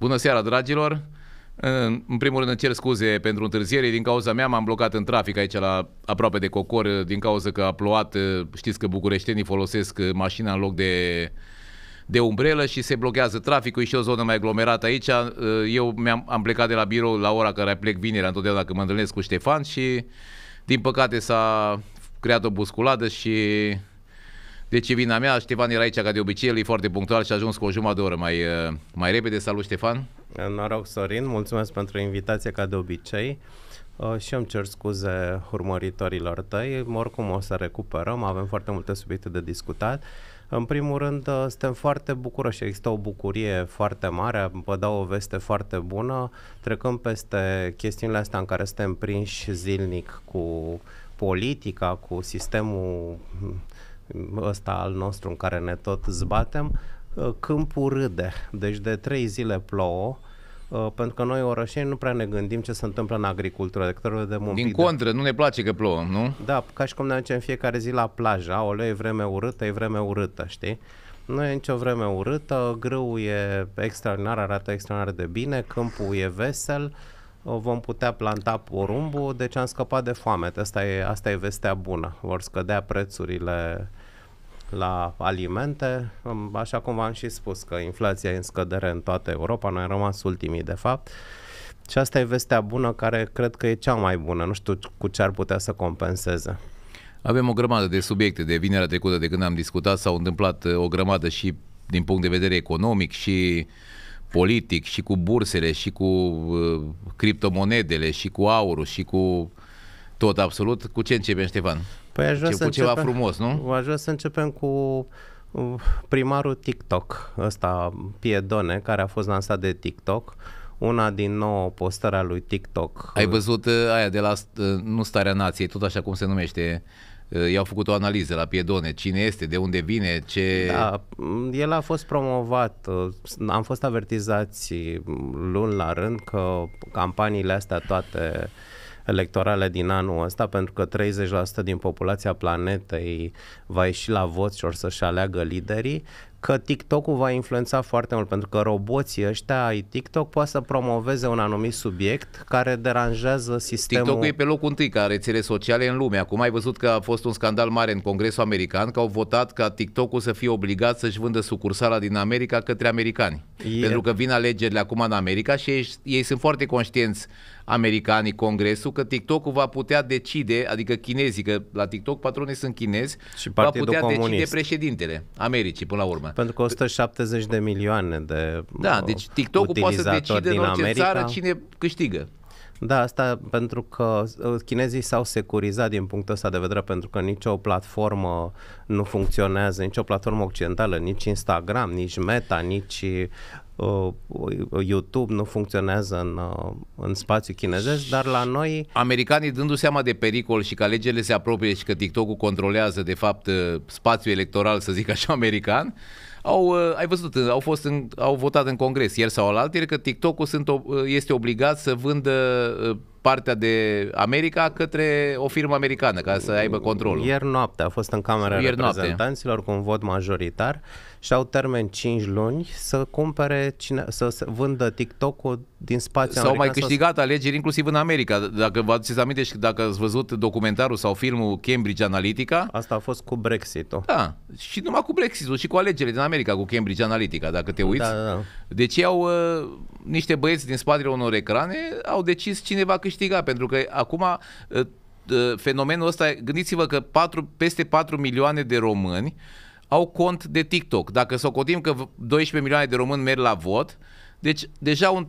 Bună seara, dragilor! În primul rând, îmi cer scuze pentru întârziere. Din cauza mea m-am blocat în trafic aici la aproape de Cocor, din cauza că a plouat. Știți că bucureștenii folosesc mașina în loc de, de umbrelă și se blochează traficul. E și o zonă mai aglomerată aici. Eu mi-am am plecat de la birou la ora care plec vinerea, întotdeauna când mă întâlnesc cu Ștefan și, din păcate, s-a creat o busculadă și deci e vina mea, Ștefan era aici ca de obicei, el e foarte punctual și a ajuns cu o jumătate de oră mai, eh, mai repede. Salut Ștefan! Noroc Sorin, mulțumesc pentru invitație ca de obicei. Uh, și îmi cer scuze urmăritorilor tăi, oricum o să recuperăm, avem foarte multe subiecte de discutat. În primul rând, uh, suntem foarte bucuroși, există o bucurie foarte mare, vă dau o veste foarte bună, trecând peste chestiunile astea în care suntem prinși zilnic cu politica, cu sistemul hmm, ăsta al nostru în care ne tot zbatem, ă, câmpul râde. Deci de trei zile plouă, ă, pentru că noi orășeni nu prea ne gândim ce se întâmplă în agricultură. De câte de Din contră, nu ne place că plouă, nu? Da, ca și cum ne ducem fiecare zi la plajă. Aoleu, e vreme urâtă, e vreme urâtă, știi? Nu e nicio vreme urâtă, grâul e extraordinar, arată extraordinar de bine, câmpul e vesel, ă, vom putea planta porumbul, deci am scăpat de foame. Asta e, asta e vestea bună. Vor scădea prețurile la alimente. Așa cum v-am și spus că inflația e în scădere în toată Europa, noi am rămas ultimii de fapt. Și asta e vestea bună care cred că e cea mai bună, nu știu cu ce ar putea să compenseze. Avem o grămadă de subiecte de vinerea trecută de când am discutat, s-au întâmplat uh, o grămadă și din punct de vedere economic și politic și cu bursele și cu uh, criptomonedele și cu aurul și cu tot absolut. Cu ce începem, Ștefan? Păi aș vrea Ce, să începem, frumos, nu? Aș vrea să începem cu uh, primarul TikTok, ăsta Piedone, care a fost lansat de TikTok una din nouă postări a lui TikTok. Ai văzut uh, aia de la, uh, nu starea nației, tot așa cum se numește, i-au făcut o analiză la Piedone, cine este, de unde vine, ce... Da, mm, el a fost promovat, am fost avertizați mm, luni la rând că campaniile astea toate electorale din anul ăsta, pentru că 30% din populația planetei va ieși la vot și or să-și aleagă liderii, că TikTok-ul va influența foarte mult, pentru că roboții ăștia ai TikTok poate să promoveze un anumit subiect care deranjează sistemul. TikTok-ul e pe locul întâi ca rețele sociale în lume. Acum ai văzut că a fost un scandal mare în Congresul American, că au votat ca TikTok-ul să fie obligat să-și vândă sucursala din America către americani. E... Pentru că vin alegerile acum în America și ei, ei sunt foarte conștienți americanii Congresul că TikTok-ul va putea decide, adică chinezii, că la TikTok patronii sunt chinezi, și va putea comunist. decide președintele Americii până la urmă. Pentru că 170 de milioane de Da, uh, deci TikTok-ul poate să decide în orice America. țară cine câștigă. Da, asta pentru că uh, chinezii s-au securizat din punctul ăsta de vedere pentru că nicio platformă nu funcționează, nicio platformă occidentală, nici Instagram, nici Meta, nici Uh, YouTube nu funcționează în, uh, în spațiu chinezesc, dar la noi... Americanii dându seama de pericol și că alegerile se apropie și că TikTok-ul controlează de fapt uh, spațiul electoral, să zic așa, american, au, ai văzut, au, fost în, au votat în congres ieri sau alaltăieri că TikTok-ul sunt, este obligat să vândă partea de America către o firmă americană ca să aibă controlul. Ieri noapte a fost în Camera Ieri Reprezentanților noapte. cu un vot majoritar. Uh, și au termen 5 luni să cumpere, cine, să vândă TikTok-ul din spațiu S-au mai câștigat sau... alegeri inclusiv în America. Dacă vă aduceți aminte și dacă ați văzut documentarul sau filmul Cambridge Analytica. Asta a fost cu Brexit-ul. Da, și numai cu Brexit-ul și cu alegerile din America, cu Cambridge Analytica, dacă te uiți. Da, da, da. Deci au uh, niște băieți din spatele unor ecrane, au decis cine va câștiga, pentru că acum uh, uh fenomenul ăsta, gândiți-vă că 4, peste 4 milioane de români uh, au cont de TikTok. Dacă socotim că 12 milioane de români merg la vot, deci, deja un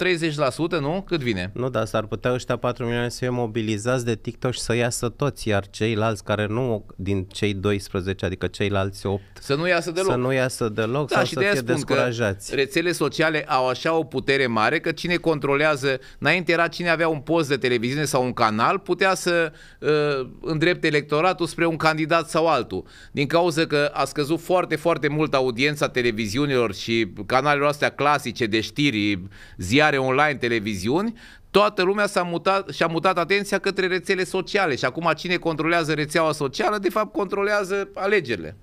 30%, nu? Cât vine? Nu, dar s-ar putea ăștia 4 milioane să fie mobilizați de TikTok și să iasă toți, iar ceilalți care nu, din cei 12, adică ceilalți 8, să nu iasă deloc. Să nu iasă deloc da, sau și să de fie descurajați. rețele sociale au așa o putere mare că cine controlează, înainte era cine avea un post de televiziune sau un canal, putea să uh, îndrepte electoratul spre un candidat sau altul. Din cauza că a scăzut foarte, foarte mult audiența televiziunilor și canalelor astea clasice de știri ziare online, televiziuni, toată lumea s-a mutat, și-a mutat atenția către rețele sociale și acum cine controlează rețeaua socială, de fapt controlează alegerile.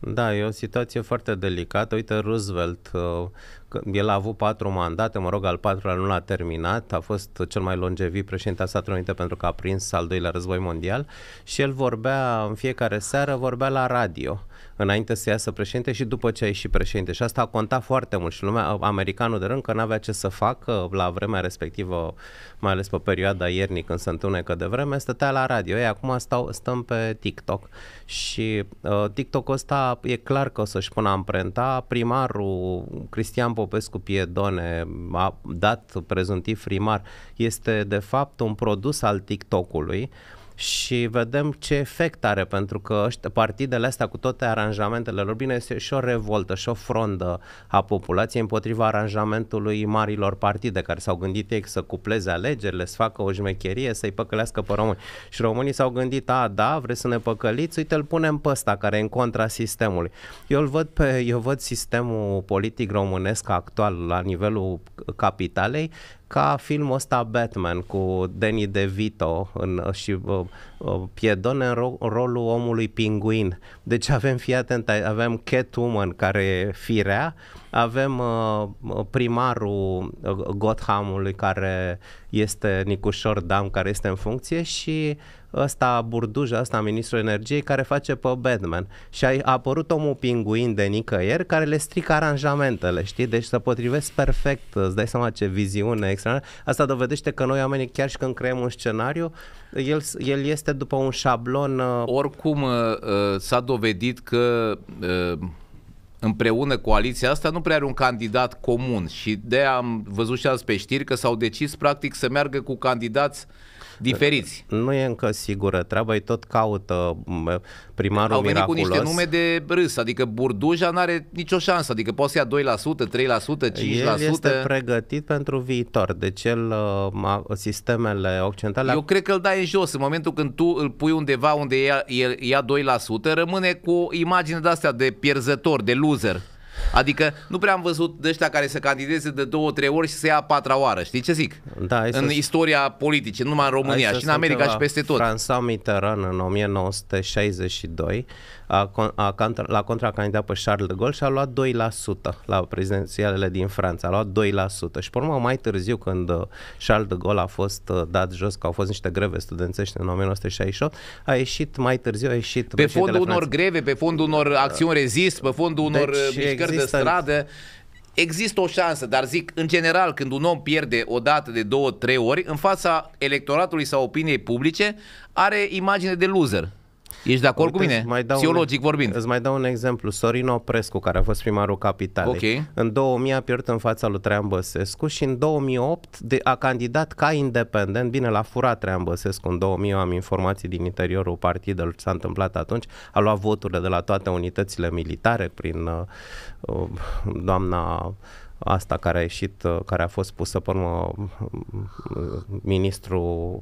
Da, e o situație foarte delicată. Uite, Roosevelt, uh, el a avut patru mandate, mă rog, al patrulea nu l-a terminat, a fost cel mai longevit președinte al Statelor Unite pentru că a prins al doilea război mondial și el vorbea în fiecare seară, vorbea la radio înainte să iasă președinte și după ce a ieșit președinte. Și asta a contat foarte mult și lumea, americanul de rând, că n-avea ce să facă la vremea respectivă, mai ales pe perioada iernii când se întunecă de vreme, stătea la radio. Ei acum stau, stăm pe TikTok și uh, TikTok-ul ăsta e clar că o să-și pună amprenta. Primarul Cristian Popescu Piedone a dat prezuntiv primar, este de fapt un produs al TikTok-ului și vedem ce efect are, pentru că ăștia, partidele astea cu toate aranjamentele lor, bine, este și o revoltă și o frondă a populației împotriva aranjamentului marilor partide care s-au gândit ei să cupleze alegerile, să facă o jmecherie, să-i păcălească pe români. Și românii s-au gândit, a, da, vreți să ne păcăliți? Uite, îl punem pe ăsta care e în contra sistemului. Eu îl văd pe, eu văd sistemul politic românesc actual la nivelul capitalei ca filmul ăsta Batman cu Danny DeVito în, și uh, uh, Piedone în, ro- rolul omului pinguin. Deci avem, fii atent, avem Catwoman care e firea, avem uh, uh, primarul uh, Gothamului care este Nicușor Dam, care este în funcție și ăsta Burduja, ăsta ministrul energiei, care face pe Batman. Și a apărut omul pinguin de nicăieri care le strică aranjamentele, știi? Deci să potrivesc perfect, îți dai seama ce viziune extraordinară. Asta dovedește că noi oamenii, chiar și când creăm un scenariu, el, el este după un șablon... Oricum s-a dovedit că împreună coaliția asta nu prea are un candidat comun și de am văzut și azi pe știri că s-au decis practic să meargă cu candidați uh, diferiți. Nu e încă sigură treaba, e tot caută primarul Au venit miraculos. cu niște nume de râs, adică Burduja nu are nicio șansă, adică poate să ia 2%, 3%, 5%. El este pregătit pentru viitor, deci el, uh, sistemele occidentale... Eu cred că îl dai în jos, în momentul când tu îl pui undeva unde ia, ia 2%, rămâne cu imagine de astea de pierzător, de loser. Adică nu prea am văzut de ăștia care să candideze de două, trei ori și să ia patra oară. Știi ce zic? Da, în să... istoria politică, numai în România și în America și peste tot. Franța Mitterrand în 1962 a, a, a, la contracandidat pe Charles de Gaulle și a luat 2% la prezidențialele din Franța, a luat 2%. Și pe urmă, mai târziu, când uh, Charles de Gaulle a fost uh, dat jos, că au fost niște greve studențești în 1968, a ieșit mai târziu, a ieșit Pe fondul unor greve, pe fondul unor uh, acțiuni rezist, pe fondul deci unor deci mișcări de stradă, Există o șansă, dar zic, în general, când un om pierde o dată de două, trei ori, în fața electoratului sau opiniei publice, are imagine de loser. Ești de acord Uite, cu mine? Mai dau Psihologic un, vorbind. Îți mai dau un exemplu. Sorin Oprescu, care a fost primarul capitalei. Okay. În 2000 a pierdut în fața lui Traian Băsescu și în 2008 de, a candidat ca independent. Bine, l-a furat Traian Băsescu în 2000, am informații din interiorul partidului ce s-a întâmplat atunci. A luat voturile de la toate unitățile militare prin uh, uh doamna asta care a ieșit, uh, care a fost pusă pe urmă um, ministrul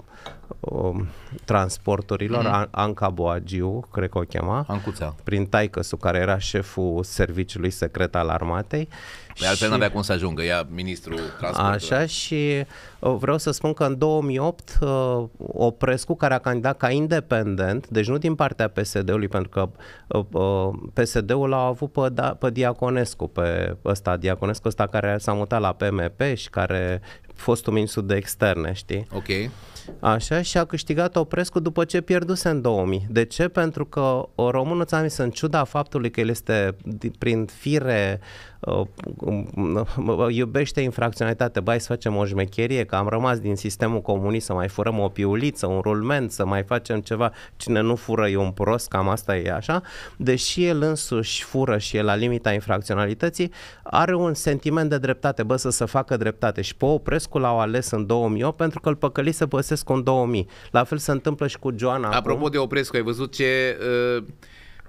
um, transporturilor, mm-hmm. Anca Boagiu, cred că o chema, Ancuța. prin taică care era șeful serviciului secret al armatei Păi altfel și... nu avea cum să ajungă, ea ministrul transportului. Așa și uh, vreau să spun că în 2008 uh, Oprescu, care a candidat ca independent, deci nu din partea PSD-ului, pentru că uh, PSD-ul l-a avut pe, da, pe Diaconescu, pe ăsta, Diaconescu ăsta care s-a mutat la PMP și care a un ministru de externe, știi? Ok. Așa, și a câștigat Oprescu după ce pierduse în 2000. De ce? Pentru că o română, ți-am zis, în ciuda faptului că el este prin fire Uh, um, iubește infracționalitate, bai să facem o șmecherie, că am rămas din sistemul comunist să mai furăm o piuliță, un rulment, să mai facem ceva, cine nu fură e un prost, cam asta e așa, deși el însuși fură și e la limita infracționalității, are un sentiment de dreptate, bă, să se facă dreptate și pe Oprescu l-au ales în 2008 pentru că îl să păsesc în 2000. La fel se întâmplă și cu Joana. Apropo acum. de Oprescu, ai văzut ce... Uh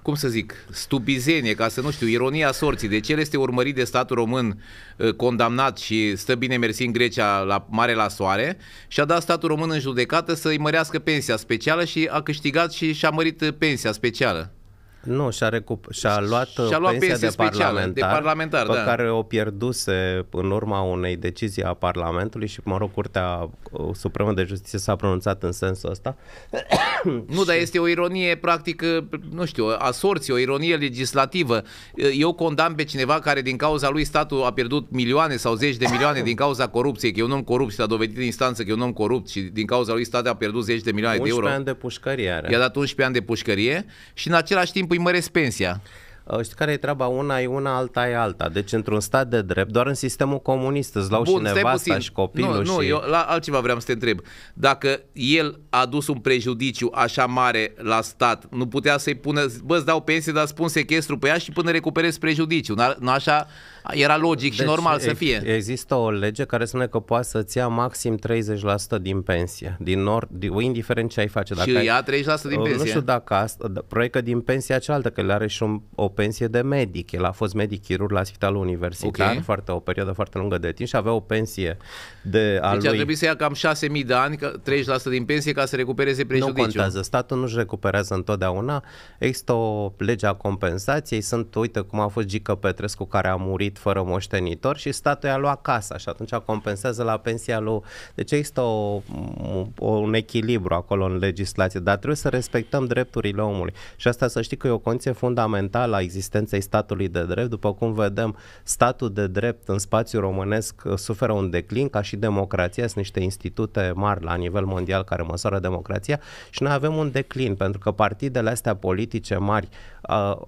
cum să zic, stupizenie, ca să nu știu, ironia sorții. ce deci el este urmărit de statul român eh, condamnat și stă bine mersi în Grecia la mare la soare și a dat statul român în judecată să-i mărească pensia specială și a câștigat și și-a mărit eh, pensia specială. Nu, și-a, recup- și-a luat și-a luat uh, pensia, pensia de, parlamentar, de parlamentar, pe da. care o pierduse în urma unei decizii a Parlamentului și, mă rog, Curtea uh, Supremă de Justiție s-a pronunțat în sensul ăsta. nu, dar este o ironie, practic, uh, nu știu, a sorții, o ironie legislativă. Eu condamn pe cineva care din cauza lui statul a pierdut milioane sau zeci de milioane din cauza corupției, că eu nu-mi corupt și a dovedit în instanță că eu nu-mi corupt și din cauza lui statul a pierdut zeci de milioane de euro. 11 ani de pușcărie are. I-a dat 11 ani de pușcărie și în același timp îi păi măresc pensia. Știi care e treaba? Una e una, alta e alta. Deci într-un stat de drept, doar în sistemul comunist îți lau Bun, și nevasta și copilul. Nu, nu și... eu la altceva vreau să te întreb. Dacă el a dus un prejudiciu așa mare la stat, nu putea să-i pună, bă, îți dau pensie, dar spun sequestru pe ea și până recuperezi prejudiciu. Nu așa era logic deci și normal să fie. Există o lege care spune că poate să-ți ia maxim 30% din pensie, din nord, indiferent ce ai face. Dacă și ia 30% din uh, pensie. Nu știu dacă asta, proiectă din pensia cealaltă, că el are și un, o pensie de medic. El a fost medic chirurg la Spitalul Universitar okay. foarte, o perioadă foarte lungă de timp și avea o pensie de a deci lui. ar trebui să ia cam 6.000 de ani, 30% din pensie ca să recupereze prejudiciul. Nu contează, statul nu-și recuperează întotdeauna. Există o lege a compensației, sunt, uite cum a fost Gică Petrescu care a murit fără moștenitor și statul i-a luat casa și atunci compensează la pensia lui. Deci există o, o, un echilibru acolo în legislație, dar trebuie să respectăm drepturile omului. Și asta să știi că e o condiție fundamentală a existenței statului de drept. După cum vedem, statul de drept în spațiul românesc uh, suferă un declin, ca și democrația, sunt niște institute mari la nivel mondial care măsoară democrația și noi avem un declin, pentru că partidele astea politice mari,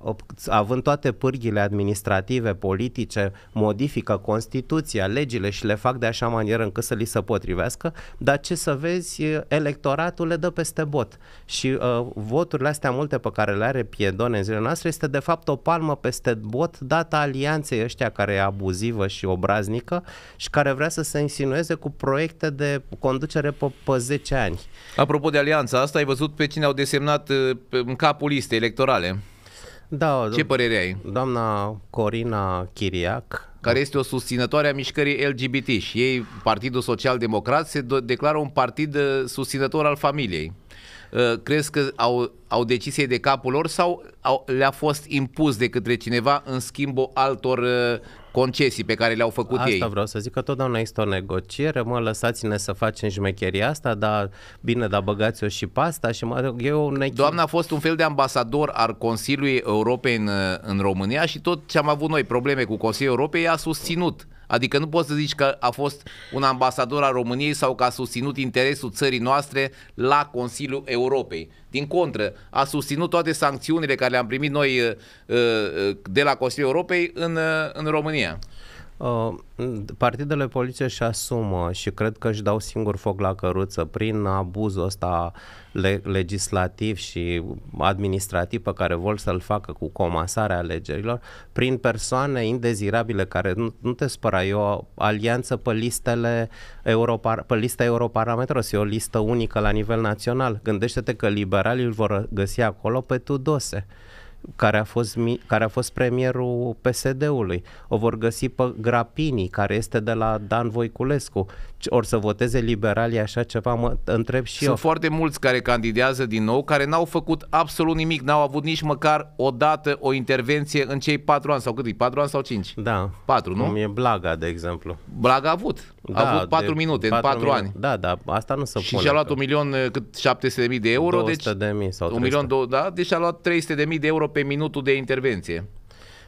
uh, având toate pârghile administrative, politice, politice modifică Constituția, legile și le fac de așa manieră încât să li se potrivească, dar ce să vezi, electoratul le dă peste bot. Și uh, voturile astea multe pe care le are Piedone în zilele noastre este de fapt o palmă peste bot dată alianței ăștia care e abuzivă și obraznică și care vrea să se insinueze cu proiecte de conducere pe, pe 10 ani. Apropo de alianța asta, ai văzut pe cine au desemnat uh, în capul listei electorale? Da, Ce părere ai? Doamna Corina Chiriac, care este o susținătoare a mișcării LGBT și ei, Partidul Social Democrat, se declară un partid uh, susținător al familiei. Uh, crezi că au, au decizie de capul lor sau au, le-a fost impus de către cineva în schimbul altor uh, concesii pe care le-au făcut asta ei. Asta vreau să zic că totdeauna este o negociere, mă lăsați-ne să facem jmecheria asta, dar bine, dar băgați-o și pasta și mă rog, eu ne... Doamna a fost un fel de ambasador al Consiliului Europei în, în România și tot ce am avut noi probleme cu Consiliul Europei a susținut. Uh, Adică nu poți să zici că a fost un ambasador al României sau că a susținut interesul țării noastre la Consiliul Europei. Din contră, a susținut toate sancțiunile care le-am primit noi uh, uh, de la Consiliul Europei în, uh, în România. Uh, partidele poliție și asumă și cred că își dau singur foc la căruță prin abuzul ăsta le- legislativ și administrativ pe care vor să-l facă cu comasarea alegerilor, prin persoane indezirabile care, nu, nu te spăra, e o alianță pe, listele europar- pe lista europarametră e o listă unică la nivel național. Gândește-te că liberalii îl vor găsi acolo pe Tudose care a fost, care a fost premierul PSD-ului. O vor găsi pe Grapini, care este de la Dan Voiculescu. Or să voteze liberalii așa ceva, mă întreb și Sunt eu. Sunt foarte mulți care candidează din nou, care n-au făcut absolut nimic, n-au avut nici măcar o dată o intervenție în cei patru ani, sau cât e, patru ani sau cinci? Da. Patru, nu? Cum e Blaga, de exemplu. Blaga a avut. Da, a avut patru minute patru în patru ani. Da, da, asta nu se Și pune, și-a luat un milion, eh, cât, șapte de mii de euro. 200 deci, de mii sau 300. Un milion, da, deci a luat 300 de mii de euro pe minutul de intervenție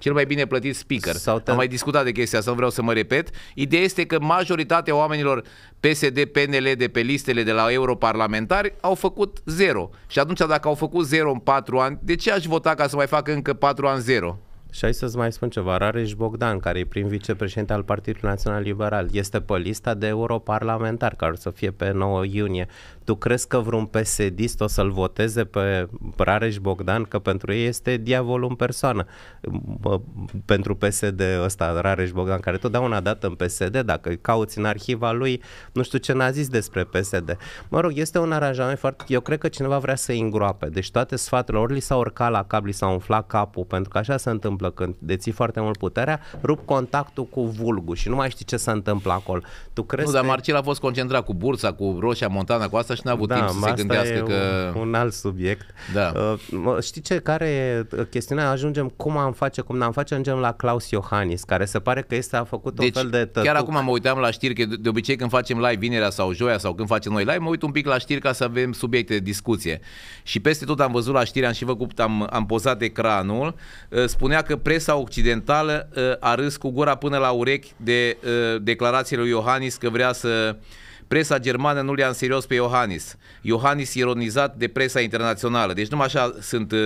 cel mai bine plătit speaker. Sau te... Am mai discutat de chestia asta, nu vreau să mă repet. Ideea este că majoritatea oamenilor PSD, PNL de pe listele de la europarlamentari au făcut zero. Și atunci dacă au făcut zero în patru ani, de ce aș vota ca să mai facă încă patru ani zero? Și hai să-ți mai spun ceva, Rareș Bogdan, care e prim vicepreședinte al Partidului Național Liberal, este pe lista de europarlamentar, care o să fie pe 9 iunie. Tu crezi că vreun psd o să-l voteze pe Rareș Bogdan, că pentru ei este diavolul în persoană? Pentru PSD ăsta, Rareș Bogdan, care totdeauna a dat în PSD, dacă cauți în arhiva lui, nu știu ce n-a zis despre PSD. Mă rog, este un aranjament foarte... Eu cred că cineva vrea să-i îngroape. Deci toate sfaturile, ori li s-au urcat la cap, li s-au umflat capul, pentru că așa se întâmplă când deții foarte mult puterea, rup contactul cu vulgul și nu mai știi ce se întâmplă acolo. Tu crezi nu, că... dar Marcel a fost concentrat cu bursa, cu Roșia Montana, cu asta asta și n-a avut da, timp să se gândească e că... un alt subiect. Da. Uh, știi ce, care e uh, chestiunea? Ajungem cum am face, cum n-am face, ajungem la Claus Iohannis, care se pare că este a făcut deci, un fel de tătuc. Chiar acum mă uitam la știri, că de, obicei când facem live vinerea sau joia sau când facem noi live, mă uit un pic la știri ca să avem subiecte de discuție. Și peste tot am văzut la știri, am și făcut, am, am pozat ecranul, uh, spunea că presa occidentală uh, a râs cu gura până la urechi de uh, declarațiile lui Iohannis că vrea să uh, Presa germană nu le-a în serios pe Iohannis. Iohannis ironizat de presa internațională. Deci numai așa sunt, uh,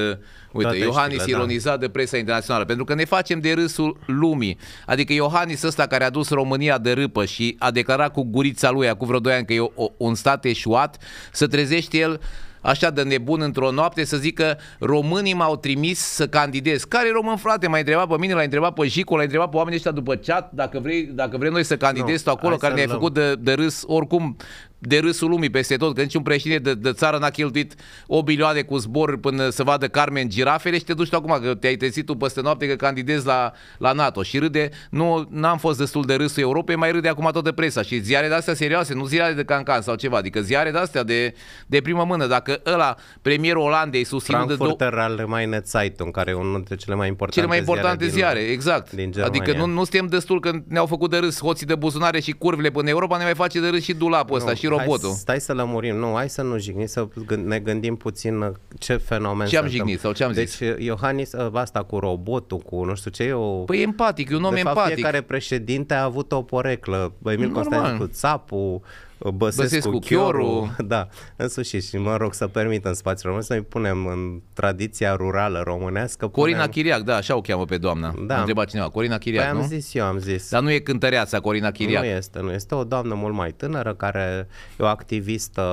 uite, da, Iohannis știle, da. ironizat da. de presa internațională. Pentru că ne facem de râsul lumii. Adică Iohannis ăsta care a dus România de râpă și a declarat cu gurița lui acum vreo doi ani că e o, un stat eșuat, să trezește el așa de nebun într-o noapte să zică românii m-au trimis să candidez. Care român, frate? M-ai întrebat pe mine, l-ai întrebat pe Jico, l-ai întrebat pe oamenii ăștia după chat, dacă vrei, dacă vrei noi să candidezi no, tu acolo, care ne-ai făcut de, de râs oricum de râsul lumii peste tot, că un președinte de, de țară n-a cheltuit o bilioane cu zbor până să vadă Carmen girafele și te duci tu acum că te-ai trezit tu peste noapte că candidezi la, la NATO și râde, nu, n-am fost destul de râsul Europei, mai râde acum toată presa și ziare de astea serioase, nu ziare de cancan sau ceva, adică ziare de astea de, de primă mână, dacă ăla, premierul Olandei susținut de... Frankfurter do- Allgemeine Zeitung, care e unul dintre cele mai importante Cele mai importante ziare, din, ziare exact. Din adică nu, nu suntem destul că ne-au făcut de râs hoții de buzunare și curvele până Europa, ne mai face de râs și dulapul ăsta nu. și robotul. Hai, stai să lămurim, nu, hai să nu jigni, să ne gândim puțin uh, ce fenomen Ce am jignit sau ce am zis? Deci uh, Iohannis, uh, asta cu robotul, cu nu știu ce, e o... Păi empatic, e un om de fapt, empatic. fiecare președinte a avut o poreclă. Emil Normal. cu țapul, Băsescu, Băsescu Chioru. Chioru. Da, în sfârșit și mă rog să permit în spațiul român să-i punem în tradiția rurală românească. Punem... Corina Chiriac, da, așa o cheamă pe doamna. Da. Întreba cineva, Corina Chiriac, păi nu? am zis eu, am zis. Dar nu e cântăreața Corina Chiriac. Nu este, nu este. O doamnă mult mai tânără care e o activistă...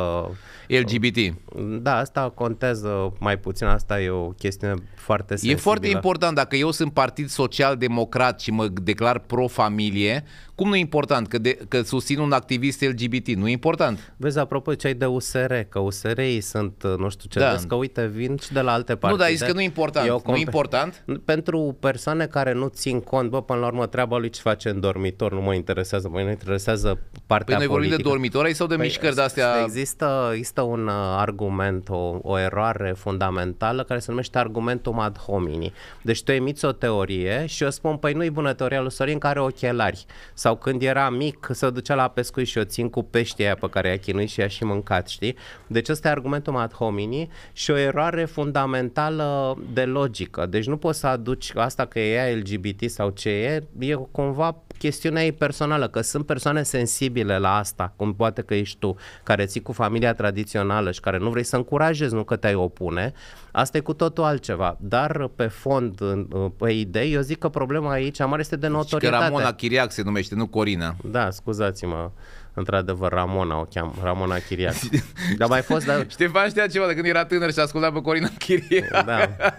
LGBT. Da, asta contează mai puțin, asta e o chestiune foarte sensibilă. E foarte important, dacă eu sunt partid social-democrat și mă declar pro-familie, cum nu e important că, de, că susțin un activist LGBT? Nu e important. Vezi, apropo, cei de USR, că usr sunt, uh, nu știu ce, da. că uite, vin și de la alte partide. Nu, dar zici că nu e important. Eu, nu e important? Pentru persoane care nu țin cont, bă, până la urmă, treaba lui ce face în dormitor, nu mă interesează, mă interesează partea păi noi vorbim de dormitori sau de păi, mișcări de-astea? Există, există un uh, argument, o, o eroare fundamentală care se numește argumentum ad homini. Deci tu emiți o teorie și eu spun, păi nu-i bună teoria lui Sorin care ochelari sau când era mic să ducea la pescuit și o țin cu peștii aia pe care i-a chinuit și i-a și mâncat, știi? Deci ăsta e argumentul ad homini și o eroare fundamentală de logică. Deci nu poți să aduci asta că e ea LGBT sau ce e, e cumva chestiunea ei personală, că sunt persoane sensibile la asta, cum poate că ești tu, care ții cu familia tradițională și care nu vrei să încurajezi, nu că te-ai opune, Asta e cu totul altceva. Dar pe fond, pe idei, eu zic că problema aici mare este de notorietate. Deci că Ramona Chiriac se numește, nu Corina. Da, scuzați-mă într-adevăr, Ramona o cheam, Ramona Chiriac. Dar mai fost... Dar... Ștefan știa ceva de când era tânăr și asculta pe Corina Chiriac. Da.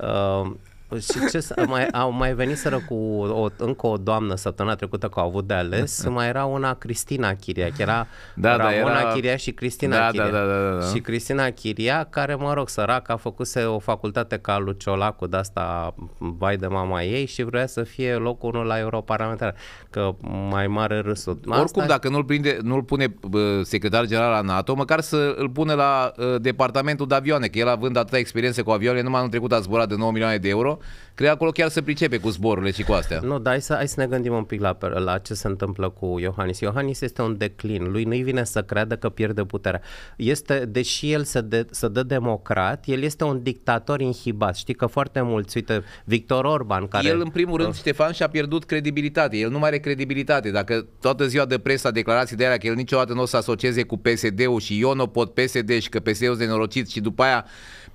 Uh, Păi și ce, mai, au mai venit sără cu o, încă o doamnă săptămâna trecută că au avut de ales, da. mai era una Cristina Chiria, că era da, da Ramona da, era... Chiria și Cristina da, da Chiria. Da, da, da, da, da. Și Cristina Chiria, care, mă rog, săracă, a făcuse o facultate ca Luciolacu de asta, vai de mama ei și vrea să fie locul unul la europarlamentar, că mai mare râsul. Asta Oricum, asta... dacă nu-l, prinde, nu-l pune secretar general la NATO, măcar să îl pune la ă, departamentul de avioane, că el având atâta experiență cu avioane, numai anul trecut a zburat de 9 milioane de euro, cred că acolo chiar se pricepe cu zborurile și cu astea. Nu, dar hai să, hai să ne gândim un pic la, la ce se întâmplă cu Iohannis. Iohannis este un declin, lui nu-i vine să creadă că pierde puterea. Este, deși el se, de, se dă democrat, el este un dictator inhibat. Știi că foarte mulți, uite, Victor Orban, care... El, în primul rând, uh. Ștefan, și-a pierdut credibilitate. El nu mai are credibilitate. Dacă toată ziua de presă a declarații de alea că el niciodată nu o să asocieze cu PSD-ul și eu nu pot PSD și că PSD-ul este nenorocit și după aia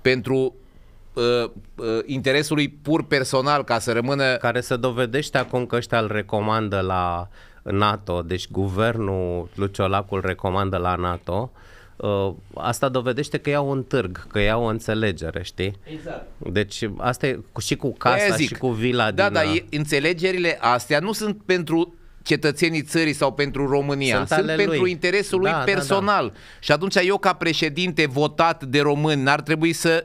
pentru Uh, uh, interesului pur personal ca să rămână... Care se dovedește acum că ăștia îl recomandă la NATO, deci guvernul Luciolacul recomandă la NATO, uh, asta dovedește că iau un târg, că iau o înțelegere, știi? Exact. Deci asta e și cu casa și cu vila da, din... Da, dar înțelegerile astea nu sunt pentru cetățenii țării sau pentru România. Sunt, Sunt pentru lui. interesul da, da, da, personal. Da, da. Și atunci eu ca președinte votat de români n-ar trebui să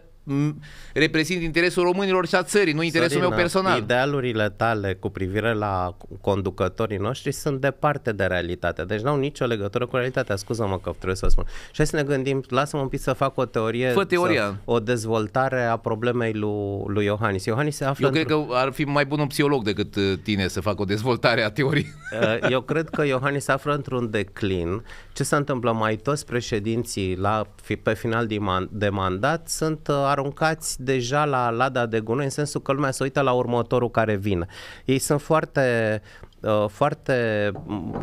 reprezint interesul românilor și a țării, nu interesul Sorina, meu personal. Idealurile tale cu privire la conducătorii noștri sunt departe de realitate, deci nu au nicio legătură cu realitatea, scuză-mă că trebuie să spun. Și hai să ne gândim, lasă-mă un pic să fac o teorie, Fă teoria. Să, o dezvoltare a problemei lui, lui Iohannis. Iohannis se află Eu cred că ar fi mai bun un psiholog decât uh, tine să facă o dezvoltare a teoriei. Uh, eu cred că Iohannis se află într-un declin. Ce se întâmplă mai toți președinții la, pe final de mandat sunt ar uh, aruncați deja la lada de gunoi în sensul că lumea se uită la următorul care vine. Ei sunt foarte uh, foarte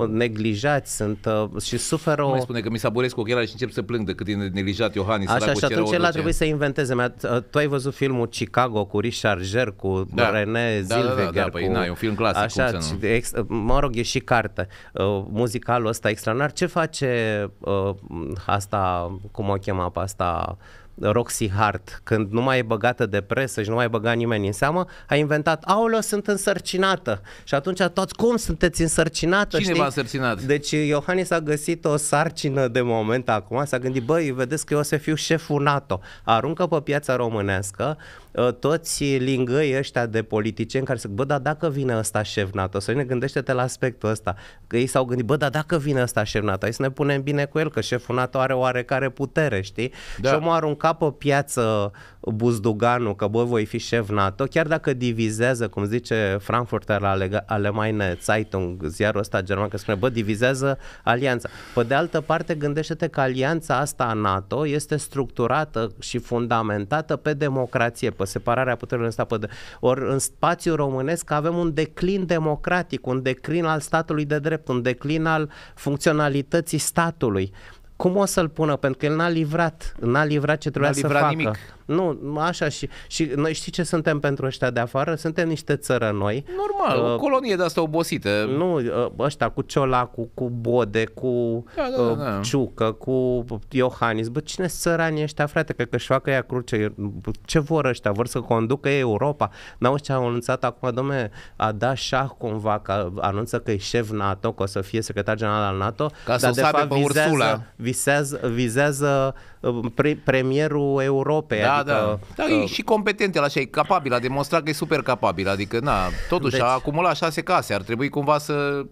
neglijați sunt uh, și suferă o... Mai spune că mi s-a cu ochelari și încep să plâng de cât e neglijat Iohannis. Așa, și atunci el a trebuit să inventeze. Uh, tu ai văzut filmul Chicago cu Richard Gere, cu da. René da, Zilveger. Da, da, da, păi cu... na, e un film clasic. Așa, cum să nu... ex... mă rog, e și carte. Uh, muzicalul ăsta extraordinar. Ce face uh, asta, cum o chema pe asta... Uh, Roxy Hart, când nu mai e băgată de presă și nu mai băga nimeni în seamă, a inventat, aulă, sunt însărcinată. Și atunci toți, cum sunteți însărcinată? Cine știi? v-a însărcinat? Deci Iohannis a găsit o sarcină de moment acum, s-a gândit, băi, vedeți că eu o să fiu șeful NATO. Aruncă pe piața românească ă, toți lingăi ăștia de politicieni care zic, bă, dar dacă vine ăsta șef NATO, să ne gândește-te la aspectul ăsta. Că ei s-au gândit, bă, dar dacă vine ăsta șef NATO, hai să ne punem bine cu el, că șeful NATO are oarecare putere, știi? Da. Și omul arunca ca pe piață buzduganul că bă, voi fi șef NATO, chiar dacă divizează, cum zice Frankfurter Allgemeine Zeitung, ziarul ăsta german, că spune, bă, divizează alianța. Pe de altă parte, gândește-te că alianța asta a NATO este structurată și fundamentată pe democrație, pe separarea puterilor în stat. Pe de... Ori în spațiul românesc avem un declin democratic, un declin al statului de drept, un declin al funcționalității statului cum o să-l pună? Pentru că el n-a livrat, n-a livrat ce trebuia n-a livrat să facă. Nimic. Nu, așa și, și noi știi ce suntem pentru ăștia de afară? Suntem niște țără noi. Normal, uh, o colonie de asta obosită. Nu, uh, ăștia cu Ciolacu, cu Bode, cu da, da, da, uh, da. Ciucă, cu Iohannis. Bă, cine țăranii ăștia, frate? Că că facă ea cruce. Ce vor ăștia? Vor să conducă ei Europa? N-au ce au anunțat acum, domne, a dat șah cumva, că anunță că e șef NATO, că o să fie secretar general al NATO. Ca să dar de fapt, pe visează, Ursula. Visează, Uh, pre- premierul Europei. Da, adică, da. Dar uh, e și competent el așa, e capabil, a demonstrat că e super capabil, adică na, totuși deci, a acumulat șase case, ar trebui cumva să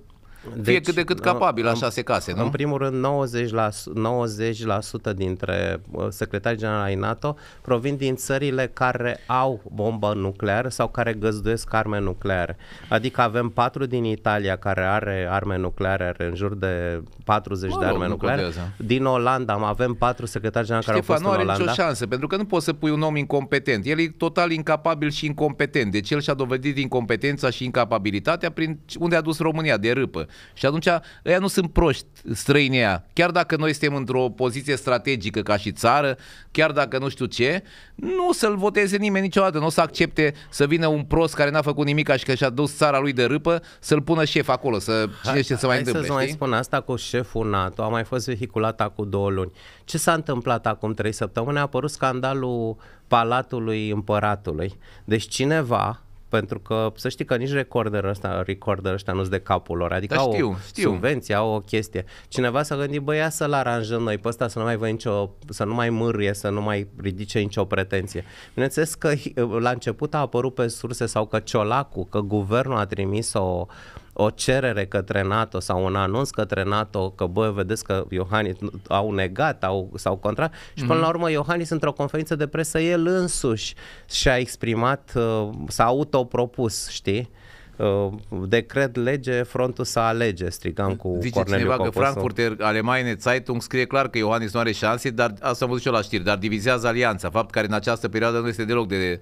fie deci, cât de cât capabil așa se case, nu? În primul rând, 90, la, 90% dintre uh, secretarii generali ai NATO provin din țările care au bombă nucleară sau care găzduiesc arme nucleare. Adică avem patru din Italia care are arme nucleare, are în jur de 40 mă, de arme nucleare. Contează. Din Olanda avem patru secretari generali care au fost nu are nicio șansă, pentru că nu poți să pui un om incompetent. El e total incapabil și incompetent. Deci el și-a dovedit incompetența și incapabilitatea prin unde a dus România de râpă. Și atunci ăia nu sunt proști străinii aia. Chiar dacă noi suntem într-o poziție strategică ca și țară, chiar dacă nu știu ce, nu o să-l voteze nimeni niciodată. Nu o să accepte să vină un prost care n-a făcut nimic și că și-a dus țara lui de râpă să-l pună șef acolo, să cine știe să mai hai întâmple. Să mai spun asta cu șeful NATO, a mai fost vehiculat acum două luni. Ce s-a întâmplat acum trei săptămâni? A apărut scandalul Palatului Împăratului. Deci cineva pentru că să știi că nici recorderul ăsta, recorder ăsta nu-s de capul lor, adică da, au știu, o știu. subvenție, au o chestie. Cineva s-a gândit, băi, ia să-l aranjăm noi pe ăsta, să nu mai vă nicio, să nu mai mârie, să nu mai ridice nicio pretenție. Bineînțeles că la început a apărut pe surse sau că Ciolacu, că guvernul a trimis o, uh, o cerere către NATO sau un anunț către NATO că, bă, vedeți că Iohannis au negat au, sau contra. Mm-hmm. Și până la mhm. urmă Iohannis într-o conferință de presă el însuși și-a exprimat, uh, s-a autopropus, știi? Uh, decret, lege, frontul să alege, strigam cu Zice Corneliu cineva Coposu. că Frankfurter Allgemeine Zeitung scrie clar că Iohannis nu are șanse, dar asta am văzut și eu la știri, dar divizează alianța, fapt care în această perioadă nu este deloc de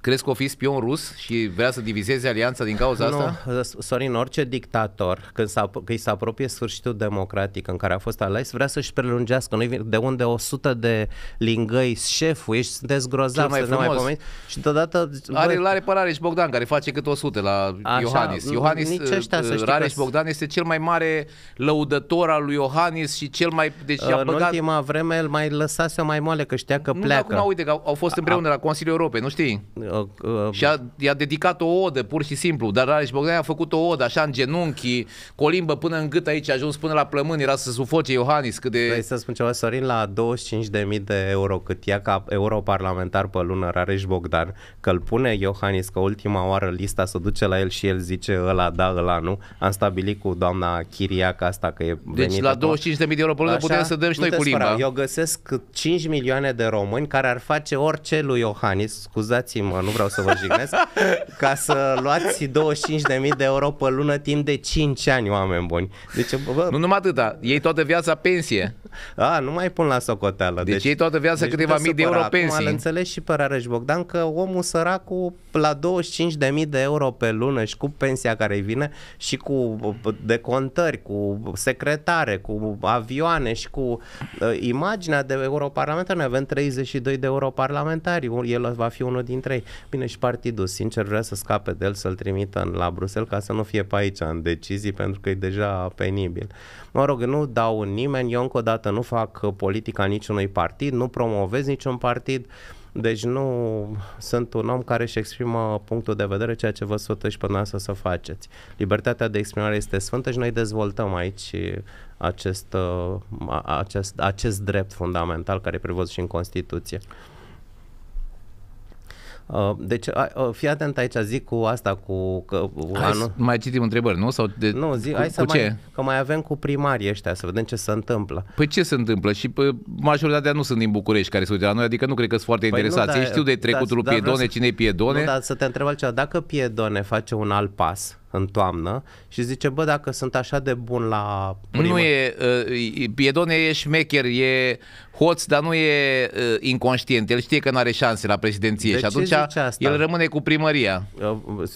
Crezi că o fi spion rus și vrea să divizeze alianța din cauza nu, asta? Ă, Sorin, orice dictator, când, s-a, când îi se apropie sfârșitul democratic în care a fost ales, vrea să-și prelungească. Noi de unde 100 de lingăi, șeful, ești, sunteți grozavi, mai să frumos. ne mai pomeni. Și deodată... Are bă, la reparare și Bogdan, care face cât 100 la așa, Iohannis. Iohannis, nici ă, ăștia, să Rareș Bogdan este cel mai mare lăudător al lui Iohannis și cel mai... Deci în băgat... ultima vreme îl mai lăsase mai moale, că știa că nu, pleacă. Nu, acum uite că au, au fost împreună a, la Consiliul Europei, nu știi? Uh, uh, și a, i-a dedicat o odă, pur și simplu. Dar Rareș Bogdan a făcut o odă, așa, în genunchi, cu o limbă până în gât aici, a ajuns până la plămâni, era să sufoce Iohannis. Cât de... Vrei să spun ceva, Sorin, la 25.000 de euro cât ia ca europarlamentar pe lună Rareș Bogdan, că îl pune Iohannis că ultima oară lista se duce la el și el zice ăla da, ăla nu. Am stabilit cu doamna Chiriac asta că e Deci la 25.000 de euro pe lună așa, putem să dăm și noi cu limba. Eu găsesc 5 milioane de români care ar face orice lui Iohannis, scuzați-mă, mă, nu vreau să vă jignesc, ca să luați 25.000 de euro pe lună timp de 5 ani, oameni buni. Deci, bă, nu numai atâta, ei toată viața pensie. A, nu mai pun la socoteală. Deci, deci ei toată viața deci câteva mii de euro Acum Acum înțelegi și pe Rareș Bogdan că omul săracul la 25.000 de euro pe lună și cu pensia care îi vine și cu decontări, cu secretare, cu avioane și cu ă, imaginea de europarlamentar. Noi avem 32 de europarlamentari, el va fi unul dintre ei. Bine, și partidul, sincer, vrea să scape de el, să-l trimită la Bruxelles ca să nu fie pe aici în decizii, pentru că e deja penibil. Mă rog, nu dau nimeni, eu încă o dată nu fac politica niciunui partid, nu promovez niciun partid, deci nu sunt un om care își exprimă punctul de vedere, ceea ce vă sfătuiești până noastră să faceți. Libertatea de exprimare este sfântă și noi dezvoltăm aici acest, uh, acest, acest drept fundamental care e prevăzut și în Constituție. Uh, deci, fii atent aici, zic cu asta, cu... Că, hai anul... mai citim întrebări, nu? Sau de... Nu, zi, cu, hai să cu mai, ce? că mai avem cu primarii ăștia, să vedem ce se întâmplă. Păi ce se întâmplă? Și pă, majoritatea nu sunt din București care se uită la noi, adică nu cred că sunt foarte păi interesați. Nu, dar, Ei știu de trecutul da, piedone, da, cine e piedone. Nu, dar să te întreb altceva, dacă piedone face un alt pas, în toamnă și zice, bă, dacă sunt așa de bun la primă... Nu e, uh, Piedone e șmecher, e hoț, dar nu e uh, inconștient. El știe că nu are șanse la președinție de și atunci el rămâne cu primăria.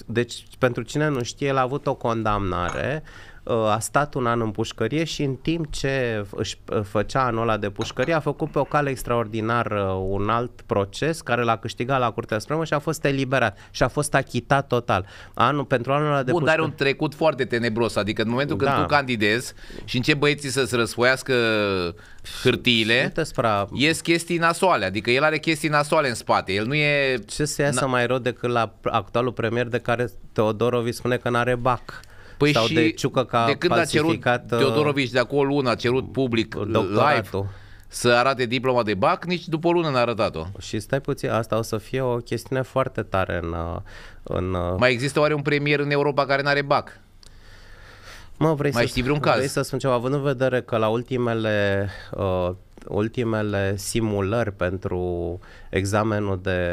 Deci, pentru cine nu știe, el a avut o condamnare a stat un an în pușcărie și în timp ce își uh, făcea anul ăla de pușcărie a făcut pe o cale extraordinară un alt proces care l-a câștigat la Curtea Supremă și a fost eliberat și a fost achitat total. Anul, pentru anul ăla de Bun, pușcărie... dar un trecut foarte tenebros, adică în momentul când da. tu candidezi și începi băieții să-ți răsfoiască hârtiile, spra... ies chestii nasoale, adică el are chestii nasoale în spate, el nu e... Ce să iasă Na... mai rău decât la actualul premier de care Teodorovi spune că n-are bac. Păi sau și de ciucă ca de când a cerut uh, Teodorovici de acolo lună, a cerut public uh, live să arate diploma de bac, nici după o lună n-a arătat-o. Și stai puțin, asta o să fie o chestiune foarte tare în... Uh, în... Mai există oare un premier în Europa care n-are bac? Mă, vrei Mai să, știi vreun caz? Vrei să spun ceva, având în vedere că la ultimele uh, ultimele simulări pentru examenul de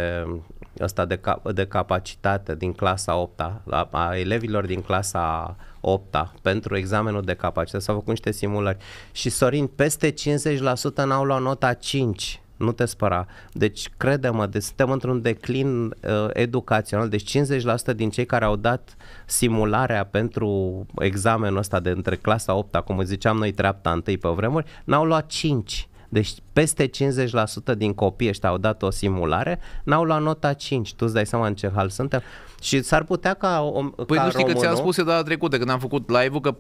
ăsta de, cap- de capacitate din clasa 8 a, a elevilor din clasa 8 pentru examenul de capacitate, s-au făcut niște simulări și Sorin, peste 50% n-au luat nota 5 nu te spăra. Deci, crede-mă, de, suntem într-un declin uh, educațional, deci 50% din cei care au dat simularea pentru examenul ăsta de între clasa 8 cum ziceam noi treapta întâi pe vremuri, n-au luat 5. Deci peste 50% din copii ăștia au dat o simulare, n-au luat nota 5. Tu îți dai seama în ce hal suntem. Și s-ar putea ca o, Păi ca nu știi românul... că ți-am spus eu data trecută când am făcut live-ul că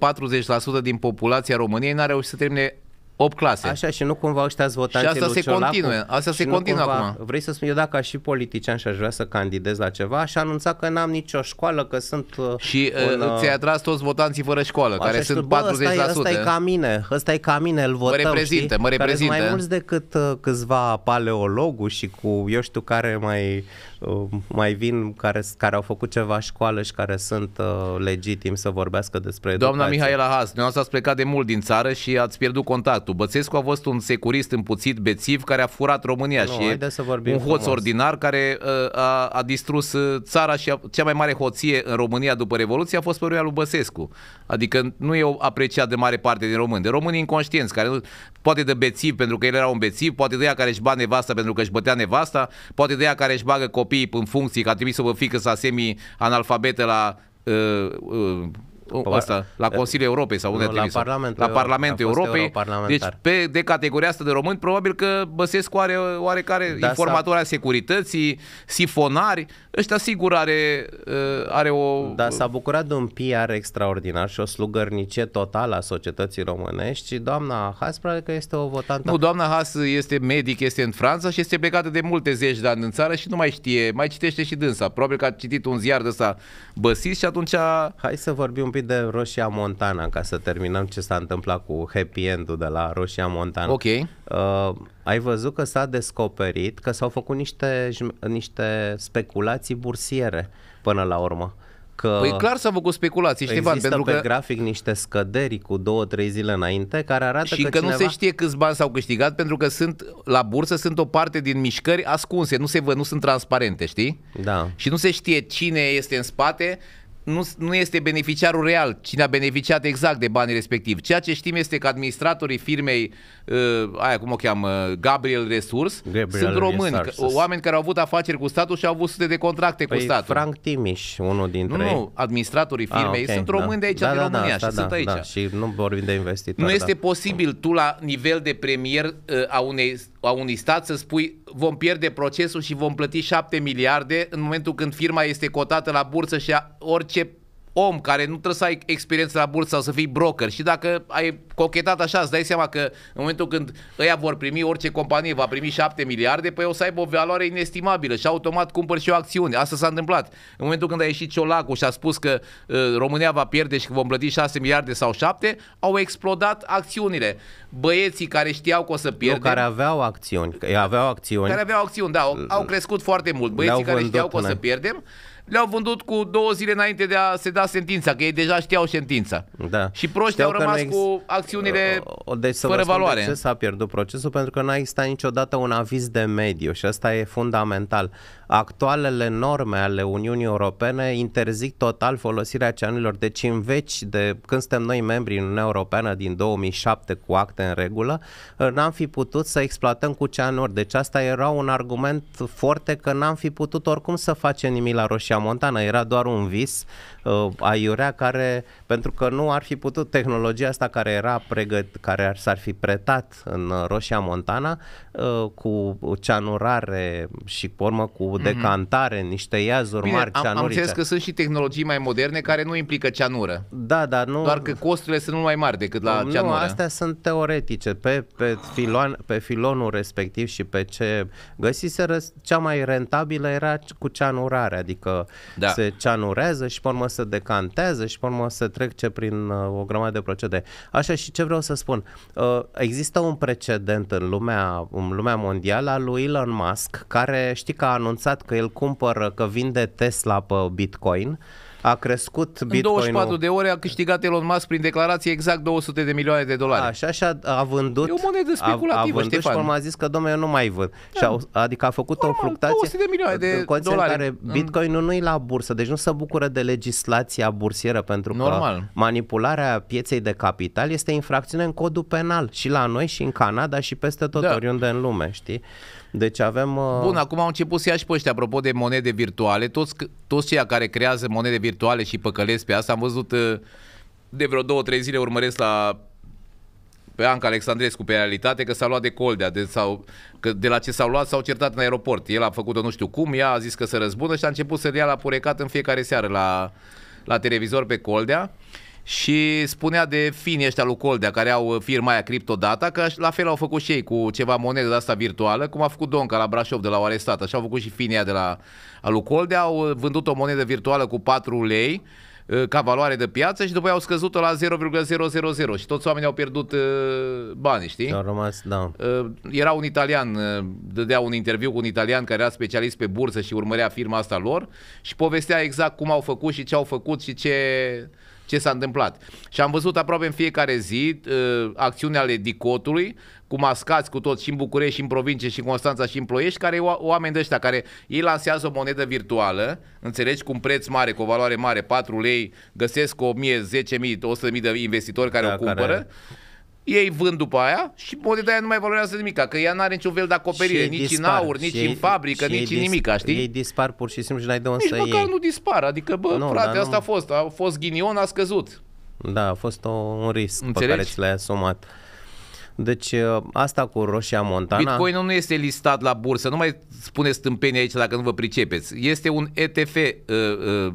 40% din populația României n-a reușit să termine 8 clase. Așa și nu cumva ăștia votanții Și asta se continuă, asta se continuă acum. Vrei să spun, eu dacă aș și politician și aș vrea să candidez la ceva, aș anunța că n-am nicio școală, că sunt... Uh, și uh, un, uh, ți-ai atras toți votanții fără școală, așa care sunt bă, 40%. Ăsta e, ăsta e ca mine, ăsta e ca mine, îl votăm, Mă reprezintă, știi? mă reprezintă. Care mai mulți decât uh, câțiva paleologu și cu, eu știu care mai Uh, mai vin care, care au făcut ceva școală și care sunt uh, legitim să vorbească despre educație. Doamna Mihaela Haas, dumneavoastră ați plecat de mult din țară și ați pierdut contactul. Bățescu a fost un securist împuțit, bețiv, care a furat România nu, și să vorbim un hoț frumos. ordinar care uh, a, a distrus uh, țara și a, cea mai mare hoție în România după Revoluție a fost pe lui Băsescu. Adică nu e apreciat de mare parte din români, de românii inconștienți, care nu, Poate de bețiv pentru că el era un bețiv, poate de ea care își ba nevasta pentru că își bătea nevasta, poate de ea care își bagă copiii în funcții, că a trimis să vă fică să semi analfabete la uh, uh, asta, păi, la Consiliul Europei sau unde nu, la Parlamentul, la Parlamentul Europei. Deci pe, de categoria asta de români probabil că Băsescu are oarecare da, informatori a securității, sifonari, ăștia sigur are, uh, are o... Da, s-a bucurat de un PR extraordinar și o slugărnicie totală a societății românești și doamna Haas probabil că este o votantă... Nu, doamna Haas este medic, este în Franța și este plecată de multe zeci de ani în țară și nu mai știe, mai citește și dânsa. Probabil că a citit un ziar de s-a băsit și atunci... A... Hai să vorbim un pic de Roșia Montana ca să terminăm ce s-a întâmplat cu happy end-ul de la Roșia Montana. Ok. Uh, ai văzut că s-a descoperit că s-au făcut niște, niște speculații bursiere până la urmă. Că păi clar s-au făcut speculații, Ștefan, pentru pe că... grafic niște scăderi cu două, trei zile înainte care arată și că, că cineva... nu se știe câți bani s-au câștigat pentru că sunt la bursă sunt o parte din mișcări ascunse, nu se văd, nu sunt transparente, știi? Da. Și nu se știe cine este în spate, nu, nu este beneficiarul real, cine a beneficiat exact de banii respectiv. Ceea ce știm este că administratorii firmei, uh, aia cum o cheamă, Gabriel Resurs, Gabriel sunt români, Resources. oameni care au avut afaceri cu statul și au avut sute de contracte păi cu statul. Frank Timiș, unul dintre Nu, nu, administratorii ah, firmei ah, okay, sunt da. români da. de aici, da, din da, da România da, și da, sunt da, aici. Da, și nu vorbim de investitori. Nu da. este posibil tu la nivel de premier uh, a, unei, a unui stat să spui vom pierde procesul și vom plăti 7 miliarde în momentul când firma este cotată la bursă și a, orice om care nu trebuie să ai experiență la bursă sau să fii broker și dacă ai cochetat așa, îți dai seama că în momentul când ăia vor primi, orice companie va primi 7 miliarde, păi o să aibă o valoare inestimabilă și automat cumpăr și o acțiune. Asta s-a întâmplat. În momentul când a ieșit Ciolacu și a spus că uh, România va pierde și că vom plăti 6 miliarde sau 7, au explodat acțiunile. Băieții care știau că o să pierdă. care aveau acțiuni. aveau acțiuni. Care aveau acțiuni, da. Au, au crescut foarte mult. Băieții care știau că o să pierdem le-au vândut cu două zile înainte de a se da sentința, că ei deja știau sentința. Da. Și proștii au rămas ex... cu acțiunile deci să fără valoare. De ce s-a pierdut procesul? Pentru că n-a existat niciodată un aviz de mediu și asta e fundamental. Actualele norme ale Uniunii Europene interzic total folosirea ceanilor. Deci în veci, de când suntem noi membri în Uniunea Europeană din 2007 cu acte în regulă, n-am fi putut să exploatăm cu ceanuri. Deci asta era un argument foarte că n-am fi putut oricum să facem nimic la Roșia Montana era doar un vis uh, aiurea care, pentru că nu ar fi putut tehnologia asta care era pregăt, care ar, s-ar fi pretat în Roșia Montana uh, cu ceanurare și formă urmă cu mhm. decantare, mm-hmm. niște iazuri Bine, mari, am, am înțeles că sunt și tehnologii mai moderne care nu implică ceanură. Da, dar nu... Doar că costurile sunt mult mai mari decât la nu, ceanură. Nu, astea sunt teoretice. Pe, pe, filon, pe filonul respectiv și pe ce găsiseră, cea mai rentabilă era cu ceanurare, adică da. se ceanurează și pe urmă se decantează și pe urmă se trece prin uh, o grămadă de procede. Așa și ce vreau să spun, uh, există un precedent în lumea, în lumea mondială a lui Elon Musk, care știi că a anunțat că el cumpără, că vinde Tesla pe Bitcoin, a crescut Bitcoin. În 24 de ore a câștigat Elon Musk prin declarație exact 200 de milioane de dolari. Așa și a, vândut. E o monedă speculativă, a, a vândut Ștefan. și m-a zis că domnule, eu nu mai vând. Da. Și a, adică a făcut Normal, o fluctuație. 200 de milioane de în dolari. care Bitcoin nu e la bursă, deci nu se bucură de legislația bursieră pentru Normal. că manipularea pieței de capital este infracțiune în codul penal și la noi și în Canada și peste tot da. oriunde în lume, știi? Deci avem... Uh... Bun, acum au început să ia și pe ăștia, apropo de monede virtuale, toți, toți cei care creează monede virtuale și păcălesc pe asta, am văzut uh, de vreo două, trei zile urmăresc la pe Anca Alexandrescu pe realitate că s-a luat de Coldea, de, sau, că de la ce s-au luat s-au certat în aeroport. El a făcut-o nu știu cum, ea a zis că se răzbună și a început să-l ia la purecat în fiecare seară la, la televizor pe Coldea și spunea de finii ăștia lui Coldea care au uh, firma aia Cryptodata că la fel au făcut și ei cu ceva monedă de asta virtuală, cum a făcut Donca la Brașov de la o arestat, așa au făcut și finii aia de la lui Coldea, au uh, vândut o monedă virtuală cu 4 lei uh, ca valoare de piață și după aia au scăzut-o la 0,000 și toți oamenii au pierdut bani, știi? Au rămas, da. Era un italian, dădea un interviu cu un italian care era specialist pe bursă și urmărea firma asta lor și povestea exact cum au făcut și ce au făcut și ce ce s-a întâmplat. Și am văzut aproape în fiecare zi uh, acțiuni ale dicotului, cu mascați, cu toți, și în București, și în provincie, și în Constanța, și în Ploiești, care o oameni de ăștia, care ei lansează o monedă virtuală, înțelegi, cu un preț mare, cu o valoare mare, 4 lei, găsesc 1000, 10.000, 100.000 de investitori care da, o cumpără. Care ei vând după aia și moneda aia nu mai valorează nimic, că ea nu are niciun fel de acoperire, nici dispar, în aur, nici ei, în fabrică, nici în nimic, știi? Ei dispar pur și simplu și n-ai de unde să Nici măcar nu dispar, adică, bă, nu, frate, asta nu... a fost, a fost ghinion, a scăzut. Da, a fost o, un risc Înțelegi? pe care ți l-ai asumat. Deci ă, asta cu Roșia Montana... Bitcoinul nu este listat la bursă, nu mai spuneți stâmpenii aici dacă nu vă pricepeți. Este un ETF uh, ă, uh, ă,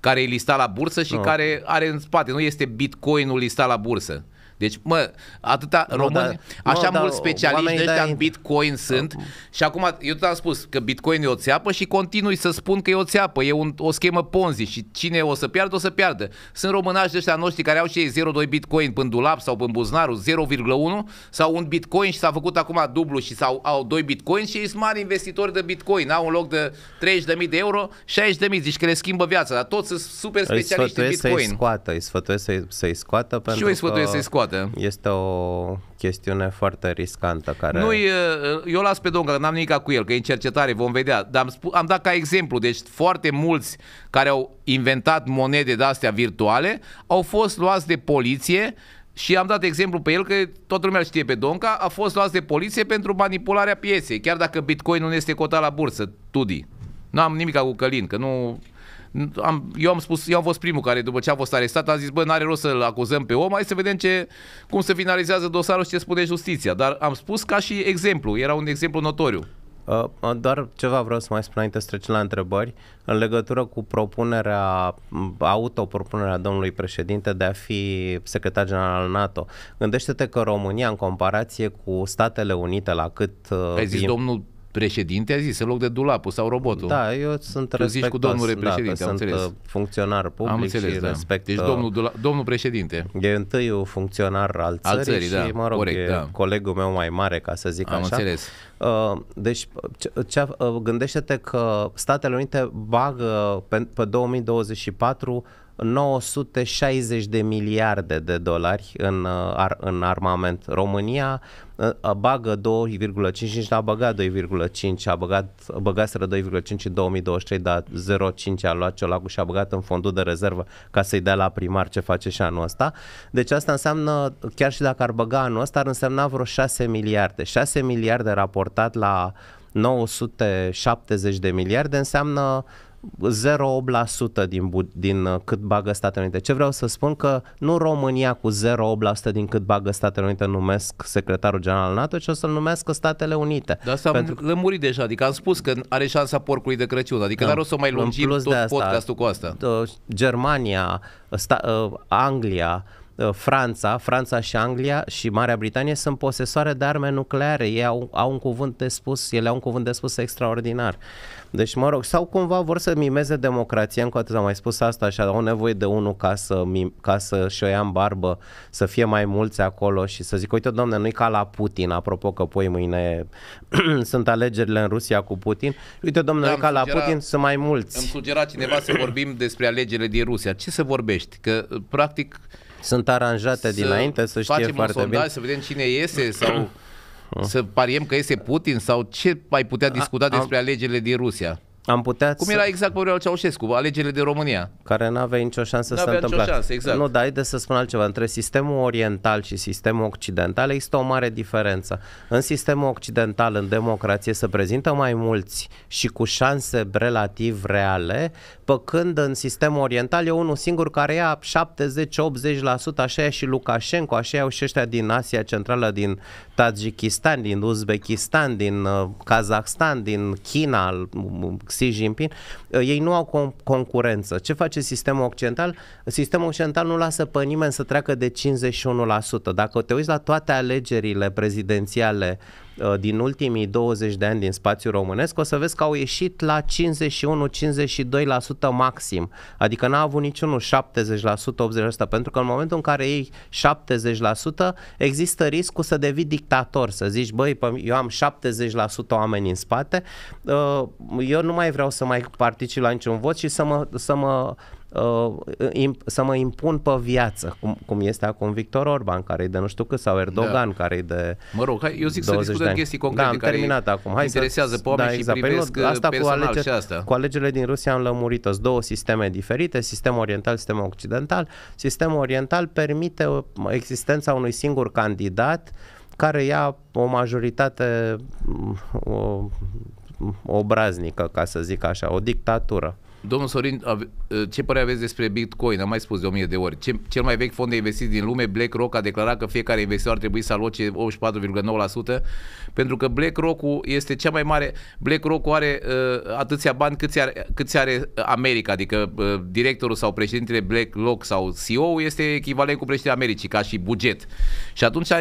care e listat la bursă și no. care are în spate, nu este Bitcoinul listat la bursă. Deci, mă, atâta no, români, așa no, mulți specialiști ăștia în Bitcoin sunt da. și acum, eu te-am spus că Bitcoin e o țeapă și continui să spun că e o țeapă, e un, o schemă ponzi și cine o să piardă, o să piardă. Sunt românași de ăștia noștri care au și ei 0,2 Bitcoin până dulap sau până buznarul, 0,1 sau un Bitcoin și s-a făcut acum dublu și sau au 2 Bitcoin și ei sunt mari investitori de Bitcoin, au un loc de 30.000 de euro, 60.000, zici că le schimbă viața, dar toți sunt super specialiști în Bitcoin. Îi sfătuiesc să-i scoată, îi sfătuiesc să-i, să-i scoată pentru și eu îi sfătuiesc că... să-i scoată poate. Este o chestiune foarte riscantă. Care... Nu, eu las pe domnul, că n-am nimic cu el, că e în cercetare, vom vedea. Dar am, spus, am dat ca exemplu, deci foarte mulți care au inventat monede de-astea virtuale au fost luați de poliție și am dat exemplu pe el că toată lumea știe pe Donca, a fost luat de poliție pentru manipularea pieței, chiar dacă Bitcoin nu este cotat la bursă, Tudi. Nu am nimic cu Călin, că nu am, eu am spus, eu am fost primul care după ce a fost arestat a zis, bă, n-are rost să-l acuzăm pe om, hai să vedem ce, cum se finalizează dosarul și ce spune justiția. Dar am spus ca și exemplu, era un exemplu notoriu. Uh, uh, doar ceva vreau să mai spun înainte să trecem la întrebări. În legătură cu propunerea, autopropunerea domnului președinte de a fi secretar general al NATO, gândește-te că România, în comparație cu Statele Unite, la cât... Uh, Ai zis din... domnul președinte a zis, în loc de dulapul sau robotul. Da, eu sunt tu respectos. cu domnul da, președinte, da, am sunt înțeles. Uh, funcționar public am înțeles, și da. respect. Deci domnul, dula, domnul președinte. E un funcționar al țării, al țării și, da, mă rog, corect, e da. colegul meu mai mare, ca să zic am așa. Am înțeles. Uh, deci, ce, ce, uh, gândește-te că Statele Unite bagă pe, pe 2024 960 de miliarde de dolari în, ar, în armament. România bagă 2,55, a băgat 2,5, a băgat, a băgaseră 2,5 în 2023, dar 0,5 a luat Ciolacu și a băgat în fondul de rezervă ca să-i dea la primar ce face și anul ăsta. Deci asta înseamnă, chiar și dacă ar băga anul ăsta, ar însemna vreo 6 miliarde. 6 miliarde raportat la 970 de miliarde înseamnă 0,8% din, din uh, cât bagă Statele Unite. Ce vreau să spun că nu România cu 0,8% din cât bagă Statele Unite numesc secretarul general NATO, ci o să-l numească Statele Unite. Dar asta Pentru... am lămurit deja, adică am spus că are șansa porcului de Crăciun, adică da. dar o să mai lungim tot de asta, podcastul cu asta. Ă, Germania, sta, ă, Anglia, ă, Franța, Franța și Anglia și Marea Britanie sunt posesoare de arme nucleare. Ei au, au un cuvânt de spus, ele au un cuvânt de spus extraordinar. Deci, mă rog, sau cumva vor să mimeze democrația, încă dată am mai spus asta, așa, au nevoie de unul ca să, ca să și-o ia în barbă, să fie mai mulți acolo și să zic, uite, domne, nu-i ca la Putin, apropo că poi mâine sunt alegerile în Rusia cu Putin, uite, domne, da, ca sugera, la Putin sunt mai mulți. Îmi sugera cineva să vorbim despre alegerile din Rusia. Ce să vorbești? Că, practic, sunt aranjate să dinainte, să știe foarte Să un sondaj, să vedem cine iese sau să pariem că este Putin sau ce mai putea discuta despre alegerile din Rusia? am putea Cum să... era exact pe vremea Ceaușescu, alegerile de România. Care nu avea nicio șansă n-avea să se întâmple. Șansă, exact. Nu, dar de să spun altceva. Între sistemul oriental și sistemul occidental există o mare diferență. În sistemul occidental, în democrație, se prezintă mai mulți și cu șanse relativ reale, păcând în sistemul oriental e unul singur care ia 70-80%, așa e și Lukashenko, așa iau și ăștia din Asia Centrală, din Tajikistan, din Uzbekistan, din uh, Kazakhstan, din China, Xi Jinping, uh, ei nu au concurență. Ce face sistemul occidental? Sistemul occidental nu lasă pe nimeni să treacă de 51%. Dacă te uiți la toate alegerile prezidențiale Uh, din ultimii 20 de ani din spațiul românesc, o să vezi că au ieșit la 51-52% maxim. Adică n-a avut niciunul 70%, 80%, pentru că în momentul în care ei 70%, există riscul să devii dictator, să zici, băi, eu am 70% oameni în spate, uh, eu nu mai vreau să mai particip la niciun vot și să mă, să mă Uh, să mă impun pe viață, cum, cum este acum Victor Orban, care e de nu știu cât, sau Erdogan, da. care e de Mă rog, hai, eu zic să discutăm chestii da, concrete da, am care terminat acum. Hai interesează pe da, oameni da, exact. și păi privesc uh, asta cu, alege, și asta cu alegerile din Rusia am lămurit o două sisteme diferite, sistem oriental, sistem occidental. Sistemul oriental permite uh, existența unui singur candidat care ia o majoritate mm, o, mm, obraznică, ca să zic așa, o dictatură. Domnul Sorin, ă, ce părere aveți despre Bitcoin? Am mai spus de o mie de ori. Ce, cel mai vechi fond de investit din lume, BlackRock, a declarat că fiecare investitor ar trebui să aloce 84,9% pentru că BlackRock-ul este cea mai mare... BlackRock-ul are uh, atâția bani câți are, câți are America, adică uh, directorul sau președintele BlackRock sau CEO-ul este echivalent cu președintele Americii ca și buget. Și atunci, uh,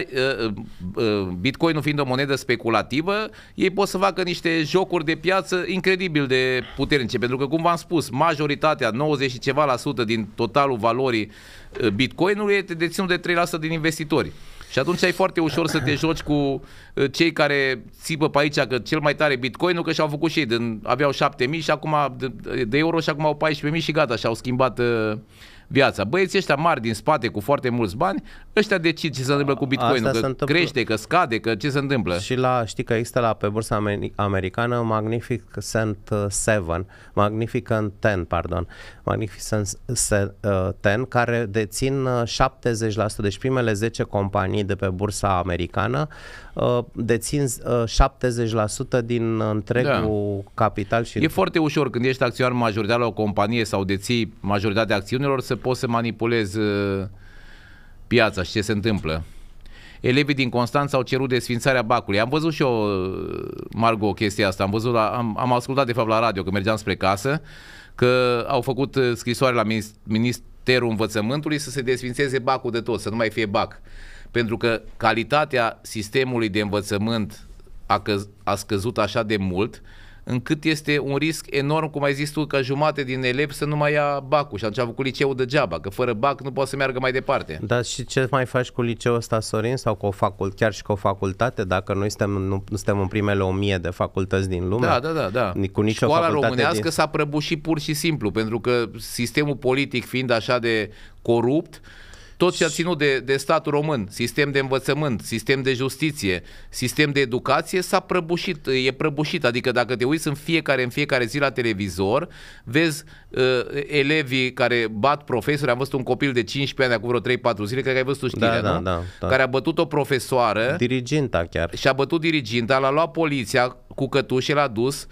uh, Bitcoin-ul fiind o monedă speculativă, ei pot să facă niște jocuri de piață incredibil de puternice, pentru că, cum v-am spus, spus, majoritatea, 90 și ceva la sută din totalul valorii eh, bitcoinului este deținut de 3% din investitori. Și atunci ai foarte ușor să te joci cu eh, cei care țipă pe aici că cel mai tare bitcoinul, că și-au făcut și ei, din, aveau 7.000 și acum de, de euro și acum au 14.000 și gata, și-au schimbat uh, viața. Băieții ăștia mari din spate cu foarte mulți bani, ăștia decid ce se întâmplă cu Bitcoin, că întâmplă... crește, că scade, că ce se întâmplă. Și la, știi că există la pe bursa americană Magnificent 7, uh, Magnificent 10, pardon, Magnificent 10, uh, care dețin 70%, uh, deci primele 10 companii de pe bursa americană uh, dețin 70% din întregul da. capital. și. E foarte ușor când ești acționar majoritar la o companie sau deții majoritatea acțiunilor să poți să manipulezi piața și ce se întâmplă elevii din Constanța au cerut desfințarea bacului. Am văzut și eu, Margo, chestia asta. Am, văzut la, am, am ascultat, de fapt, la radio, că mergeam spre casă că au făcut uh, scrisoare la Ministerul Învățământului să se desfințeze bacul de tot, să nu mai fie bac. Pentru că calitatea sistemului de învățământ a, căz- a scăzut așa de mult încât este un risc enorm, cum ai zis tu, ca jumate din elevi să nu mai ia bacul și atunci a făcut liceul degeaba, că fără bac nu poate să meargă mai departe. Dar și ce mai faci cu liceul ăsta, Sorin, sau cu o facult, chiar și cu o facultate, dacă noi suntem, nu, suntem în primele o mie de facultăți din lume? Da, da, da. da. Cu nicio Școala românească din... s-a prăbușit pur și simplu, pentru că sistemul politic fiind așa de corupt, uh, tot ce a ținut de, de statul român, sistem de învățământ, sistem de justiție, sistem de educație, s-a prăbușit, e prăbușit. Adică dacă te uiți în fiecare, în fiecare zi la televizor, vezi uh, elevii care bat profesori. Am văzut un copil de 15 ani acum vreo 3-4 zile, cred că ai văzut tu știrea, da, Da, da, da. Care a bătut o profesoară. Diriginta chiar. Și a bătut diriginta, l-a luat poliția cu cătușe, l-a dus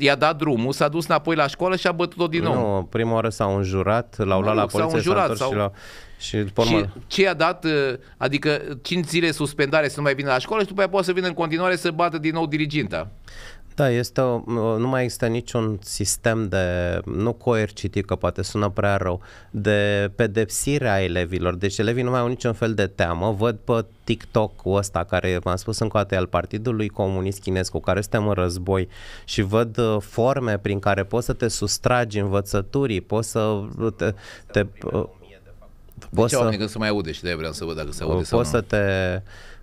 i-a dat drumul, s-a dus înapoi la școală și a bătut-o din nou. Nu, prima oară s-au înjurat, l-au luat la poliție, s-au înjurat, s-au... și l-au... Și, urmă... și ce i-a dat, uh, adică 5 zile suspendare să nu mai vină la școală și după aia poate să vină în continuare să bată din nou diriginta. Da, este o, nu mai există niciun sistem de, nu coercitiv, că poate sună prea rău, de pedepsire a elevilor. Deci elevii nu mai au niciun fel de teamă. Văd pe TikTok-ul ăsta, care v-am spus încă o dată, al Partidului Comunist Chinescu, cu care suntem în război și văd uh, forme prin care poți să te sustragi învățăturii, poți să te... te, te uh, deci, Poți să... Că să mai aude și de vreau să văd dacă se aude uh, Poți să te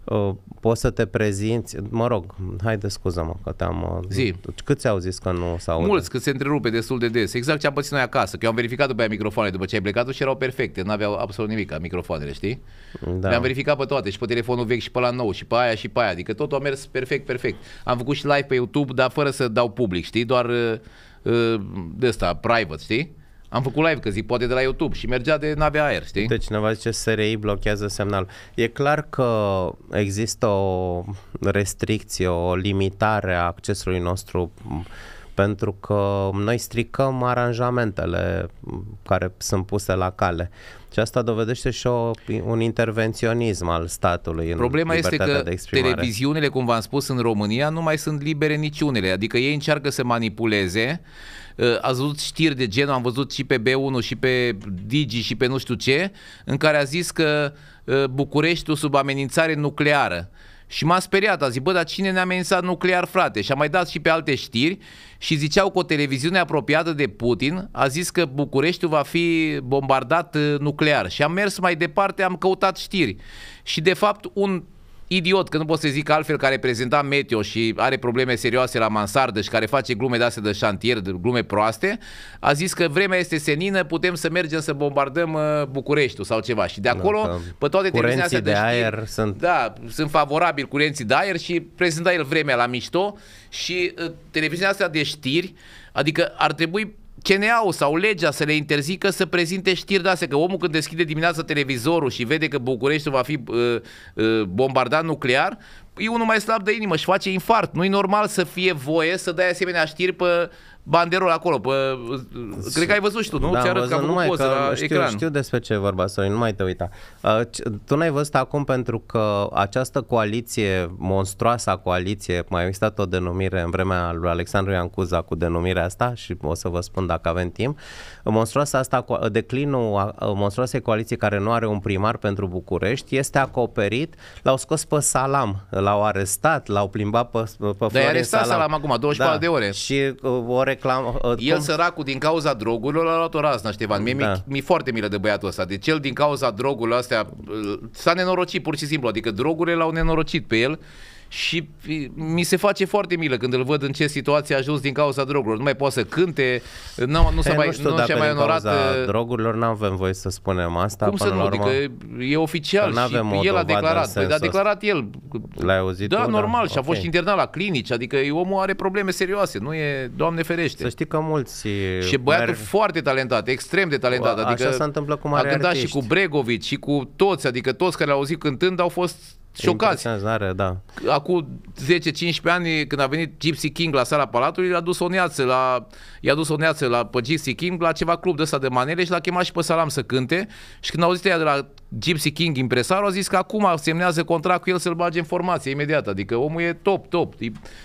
Uh, poți să te prezinți, mă rog, haide scuză-mă că te-am... Uh, Zi. Deci câți au zis că nu s-au... Mulți, că se întrerupe destul de des. Exact ce am pățit noi acasă, că eu am verificat după aia microfoanele după ce ai plecat și erau perfecte, nu aveau absolut nimic microfoanele, știi? Da. Le-am verificat pe toate și pe telefonul vechi și pe la nou și pe aia și pe aia, adică totul a mers perfect, perfect. Am făcut și live pe YouTube, dar fără să dau public, știi? Doar uh, de asta, private, știi? Am făcut live, că zic, poate de la YouTube și mergea de nave aer, știi? Deci cineva zice SRI blochează semnal. E clar că există o restricție, o limitare a accesului nostru pentru că noi stricăm aranjamentele care sunt puse la cale. Și asta dovedește și o, un intervenționism al statului. În Problema este că televiziunile, cum v-am spus, în România nu mai sunt libere niciunele, adică ei încearcă să manipuleze Uh, ați văzut știri de genul, am văzut și pe B1 și pe Digi și pe nu știu ce, în care a zis că uh, Bucureștiul sub amenințare nucleară. Și m-a speriat, a zis, bă, dar cine ne-a amenințat nuclear, frate? Și a mai dat și pe alte știri și ziceau că o televiziune apropiată de Putin a zis că Bucureștiul va fi bombardat uh, nuclear. Și am mers mai departe, am căutat știri. Și de fapt un idiot, că nu pot să zic altfel, care prezenta Meteo și are probleme serioase la mansardă și care face glume de astea de șantier, de glume proaste, a zis că vremea este senină, putem să mergem să bombardăm uh, Bucureștiul sau ceva. Și de da, acolo, da, pe toate televiziunile astea de, de știri, aer sunt... Da, sunt favorabil curenții de aer și prezenta el vremea la mișto și uh, televiziunea asta de știri, adică ar trebui CNA-ul sau legea să le interzică să prezinte știri de astea, că omul când deschide dimineața televizorul și vede că Bucureștiul va fi uh, uh, bombardat nuclear, e unul mai slab de inimă și face infart. Nu-i normal să fie voie să dai asemenea știri pe banderol acolo. Pă, cred că ai văzut și tu, nu? Da, Ți-arăt că am numai poză că la știu, ecran. Știu despre ce e vorba, Sorin, nu mai te uita. Uh, tu n-ai văzut acum pentru că această coaliție, monstruoasa coaliție, mai a existat o denumire în vremea lui Alexandru Iancuza cu denumirea asta și o să vă spun dacă avem timp, Monstruoasa asta, declinul monstruoasei coaliții care nu are un primar pentru București este acoperit, l-au scos pe Salam, l-au arestat, l-au plimbat pe, pe Florin Dar arestat Salam, acum, 24 da. de ore. Și uh, o reclamă... Uh, el, cum? săracul, din cauza drogurilor, a luat o raznă, Ștefan. Mie da. mi foarte milă de băiatul ăsta. Deci el, din cauza drogurilor astea, uh, s-a nenorocit pur și simplu. Adică drogurile l-au nenorocit pe el și mi se face foarte milă când îl văd în ce situație a ajuns din cauza drogurilor. Nu mai poate să cânte, nu, nu s-a mai, nu știu, nu dacă mai onorat. drogurilor nu avem voie să spunem asta. Cum până să nu? Adică urmă, adică e oficial și el a declarat. Păi, a declarat el. L-ai auzit Da, tu, normal da? și a okay. fost internat la clinici, adică omul are probleme serioase, nu e, doamne ferește. Să știi că mulți... Și băiatul mer... foarte talentat, extrem de talentat. Adică Așa s-a întâmplat cu mare A cântat artiști. și cu Bregovic și cu toți, adică toți care l-au auzit cântând au fost șocați. Are, da. Acum 10-15 ani, când a venit Gypsy King la sala Palatului, i-a dus o neață la, i-a dus o neață la, pe Gypsy King la ceva club de ăsta de manele și l-a chemat și pe Salam să cânte și când au zis ea de la Gypsy King, impresarul, a zis că acum semnează contract cu el să-l bage în formație imediat. Adică omul e top, top.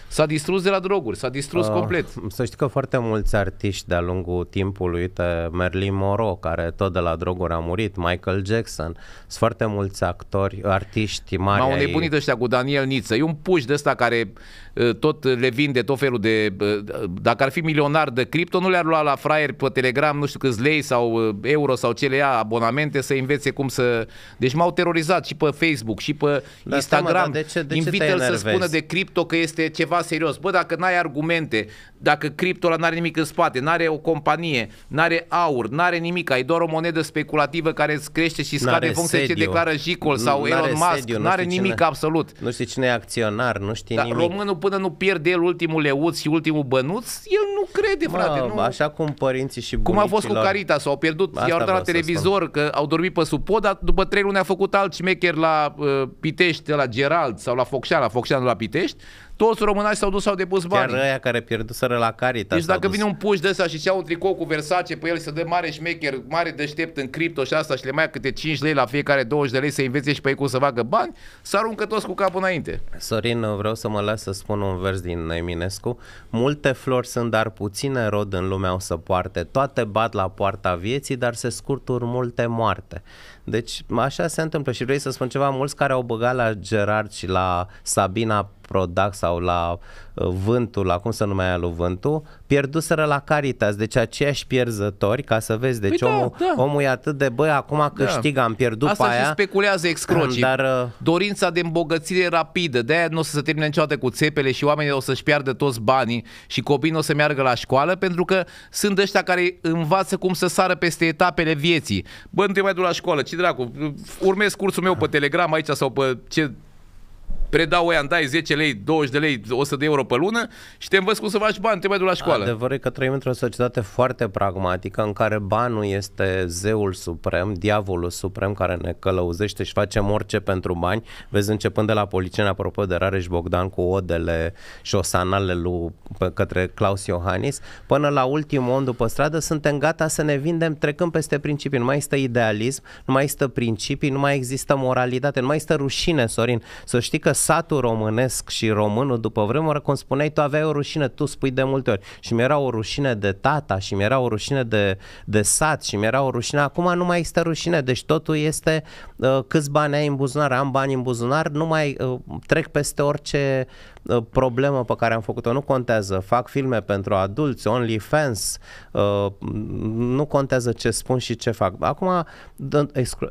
S-a distrus de la droguri, s-a distrus uh, complet. Să știi că foarte mulți artiști de-a lungul timpului, uite, Merlin Moro, care tot de la droguri a murit, Michael Jackson, sunt foarte mulți actori, artiști mari. M-au nebunit ăștia cu Daniel Niță. E un puș de ăsta care Eh, tot le vinde tot felul de... Eh, dacă ar fi milionar de cripto, nu le-ar lua la fraier pe Telegram nu știu câți lei sau eh, euro sau ce le ia abonamente să învețe cum să... Deci m-au terorizat și pe Facebook și pe da, Instagram. da, de ce, de Invită-l să spună de cripto că este ceva serios. Bă, dacă n-ai argumente, dacă cripto ăla n-are nimic în spate, n-are o companie, n-are aur, n-are nimic, ai doar o monedă speculativă care îți crește și scade în funcție ce declară Jicol sau Elon Musk, n-are nimic absolut. Nu știi cine e acționar, nu știi nimic. Românul până nu pierde el ultimul leuț și ultimul bănuț, el nu crede, Mă, frate. Nu. Așa cum părinții și bunicilor... Cum a fost cu Carita, s-au pierdut, i-au dat la televizor, că au dormit pe sub pod, dar după trei luni a făcut alt șmecher la uh, Pitești, la Gerald sau la Focșan, la Focșan la Pitești, toți românași s-au dus, s-au depus bani. Chiar ăia care pierduseră la Caritas. Deci dacă dus. vine un puș de ăsta și ia un tricou cu Versace pe el să dă mare șmecher, mare deștept în cripto și asta și le mai câte 5 lei la fiecare 20 de lei să învețe și pe ei cum să facă bani, să aruncă toți cu capul înainte. Sorin, vreau să mă las să spun un vers din Eminescu. Multe flori sunt, dar puține rod în lumea o să poarte. Toate bat la poarta vieții, dar se scurtur multe moarte. Deci așa se întâmplă și vrei să spun ceva, mulți care au băgat la Gerard și la Sabina Prodac sau la uh, Vântul, la cum se numea aia lui Vântul, pierduseră la Caritas, deci aceiași pierzători, ca să vezi, deci păi da, omul, da, da. omul e atât de, băi, acum da. câștig, da. am pierdut Asta pe aia. Asta speculează excrocii. Dar, uh, Dorința de îmbogățire rapidă, de aia nu o să se termine niciodată cu țepele și oamenii o să-și piardă toți banii și copiii nu o să meargă la școală, pentru că sunt ăștia care învață cum să sară peste etapele vieții. Bă, nu te mai du la școală, dracu, urmez cursul meu pe Telegram aici sau pe ce predau ăia, îmi dai 10 lei, 20 de lei, 100 de euro pe lună și te învăț cum să faci bani, te mai duci la școală. Adevăr e că trăim într-o societate foarte pragmatică în care banul este zeul suprem, diavolul suprem care ne călăuzește și facem orice pentru bani. Vezi, începând de la policieni, apropo de Rareș Bogdan cu odele și osanale lui, către Claus Iohannis, până la ultimul om după stradă suntem gata să ne vindem trecând peste principii. Nu mai este idealism, nu mai este principii, nu mai există moralitate, nu mai este rușine, Sorin. Să știi că satul românesc și românul după vremuri, cum spuneai, tu aveai o rușine, tu spui de multe ori. Și mi-era o rușine de tata și mi-era o rușine de, de sat și mi-era o rușine. Acum nu mai este rușine, deci totul este uh, câți bani ai în buzunar, am bani în buzunar, nu mai uh, trec peste orice uh, Uh, problemă pe care am făcut-o nu contează. Fac filme pentru adulți, OnlyFans, uh, nu contează ce spun și ce fac. Acum,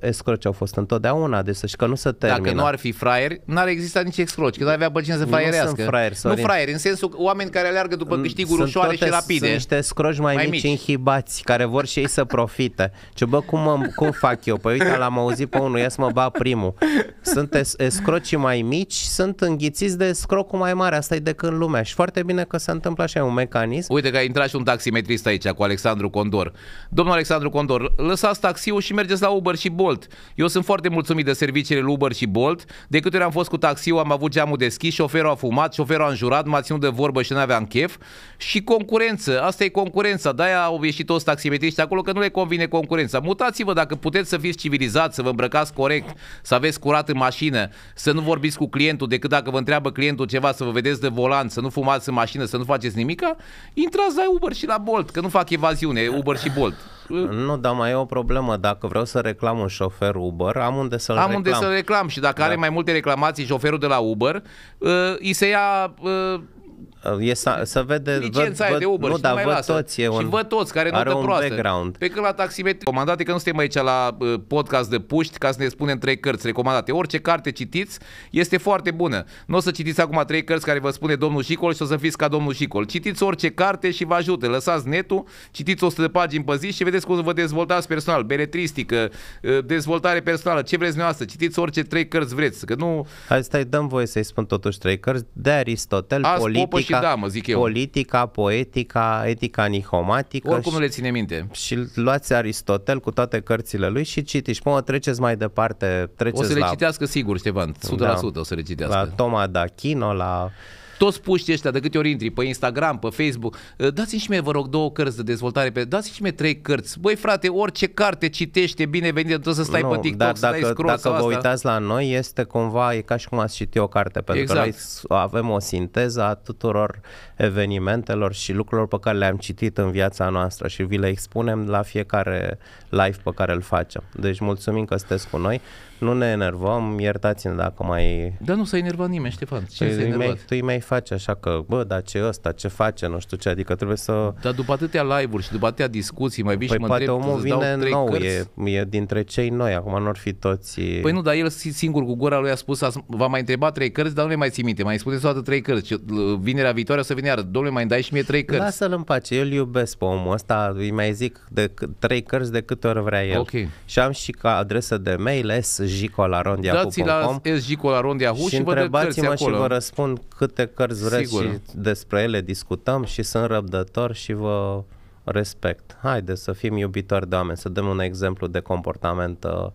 escroci au fost întotdeauna, deci să știi că nu se termină. Dacă nu ar fi fraieri, n-ar exista nici escroci, că nu avea pe să fraierească. Nu sunt fraieri, Nu fraieri, în sensul oameni care aleargă după mm, câștiguri sunt ușoare toate, și rapide. Sunt niște escroci mai, mai mici, inhibați, care vor și ei să profite. Ce bă, cum, mă, cum fac eu? Păi uite, l-am auzit pe unul, ia să mă ba primul. Sunt es- escrocii mai mici, sunt înghițiți de escroc cum mai mare, asta e de când lumea. Și foarte bine că se întâmplă așa un mecanism. Uite că a intrat și un taximetrist aici cu Alexandru Condor. Domnul Alexandru Condor, lăsați taxiul și mergeți la Uber și Bolt. Eu sunt foarte mulțumit de serviciile lui Uber și Bolt. De câte ori am fost cu taxiul, am avut geamul deschis, șoferul a fumat, șoferul a înjurat, m-a ținut de vorbă și nu aveam chef. Și concurență, asta e concurența. Da, aia au ieșit toți taximetriști acolo că nu le convine concurența. Mutați-vă dacă puteți să fiți civilizați, să vă îmbrăcați corect, să aveți curat în mașină, să nu vorbiți cu clientul decât dacă vă întreabă clientul ceva să vă vedeți de volan, să nu fumați în mașină, să nu faceți nimic. intrați la Uber și la Bolt, că nu fac evaziune, Uber și Bolt. Nu, dar mai e o problemă. Dacă vreau să reclam un șofer Uber, am unde să-l am reclam. unde să-l reclam și dacă da. are mai multe reclamații șoferul de la Uber, îi uh, se ia... Uh, E să, să vede, Licența văd, de Uber nu, și da, mai văd lasă. toți. E un, și văd toți care are notă un proastă. Background. Pe când la taximetri recomandate că nu suntem aici la uh, podcast de puști ca să ne spunem trei cărți recomandate. Orice carte citiți este foarte bună. Nu o să citiți acum trei cărți care vă spune domnul Șicol și o să fiți ca domnul Șicol. Citiți orice carte și vă ajută. Lăsați netul, citiți 100 de pagini pe zi și vedeți cum vă dezvoltați personal, beretristică uh, dezvoltare personală, ce vreți dumneavoastră. Citiți orice trei cărți vreți. Că nu... Hai stai, dăm voie să-i spun totuși trei cărți. De Aristotel, Azi, politică, da, mă, zic eu. politica, poetica, etica nihomatică. Oricum și, nu le ține minte. Și luați Aristotel cu toate cărțile lui și citiți. Mă, treceți mai departe. Treceți o să la... le citească sigur, Ștefan, 100% da, o să le citească. La Toma D'Achino, la toți puștii ăștia, de câte ori intri pe Instagram, pe Facebook, ă, dați-mi și mie, vă rog, două cărți de dezvoltare, pe, dați-mi și mie trei cărți. Băi, frate, orice carte citește, venit, tu să stai nu, pe TikTok, dar să dacă, scroll, dacă vă asta. uitați la noi, este cumva, e ca și cum ați citi o carte, pentru exact. că noi avem o sinteză a tuturor evenimentelor și lucrurilor pe care le-am citit în viața noastră și vi le expunem la fiecare live pe care îl facem. Deci mulțumim că sunteți cu noi nu ne enervăm, iertați-ne dacă mai... Dar nu s-a enervat nimeni, Ștefan. Ce păi Mai, tu îi mai faci așa că, bă, dar ce ăsta, ce face, nu știu ce, adică trebuie să... Dar după atâtea live-uri și după atâtea discuții, mai vii păi și mă poate omul vine nou, e, e, dintre cei noi, acum nu ar fi toți... Păi nu, dar el singur cu gura lui a spus, v a mai întrebat trei cărți, dar nu le mai ții minte, mai spuneți o dată trei cărți, vinerea viitoare o să vină iar, domnule, mai dai și mie trei cărți. Lasă-l în pace, eu îl iubesc pe omul ăsta, îi mai zic de trei cărți de câte ori vrea el. Okay. Și am și ca adresă de mail, s Dați-la și, și vă întrebați-mă și vă răspund câte cărți vreți Sigur. și despre ele discutăm și sunt răbdător și vă respect. Haideți să fim iubitori de oameni, să dăm un exemplu de comportament uh,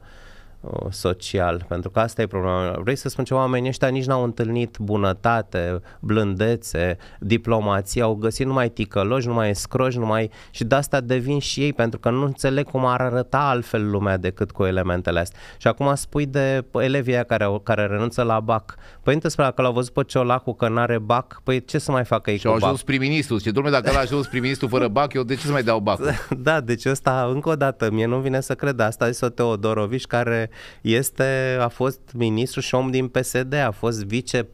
social, pentru că asta e problema. Vrei să spun ce oamenii ăștia nici n-au întâlnit bunătate, blândețe, diplomație, au găsit numai ticăloși, numai scroși, numai... și de asta devin și ei, pentru că nu înțeleg cum ar arăta altfel lumea decât cu elementele astea. Și acum spui de elevii aia care, care renunță la BAC. întâi păi spune că l-au văzut pe Ciolacu că n-are BAC, păi ce să mai facă ei și cu au BAC? ajuns prim-ministru. Ce dumne, dacă l-a ajuns prim-ministru fără BAC, eu de ce să mai dau BAC? Da, deci ăsta, încă o dată, mie nu vine să cred asta, este Teodoroviș care este, a fost ministru și om din PSD, a fost vice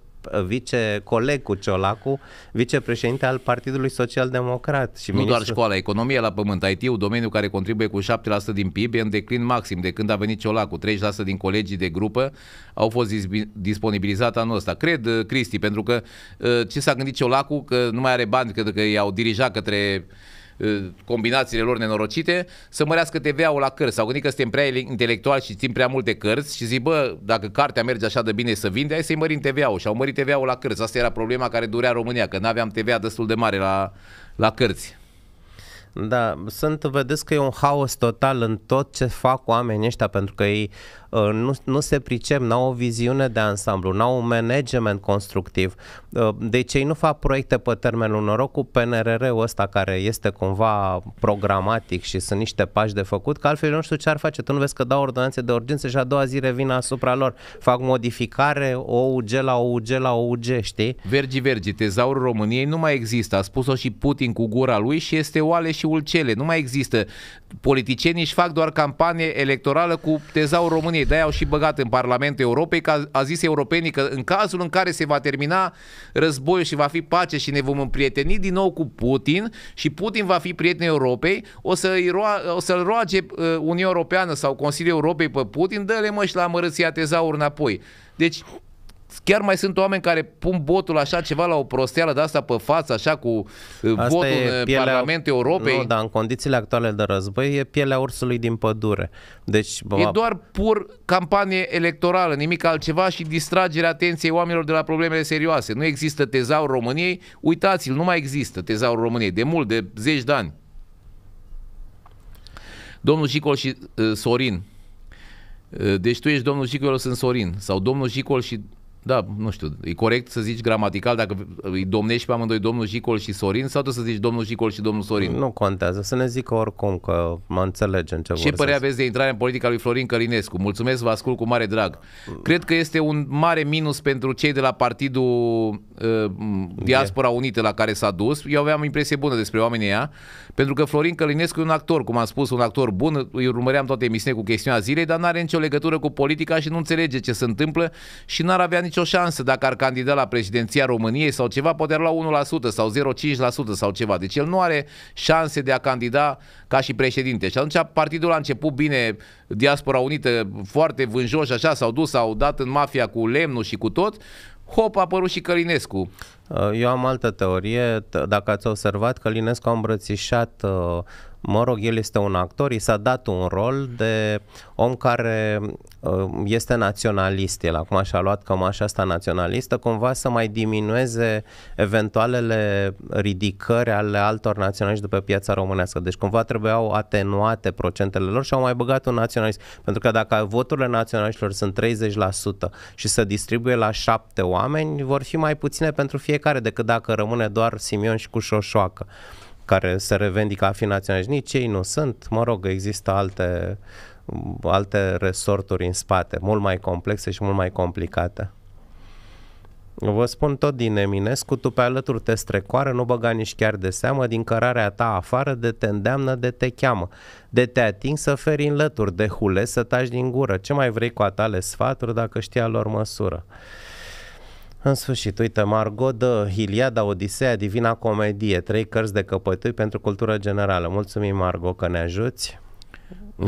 vice coleg cu Ciolacu, vicepreședinte al Partidului Social Democrat. Și nu ministru... doar școala, economia la pământ, it un domeniu care contribuie cu 7% din PIB, e în declin maxim de când a venit Ciolacu. 30% din colegii de grupă au fost disponibilizate anul ăsta. Cred, uh, Cristi, pentru că uh, ce s-a gândit Ciolacu, că nu mai are bani, că, că i-au dirijat către combinațiile lor nenorocite, să mărească TVA-ul la cărți. S-au gândit că suntem prea intelectuali și țin prea multe cărți și zic, bă, dacă cartea merge așa de bine să vinde, hai să-i mărim TVA-ul. Și au mărit TVA-ul la cărți. Asta era problema care durea România, că nu aveam TVA destul de mare la, la cărți. Da, sunt, vedeți că e un haos total în tot ce fac oamenii ăștia, pentru că ei Uh, nu, nu se pricep, n-au o viziune de ansamblu, n-au un management constructiv. Uh, deci ei nu fac proiecte pe termenul lung. Noroc cu PNRR-ul ăsta care este cumva programatic și sunt niște pași de făcut, că altfel nu știu ce ar face. Tu nu vezi că dau ordonanțe de urgență și a doua zi revin asupra lor. Fac modificare OUG la OUG la OUG, știi? Vergi, vergi, tezaurul României nu mai există. A spus-o și Putin cu gura lui și este oale și ulcele. Nu mai există politicienii își fac doar campanie electorală cu tezaurul României. De-aia au și băgat în Parlamentul Europei, că a zis europenii că în cazul în care se va termina războiul și va fi pace și ne vom împrieteni din nou cu Putin și Putin va fi prietenul Europei, o, să roa, o să-l roage uh, Uniunea Europeană sau Consiliul Europei pe Putin, dă-le mă și la mărăția tezaur înapoi. Deci Chiar mai sunt oameni care pun botul așa ceva la o prosteală de asta pe față, așa cu uh, asta botul în pielea, Parlamentul Europei. Nu, dar în condițiile actuale de război e pielea ursului din pădure. Deci, bă, e doar pur campanie electorală, nimic altceva și distragerea atenției oamenilor de la problemele serioase. Nu există tezaurul României, uitați-l, nu mai există tezaurul României, de mult, de zeci de ani. Domnul Jicol și uh, Sorin. Uh, deci tu ești domnul Jicol, eu sunt Sorin. Sau domnul Jicol și da, nu știu, e corect să zici gramatical dacă îi domnești pe amândoi domnul Jicol și Sorin sau tu să zici domnul Jicol și domnul Sorin? Nu contează, să ne zică oricum că mă înțelegem ce Ce părere aveți de intrare în politica lui Florin Călinescu? Mulțumesc, vă ascult cu mare drag. Cred că este un mare minus pentru cei de la Partidul Uh, diaspora unită la care s-a dus, eu aveam impresie bună despre oamenii ea, pentru că Florin Călinescu e un actor, cum am spus, un actor bun, îi urmăream toate emisiunile cu chestiunea zilei, dar nu are nicio legătură cu politica și nu înțelege ce se întâmplă și n-ar avea nicio șansă dacă ar candida la președinția României sau ceva, poate ar lua 1% sau 0,5% sau ceva. Deci el nu are șanse de a candida ca și președinte. Și atunci partidul a început bine, diaspora unită foarte vânjoși așa, s-au dus, s-au dat în mafia cu lemnul și cu tot hop, a apărut și Călinescu. Uh, eu am altă teorie. Dacă ați observat că Linescu a îmbrățișat uh, mă rog, el este un actor, i s-a dat un rol de om care uh, este naționalist, el acum și-a luat cămașa asta naționalistă, cumva să mai diminueze eventualele ridicări ale altor naționaliști de pe piața românească. Deci cumva trebuiau atenuate procentele lor și au mai băgat un naționalist. Pentru că dacă voturile naționaliștilor sunt 30% și se distribuie la șapte oameni, vor fi mai puține pentru fiecare fiecare, decât dacă rămâne doar Simion și cu Șoșoacă care se revendică a fi naționaliști. Nici ei nu sunt. Mă rog, există alte, alte resorturi în spate, mult mai complexe și mult mai complicate. Vă spun tot din Eminescu, tu pe alături te strecoară, nu băga nici chiar de seamă, din cărarea ta afară, de te îndeamnă, de te cheamă, de te ating să feri în lături, de hule să taci din gură. Ce mai vrei cu atale sfaturi dacă știa lor măsură? În sfârșit, uite, Margot dă Iliada, Odiseea, Divina Comedie, trei cărți de căpătui pentru cultură generală. Mulțumim, Margot, că ne ajuți.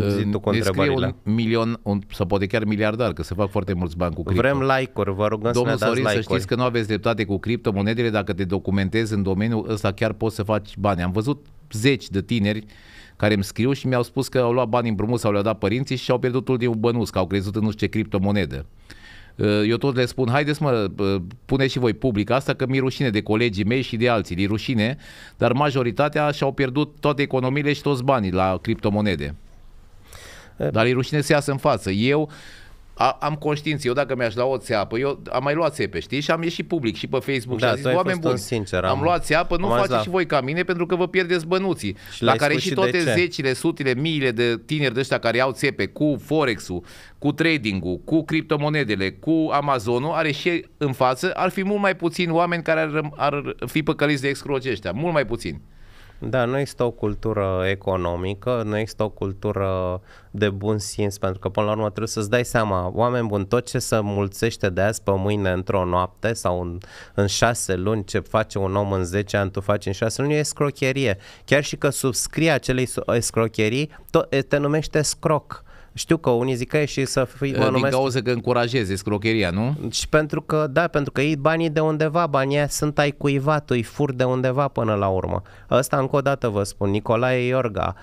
Zi tu cu Descrie un milion, un, să poate chiar miliardar, că se fac foarte mulți bani cu cripto. Vrem like-uri, vă rugăm Domnul să ne dați like-uri. să știți că nu aveți dreptate cu criptomonedele, dacă te documentezi în domeniul ăsta chiar poți să faci bani. Am văzut zeci de tineri care îmi scriu și mi-au spus că au luat bani împrumut sau le-au dat părinții și au pierdut ultimul bănuț, că au crezut în nu știu ce criptomonedă. Eu tot le spun, haideți mă, puneți și voi public asta că mi-e rușine de colegii mei și de alții, mi-e rușine, dar majoritatea și-au pierdut toate economiile și toți banii la criptomonede. Dar e rușine să iasă în față. Eu, a, am conștiință, eu dacă mi-aș lua o țeapă, eu am mai luat țepe, știi? Și am ieșit public și pe Facebook da, și am zis, oameni buni, sincer, am, am luat țeapă, nu faceți la... și da. voi ca mine pentru că vă pierdeți bănuții. Și la care și toate zecile, sutile, miile de tineri de ăștia care au țepe cu Forex-ul, cu trading-ul, cu criptomonedele, cu Amazonul, are și în față, ar fi mult mai puțin oameni care ar, ar fi păcăliți de escroci ăștia, mult mai puțin. Da, nu există o cultură economică, nu există o cultură de bun simț, pentru că până la urmă trebuie să-ți dai seama, oameni buni, tot ce se mulțește de azi pe mâine într-o noapte sau în, în șase luni, ce face un om în 10 ani, tu faci în șase luni, e scrocherie. Chiar și că subscrii acelei scrocherii, tot, te numește scroc. Știu că unii zic că e și să fii... Mă Din numesc... cauza că încurajezi scrocheria, nu? Și pentru că, da, pentru că ei banii de undeva, banii sunt ai cuiva, tu îi fur de undeva până la urmă. Ăsta încă o dată vă spun, Nicolae Iorga,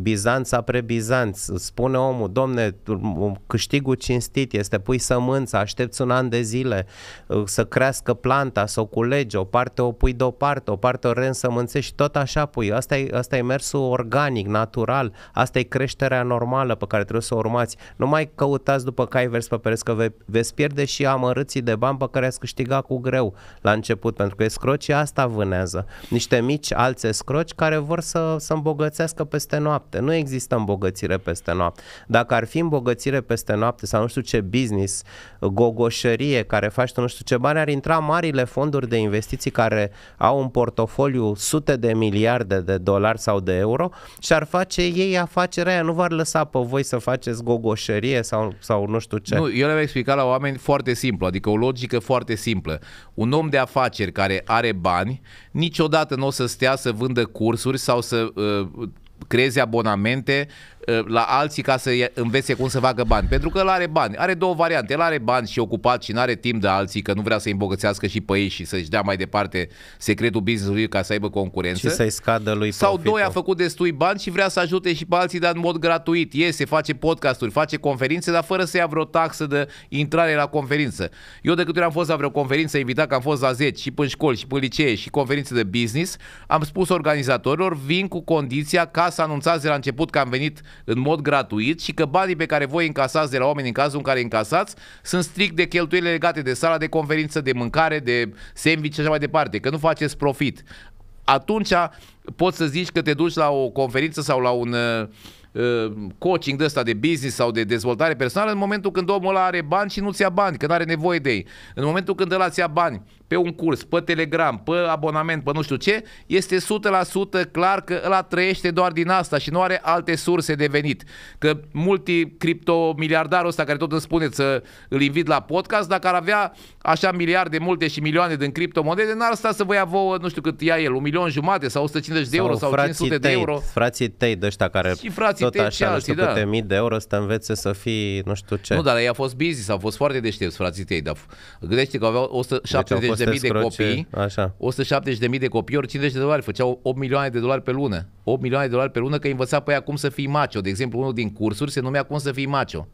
Bizanț apre Bizanț, spune omul, domne, câștigul cinstit este pui sămânță, aștepți un an de zile să crească planta, să o culegi, o parte o pui deoparte, o parte o reînsămânțești și tot așa pui. Asta e, asta e mersul organic, natural, asta e creșterea normală pe care trebuie să o urmați. Nu mai căutați după cai vers pe pereți că ve, veți pierde și amărâții de bani pe care ați câștigat cu greu la început, pentru că e escrocii asta vânează. Niște mici alți scroci care vor să, să îmbogățească peste noapte. Nu există îmbogățire peste noapte. Dacă ar fi îmbogățire peste noapte sau nu știu ce business, gogoșărie care faci tu nu știu ce bani, ar intra marile fonduri de investiții care au un portofoliu sute de miliarde de dolari sau de euro și ar face ei afacerea aia. Nu v-ar lăsa pe voi să faceți gogoșărie sau, sau nu știu ce. Nu, eu le-am explicat la oameni foarte simplu, adică o logică foarte simplă. Un om de afaceri care are bani, niciodată nu o să stea să vândă cursuri sau să uh, creeze abonamente la alții ca să învețe cum să facă bani. Pentru că el are bani. Are două variante. El are bani și ocupat și nu are timp de alții, că nu vrea să îmbogățească și pe ei și să-și dea mai departe secretul business-ului ca să aibă concurență. Și să-i scadă lui Sau profitul. doi, a făcut destui bani și vrea să ajute și pe alții, dar în mod gratuit. Iese, face podcasturi, face conferințe, dar fără să ia vreo taxă de intrare la conferință. Eu de câte ori am fost la vreo conferință invitat, că am fost la 10 și până școli și până licee și conferințe de business, am spus organizatorilor, vin cu condiția ca să anunțați de la început că am venit în mod gratuit și că banii pe care voi încasați de la oameni în cazul în care încasați sunt strict de cheltuielile legate de sala de conferință, de mâncare, de sandwich și așa mai departe, că nu faceți profit. Atunci poți să zici că te duci la o conferință sau la un uh, coaching de ăsta de business sau de dezvoltare personală în momentul când omul ăla are bani și nu-ți ia bani, că nu are nevoie de ei. În momentul când ăla ți ia bani pe un curs, pe Telegram, pe abonament, pe nu știu ce, este 100% clar că ăla trăiește doar din asta și nu are alte surse de venit. Că multi criptomiliardarul ăsta care tot îmi spune să îl invit la podcast, dacă ar avea așa miliarde multe și milioane din criptomonede, n-ar sta să vă ia vouă, nu știu cât ia el, un milion jumate sau 150 de euro sau, 500 tăi, de euro. Frații tăi de ăștia care și frații tot tăi așa, alții, nu știu da. câte mii de euro să învețe să fii nu știu ce. Nu, dar ei au fost busy, au fost foarte deștepți frații tăi, dar gândește că aveau 170 deci au 200.000 de copii, așa. 170.000 de copii, ori 50 de dolari, făceau 8 milioane de dolari pe lună. 8 milioane de dolari pe lună că învăța pe păi ea cum să fii macho. De exemplu, unul din cursuri se numea cum să fii macho.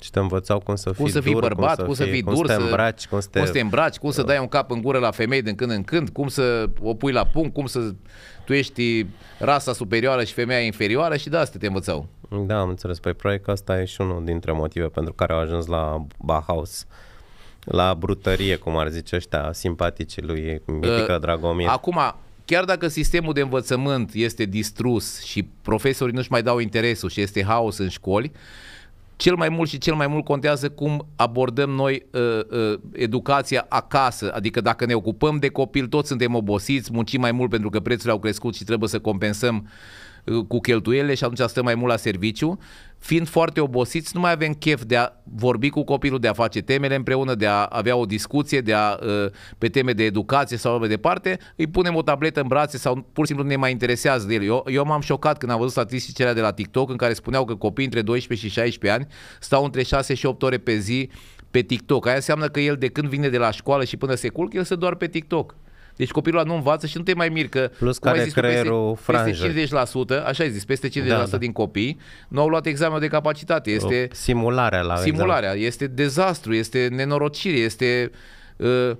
Și te învățau cum să fii, cum să fii dur, bărbat, cum să fii, cum să fii dur, cum să te îmbraci, cum să te, cum să te îmbraci, cum să da. dai un cap în gură la femei din când în când, cum să o pui la punct, cum să tu ești rasa superioară și femeia inferioară și de asta te învățau. Da, am înțeles. Păi că asta e și unul dintre motive pentru care au ajuns la Bauhaus la brutărie, cum ar zice ăștia, simpaticii lui Mitică uh, Dragomir. Acum, chiar dacă sistemul de învățământ este distrus și profesorii nu-și mai dau interesul și este haos în școli, cel mai mult și cel mai mult contează cum abordăm noi uh, uh, educația acasă, adică dacă ne ocupăm de copil, toți suntem obosiți, muncim mai mult pentru că prețurile au crescut și trebuie să compensăm uh, cu cheltuielile și atunci stăm mai mult la serviciu fiind foarte obosiți, nu mai avem chef de a vorbi cu copilul, de a face temele împreună, de a avea o discuție de a, ă, pe teme de educație sau mai departe, îi punem o tabletă în brațe sau pur și simplu nu ne mai interesează de el. Eu, eu m-am șocat când am văzut statisticile de la TikTok în care spuneau că copiii între 12 și 16 ani stau între 6 și 8 ore pe zi pe TikTok. Aia înseamnă că el de când vine de la școală și până se culcă, el se doar pe TikTok. Deci copilul ăla nu învață și nu te mai miri că Plus care zis, creierul peste, peste 50%, așa ai zis, peste 50% da, da. din copii nu au luat examenul de capacitate. Este simularea la Simularea, examen. este dezastru, este nenorocire, este uh,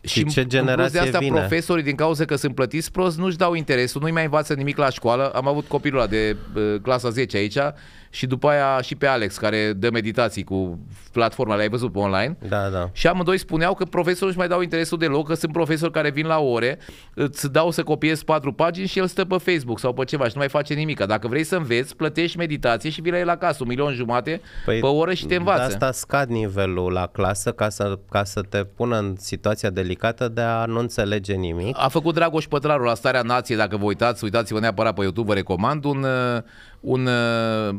și, și ce generație de asta, vine? profesorii, din cauza că sunt plătiți prost, nu-și dau interesul, nu-i mai învață nimic la școală. Am avut copilul ăla de uh, clasa 10 aici și după aia și pe Alex, care dă meditații cu platforma, le-ai văzut pe online. Da, da. Și amândoi spuneau că profesorul își mai dau interesul deloc, că sunt profesori care vin la ore, îți dau să copiezi patru pagini și el stă pe Facebook sau pe ceva și nu mai face nimic. Dacă vrei să înveți, plătești meditație și vii la el acasă, un milion jumate păi, pe oră și te învață. De asta scad nivelul la clasă ca să, ca să te pună în situația delicată de a nu înțelege nimic. A făcut Dragoș Pătraru la Starea Nației, dacă vă uitați, uitați-vă neapărat pe YouTube, vă recomand, un, uh, Un uh,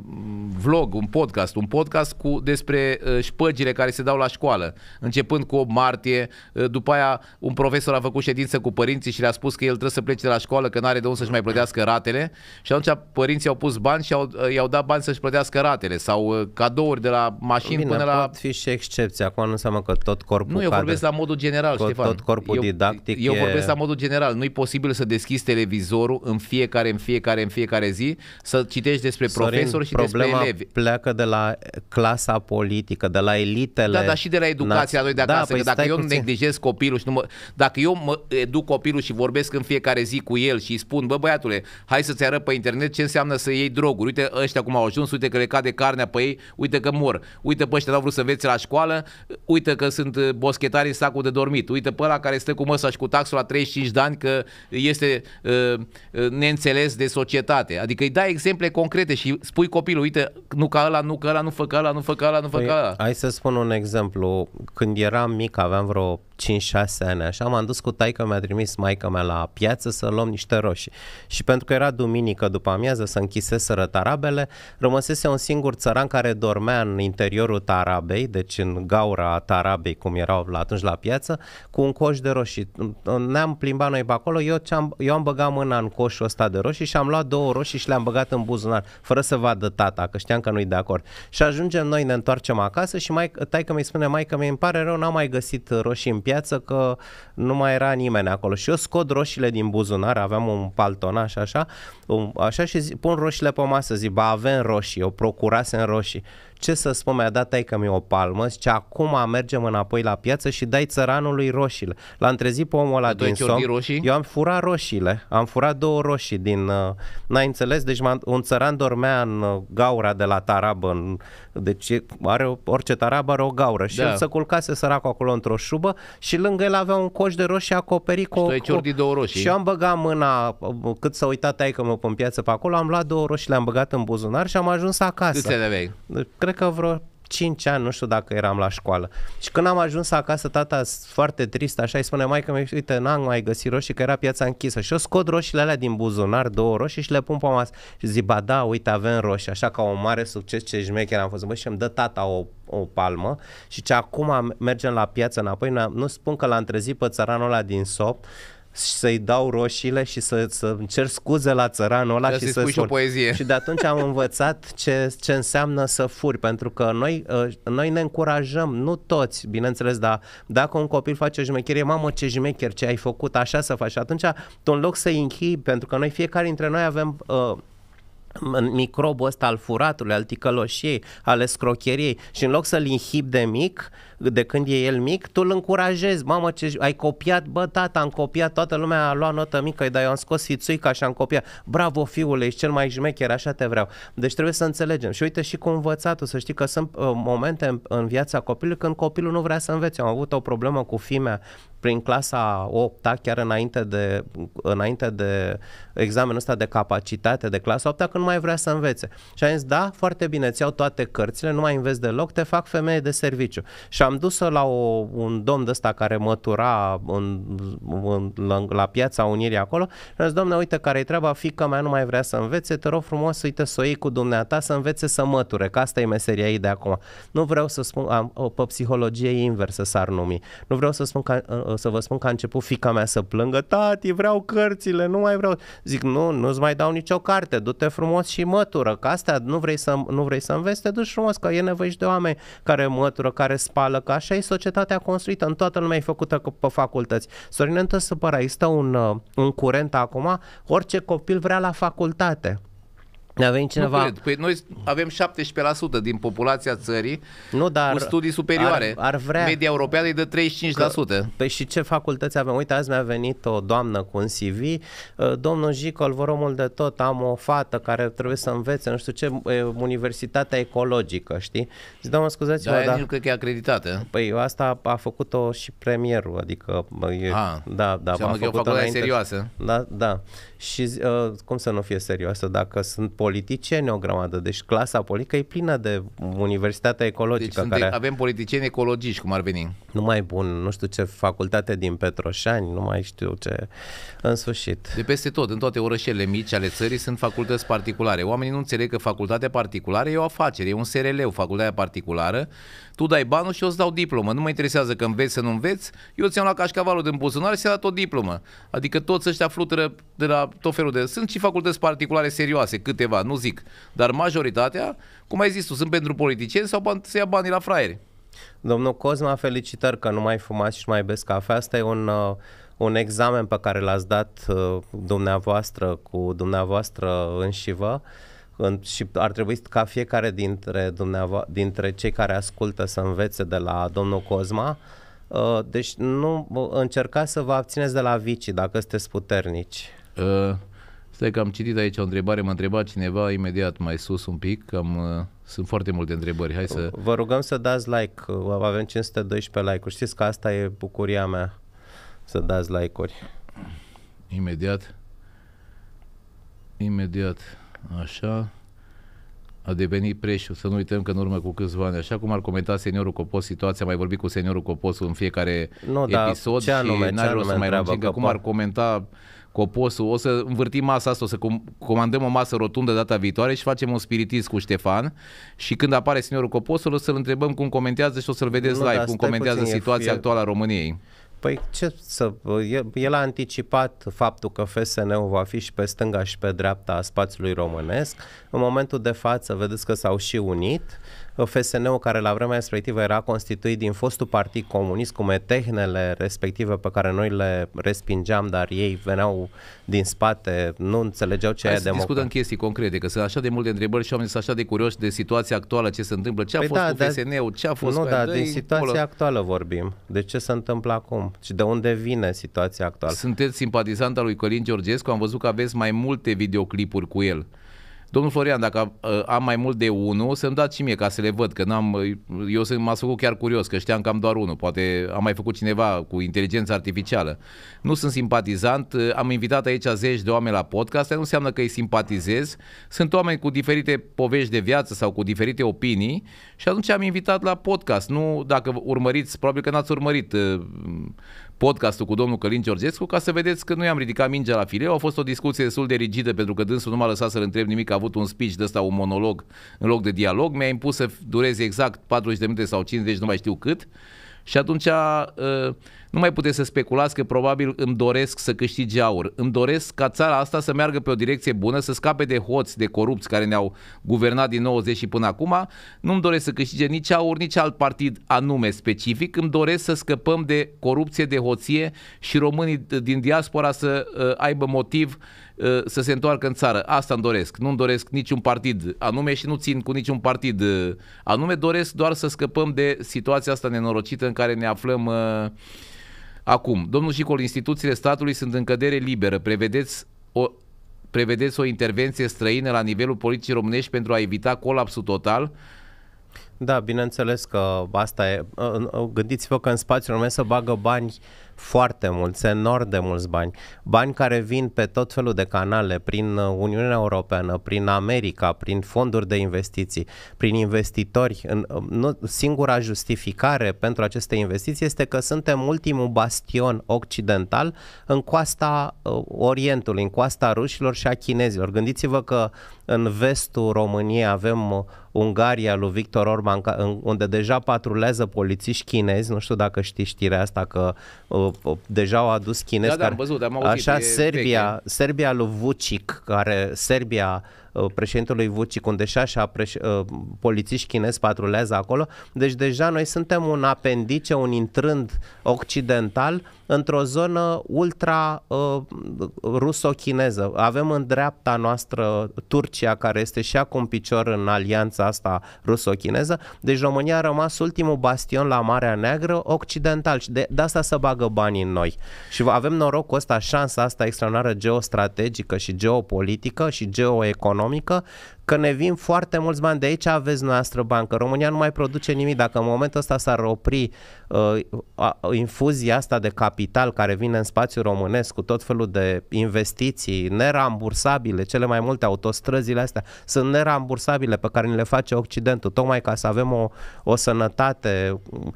vlog, un podcast, un podcast cu despre uh, șpăgile care se dau la școală, începând cu 8 martie, uh, după aia un profesor a făcut ședință cu părinții și le-a spus că el trebuie să plece de la școală, că nu are de unde să-și mai plătească ratele și atunci părinții au pus bani și au, uh, i-au dat bani să-și plătească ratele sau cadouri de la mașini Bine, până la... pot fi și excepții, acum nu înseamnă că tot corpul Nu, eu vorbesc cadre. la modul general, tot, Ștefan. Tot corpul eu, didactic Eu e... vorbesc la modul general, nu e posibil să deschizi televizorul în fiecare, în fiecare, în fiecare zi, să citești despre Sorin, și problema, despre elevi. pleacă de la clasa politică, de la elitele. Da, dar și de la educația noi de acasă. Da, păi dacă eu puțin. neglijez copilul și nu mă, dacă eu mă educ copilul și vorbesc în fiecare zi cu el și îi spun, bă băiatule, hai să-ți arăt pe internet ce înseamnă să iei droguri. Uite ăștia cum au ajuns, uite că le cade carnea pe ei, uite că mor. Uite pe ăștia n-au vrut să veți la școală, uite că sunt uh, boschetari în sacul de dormit. Uite pe ăla care stă cu măsa și cu taxul la 35 de ani că este uh, uh, neînțeles de societate. Adică îi dai exemple concrete și spui copilul, uite, nu ca ăla, nu ca ăla, nu fă ca ăla, nu fă ca ăla, nu fă păi, ca ăla. Hai să spun un exemplu. Când eram mic, aveam vreo 5-6 ani așa, m-am dus cu taică, mi-a trimis maica mea la piață să luăm niște roșii. Și pentru că era duminică după amiază, să închiseseră tarabele, rămăsese un singur țăran care dormea în interiorul tarabei, deci în gaura tarabei, cum erau la, atunci la piață, cu un coș de roșii. Ne-am plimbat noi pe acolo, eu, am eu am băgat mâna în coșul ăsta de roșii și am luat două roșii și le-am băgat în buzunar, fără să vadă tata, că știam că nu-i de acord. Și ajungem noi, ne întoarcem acasă și mai, taică mi spune, mai că mi îmi pare rău, n-am mai găsit roșii în piață că nu mai era nimeni acolo. Și eu scot roșiile din buzunar, aveam un paltonaș așa, așa și zi, pun roșiile pe masă, zic, ba avem roșii, eu procurasem roșii. Ce să spun, mi-a dat că mi o palmă, zice, acum mergem înapoi la piață și dai țăranului roșiile. L-am trezit pe omul ăla din somn. Roșii? Eu am furat roșiile, am furat două roșii din, uh, n-ai înțeles, deci un țăran dormea în uh, gaura de la tarab în deci are, orice tarabă, are o gaură și da. el se culcase săracul acolo într-o șubă și lângă el avea un coș de roșii acoperit cu... Și cu două roșii. Și am băgat mâna, cât s-a uitat că mă pe piață pe acolo, am luat două roșii, le-am băgat în buzunar și am ajuns acasă. Câți ani aveai? Deci, cred că vreo 5 ani, nu știu dacă eram la școală. Și când am ajuns acasă, tata foarte trist, așa, îi spune, mai că uite, n-am mai găsit roșii, că era piața închisă. Și eu scot roșiile alea din buzunar, două roșii și le pun pe masă. Și zic, ba da, uite, avem roșii, așa ca o mare succes, ce șmecher am fost. Bă, și îmi dă tata o, o palmă și ce acum mergem la piață înapoi, nu spun că l-am trezit pe țăranul ăla din sop, și să-i dau roșiile și să, să cer scuze la țăranul ăla și, și să spui o poezie. Și de atunci am învățat ce, ce înseamnă să furi, pentru că noi, uh, noi ne încurajăm, nu toți, bineînțeles, dar dacă un copil face o jmecherie, mamă ce jmecher, ce ai făcut, așa să faci. Și atunci, tu în loc să-i închii, pentru că noi fiecare dintre noi avem uh, microbul ăsta al furatului, al ticăloșiei, al escrocheriei și în loc să-l inhib de mic, uh, de când e el mic, tu îl încurajezi, mamă ce ai copiat, bă tata, am copiat, toată lumea a luat notă mică, dar eu am scos fițuica și am copiat, bravo fiule, ești cel mai șmecher, așa te vreau. Deci trebuie să înțelegem și uite și cu învățatul, să știi că sunt uh, momente în, în viața copilului când copilul nu vrea să învețe. Am avut o problemă cu fimea prin clasa 8 -a, chiar înainte de, înainte de examenul ăsta de capacitate de clasa 8 când nu mai vrea să învețe. Și am zis, da, foarte bine, îți iau toate cărțile, nu mai înveți deloc, te fac femeie de serviciu. Și am dus-o la o, un domn de ăsta care mătura în, în, la, la piața Unirii acolo și am zis, domnule, uite care-i treaba, fica mea nu mai vrea să învețe, te rog frumos, uite să o iei cu dumneata să învețe să măture, că asta e meseria ei de acum. Nu vreau să spun, am, o, pe psihologie inversă s-ar numi, nu vreau să, spun că, să vă spun că a început fica mea să plângă, tati, vreau cărțile, nu mai vreau. Zic, nu, nu-ți mai dau nicio carte, du-te frumos și mătură, că astea nu vrei să, nu vrei să înveți, te duci frumos, că e nevoie de oameni care mătură, care spală școală, că așa e societatea construită, în toată lumea e făcută pe facultăți. Sorin, nu te există un, uh, un curent acum, orice copil vrea la facultate ne avem cineva... Nu cred. Păi noi avem 17% din populația țării nu, dar cu studii superioare. Ar, ar vrea... Media europeană e de 35%. Că, păi și ce facultăți avem? Uite, azi mi-a venit o doamnă cu un CV. Uh, domnul Jicol, vă mult de tot, am o fată care trebuie să învețe, nu știu ce, universitatea ecologică, știi? Zic, doamnă, scuzați-mă, da, dar... nu cred că e acreditată. Păi asta a făcut-o și premierul, adică... E, Ha, ah, da, da, a făcut-o serioasă. Da, da. Și uh, cum să nu fie serioasă dacă sunt politicieni, o grămadă. Deci clasa politică e plină de universitatea ecologică. Deci care... Suntem, avem politicieni ecologici cum ar veni. Nu mai bun, nu știu ce facultate din Petroșani, nu mai știu ce... În sfârșit. De peste tot, în toate orășele mici ale țării sunt facultăți particulare. Oamenii nu înțeleg că facultatea particulară e o afacere, e un SRL, o facultate particulară tu dai banul și eu îți dau diplomă. Nu mă interesează că înveți să nu înveți, eu ți-am luat cașcavalul din buzunar și ți-am dat o diplomă. Adică toți ăștia flutură de la tot felul de... Sunt și facultăți particulare serioase, câteva, nu zic, dar majoritatea, cum ai zis tu, sunt pentru politicieni sau să ia banii la fraieri. Domnul Cosma, felicitări că nu mai fumați și mai beți cafea. Asta e un, uh, un examen pe care l-ați dat uh, dumneavoastră cu dumneavoastră înșivă. vă și ar trebui ca fiecare dintre, dumneavo- dintre cei care ascultă să învețe de la domnul Cosma, uh, deci nu încercați să vă abțineți de la vicii dacă sunteți puternici. Uh, stai că am citit aici o întrebare, m-a întrebat cineva imediat mai sus un pic, că am, uh, sunt foarte multe întrebări. Hai să... Vă rugăm să dați like, uh, avem 512 like-uri, știți că asta e bucuria mea, să dați like-uri. Imediat. Imediat așa, a devenit Preșu, să nu uităm că în urmă cu câțiva ani, așa cum ar comenta seniorul Copos situația, mai vorbit cu seniorul Copos în fiecare nu, episod da, ce anume, și n ar să mai lungim, că cum ar comenta Coposul, o să învârtim masa asta, o să comandăm o masă rotundă data viitoare și facem un spiritist cu Ștefan și când apare seniorul Coposul o să-l întrebăm cum comentează și o să-l vedeți nu, live, cum comentează puțin, situația e... actuală a României. Păi ce să... El a anticipat faptul că FSN-ul va fi și pe stânga și pe dreapta a spațiului românesc. În momentul de față, vedeți că s-au și unit. FSN-ul care la vremea respectivă era constituit din fostul partid comunist cu metehnele respective pe care noi le respingeam, dar ei veneau din spate, nu înțelegeau ce Hai e democrație. discutăm chestii concrete, că sunt așa de multe întrebări și oamenii sunt așa de curioși de situația actuală, ce se întâmplă, ce a păi fost da, cu FSN-ul, ce a fost nu, dar da, din situația acolo. actuală vorbim. De ce se întâmplă acum și de unde vine situația actuală. Sunteți al lui Călin Georgescu, am văzut că aveți mai multe videoclipuri cu el. Domnul Florian, dacă uh, am mai mult de unul, să-mi dați și mie ca să le văd, că n-am, uh, eu sunt, m-am făcut chiar curios, că știam că am doar unul, poate am mai făcut cineva cu inteligență artificială. Nu sunt simpatizant, uh, am invitat aici zeci de oameni la podcast, nu înseamnă că îi simpatizez, sunt oameni cu diferite povești de viață sau cu diferite opinii și atunci am invitat la podcast. Nu, dacă urmăriți, probabil că n-ați urmărit podcastul cu domnul Călin Georgescu ca să vedeți că nu i-am ridicat mingea la fileu. A fost o discuție destul de rigidă pentru că dânsul nu m-a lăsat să-l întreb nimic, a avut un speech de ăsta, un monolog în loc de dialog. Mi-a impus să dureze exact 40 de minute sau 50, nu mai știu cât. Și atunci uh, nu mai puteți să speculați că probabil îmi doresc să câștige aur. Îmi doresc ca țara asta să meargă pe o direcție bună, să scape de hoți, de corupți care ne-au guvernat din 90 și până acum. nu îmi doresc să câștige nici aur, nici alt partid anume specific. Îmi doresc să scăpăm de corupție, de hoție și românii din diaspora să uh, aibă motiv uh, să se întoarcă în țară. Asta îmi doresc. nu îmi doresc niciun partid anume și nu țin cu niciun partid uh, anume. Doresc doar să scăpăm de situația asta nenorocită în care ne aflăm uh, Acum, domnul Șicol, instituțiile statului sunt în cădere liberă. Prevedeți o, prevedeți o intervenție străină la nivelul politicii românești pentru a evita colapsul total? Da, bineînțeles că asta e. Gândiți-vă că în spațiul românesc să bagă bani uh, foarte mulți, enorm de mulți bani. Bani care vin pe tot felul de canale, prin uh, Uniunea Europeană, prin America, prin fonduri de investiții, prin investitori. Uh, singura justificare pentru aceste investiții este că suntem ultimul bastion occidental în coasta uh, Orientului, în coasta rușilor și a chinezilor. Gândiți-vă că în vestul României avem Ungaria lui Victor Orban, unde deja patrulează polițiști chinezi, nu știu dacă știi știrea asta, că uh, uh, deja au adus chinezi. Da, da, am văzut, am auzit, Așa, Serbia, Serbia lui Vucic, care Serbia Uh, președintelui Vuci Condeșa și a preș- uh, polițiști chinezi patrulează acolo. Deci deja noi suntem un apendice, un intrând occidental într-o zonă ultra uh, ruso-chineză. Avem în dreapta noastră Turcia, care este și acum picior în alianța asta ruso-chineză. Deci România a rămas ultimul bastion la Marea Neagră occidental și de, de asta să bagă banii în noi. Și avem norocul ăsta, șansa asta extraordinară geostrategică și geopolitică și geoeconomică econômica că ne vin foarte mulți bani de aici, aveți noastră bancă. România nu mai produce nimic. Dacă în momentul ăsta s-ar opri uh, infuzia asta de capital care vine în spațiul românesc cu tot felul de investiții nerambursabile, cele mai multe autostrăzile astea sunt nerambursabile pe care ni le face Occidentul, tocmai ca să avem o, o sănătate um,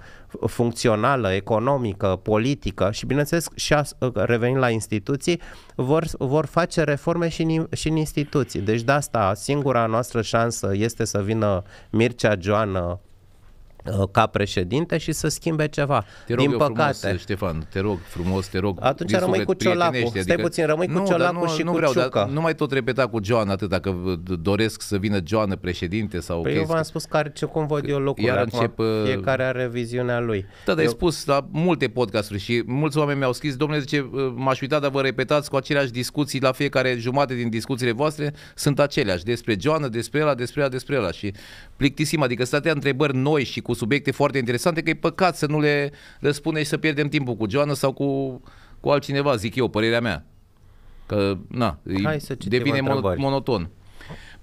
funcțională, economică, politică și bineînțeles și a, uh, revenind la instituții, vor, vor face reforme și în, și în instituții. Deci de asta singura singura noastră șansă este să vină Mircea Joană Uh, ca președinte și să schimbe ceva. Te rog Din păcate. Frumos, Ștefan, te rog frumos, te rog. Atunci rămâi cu Ciolacu. Adică... Stai puțin, rămâi nu, cu Ciolacu nu, și nu cu vreau, Ciucă. Nu mai tot repeta cu Joan atât, dacă doresc să vină Joan președinte sau păi eu v-am spus care, ce cum văd eu locul. Iar încep, acum, încep, uh, fiecare are viziunea lui. Da, dar eu... ai spus la multe podcasturi și mulți oameni mi-au scris, domnule, zice, uh, m-aș uita, dar vă repetați cu aceleași discuții la fiecare jumate din discuțiile voastre, sunt aceleași, despre Joana, despre ela, despre ela, despre ela și plictisim, adică să întrebări noi și cu subiecte foarte interesante că e păcat să nu le răspundem și să pierdem timpul cu Joana sau cu, cu altcineva, zic eu, părerea mea. Că, na, Hai să devine mon- monoton.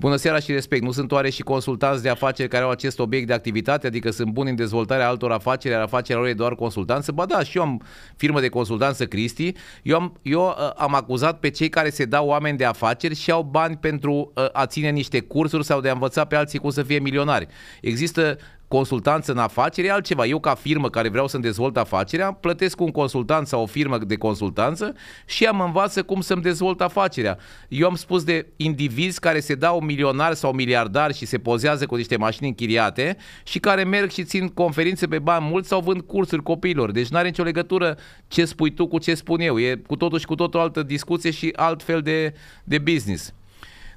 Bună seara și respect. Nu sunt oare și consultanți de afaceri care au acest obiect de activitate, adică sunt buni în dezvoltarea altor afaceri, iar afacerea lor e doar consultanță? Ba da, și eu am firmă de consultanță Cristi. Eu am, eu uh, am acuzat pe cei care se dau oameni de afaceri și au bani pentru uh, a ține niște cursuri sau de a învăța pe alții cum să fie milionari. Există consultanță în afaceri e altceva. Eu ca firmă care vreau să-mi dezvolt afacerea, plătesc un consultant sau o firmă de consultanță și am învață cum să-mi dezvolt afacerea. Eu am spus de indivizi care se dau milionar sau miliardar și se pozează cu niște mașini închiriate și care merg și țin conferințe pe bani mulți sau vând cursuri copiilor. Deci nu are nicio legătură ce spui tu cu ce spun eu. E cu totul și cu totul altă discuție și alt fel de, de business.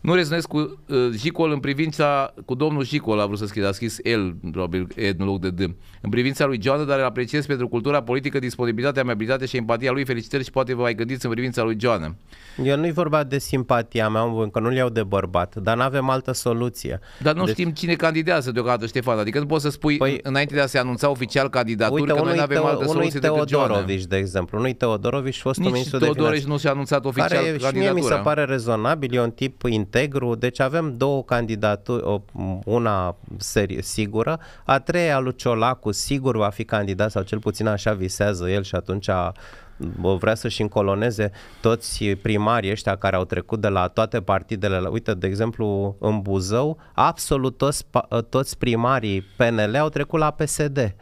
Nu rezonez cu uh, Jicol în privința, cu domnul Jicol a vrut să scrie, a scris el, probabil, Ed, în loc de D. În privința lui Joana, dar îl apreciez pentru cultura politică, disponibilitatea, amabilitatea și empatia lui. Felicitări și poate vă mai gândiți în privința lui Joana. Eu nu-i vorba de simpatia mea, încă nu-l iau de bărbat, dar nu avem altă soluție. Dar nu deci... știm cine candidează deocamdată, Ștefan. Adică nu poți să spui păi... înainte de a se anunța oficial candidaturi că noi nu avem altă soluție decât Teodorovici, de exemplu. Nu-i Teodorovici, fost Nici ministru Teodorovici de finanțe. nu s a anunțat oficial care, candidatura. Și mie mi se pare rezonabil, e un tip integru, deci avem două candidaturi, una seri- sigură, a treia lui Ciolacu sigur va fi candidat sau cel puțin așa visează el și atunci a, vrea să-și încoloneze toți primarii ăștia care au trecut de la toate partidele. Uite, de exemplu, în Buzău, absolut toți, toți primarii PNL au trecut la PSD.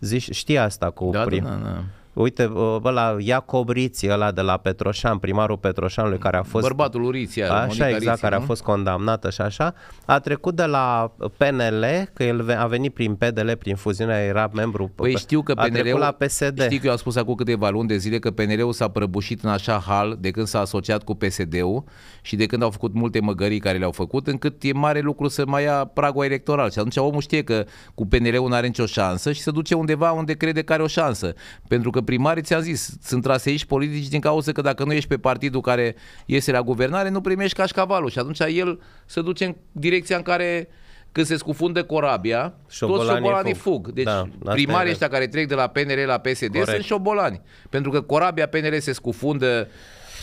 Zici, știi asta cu da, da prim... da, da, da. Uite, ă, ăla Iacob Riții, ăla de la Petroșan, primarul Petroșanului care a fost... Bărbatul Riții. Așa, Monica exact, Riții, care nu? a fost condamnat și așa, a trecut de la PNL, că el a venit prin PDL, prin fuziunea, era membru... Păi știu că pnl la PSD. Știi că eu am spus acum câteva luni de zile că PNL-ul s-a prăbușit în așa hal de când s-a asociat cu PSD-ul și de când au făcut multe măgării care le-au făcut, încât e mare lucru să mai ia pragul electoral. Și atunci omul știe că cu PNL-ul nu are nicio șansă și se duce undeva unde crede că are o șansă. Pentru că primarii ți-am zis, sunt traseiști politici din cauza că dacă nu ești pe partidul care iese la guvernare, nu primești cașcavalul și atunci el se duce în direcția în care când se scufundă corabia, șobolanii toți șobolanii fug. fug. Deci da, primarii ăștia care trec de la PNL la PSD Corect. sunt șobolani. Pentru că corabia PNL se scufundă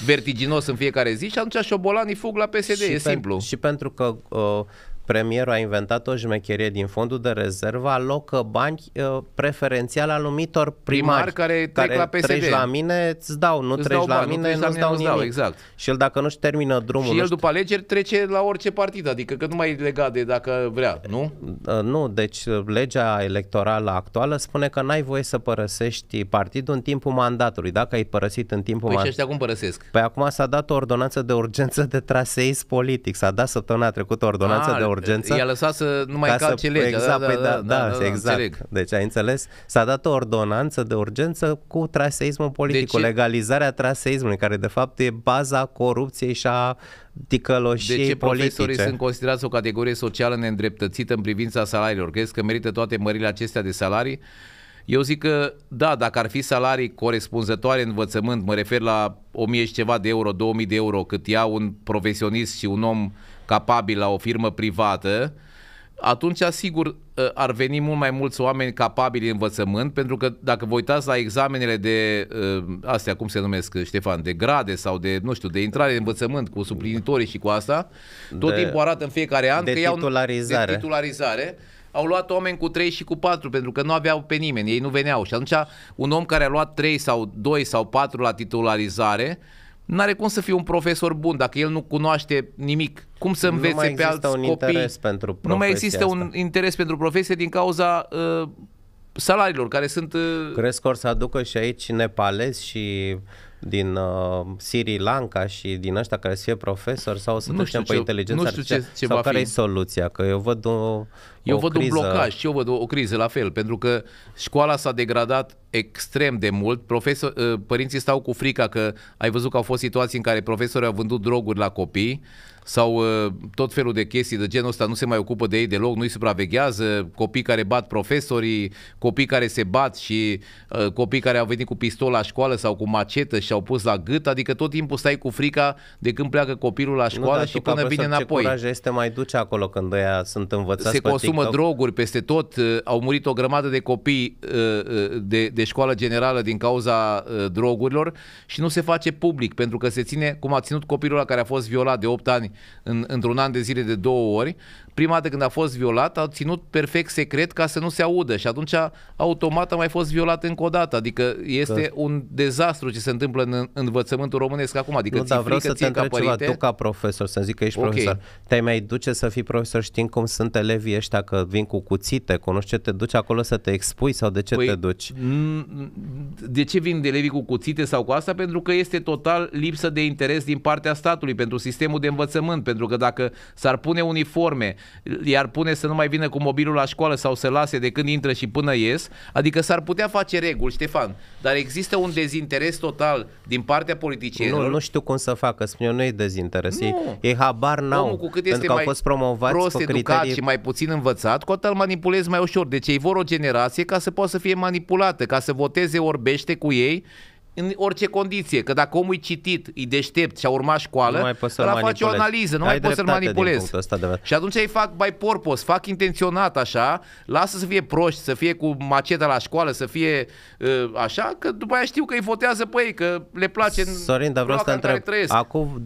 vertiginos în fiecare zi și atunci șobolanii fug la PSD, și e pe, simplu. Și pentru că uh, premierul a inventat o jmecherie din fondul de rezervă, alocă bani uh, preferențial anumitor primari. Primar care, trec care la PSD. treci la mine, îți dau, nu îți treci dau la, bani, mine, nu treci la mine, nu-ți dau nimic. Exact. Și el dacă nu-și termină drumul... Și el după alegeri trece la orice partid, adică că nu mai e legat de dacă vrea, nu? Uh, nu, deci uh, legea electorală actuală spune că n-ai voie să părăsești partidul în timpul mandatului. Dacă ai părăsit în timpul păi mandatului... Păi și acum părăsesc. Păi acum s-a dat o ordonanță de urgență de traseis politic. S-a dat săptămâna trecută o ordonanță A, de urgență urgență. I-a lăsat să nu mai calce legea. Exact, da, da, păi da, da, da, da, da, exact. Înțeleg. Deci ai înțeles? S-a dat o ordonanță de urgență cu traseismul politic, deci, cu legalizarea traseismului, care de fapt e baza corupției și a ticăloșiei De deci, ce profesorii politice. sunt considerați o categorie socială neîndreptățită în privința salariilor? Crezi că merită toate mările acestea de salarii? Eu zic că, da, dacă ar fi salarii corespunzătoare în învățământ, mă refer la 1000 și ceva de euro, 2000 de euro, cât ia un profesionist și un om uh, capabil la o firmă privată, atunci, sigur, ă, ar veni mult mai mulți oameni capabili în învățământ, pentru că dacă vă uitați la examenele de, ă, astea, cum se numesc, Ștefan, de grade sau de, nu știu, de intrare în învățământ cu suplinitorii și cu asta, tot de, timpul arată în fiecare an de că iau titularizare. de titularizare au luat oameni cu 3 și cu 4 pentru că nu aveau pe nimeni, ei nu veneau. Și atunci un om care a luat 3 sau 2 sau 4 la titularizare, N-are cum să fie un profesor bun dacă el nu cunoaște nimic. Cum să învețe pe alți un copii? Interes pentru nu mai există asta. un interes pentru profesie din cauza uh, salariilor care sunt... Uh... Crezi că să aducă și aici nepalezi și din uh, Sri Lanka și din ăștia care să fie profesori sau să ducem pe inteligența artificială? Ce, ce sau care e soluția? Că eu văd o Eu o văd criză. un blocaj și eu văd o, o criză la fel, pentru că școala s-a degradat extrem de mult. Profesor, uh, părinții stau cu frica că ai văzut că au fost situații în care profesorii au vândut droguri la copii sau uh, tot felul de chestii de genul ăsta, nu se mai ocupă de ei deloc, nu-i supraveghează, copii care bat profesorii, copii care se bat și uh, copii care au venit cu pistol la școală sau cu macetă și au pus la gât, adică tot timpul stai cu frica de când pleacă copilul la școală nu, și până vine înapoi. Ce curaj este mai duce acolo când ăia sunt învățați Se consumă TikTok. droguri peste tot, uh, au murit o grămadă de copii uh, uh, de, de școală generală din cauza uh, drogurilor și nu se face public pentru că se ține cum a ținut copilul ăla care a fost violat de 8 ani în, într-un an de zile de două ori, prima dată când a fost violat, a ținut perfect secret ca să nu se audă și atunci automat a mai fost violat încă o dată. Adică este că... un dezastru ce se întâmplă în învățământul românesc acum. Adică nu, dar vreau să te întreb ceva. Tu ca profesor, să zic că ești okay. profesor, te mai duce să fii profesor știind cum sunt elevii ăștia că vin cu cuțite, cu nu știu ce, te duci acolo să te expui sau de ce păi, te duci? De ce vin de elevii cu cuțite sau cu asta? Pentru că este total lipsă de interes din partea statului pentru sistemul de învățământ, pentru că dacă s-ar pune uniforme, iar pune să nu mai vină cu mobilul la școală sau să lase de când intră și până ies, adică s-ar putea face reguli, Ștefan, dar există un dezinteres total din partea politicienilor. Nu, nu știu cum să facă, spun eu, nu e dezinteres, nu. Ei, ei habar n-au, Omul, cu cât este că mai au fost promovați prost cu educat criterii... și mai puțin învățat, cu atât îl mai ușor, deci ei vor o generație ca să poată să fie manipulată, ca să voteze orbește cu ei în orice condiție, că dacă omul e citit, e deștept și a urmat școală, nu mai poți să face o analiză, nu Ai mai poți să-l manipulezi. Și atunci îi fac by purpose, fac intenționat așa, lasă să fie proști, să fie cu maceta la școală, să fie uh, așa, că după aia știu că îi votează pe ei, că le place Sorin, dar vreau să întreb, acum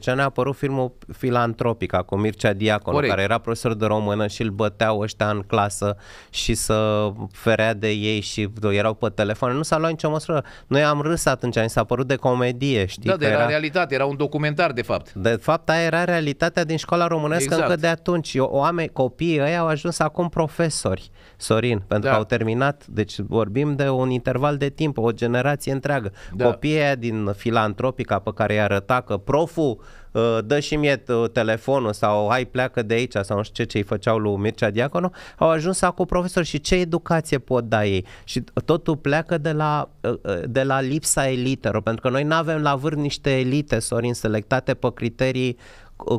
12-14 ani a apărut filmul Filantropic, cu Mircea Diacon, Corect. care era profesor de română și îl băteau ăștia în clasă și să ferea de ei și erau pe telefon. Nu s-a luat nicio măsură noi am râs atunci, mi s-a părut de comedie, știi? Da, de era, realitate, era un documentar de fapt. De fapt, aia era realitatea din școala românescă exact. încă de atunci. Oameni, copiii ăia au ajuns acum profesori, Sorin, pentru da. că au terminat, deci vorbim de un interval de timp, o generație întreagă. Da. Copiii din filantropica pe care i arătat că proful Uh, dă și mie uh, telefonul sau hai pleacă de aici sau nu știu ce ce îi făceau lui Mircea Diaconu, au ajuns acum profesor și ce educație pot da ei? Și totul pleacă de la, uh, de la lipsa elitelor, pentru că noi nu avem la vârf niște elite, Sorin, selectate pe criterii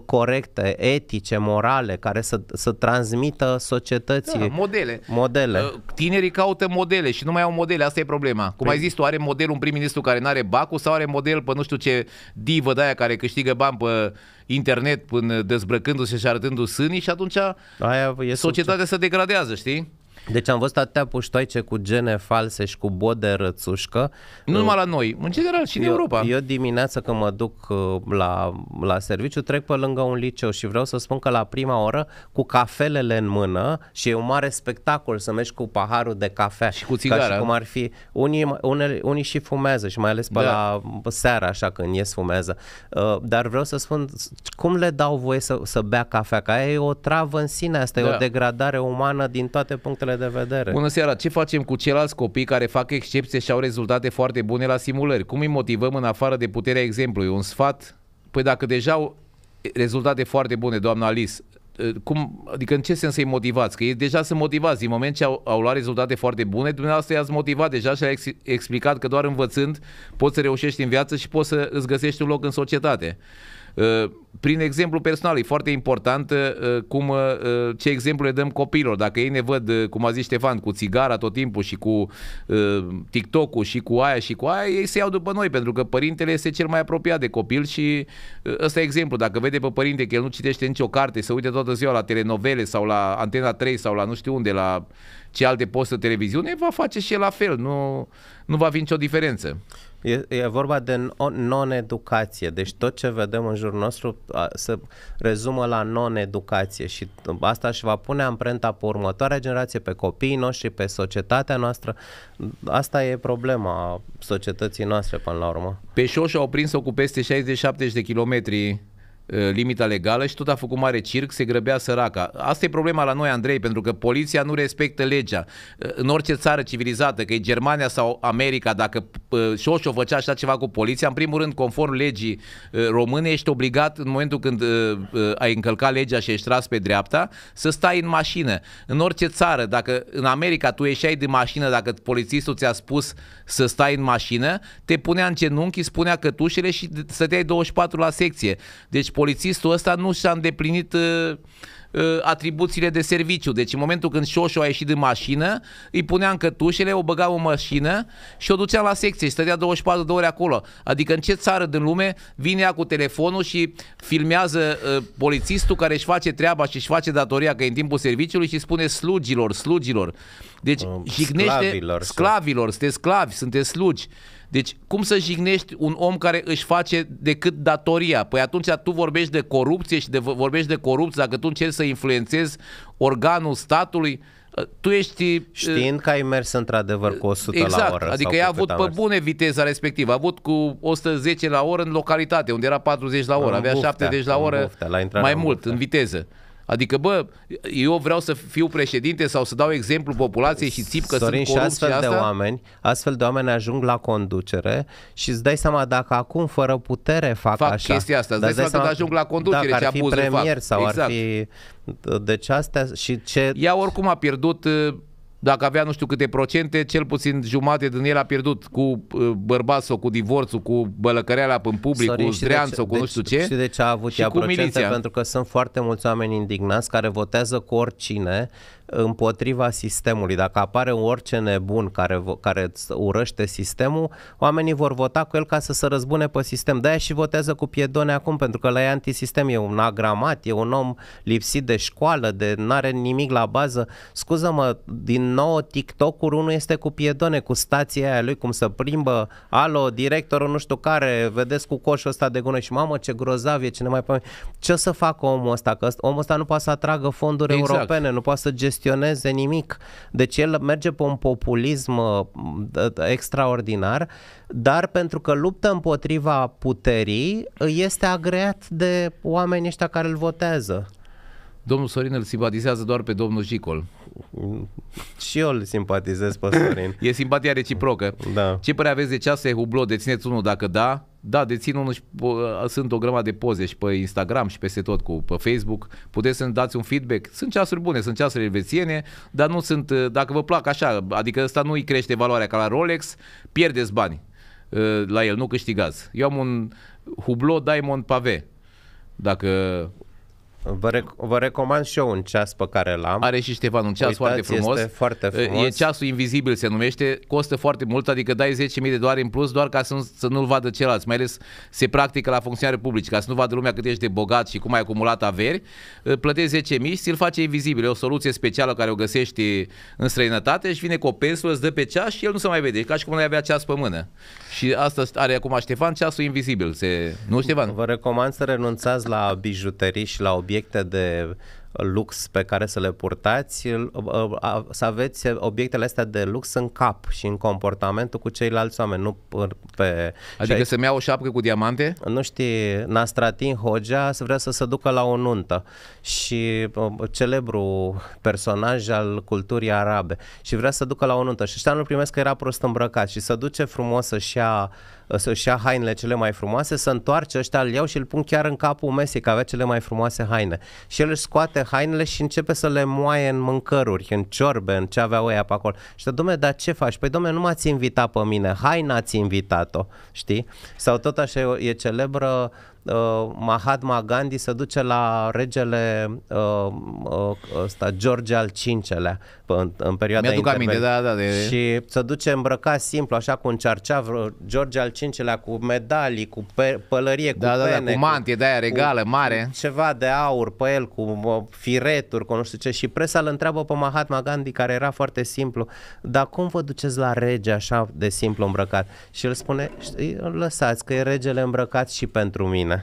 corecte, etice, morale, care să, să transmită societății. Da, modele. modele. Uh, tinerii caută modele și nu mai au modele, asta e problema. Cum Prin... ai zis tu, are model un prim-ministru care nu are bacul sau are model pe nu știu ce divă de aia care câștigă bani pe internet până dezbrăcându-se și arătându sânii și atunci aia societatea succes. se degradează, știi? Deci am văzut atâtea puștoice cu gene false și cu bode rățușcă. Nu numai la noi, în general și în eu, Europa. Eu dimineața când mă duc uh, la, la serviciu, trec pe lângă un liceu și vreau să spun că la prima oră, cu cafelele în mână, și e un mare spectacol să mergi cu paharul de cafea. Și cu țigara. Ca și cum ar fi, unii, unele, unii și fumează și mai ales pe da. la seara, așa când ies fumează. Uh, dar vreau să spun, cum le dau voie să, să bea cafea? Că aia e o travă în sine, asta da. e o degradare umană din toate punctele de vedere. Bună seara, ce facem cu ceilalți copii care fac excepție și au rezultate foarte bune la simulări? Cum îi motivăm în afară de puterea exemplului? Un sfat? Păi dacă deja au rezultate foarte bune, doamna Alice, eh, cum, adică în ce sens să-i motivați? Că ei deja sunt motivați. Din moment ce au, au luat rezultate foarte bune, dumneavoastră i-ați motivat deja și a explicat că doar învățând poți să reușești în viață și poți să îți găsești un loc în societate. Uh, prin exemplu personal, e foarte important uh, cum, uh, ce exemplu le dăm copiilor. Dacă ei ne văd, cum a zis Ștefan, cu țigara tot timpul și cu TikTok-ul și cu aia și cu aia, ei se iau după noi, pentru că părintele este cel mai apropiat de copil și ăsta e exemplu. Dacă vede pe părinte că el nu citește nicio carte, se uite toată ziua la telenovele sau la Antena 3 sau la nu știu unde, la ce alte postă televiziune, va face și el la fel. Nu, nu va fi nicio diferență. E, e vorba de non-educație, deci tot ce vedem în jurul nostru se rezumă la non-educație și asta și va pune amprenta pe următoarea generație, pe copiii noștri, pe societatea noastră. Asta e problema societății noastre până la urmă. Pe șoș au prins-o cu peste 60-70 de kilometri Uh, limita legală și tot a făcut mare circ, se grăbea săraca. Asta e problema la noi, Andrei, pentru că poliția nu respectă legea. Uh, în orice țară civilizată, că e Germania sau America, dacă uh, Șoșo făcea așa ceva cu poliția, în primul rând, conform legii române, ești obligat în momentul când ai încălcat legea și ești tras pe dreapta, să stai în mașină. În orice țară, dacă în America tu ieșeai din mașină, dacă polițistul ți-a spus să stai în mașină, te punea în genunchi, spunea cătușele și stăteai 24 la secție. Deci polițistul ăsta nu și-a îndeplinit uh, uh, atribuțiile de serviciu. Deci în momentul când Șoșo a ieșit din mașină, îi puneam cătușele, o băga în mașină și o ducea la secție și stătea 24 de ore acolo. Adică în ce țară din lume vine ea cu telefonul și filmează uh, polițistul care își face treaba și își face datoria că e în timpul serviciului și spune slugilor, slugilor. Deci um, jignește sclavilor, sclavilor sunteți sclavi, sunteți slugi. Uh, deci, cum să jignești un om care își face decât datoria? Păi atunci tu vorbești de corupție și de, vorbești de corupție dacă tu încerci să influențezi organul statului, tu ești... Uh, Știind că ai mers într-adevăr cu 100 exact, la oră. adică ai avut pe bune viteza respectivă. A avut cu 110 la oră în localitate, unde era 40 la oră. În avea buftea, 70 la oră buftea, la mai mult, buftea. în viteză. Adică, bă, eu vreau să fiu președinte sau să dau exemplu populației și țip că Sorin, sunt și astfel asta? de oameni, astfel de oameni ajung la conducere și îți dai seama dacă acum fără putere fac, fac așa. chestia asta, îți dai, dai seama, seama că ajung la conducere dacă ar fi premier fac. sau exact. ar fi... Deci astea și ce... Ea oricum a pierdut uh, dacă avea nu știu câte procente, cel puțin jumate din el a pierdut cu uh, bărbați sau cu divorțul, cu bălăcăreala în public, Sorry, cu zdreanță, cu nu deci știu ce. Și de ce a avut și ea cu procente? Miliția. Pentru că sunt foarte mulți oameni indignați care votează cu oricine împotriva sistemului. Dacă apare un orice nebun care, care urăște sistemul, oamenii vor vota cu el ca să se răzbune pe sistem. De-aia și votează cu piedone acum, pentru că la e antisistem, e un agramat, e un om lipsit de școală, de n-are nimic la bază. Scuză-mă, din nou TikTok-uri, unul este cu piedone, cu stația aia lui, cum să plimbă, alo, directorul nu știu care, vedeți cu coșul ăsta de gunoi și mamă ce grozav e, cine mai pe Ce să facă omul ăsta? Că omul ăsta nu poate să atragă fonduri exact. europene, nu poate să gestioneze gestioneze nimic. Deci el merge pe un populism uh, extraordinar, dar pentru că luptă împotriva puterii, uh, este agreat de oamenii ăștia care îl votează. Domnul Sorin îl simpatizează doar pe domnul Jicol și eu îl simpatizez pe Sorin. e simpatia reciprocă. Da. Ce părere aveți de cease Hublot? Dețineți unul dacă da? Da, dețin unul și uh, sunt o grămadă de poze și pe Instagram și peste tot cu pe Facebook. Puteți să-mi dați un feedback. Sunt ceasuri bune, sunt ceasuri elvețiene, dar nu sunt, uh, dacă vă plac așa, adică ăsta nu îi crește valoarea ca la Rolex, pierdeți bani uh, la el, nu câștigați. Eu am un Hublot Diamond Pave. Dacă Vă, rec- vă recomand și eu un ceas pe care l-am. Are și Ștefan un ceas Uitați, foarte frumos. Este foarte frumos. E ceasul invizibil se numește, costă foarte mult, adică dai 10.000 de dolari în plus doar ca să, nu, să nu-l vadă ceilalți. Mai ales se practică la funcționare publici, ca să nu vadă lumea cât ești de bogat și cum ai acumulat averi. Plătești 10.000 și ți-l face invizibil. E o soluție specială care o găsești în străinătate și vine cu o pensulă, îți dă pe ceas și el nu se mai vede. E ca și cum nu ai avea ceas pe mână. Și asta are acum Ștefan, ceasul invizibil. Se... Nu, Ștefan? Vă recomand să renunțați la bijuterii și la obiecte That de lux pe care să le purtați, ă, ă, să aveți obiectele astea de lux în cap și în comportamentul cu ceilalți oameni, nu pe... Adică să-mi iau o șapcă cu diamante? Nu știi, Nastratin Hogea vrea să se ducă la o nuntă și ă, celebru personaj al culturii arabe și vrea să ducă la o nuntă și ăștia nu primesc că era prost îmbrăcat și să duce frumos să-și ia să-și ia hainele cele mai frumoase, să întoarce ăștia, îl iau și îl pun chiar în capul mesei, că avea cele mai frumoase haine. Și el își scoate toate hainele și începe să le moaie în mâncăruri, în ciorbe, în ce aveau ăia pe acolo. Și zice, domne, dar ce faci? Păi, domne, nu m-ați invitat pe mine, haina ați invitat-o, știi? Sau tot așa e celebră uh, Mahatma Gandhi se duce la regele uh, uh, ăsta, George al V-lea în, în perioada Mi-aduc aminte, da, da, de... Și se duce îmbrăcat simplu, așa cu un uh, George al V-lea cu medalii, cu pe, pălărie, cu da, da, da pene, da, cu mantie de aia regală, cu, mare. Ceva de aur pe el, cu fireturi, cu nu știu ce. Și presa îl întreabă pe Mahatma Gandhi, care era foarte simplu, dar cum vă duceți la rege așa de simplu îmbrăcat? Și el spune, lăsați că e regele îmbrăcat și pentru mine.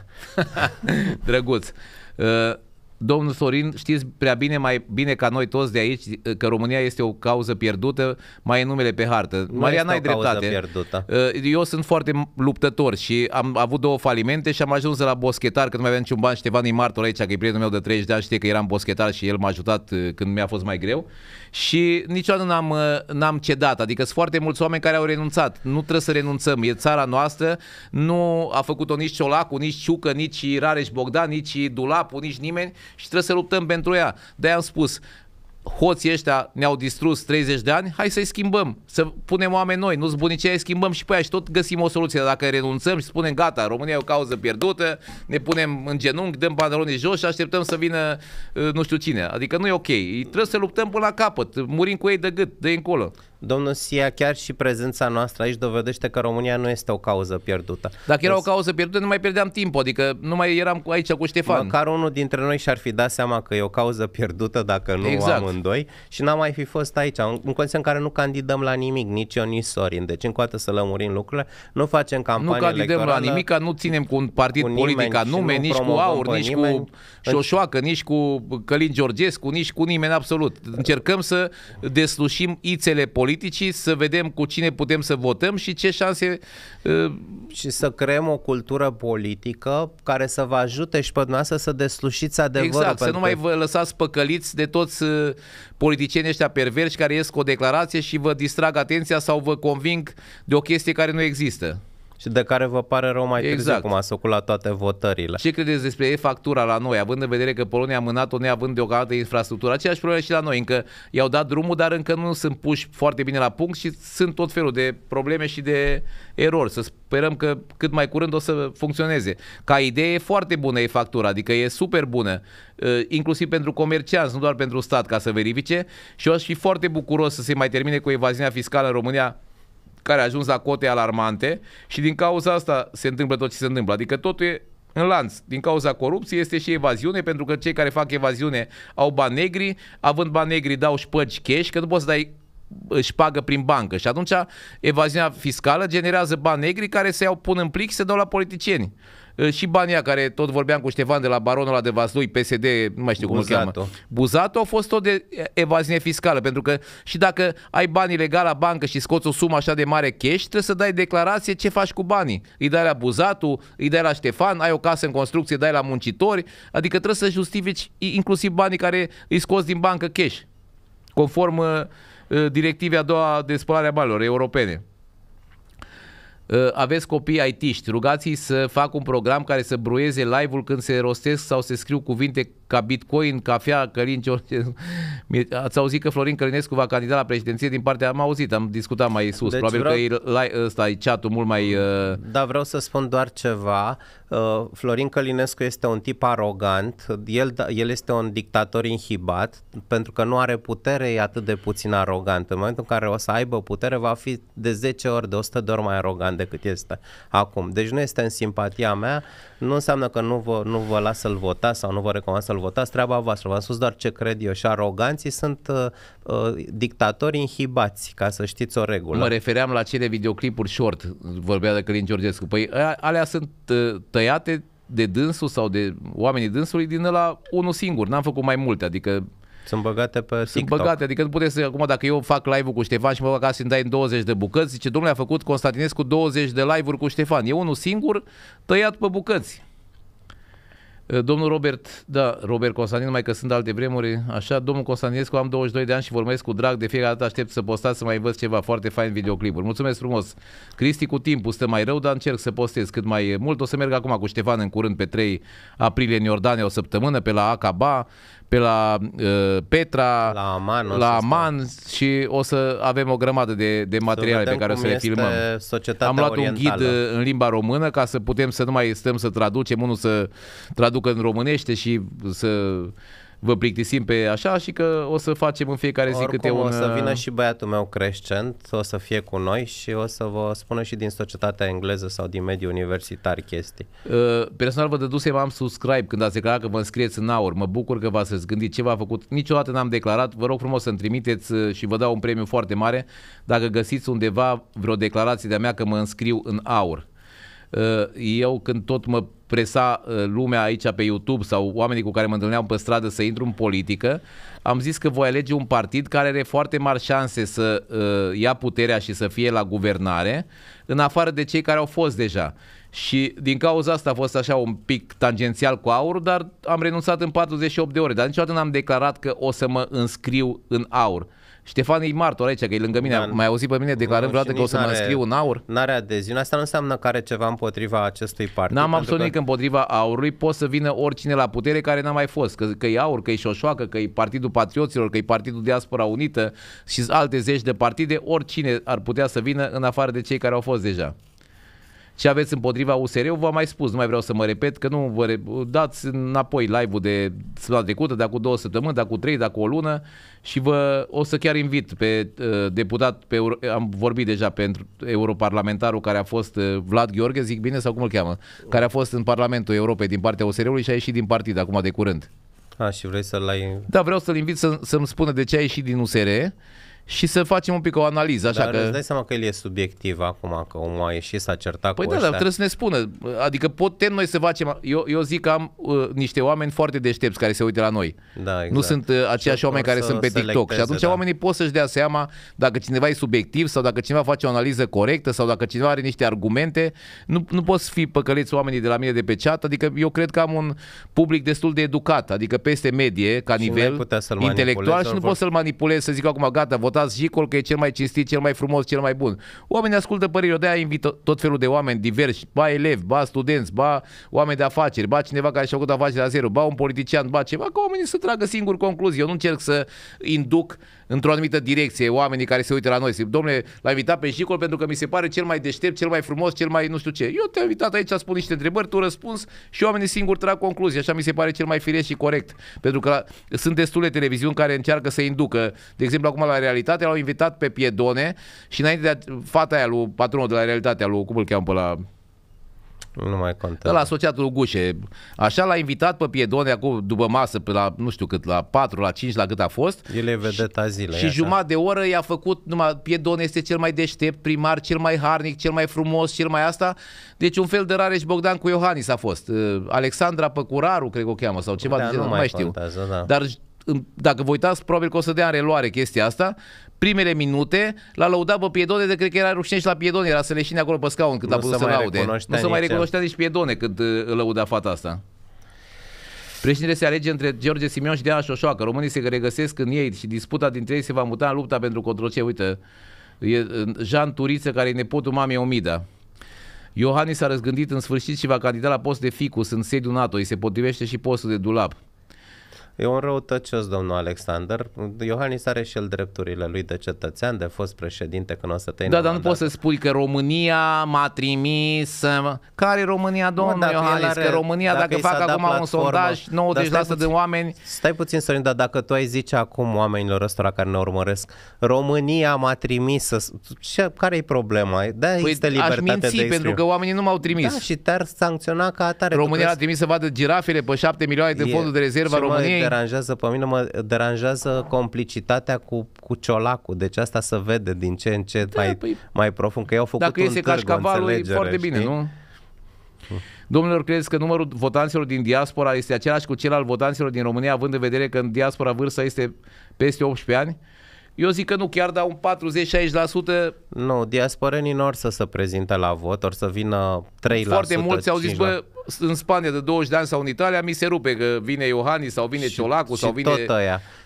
Драгоц. Э, Domnul Sorin, știți prea bine, mai bine ca noi toți de aici, că România este o cauză pierdută, mai e numele pe hartă. Nu Maria, n-ai dreptate. Pierdută. Uh, eu sunt foarte luptător și am avut două falimente și am ajuns la boschetar, Când nu mai aveam niciun ban. Ștefan e martor aici, că e prietenul meu de 30 de ani, știe că eram boschetar și el m-a ajutat uh, când mi-a fost mai greu. Și niciodată n-am, uh, n-am cedat. Adică sunt foarte mulți oameni care au renunțat. Nu trebuie să renunțăm. E țara noastră. Nu a făcut-o nici Ciolacu, nici Ciucă, nici Rareș Bogdan, nici Dulapu, nici nimeni și trebuie să luptăm pentru ea. de am spus, hoții ăștia ne-au distrus 30 de ani, hai să-i schimbăm, să punem oameni noi, nu-ți bunicii îi schimbăm și pe aia și tot găsim o soluție. Dacă renunțăm și spunem gata, România e o cauză pierdută, ne punem în genunchi, dăm pantalonii jos și așteptăm să vină uh, nu știu cine. Adică nu e ok, trebuie să luptăm până la capăt, murim cu ei de gât, de încolo. Domnul Sia, chiar și prezența noastră aici dovedește că România nu este o cauză pierdută. Dacă era o cauză pierdută, nu mai pierdeam timp, adică nu mai eram aici cu Ștefan. Măcar unul dintre noi și-ar fi dat seama că e o cauză pierdută dacă nu exact. amândoi și n-am mai fi fost aici, în condiții în care nu candidăm la nimic, nici eu, nici Sorin. Deci încă o să lămurim lucrurile, nu facem campanie Nu candidăm la nimic, nu ținem cu un partid cu politic anume, nici cu Aur, nici cu Șoșoacă, nici cu Călin Georgescu, nici cu nimeni absolut. Încercăm să deslușim ițele politice politicii, să vedem cu cine putem să votăm și ce șanse... Uh, și să creăm o cultură politică care să vă ajute și pe dumneavoastră să deslușiți adevărul. Exact, să nu mai vă lăsați păcăliți de toți uh, politicienii ăștia perverși care ies cu o declarație și vă distrag atenția sau vă conving de o chestie care nu există și de care vă pare rău mai exact. târziu, cum a făcut la toate votările. Ce credeți despre e-factura la noi, având în vedere că Polonia a mânat-o neavând deocamdată infrastructură? Aceeași problemă și la noi, încă i-au dat drumul, dar încă nu sunt puși foarte bine la punct și sunt tot felul de probleme și de erori. Să sperăm că cât mai curând o să funcționeze. Ca idee e foarte bună e-factura, adică e super bună, ă, inclusiv pentru comercianți, nu doar pentru stat, ca să verifice și eu aș fi foarte bucuros să se mai termine cu evaziunea fiscală în România care a ajuns la cote alarmante și din cauza asta se întâmplă tot ce se întâmplă. Adică totul e în lanț. Din cauza corupției este și evaziune, pentru că cei care fac evaziune au bani negri, având bani negri dau șpăci cash, că nu poți să dai își pagă prin bancă și atunci evaziunea fiscală generează bani negri care se iau pun în plic și se dau la politicieni. Ă, și banii care tot vorbeam cu Ștefan de la baronul la de Vaslui, PSD, nu mai știu Buzato. cum se cheamă. Buzato a fost tot de evaziune fiscală, pentru că și dacă ai bani legal la bancă și scoți o sumă așa de mare cash, trebuie să dai declarație ce faci cu banii. Îi dai la Buzatu, îi dai la Ștefan, ai o casă în construcție, dai la muncitori, adică trebuie să justifici inclusiv banii care îi scoți din bancă cash, conform ă, directivei a doua de spălare a banilor europene. Uh, aveți copii aitiști, rugați-i să facă un program care să brueze live-ul când se rostesc sau se scriu cuvinte ca bitcoin, cafea, cărinci, orice. Ați auzit că Florin Călinescu va candida la președinție din partea, am auzit, am discutat mai sus, deci probabil vreau... că e, la, ăsta e chat mult mai... Mm, uh... Da, vreau să spun doar ceva. Uh, Florin Călinescu este un tip arogant, el, da- el este un dictator inhibat, pentru că nu are putere, e atât de puțin arogant. În momentul în care o să aibă putere, va fi de 10 ori, de 100 de ori mai arogant decât este acum. Deci nu este în simpatia mea, nu înseamnă că nu vă, nu vă las să-l votați sau nu vă recomand să-l votați, treaba voastră. V-am spus doar ce cred eu și aroganții sunt uh, uh, dictatori inhibați, ca să știți o regulă. Mă refeream la cele videoclipuri short, vorbea de Călin Georgescu. Păi alea sunt uh, tăiate de dânsul sau de oamenii dânsului din la unul singur. N-am făcut mai multe, adică sunt băgate pe TikTok. Sunt băgate, adică nu puteți să, acum dacă eu fac live-ul cu Ștefan și mă fac să-mi dai în 20 de bucăți, zice, domnule, a făcut Constantinescu 20 de live-uri cu Ștefan. E unul singur tăiat pe bucăți. Eh, domnul Robert, da, Robert Constantin, mai că sunt alte vremuri, așa, domnul Constantinescu, am 22 de ani și vorbesc cu drag, de fiecare dată aștept să postați să mai văd ceva foarte fain videoclipuri. Mulțumesc frumos! Cristi, cu timpul stă mai rău, dar încerc să postez cât mai mult. O să merg acum cu Ștefan în curând pe 3 aprilie în Iordania, o săptămână, pe la Acaba pe la uh, Petra, la Aman, la Aman și o să avem o grămadă de, de materiale pe care o să le filmăm. Am luat orientală. un ghid uh, în limba română ca să putem să nu mai stăm să traducem, unul să traducă în românește și să vă plictisim pe așa și că o să facem în fiecare zi Oricum, câte un... o să vină uh, și băiatul meu crescent, o să fie cu noi și o să vă spună și din societatea engleză sau din mediul universitar chestii. Uh, personal vă dădusem, am subscribe când ați declarat că vă înscrieți în aur. Mă bucur că v-ați gândit ce v-a făcut. Niciodată n-am declarat. Vă rog frumos să-mi trimiteți uh, și vă dau un premiu foarte mare dacă găsiți undeva vreo declarație de-a mea că mă înscriu în aur. Eh, eu când tot mă presa eh, lumea aici pe YouTube sau oamenii cu care mă întâlneam pe stradă să intru în politică, am zis că voi alege un partid care are foarte mari șanse să uh, ia puterea și să fie la guvernare, în afară de cei care au fost deja. Și din cauza asta a fost așa un pic tangențial cu aur, dar am renunțat în 48 de ore. Dar niciodată n-am declarat că o să mă înscriu în aur. Uh, Ștefan e martor aici, că e lângă mine. Da, mai auzit pe mine declarând vreodată că o să mă scriu un aur? N-are adeziune. Asta nu înseamnă că are ceva împotriva acestui partid. N-am absolut nimic că... împotriva aurului. Poți să vină oricine la putere care n-a mai fost. Că, că e aur, că e șoșoacă, că e Partidul Patrioților, că e Partidul Diaspora Unită și alte zeci de partide. Oricine ar putea să vină în afară de cei care au fost deja ce aveți împotriva usr v-am mai spus, nu mai vreau să mă repet, că nu vă re- dați înapoi live-ul de săptămâna trecută, dacă cu două săptămâni, dacă cu trei, dacă cu o lună și vă o să chiar invit pe uh, deputat, pe, am vorbit deja pentru europarlamentarul care a fost uh, Vlad Gheorghe, zic bine sau cum îl cheamă, care a fost în Parlamentul Europei din partea USR-ului și a ieșit din partid acum de curând. A, și vrei să-l ai... Da, vreau să-l invit să, să-mi spună de ce a ieșit din USR și să facem un pic o analiză. Așa dar că... îți dai seama că el e subiectiv acum, că omul a ieșit să a certat păi cu da, ăștia. dar trebuie să ne spună. Adică putem noi să facem... Eu, eu zic că am uh, niște oameni foarte deștepți care se uită la noi. Da, exact. Nu sunt uh, aceiași oameni care sunt pe TikTok. Și atunci da. oamenii pot să-și dea seama dacă cineva e subiectiv sau dacă cineva face o analiză corectă sau dacă cineva are niște argumente. Nu, nu poți fi păcăliți oamenii de la mine de pe chat. Adică eu cred că am un public destul de educat, adică peste medie, ca și nivel intelectual și nu pot să-l manipulez să zic acum gata, vot votați Jicol că e cel mai cinstit, cel mai frumos, cel mai bun. Oamenii ascultă părerile, de-aia invită tot felul de oameni diversi, ba elevi, ba studenți, ba oameni de afaceri, ba cineva care și-a făcut afaceri la zero, ba un politician, ba ceva, că oamenii să tragă singur concluzii. Eu nu încerc să induc într-o anumită direcție, oamenii care se uită la noi, zic, domnule, l-a invitat pe Jicol pentru că mi se pare cel mai deștept, cel mai frumos, cel mai nu știu ce. Eu te-am invitat aici, spun niște întrebări, tu răspuns și oamenii singuri trag concluzii. Așa mi se pare cel mai firesc și corect. Pentru că la, sunt destule televiziuni care încearcă să inducă. De exemplu, acum la realitate l-au invitat pe Piedone și înainte de a, fata aia lui patronul de la realitatea lui, cum îl cheamă pe la nu mai contează. La asociatul Gușe. Așa l-a invitat pe Piedone acum după masă, pe la, nu știu cât, la 4, la 5, la cât a fost. El e vedeta zilei. Și, și jumătate de oră i-a făcut, numai Piedone este cel mai deștept, primar, cel mai harnic, cel mai frumos, cel mai asta. Deci un fel de Rareș Bogdan cu Iohannis a fost. Alexandra Păcuraru, cred că o cheamă, sau ceva da, de genul, nu, nu mai, mai știu. Contează, da. Dar dacă vă uitați, probabil că o să dea în reluare chestia asta, primele minute l-a lăudat pe Piedone de cred că era rușnești la Piedone, era să leșine acolo pe scaun când nu a putut să laude. Nu se mai recunoștea nici Piedone când uh, îl lăuda fata asta. Președintele se alege între George Simion și Diana Șoșoacă. Românii se regăsesc în ei și disputa dintre ei se va muta în lupta pentru controceu. Uite, e uh, Jean Turiță, care e nepotul mamei Omida. Iohannis s-a răzgândit în sfârșit și va candida la post de ficus în sediul NATO. Îi se potrivește și postul de dulap. E un răutăcios domnul Alexander. Iohannis are și el drepturile lui de cetățean, de fost președinte când o să te Da, dar nu poți să spui că România m-a trimis... Care e România, domnul nu, Iohannis? Are, că România, dacă, dacă fac acum un sondaj, 90% de puțin, oameni... Stai puțin, Sorin, dar dacă tu ai zice acum oamenilor ăstora care ne urmăresc România m-a trimis să... care e problema? Da, păi este libertate aș minți, de exprim. pentru că oamenii nu m-au trimis. Da, și te-ar sancționa ca atare. România a trimis să vadă girafele pe 7 milioane de fonduri de rezervă a României deranjează pe mine, mă deranjează complicitatea cu, cu ciolacul. Deci asta se vede din ce în ce da, mai, păi, mai profund. Că eu au făcut dacă un iese târg, ca e foarte bine, știi? nu? Domnilor, credeți că numărul votanților din diaspora este același cu cel al votanților din România, având în vedere că în diaspora vârsta este peste 18 ani? Eu zic că nu, chiar dar un 40-60%... Nu, diasporenii nu or să se prezinte la vot, or să vină 3%. Foarte mulți au zis, bă, în Spania de 20 de ani sau în Italia, mi se rupe că vine Iohannis sau vine și, Ciolacu și sau vine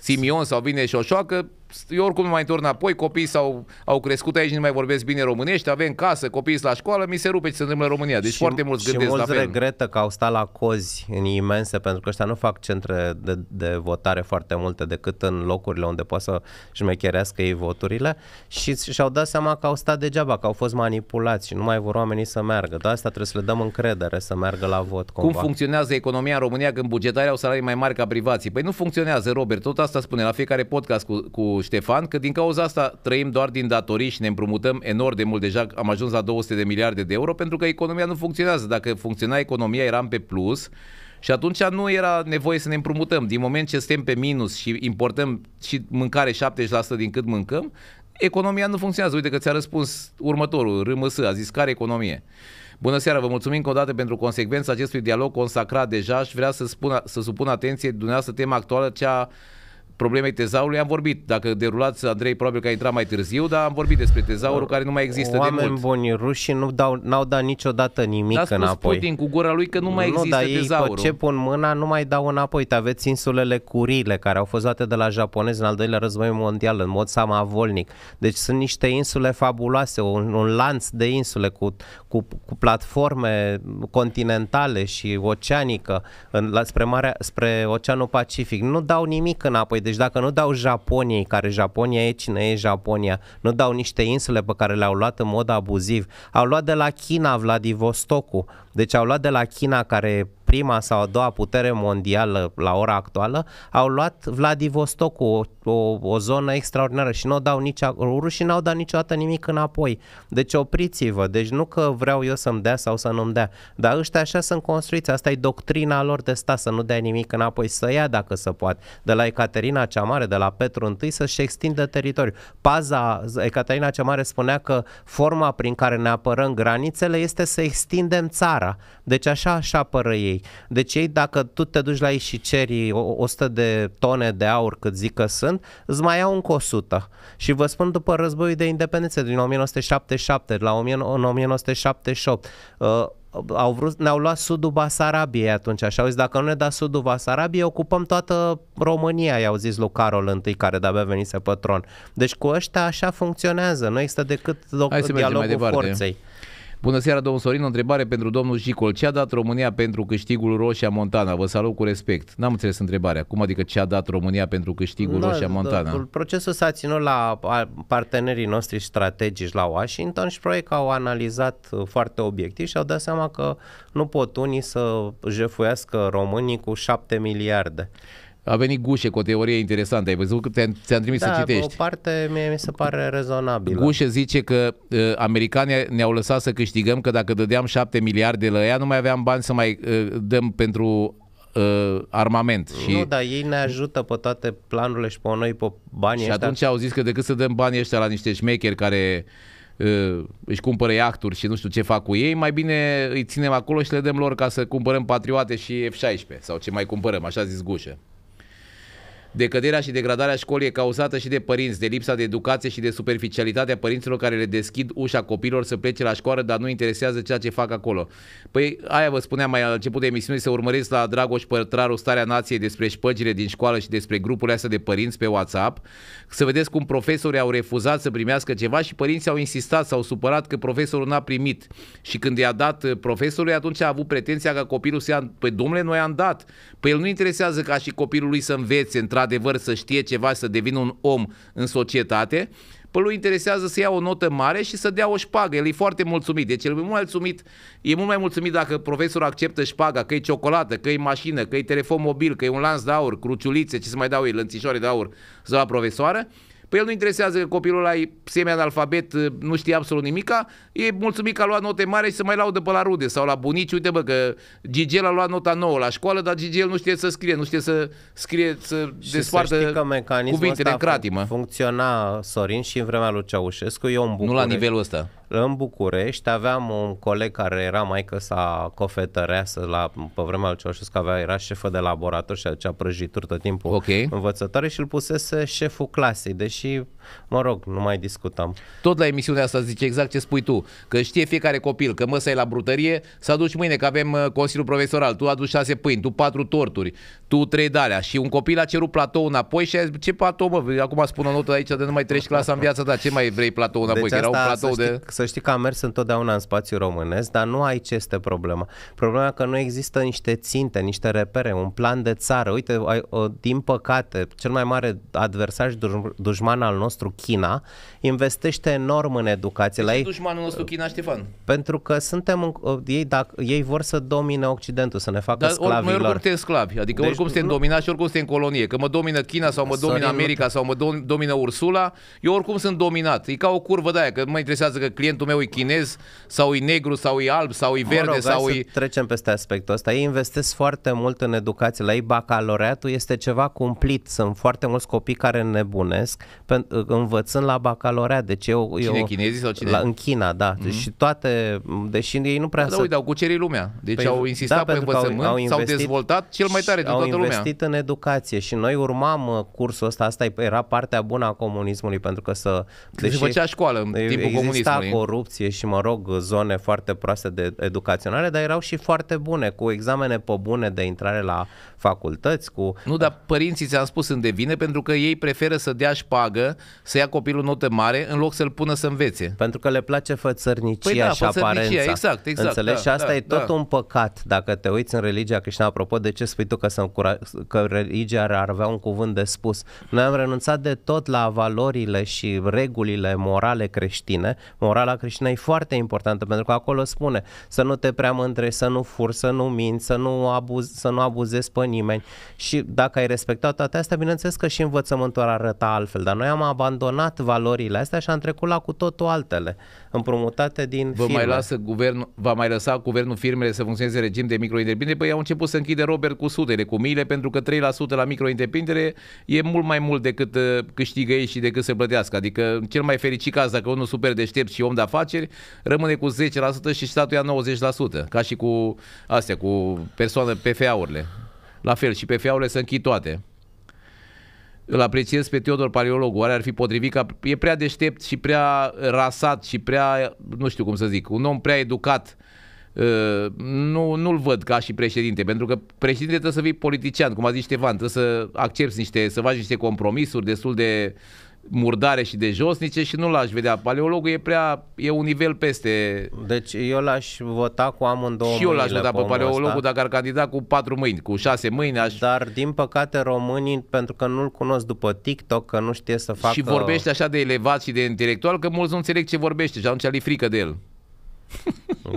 Simion sau vine Șoșoacă. Eu oricum nu mai întorc înapoi, copiii s-au, au crescut aici, nu mai vorbesc bine românești, avem casă, copiii la școală, mi se rupe ce se întâmplă în România. Deci și, foarte mulți gândesc și mulți la fel. regretă că au stat la cozi în imense, pentru că ăștia nu fac centre de, de votare foarte multe decât în locurile unde poate să șmecherească ei voturile și și-au dat seama că au stat degeaba, că au fost manipulați și nu mai vor oamenii să meargă. De asta trebuie să le dăm încredere să meargă la vot. Cumva. Cum funcționează economia în România când bugetarii au salarii mai mari ca privații? Păi nu funcționează, Robert, tot asta spune la fiecare podcast cu, cu Ștefan, că din cauza asta trăim doar din datorii și ne împrumutăm enorm de mult. Deja am ajuns la 200 de miliarde de euro pentru că economia nu funcționează. Dacă funcționa economia, eram pe plus și atunci nu era nevoie să ne împrumutăm. Din moment ce suntem pe minus și importăm și mâncare 70% din cât mâncăm, economia nu funcționează. Uite că ți-a răspuns următorul, RMS, a zis care economie? Bună seara, vă mulțumim încă o dată pentru consecvența acestui dialog consacrat deja. Și vrea să, spun, să supun atenție dumneavoastră tema actuală, cea problemei tezaurului am vorbit. Dacă derulați, Andrei, probabil că a intrat mai târziu, dar am vorbit despre tezaurul care nu mai există Oameni de mult. Oameni buni rușii nu dau, n-au dat niciodată nimic L-a spus înapoi. Putin cu gura lui că nu mai nu, există tezaurul. Nu, ce pun mâna, nu mai dau înapoi. Te aveți insulele Curile, care au fost date de la japonezi în al doilea război mondial, în mod samavolnic. Deci sunt niște insule fabuloase, un, un lanț de insule cu, cu, cu platforme continentale și oceanică în, la, spre, marea, spre Oceanul Pacific. Nu dau nimic înapoi. Deci dacă nu dau Japoniei, care Japonia e cine e Japonia, nu dau niște insule pe care le-au luat în mod abuziv, au luat de la China Vladivostocul, deci au luat de la China, care prima sau a doua putere mondială la ora actuală, au luat Vladivostok, o, o, o zonă extraordinară și nu dau nici, rușii n-au dat niciodată nimic înapoi. Deci opriți-vă, deci nu că vreau eu să-mi dea sau să nu-mi dea, dar ăștia așa sunt construiți, asta e doctrina lor de stat, să nu dea nimic înapoi, să ia dacă se poate. De la Ecaterina cea Mare, de la Petru I, să-și extindă teritoriul. Paza, Ecaterina cea Mare spunea că forma prin care ne apărăm granițele este să extindem țara țara. Deci așa așa apără ei. Deci ei dacă tu te duci la ei și ceri 100 de tone de aur cât zic că sunt, îți mai iau încă 100. Și vă spun după războiul de independență din 1977 la 1978, uh, au vrut, ne-au luat sudul Basarabiei atunci și au zis, dacă nu ne da sudul Basarabiei, ocupăm toată România, i-au zis lui Carol I, care de-abia venise pe tron. Deci cu ăștia așa funcționează, nu există decât Hai dialogul forței. Bună seara, domnul Sorin. O întrebare pentru domnul Jicol. Ce a dat România pentru câștigul Roșia Montana? Vă salut cu respect. N-am înțeles întrebarea. Cum adică ce a dat România pentru câștigul da, Roșia da, Montana? Da, procesul s-a ținut la partenerii noștri strategici la Washington și proiect au analizat uh, foarte obiectiv și au dat seama că nu pot unii să jefuiască românii cu 7 miliarde. A venit Gușe cu o teorie interesantă. Ai văzut că te ți-am trimis da, să citești. o parte mie mi se pare rezonabilă. Gușe zice că uh, americanii ne-au lăsat să câștigăm că dacă dădeam 7 miliarde la ea, nu mai aveam bani să mai uh, dăm pentru uh, armament. Și... Nu, dar ei ne ajută pe toate planurile și pe noi pe banii Și ăștia. atunci au zis că decât să dăm banii ăștia la niște șmecheri care uh, își cumpără iacturi și nu știu ce fac cu ei, mai bine îi ținem acolo și le dăm lor ca să cumpărăm patriote și F-16 sau ce mai cumpărăm, așa zis Gușe. Decăderea și degradarea școlii e cauzată și de părinți, de lipsa de educație și de superficialitatea părinților care le deschid ușa copilor să plece la școală, dar nu interesează ceea ce fac acolo. Păi aia vă spuneam mai la început de emisiune să urmăriți la Dragoș Pătraru Starea Nației despre șpăgile din școală și despre grupurile astea de părinți pe WhatsApp, să vedeți cum profesorii au refuzat să primească ceva și părinții au insistat, s-au supărat că profesorul n-a primit și când i-a dat uh, profesorului, atunci a avut pretenția că copilul să ia, pe păi, domnule, noi am dat. păi el nu interesează ca și copilul să învețe într într-adevăr să știe ceva, să devină un om în societate, pe lui interesează să ia o notă mare și să dea o șpagă. El e foarte mulțumit. Deci el e mult mulțumit, e mult mai mulțumit dacă profesorul acceptă șpaga, că e ciocolată, că e mașină, că e telefon mobil, că e un lanț de aur, cruciulițe, ce să mai dau ei, lănțișoare de aur, sau profesoară, Păi el nu interesează că copilul ăla e semi-analfabet, nu știe absolut nimica, e mulțumit că a luat note mare și se mai laudă pe la rude sau la bunici. Uite bă că Gigel a luat nota nouă la școală, dar Gigel nu știe să scrie, nu știe să scrie, să și despartă să cuvintele în cratimă. funcționa Sorin și în vremea lui Ceaușescu, eu în București. Nu la nivelul ăsta în București aveam un coleg care era mai maică sa cofetăreasă la, pe vremea lui Ceaușescu, avea, era șefă de laborator și aducea prăjituri tot timpul okay. învățătoare și îl pusese șeful clasei, deși mă rog, nu mai discutam. Tot la emisiunea asta zice exact ce spui tu, că știe fiecare copil că măsa e la brutărie, să aduci mâine că avem uh, Consiliul Profesoral, tu aduci șase pâini, tu patru torturi, tu trei dalea și un copil a cerut platou înapoi și a zis, ce platou mă, acum spun o notă aici de nu mai treci clasa în viața ta, ce mai vrei platou înapoi, deci că era un platou să știi, de... Să știi că am mers întotdeauna în spațiu românesc, dar nu aici este problema. Problema că nu există niște ținte, niște repere, un plan de țară. Uite, din păcate, cel mai mare adversar și dușman al nostru nostru China investește enorm în educație. Deci la ei, dușmanul nostru China, Ștefan. Pentru că suntem în, uh, ei, dacă, ei vor să domine Occidentul, să ne facă Dar sclavii oricum, oricum suntem sclavi, adică deci, oricum suntem nu... dominați și oricum suntem colonie. Că mă domină China sau mă domină America nu... sau mă domină Ursula, eu oricum sunt dominat. E ca o curvă de aia, că mă interesează că clientul meu e chinez sau e negru sau e alb sau e verde rog, sau e... trecem peste aspectul ăsta. Ei investesc foarte mult în educație. La ei bacaloreatul este ceva cumplit. Sunt foarte mulți copii care nebunesc învățând la bacalaureat. Deci eu, cine, eu, chinezii sau cine? La, în China, da. mm-hmm. și toate, deși ei nu prea da, să... Da, uite, au cucerit lumea. Deci păi, au da, insistat da, pe învățământ, au, au investit, s-au dezvoltat cel mai tare din toată lumea. Au investit în educație și noi urmam uh, cursul ăsta. Asta era partea bună a comunismului, pentru că să... Deși se făcea școală în timpul exista comunismului. corupție și, mă rog, zone foarte proaste de educaționale, dar erau și foarte bune, cu examene pe bune de intrare la facultăți, cu... Nu, dar părinții ți-am spus sunt de pentru că ei preferă să dea șpagă să ia copilul note mare în loc să-l pună să învețe. Pentru că le place fățărnicia păi da, și fățărnicia, aparența. Exact, exact. Înțelegi? Da, și asta da, e tot da. un păcat dacă te uiți în religia creștină. Apropo, de ce spui tu că, să că religia ar avea un cuvânt de spus? Noi am renunțat de tot la valorile și regulile morale creștine. Morala creștină e foarte importantă pentru că acolo spune să nu te prea mândrești, să nu fur, să nu minți, să nu, abuz, să nu abuzezi pe nimeni. Și dacă ai respectat toate astea, bineînțeles că și învățământul ar arăta altfel, dar noi am abandonat valorile astea și am trecut la cu totul altele, împrumutate din vă firme. Mai lasă guvern, va mai lăsa guvernul firmele să funcționeze regim de micro Păi au început să închide Robert cu sutele, cu miile, pentru că 3% la micro e mult mai mult decât uh, câștigă ei și decât se plătească. Adică în cel mai fericit caz, dacă unul super deștept și om de afaceri, rămâne cu 10% și statul ia 90%, ca și cu astea, cu persoană PFA-urile. La fel și PFA-urile să închid toate îl apreciez pe Teodor Paleologu, oare ar fi potrivit ca... E prea deștept și prea rasat și prea, nu știu cum să zic, un om prea educat. Uh, nu, nu-l văd ca și președinte, pentru că președinte trebuie să fii politician, cum a zis Ștefan, trebuie să accepti niște, să faci niște compromisuri destul de uh, murdare și de josnice și nu l-aș vedea. Paleologul e prea, e un nivel peste. Deci eu l-aș vota cu amândouă Și eu l-aș vota pe, paleologul ăsta. dacă ar candida cu patru mâini, cu șase mâini. Aș... Dar din păcate românii, pentru că nu-l cunosc după TikTok, că nu știe să facă... Și vorbește așa de elevat și de intelectual, că mulți nu înțeleg ce vorbește și atunci li frică de el.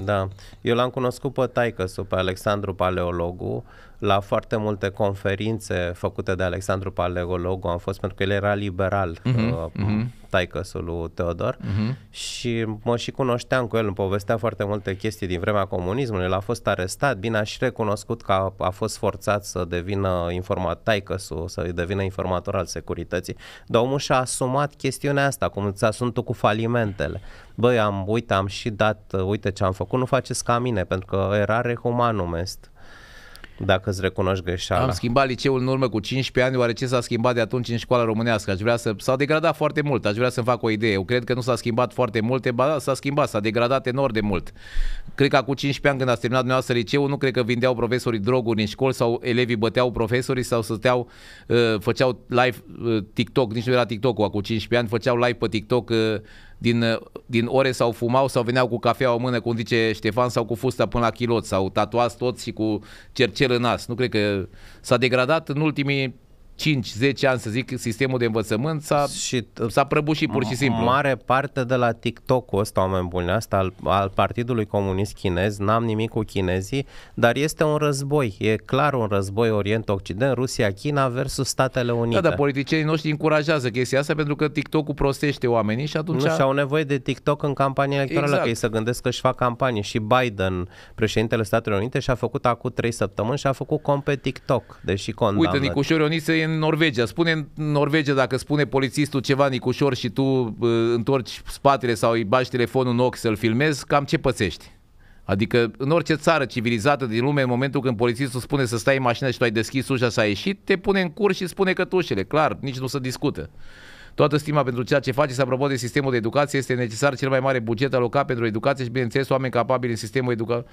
da. Eu l-am cunoscut pe taică pe Alexandru Paleologu, la foarte multe conferințe făcute de Alexandru Palegologu am fost pentru că el era liberal, uh-huh, uh, uh-huh. taicăsul lui Teodor uh-huh. și mă și cunoșteam cu el, îmi povestea foarte multe chestii din vremea comunismului, el a fost arestat, bine a și recunoscut că a, a fost forțat să devină informat taicăsul, să devină informator al securității, dar omul și-a asumat chestiunea asta, cum îți asumi tu cu falimentele băi, am, uite, am și dat, uite ce am făcut, nu faceți ca mine, pentru că era rehumanumest dacă îți recunoști greșeala. Am schimbat liceul în urmă cu 15 ani, oare ce s-a schimbat de atunci în școala românească? Aș vrea să... S-a degradat foarte mult, aș vrea să-mi fac o idee. Eu cred că nu s-a schimbat foarte mult, ba da, s-a schimbat, s-a degradat enorm de mult. Cred că cu 15 ani când a terminat dumneavoastră liceul, nu cred că vindeau profesorii droguri în școli sau elevii băteau profesorii sau stăteau, uh, făceau live uh, TikTok, nici nu era TikTok-ul acum 15 ani, făceau live pe TikTok uh, din, uh, din ore sau fumau sau veneau cu cafea o mână, cum zice Ștefan, sau cu fusta până la chilot sau tatuați toți și cu cercel în nas. Nu cred că s-a degradat în ultimii 5-10 ani, să zic, sistemul de învățământ s-a, și, s-a prăbușit pur și simplu. Mare parte de la TikTok-ul ăsta, oameni buni, asta al, al Partidului Comunist Chinez, n-am nimic cu chinezii, dar este un război, e clar un război Orient-Occident, Rusia-China versus Statele da, Unite. Da, dar politicienii noștri încurajează chestia asta pentru că TikTok-ul prostește oamenii și atunci... Nu, și au nevoie de TikTok în campanie electorală, exact. că ei să gândesc că își fac campanie. Și Biden, președintele Statelor Unite, și-a făcut acum 3 săptămâni și a făcut comp pe TikTok, deși condamnă. Uite, Nicușor Ioniță e în Norvegia. Spune în Norvegia dacă spune polițistul ceva nicușor și tu uh, întorci spatele sau îi bagi telefonul în ochi să-l filmezi, cam ce pățești? Adică în orice țară civilizată din lume, în momentul când polițistul spune să stai în mașină și tu ai deschis ușa, să a ieșit, te pune în cur și spune că tușele. Clar, nici nu se discută. Toată stima pentru ceea ce faceți, apropo de sistemul de educație, este necesar cel mai mare buget alocat pentru educație și, bineînțeles, oameni capabili în sistemul educației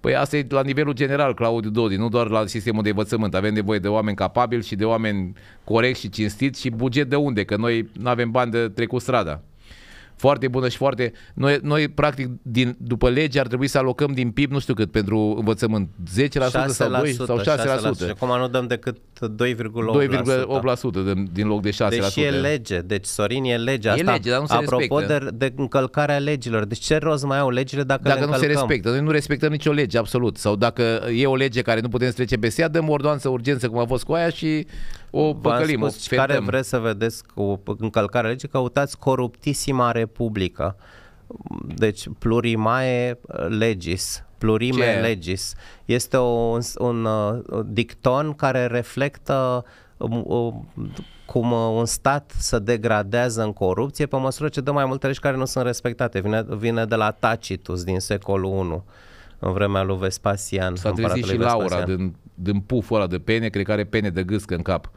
Păi asta e la nivelul general, Claudiu Dodi, nu doar la sistemul de învățământ. Avem nevoie de oameni capabili și de oameni corecți și cinstiți și buget de unde, că noi nu avem bani de trecut strada foarte bună și foarte... Noi, noi practic, din, după lege, ar trebui să alocăm din PIB nu știu cât pentru învățământ. 10% 6%, sau 2% sau 6%. 6%. Și acum nu dăm decât 2,8%. 2,8% din, din loc de 6%. Deci e lege. Deci, Sorin, e lege. Asta, e lege, dar nu se apropo respectă. de, de încălcarea legilor. Deci ce roz mai au legile dacă, dacă le încălcăm? nu se respectă? Noi nu respectăm nicio lege, absolut. Sau dacă e o lege care nu putem să trece peste ea, dăm o ordonanță urgență, cum a fost cu aia și o băgălim, spus, o Care vreți să vedeți cu încălcare lege, căutați Coruptisima Republică. Deci plurimae legis, plurime Ce? legis. Este un, un, un uh, dicton care reflectă um, um, cum uh, un stat se degradează în corupție pe măsură ce dă mai multe legi care nu sunt respectate. Vine, vine de la Tacitus din secolul 1 în vremea lui Vespasian. S-a trezit și Laura din, din puful ăla de pene, cred că are pene de gâscă în cap.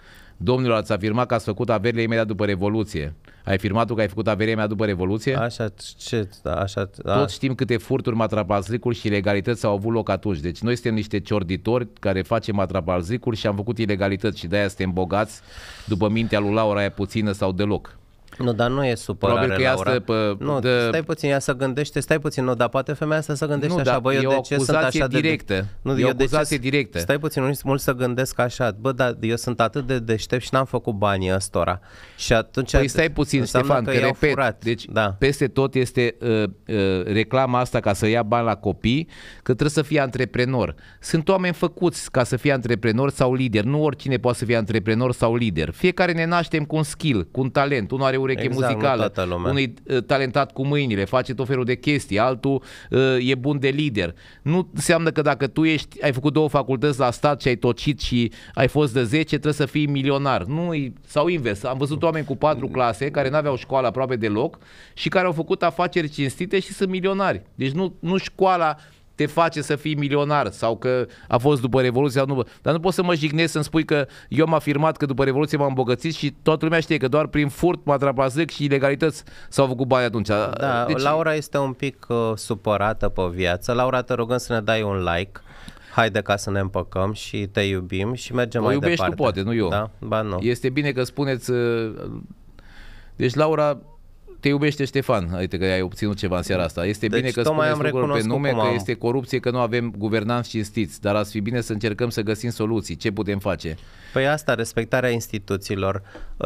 Domnilor, ați afirmat că ați făcut averile imediat după Revoluție. Ai afirmat tu că ai făcut averile imediat după Revoluție? Așa, ce, da, așa... a... Toți știm câte furturi, matrapalzicuri și ilegalități au avut loc atunci. Deci noi suntem niște ciorditori care facem matrapalzicuri și am făcut ilegalități și de-aia suntem bogați după mintea lui Laura aia puțină sau deloc. Nu, dar nu e supărare, Probabil că Laura. Pe, nu, de... stai puțin, ea să gândește, stai puțin, nu, dar poate femeia asta să gândește nu, așa, bă, eu de ce sunt așa directă. de... Nu, e eu de ce... directă. Stai puțin, nu mult să gândesc așa, bă, dar eu sunt atât de deștept și n-am făcut banii ăstora. Și atunci... Păi stai puțin, Stefan, că, că repet, furat. deci da. peste tot este uh, uh, reclama asta ca să ia bani la copii, că trebuie să fie antreprenor. Sunt oameni făcuți ca să fie antreprenor sau lider, nu oricine poate să fie antreprenor sau lider. Fiecare ne naștem cu un skill, cu un talent, unul are ureche exact, muzicală, unul e ă, talentat cu mâinile, face tot felul de chestii, altul ă, e bun de lider. Nu înseamnă că dacă tu ești, ai făcut două facultăți la stat și ai tocit și ai fost de 10, trebuie să fii milionar. Nu, sau invers. Am văzut oameni cu patru clase care n-aveau școală aproape deloc și care au făcut afaceri cinstite și sunt milionari. Deci nu, nu școala te face să fii milionar sau că a fost după Revoluție sau nu. Dar nu poți să mă jignesc să-mi spui că eu am afirmat că după Revoluție m-am îmbogățit și toată lumea știe că doar prin furt, matrapazăc și ilegalități s-au făcut bani atunci. Da, deci... Laura este un pic uh, supărată pe viață. Laura, te rugăm să ne dai un like haide ca să ne împăcăm și te iubim și mergem o mai departe. O iubești tu poate, nu eu. Da? Ba nu. Este bine că spuneți... Uh, deci Laura te iubește Ștefan, uite că ai obținut ceva în seara asta. Este deci, bine că spuneți am lucruri pe nume, că este corupție, că nu avem guvernanți cinstiți, dar ar fi bine să încercăm să găsim soluții. Ce putem face? Păi asta, respectarea instituțiilor,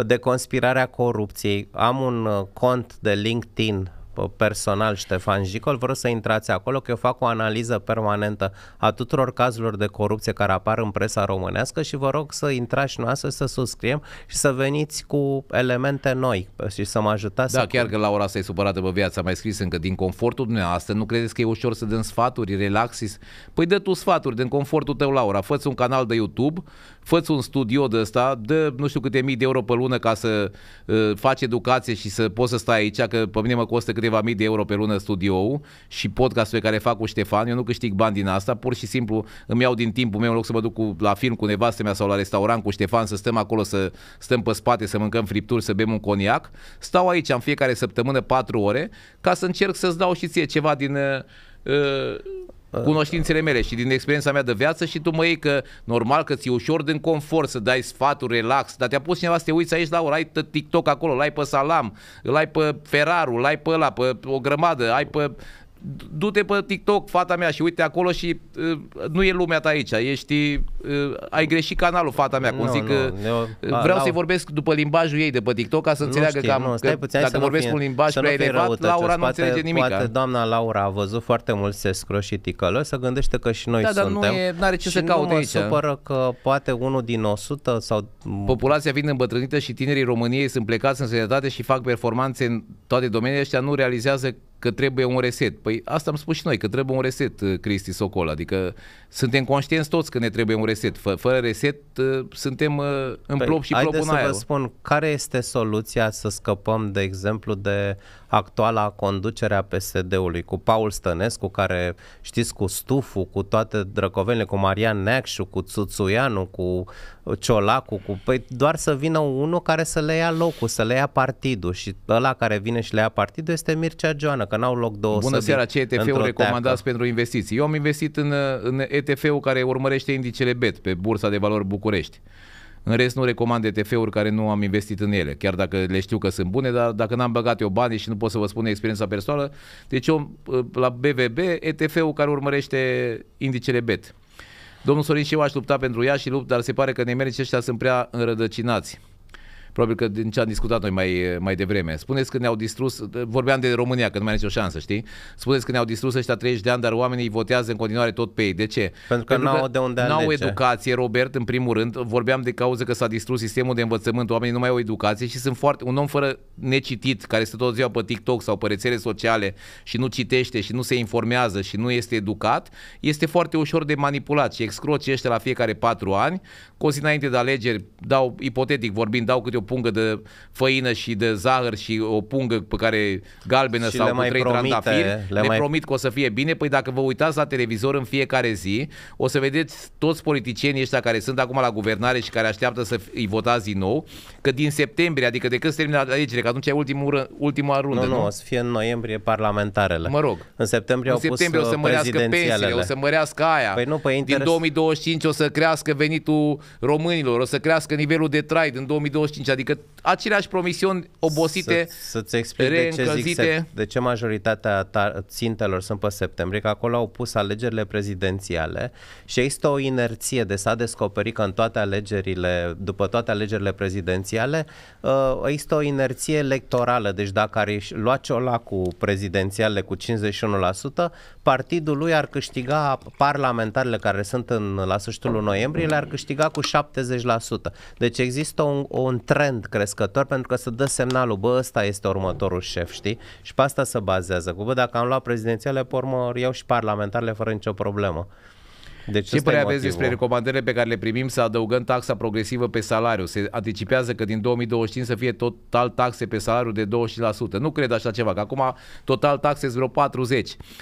deconspirarea corupției. Am un uh, cont de LinkedIn personal Ștefan Jicol, vreau să intrați acolo, că eu fac o analiză permanentă a tuturor cazurilor de corupție care apar în presa românească și vă rog să intrați și noastră, să subscriem și să veniți cu elemente noi și să mă ajutați. Da, să... chiar că Laura asta e supărată pe viața, mai scris încă din confortul dumneavoastră, nu credeți că e ușor să dăm sfaturi, relaxis? Păi dă tu sfaturi din confortul tău, Laura, fă un canal de YouTube, fă un studio de ăsta, dă nu știu câte mii de euro pe lună ca să uh, faci educație și să poți să stai aici, că pe mine mă costă câteva mii de euro pe lună studioul și podcastul pe care fac cu Ștefan, eu nu câștig bani din asta, pur și simplu îmi iau din timpul meu în loc să mă duc cu, la film cu nevastă mea sau la restaurant cu Ștefan, să stăm acolo, să stăm pe spate, să mâncăm fripturi, să bem un coniac. Stau aici în fiecare săptămână 4 ore ca să încerc să-ți dau și ție ceva din uh, cunoștințele mele și din experiența mea de viață și tu mă iei că normal că ți-e ușor din confort să dai sfaturi relax, dar te-a pus cineva să te uiți aici, ora, ai TikTok acolo, l-ai pe Salam, l-ai pe Ferrari, l-ai pe ăla, pe o grămadă, ai pe du-te pe TikTok, fata mea, și uite acolo și uh, nu e lumea ta aici, ești, uh, ai greșit canalul, fata mea, cum no, zic, no, uh, eu, uh, vreau să-i vorbesc după limbajul ei de pe TikTok ca să înțeleagă știu, că, nu, stai puțin, că dacă vorbesc cu un limbaj prea elevat, Laura nu poate, înțelege nimic. Poate doamna Laura a văzut foarte mult se și ticălă, să gândește că și noi da, suntem. Da, dar nu are ce să caute aici. Și supără că poate unul din 100 sau... Populația vine îmbătrânită și tinerii României sunt plecați în sănătate și fac performanțe în toate domeniile, ăștia nu realizează că trebuie un reset. Păi asta am spus și noi, că trebuie un reset, uh, Cristi Socol. Adică suntem conștienți toți că ne trebuie un reset. Fă, fără reset uh, suntem uh, în păi, plop și plop în aer. să vă spun, care este soluția să scăpăm, de exemplu, de actuala conducere a PSD-ului cu Paul Stănescu, care știți cu Stufu, cu toate drăcovenile, cu Marian Neacșu, cu Tsuțuianu, cu Ciolacu, cu... Păi doar să vină unul care să le ia locul, să le ia partidul și ăla care vine și le ia partidul este Mircea Joană, că n-au loc două Bună seara, ce ETF-ul recomandați teacă. pentru investiții? Eu am investit în, în ETF-ul care urmărește indicele BET pe Bursa de Valori București. În rest nu recomand ETF-uri care nu am investit în ele, chiar dacă le știu că sunt bune, dar dacă n-am băgat eu banii și nu pot să vă spun experiența personală, deci eu ă, la BVB, ETF-ul care urmărește indicele BET. Domnul Sorin și eu aș lupta pentru ea și lupt, dar se pare că nemericii ăștia sunt prea înrădăcinați probabil că din ce am discutat noi mai, mai devreme. Spuneți că ne-au distrus, vorbeam de România, că nu mai are nicio șansă, știi? Spuneți că ne-au distrus ăștia 30 de ani, dar oamenii votează în continuare tot pe ei. De ce? Pentru că, că nu au de unde au educație, Robert, în primul rând. Vorbeam de cauză că s-a distrus sistemul de învățământ, oamenii nu mai au educație și sunt foarte, un om fără necitit, care stă tot ziua pe TikTok sau pe rețele sociale și nu citește și nu se informează și nu este educat, este foarte ușor de manipulat și excroci ăștia la fiecare patru ani. Cozi înainte de alegeri, dau, ipotetic vorbind, dau câte o pungă de făină și de zahăr și o pungă pe care galbenă și sau cu trei promite, trandafiri, le, le mai... promit că o să fie bine. Păi dacă vă uitați la televizor în fiecare zi, o să vedeți toți politicienii ăștia care sunt acum la guvernare și care așteaptă să îi votați din nou, că din septembrie, adică de când se termină alegerile, că atunci e ultimul, ultima rundă. Nu, nu, nu, o să fie în noiembrie parlamentarele. Mă rog. În septembrie, în septembrie au pus o să uh, mărească pensiile, o să mărească aia. Păi nu, păi interes... Din 2025 o să crească venitul românilor, o să crească nivelul de trai din 2025, Adică aceleași promisiuni obosite, să, ți explic de ce, zic, de ce majoritatea țintelor sunt pe septembrie, că acolo au pus alegerile prezidențiale și există o inerție de s-a descoperit că în toate alegerile, după toate alegerile prezidențiale, uh, există o inerție electorală. Deci dacă ar lua cu prezidențiale cu 51%, partidul lui ar câștiga parlamentarele care sunt în, la sfârșitul noiembrie, le-ar câștiga cu 70%. Deci există un, un trend trend crescător pentru că să dă semnalul, bă, ăsta este următorul șef, știi? Și pe asta se bazează. Cu, bă, dacă am luat prezidențiale, pe urmă, iau și parlamentarele fără nicio problemă. Deci Ce părere aveți despre recomandările pe care le primim să adăugăm taxa progresivă pe salariu? Se anticipează că din 2025 să fie total taxe pe salariu de 20%. Nu cred așa ceva, că acum total taxe vreo 40%.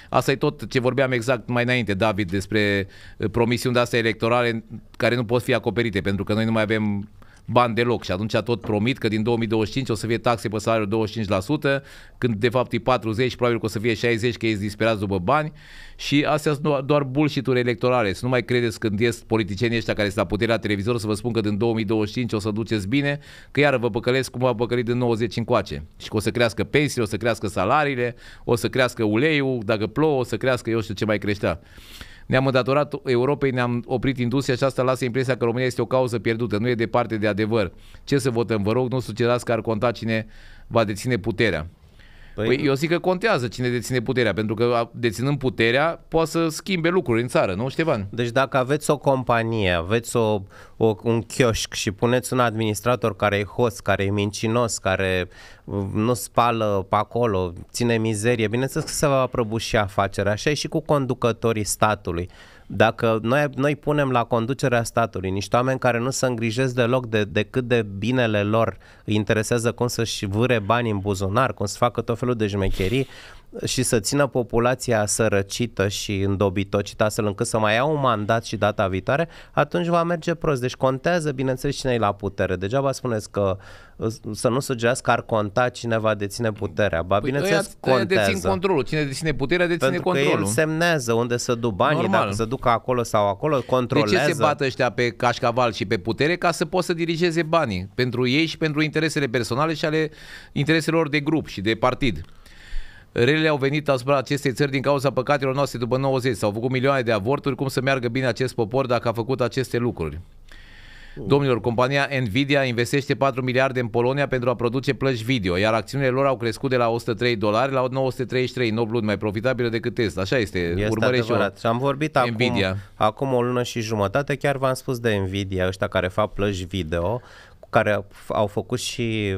Asta e tot ce vorbeam exact mai înainte, David, despre eh, promisiuni de astea electorale care nu pot fi acoperite, pentru că noi nu mai avem bani deloc și atunci tot promit că din 2025 o să fie taxe pe salariu 25%, când de fapt e 40, probabil că o să fie 60, că ești disperați după bani și astea sunt doar bullshit-uri electorale. Să nu mai credeți când ies politicienii ăștia care sunt la puterea televizor să vă spun că din 2025 o să duceți bine, că iară vă păcălesc cum v-a păcălit din 90 încoace și că o să crească pensiile, o să crească salariile, o să crească uleiul, dacă plouă, o să crească eu știu ce mai creștea. Ne-am îndatorat Europei, ne-am oprit industria și asta lasă impresia că România este o cauză pierdută. Nu e departe de adevăr. Ce să votăm? Vă rog, nu sugerați că ar conta cine va deține puterea. Păi, păi eu zic că contează cine deține puterea, pentru că deținând puterea poate să schimbe lucruri în țară, nu Ștefan? Deci dacă aveți o companie, aveți o, o, un chioșc și puneți un administrator care e host, care e mincinos, care mm, nu spală pe acolo, ține mizerie, bineînțeles că se va prăbuși afacerea, așa e și cu conducătorii statului. Dacă noi, noi punem la conducerea statului niște oameni care nu se îngrijesc deloc de, de cât de binele lor îi interesează cum să-și vâre bani în buzunar, cum să facă tot felul de jmecherii, și să țină populația sărăcită și îndobitocită astfel încât să mai ia un mandat și data viitoare, atunci va merge prost. Deci contează, bineînțeles, cine e la putere. Degeaba spuneți că uh, să nu sugerați că ar conta cineva deține puterea. Ba, păi bineînțeles, contează. dețin controlul. Cine deține puterea, deține Pentru controlul. Pentru că el semnează unde să duc banii, Normal. dacă să ducă acolo sau acolo, controlează. De ce se bată ăștia pe cașcaval și pe putere? Ca să poată să dirigeze banii. Pentru ei și pentru interesele personale și ale intereselor de grup și de partid. Relele au venit asupra acestei țări din cauza păcatelor noastre după 90. S-au făcut milioane de avorturi. Cum să meargă bine acest popor dacă a făcut aceste lucruri? Mm. Domnilor, compania Nvidia investește 4 miliarde în Polonia pentru a produce plăci video, iar acțiunile lor au crescut de la 103 dolari la 933, luni mai profitabilă decât Tesla. Așa este, este urmărești Și am vorbit Nvidia. Acum, acum o lună și jumătate, chiar v-am spus de Nvidia, ăștia care fac plăci video, care au făcut și,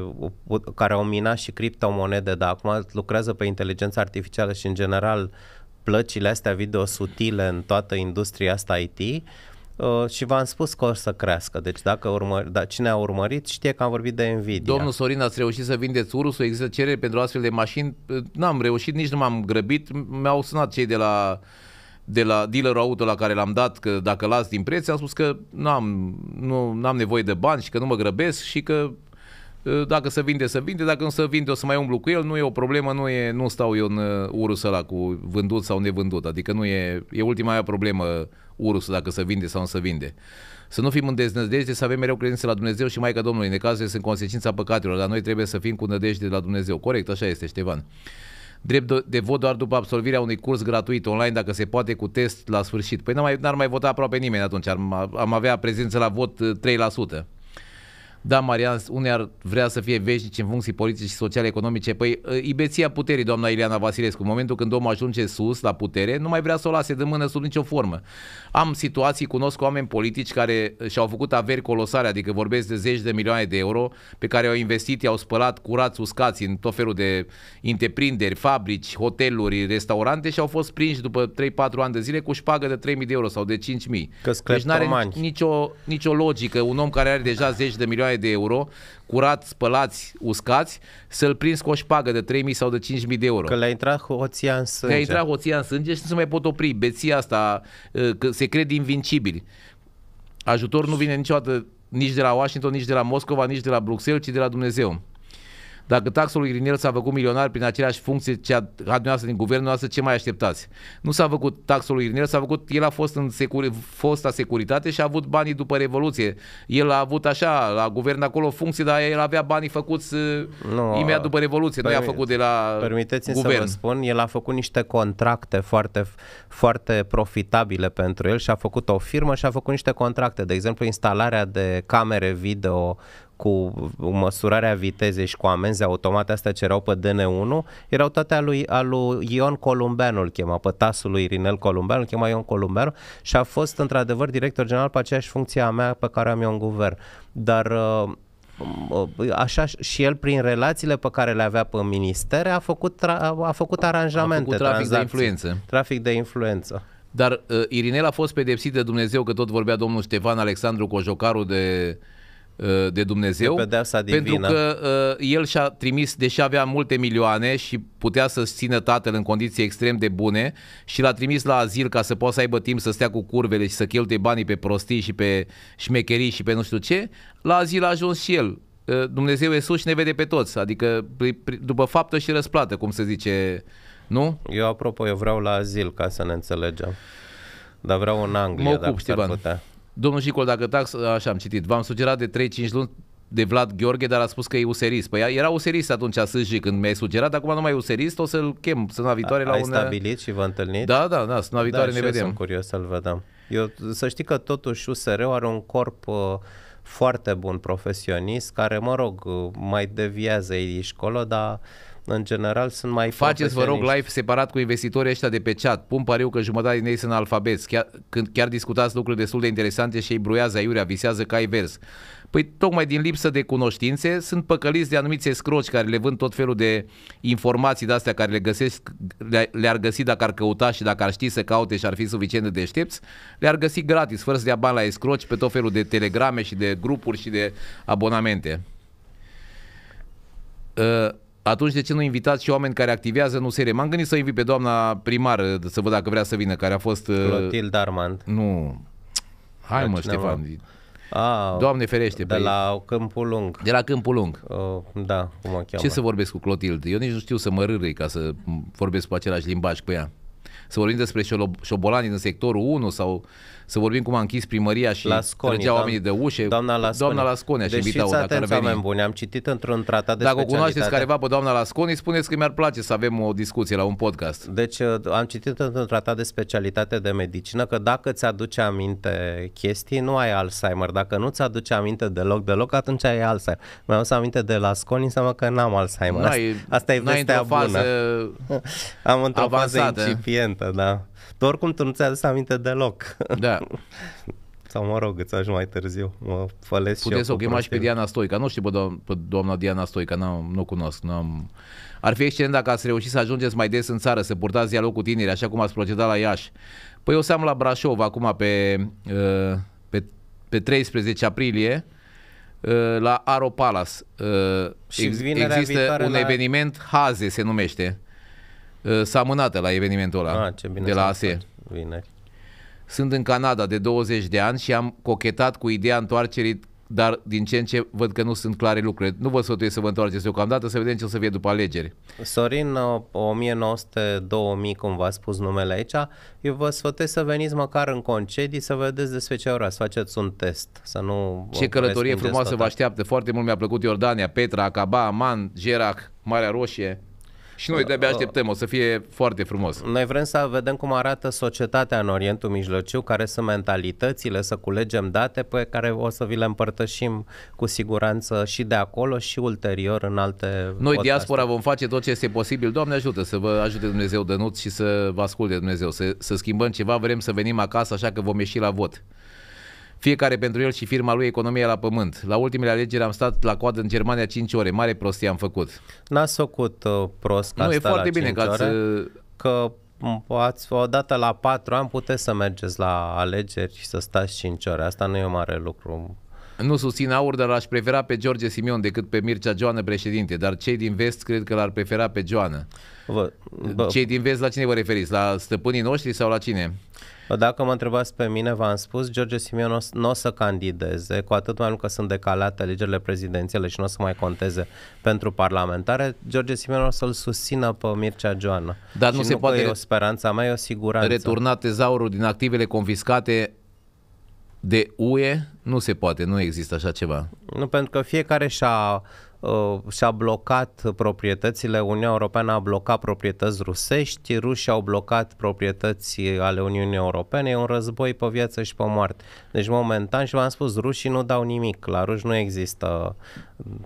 care au minat și criptomonede, dar acum lucrează pe inteligența artificială și în general plăcile astea video sutile în toată industria asta IT, Uh, și v-am spus că o să crească. Deci dacă urmări, da, cine a urmărit știe că am vorbit de Nvidia. Domnul Sorin, ați reușit să vindeți Urus, există cerere pentru astfel de mașini? N-am reușit, nici nu m-am grăbit. Mi-au sunat cei de la uh, de la dealerul auto la care l-am dat că dacă las din preț, am spus că n-am, nu am nevoie de bani și că nu mă grăbesc și că ă, dacă se vinde, se vinde, dacă nu se vinde, o să mai umblu cu el, nu e o problemă, nu, e, nu stau eu în uh, urusul ăla cu vândut sau nevândut, adică nu e, e ultima mea problemă urusul dacă se vinde sau nu se vinde. Să nu fim în deznădejde, să avem mereu credință la Dumnezeu și Maica Domnului. Necazurile sunt consecința păcatelor, dar noi trebuie să fim cu nădejde la Dumnezeu. Corect, așa este, Ștefan drept de, vot doar după absolvirea unui curs gratuit online, dacă se poate, cu test la sfârșit. Păi n-ar mai, mai vota aproape nimeni atunci, am, am avea prezență la vot 3%. Uh, da, Marian, unii ar vrea să fie veșnici în funcții politice și sociale economice. Păi, ă, ibeția puterii, doamna Ileana Vasilescu, în momentul când omul ajunge sus la putere, nu mai vrea să o lase de mână sub nicio formă. Am situații, cunosc oameni politici care ă, și-au făcut averi colosale, adică vorbesc de zeci de milioane de euro pe care au investit, i-au spălat curați, uscați în tot felul de întreprinderi, fabrici, hoteluri, restaurante și au fost prinși după 3-4 ani de zile cu șpagă de 3.000 de euro sau de 5.000. Deci nu are nicio, nicio logică. Un om care are deja zeci de milioane bătaie de euro, curat, spălați, uscați, să-l prinzi cu o șpagă de 3.000 sau de 5.000 de euro. Că le-a intrat hoția în sânge. Le-a intrat hoția în sânge și nu se mai pot opri. Beția asta, ă, că se cred invincibili. Ajutor nu vine niciodată nici de la Washington, nici de la Moscova, nici de la Bruxelles, ci de la Dumnezeu. Dacă taxul Grinel s-a făcut milionar prin aceleași funcție ce a, a dumneavoastră din guvernul noastră, ce mai așteptați? Nu s-a făcut taxul Grinel, s-a făcut, el a fost în securi, fosta securitate și a avut banii după Revoluție. El a avut așa, la guvern acolo funcție, dar el avea banii făcuți uh, nu, imediat după Revoluție, permi- nu i-a făcut de la Permiteți-mi guvern. să vă spun, el a făcut niște contracte foarte, foarte profitabile pentru el și a făcut o firmă și a făcut niște contracte, de exemplu instalarea de camere video cu măsurarea vitezei și cu amenzi automate, astea ce erau pe DN1, erau toate al lui, al lui Ion Columbeanu, îl chema, pe tasul lui Irinel Columbeanu, îl chema Ion Columbeanu și a fost într-adevăr director general pe aceeași funcție a mea pe care am eu în guvern. Dar uh, uh așa și el prin relațiile pe care le avea pe minister a făcut, tra- a făcut aranjamente. A făcut trafic de influență. Trafic de influență. Dar uh, Irinel a fost pedepsit de Dumnezeu că tot vorbea domnul Ștefan Alexandru Cojocaru de uh, Uh, de Dumnezeu, de pentru că uh, el și-a trimis, deși avea multe milioane și putea să-și țină tatăl în condiții extrem de bune și l-a trimis la azil ca să poată să aibă timp să stea cu curvele și să cheltuie banii pe prostii și pe șmecherii și pe nu știu ce, la azil a ajuns și el. Uh, Dumnezeu e sus și ne vede pe toți, adică după faptă și răsplată, cum se zice, nu? Eu, apropo, eu vreau la azil ca să ne înțelegem, dar vreau în Anglia, mă ocup, dacă ar putea. Domnul Șicol, dacă tax, așa am citit, v-am sugerat de 3-5 luni de Vlad Gheorghe, dar a spus că e userist. Păi era userist atunci Sâji când mi-ai sugerat, acum nu mai e userist, o să-l chem săptămâna viitoare la Ai un... stabilit și vă întâlniți? Da, da, da, săptămâna viitoare da, ne vedem. sunt curios să-l vedem. Eu, să știi că totuși usr are un corp uh, foarte bun profesionist, care, mă rog, uh, mai deviază ei și colo, dar în general sunt mai Faceți, vă rog, live separat cu investitorii ăștia de pe chat. Pun pariu că jumătate din ei sunt alfabet. Chiar, când chiar discutați lucruri destul de interesante și ei bruiază aiurea, visează ca ai vers. Păi tocmai din lipsă de cunoștințe sunt păcăliți de anumite scroci care le vând tot felul de informații de-astea care le găsesc, le, le-ar găsi dacă ar căuta și dacă ar ști să caute și ar fi suficient de deștepți, le-ar găsi gratis, fără să dea bani la escroci pe tot felul de telegrame și de grupuri și de abonamente. Uh, atunci de ce nu invitați și oameni care activează, nu serie? M-am gândit să invit pe doamna primar să văd dacă vrea să vină, care a fost... Uh, Clotilde uh... Armand. Nu. Hai Dar mă, Ștefan. A, ah, Doamne ferește. De pe... Păi- la Câmpul Lung. De la Câmpul Lung. Uh, da, cum o cheamă. Ce să vorbesc cu Clotilde? Eu nici nu știu să mă râre ca să vorbesc cu același limbaj cu ea. Să vorbim despre șobolanii din sectorul 1 sau să vorbim cum a închis primăria și trăgea da. oamenii de ușe. Doamna Lasconi. Doamna Lasconi aș deci invita fiți oameni buni, am citit într-un tratat de Dacă o cunoașteți careva pe doamna Lasconi, spuneți că mi-ar place să avem o discuție la un podcast. Deci uh, am citit într-un tratat de specialitate de medicină că dacă ți aduce aminte chestii, nu ai Alzheimer. Dacă nu ți aduce aminte deloc, deloc, atunci ai Alzheimer. Mi-am să aminte de Lasconi, înseamnă că n-am Alzheimer. N-ai, asta, asta e vestea bună. Fază am într-o fază incipientă, da. Pe oricum tu nu ți-ai adus aminte deloc. Da. Sau mă rog, îți ajung mai târziu. Mă fălesc Puteți și să o chemați pe Diana Stoica. Nu știu pe, do- pe doamna Diana Stoica, n-am, nu cunosc. N-am... Ar fi excelent dacă ați reușit să ajungeți mai des în țară, să purtați dialog cu tineri, așa cum ați procedat la Iași. Păi eu am la Brașov acum pe, uh, pe, pe 13 aprilie uh, la Aro Palace. Și Există un la... eveniment Haze se numește Uh, s-a amânată la evenimentul ăla ah, ce bine de la ASE. Vineri. Sunt în Canada de 20 de ani și am cochetat cu ideea întoarcerii dar din ce în ce văd că nu sunt clare lucrurile. Nu vă sfătuiesc să vă întoarceți deocamdată, să vedem ce o să fie după alegeri. Sorin, 1900-2000, cum v-a spus numele aici, eu vă sfătuiesc să veniți măcar în concedii, să vedeți despre ce ora, să faceți un test, să nu... Ce călătorie frumoasă vă așteaptă, foarte mult mi-a plăcut Iordania, Petra, Acaba, Aman, Gerac, Marea Roșie. Și noi de-abia așteptăm, o să fie foarte frumos. Noi vrem să vedem cum arată societatea în Orientul Mijlociu, care sunt mentalitățile, să culegem date pe care o să vi le împărtășim cu siguranță și de acolo și ulterior în alte Noi podcaste. diaspora vom face tot ce este posibil. Doamne ajută să vă ajute Dumnezeu de și să vă asculte Dumnezeu, să, să schimbăm ceva, vrem să venim acasă, așa că vom ieși la vot. Fiecare pentru el și firma lui economia la pământ. La ultimele alegeri am stat la coadă în Germania 5 ore. Mare prostie am făcut. N-ați făcut uh, prost Nu, e foarte bine că ați... Uh, că ați, odată la patru ani puteți să mergeți la alegeri și să stați 5 ore. Asta nu e un mare lucru. Nu susțin aur, dar aș prefera pe George Simion decât pe Mircea Joană președinte, dar cei din vest cred că l-ar prefera pe Joană. Vă, bă. Cei din vest la cine vă referiți? La stăpânii noștri sau la cine? Dacă mă întrebați pe mine, v-am spus, George Simion nu o, să candideze, cu atât mai mult că sunt decalate alegerile prezidențiale și nu o să mai conteze pentru parlamentare. George Simion o să-l susțină pe Mircea Joana. Dar și nu se nu poate... E o speranță, mai e o siguranță. Returna tezaurul din activele confiscate de UE nu se poate, nu există așa ceva. Nu, pentru că fiecare și-a Uh, și-a blocat proprietățile, Uniunea Europeană a blocat proprietăți rusești, rușii au blocat proprietăți ale Uniunii Europene, e un război pe viață și pe moarte. Deci momentan și v-am spus, rușii nu dau nimic, la ruși nu există,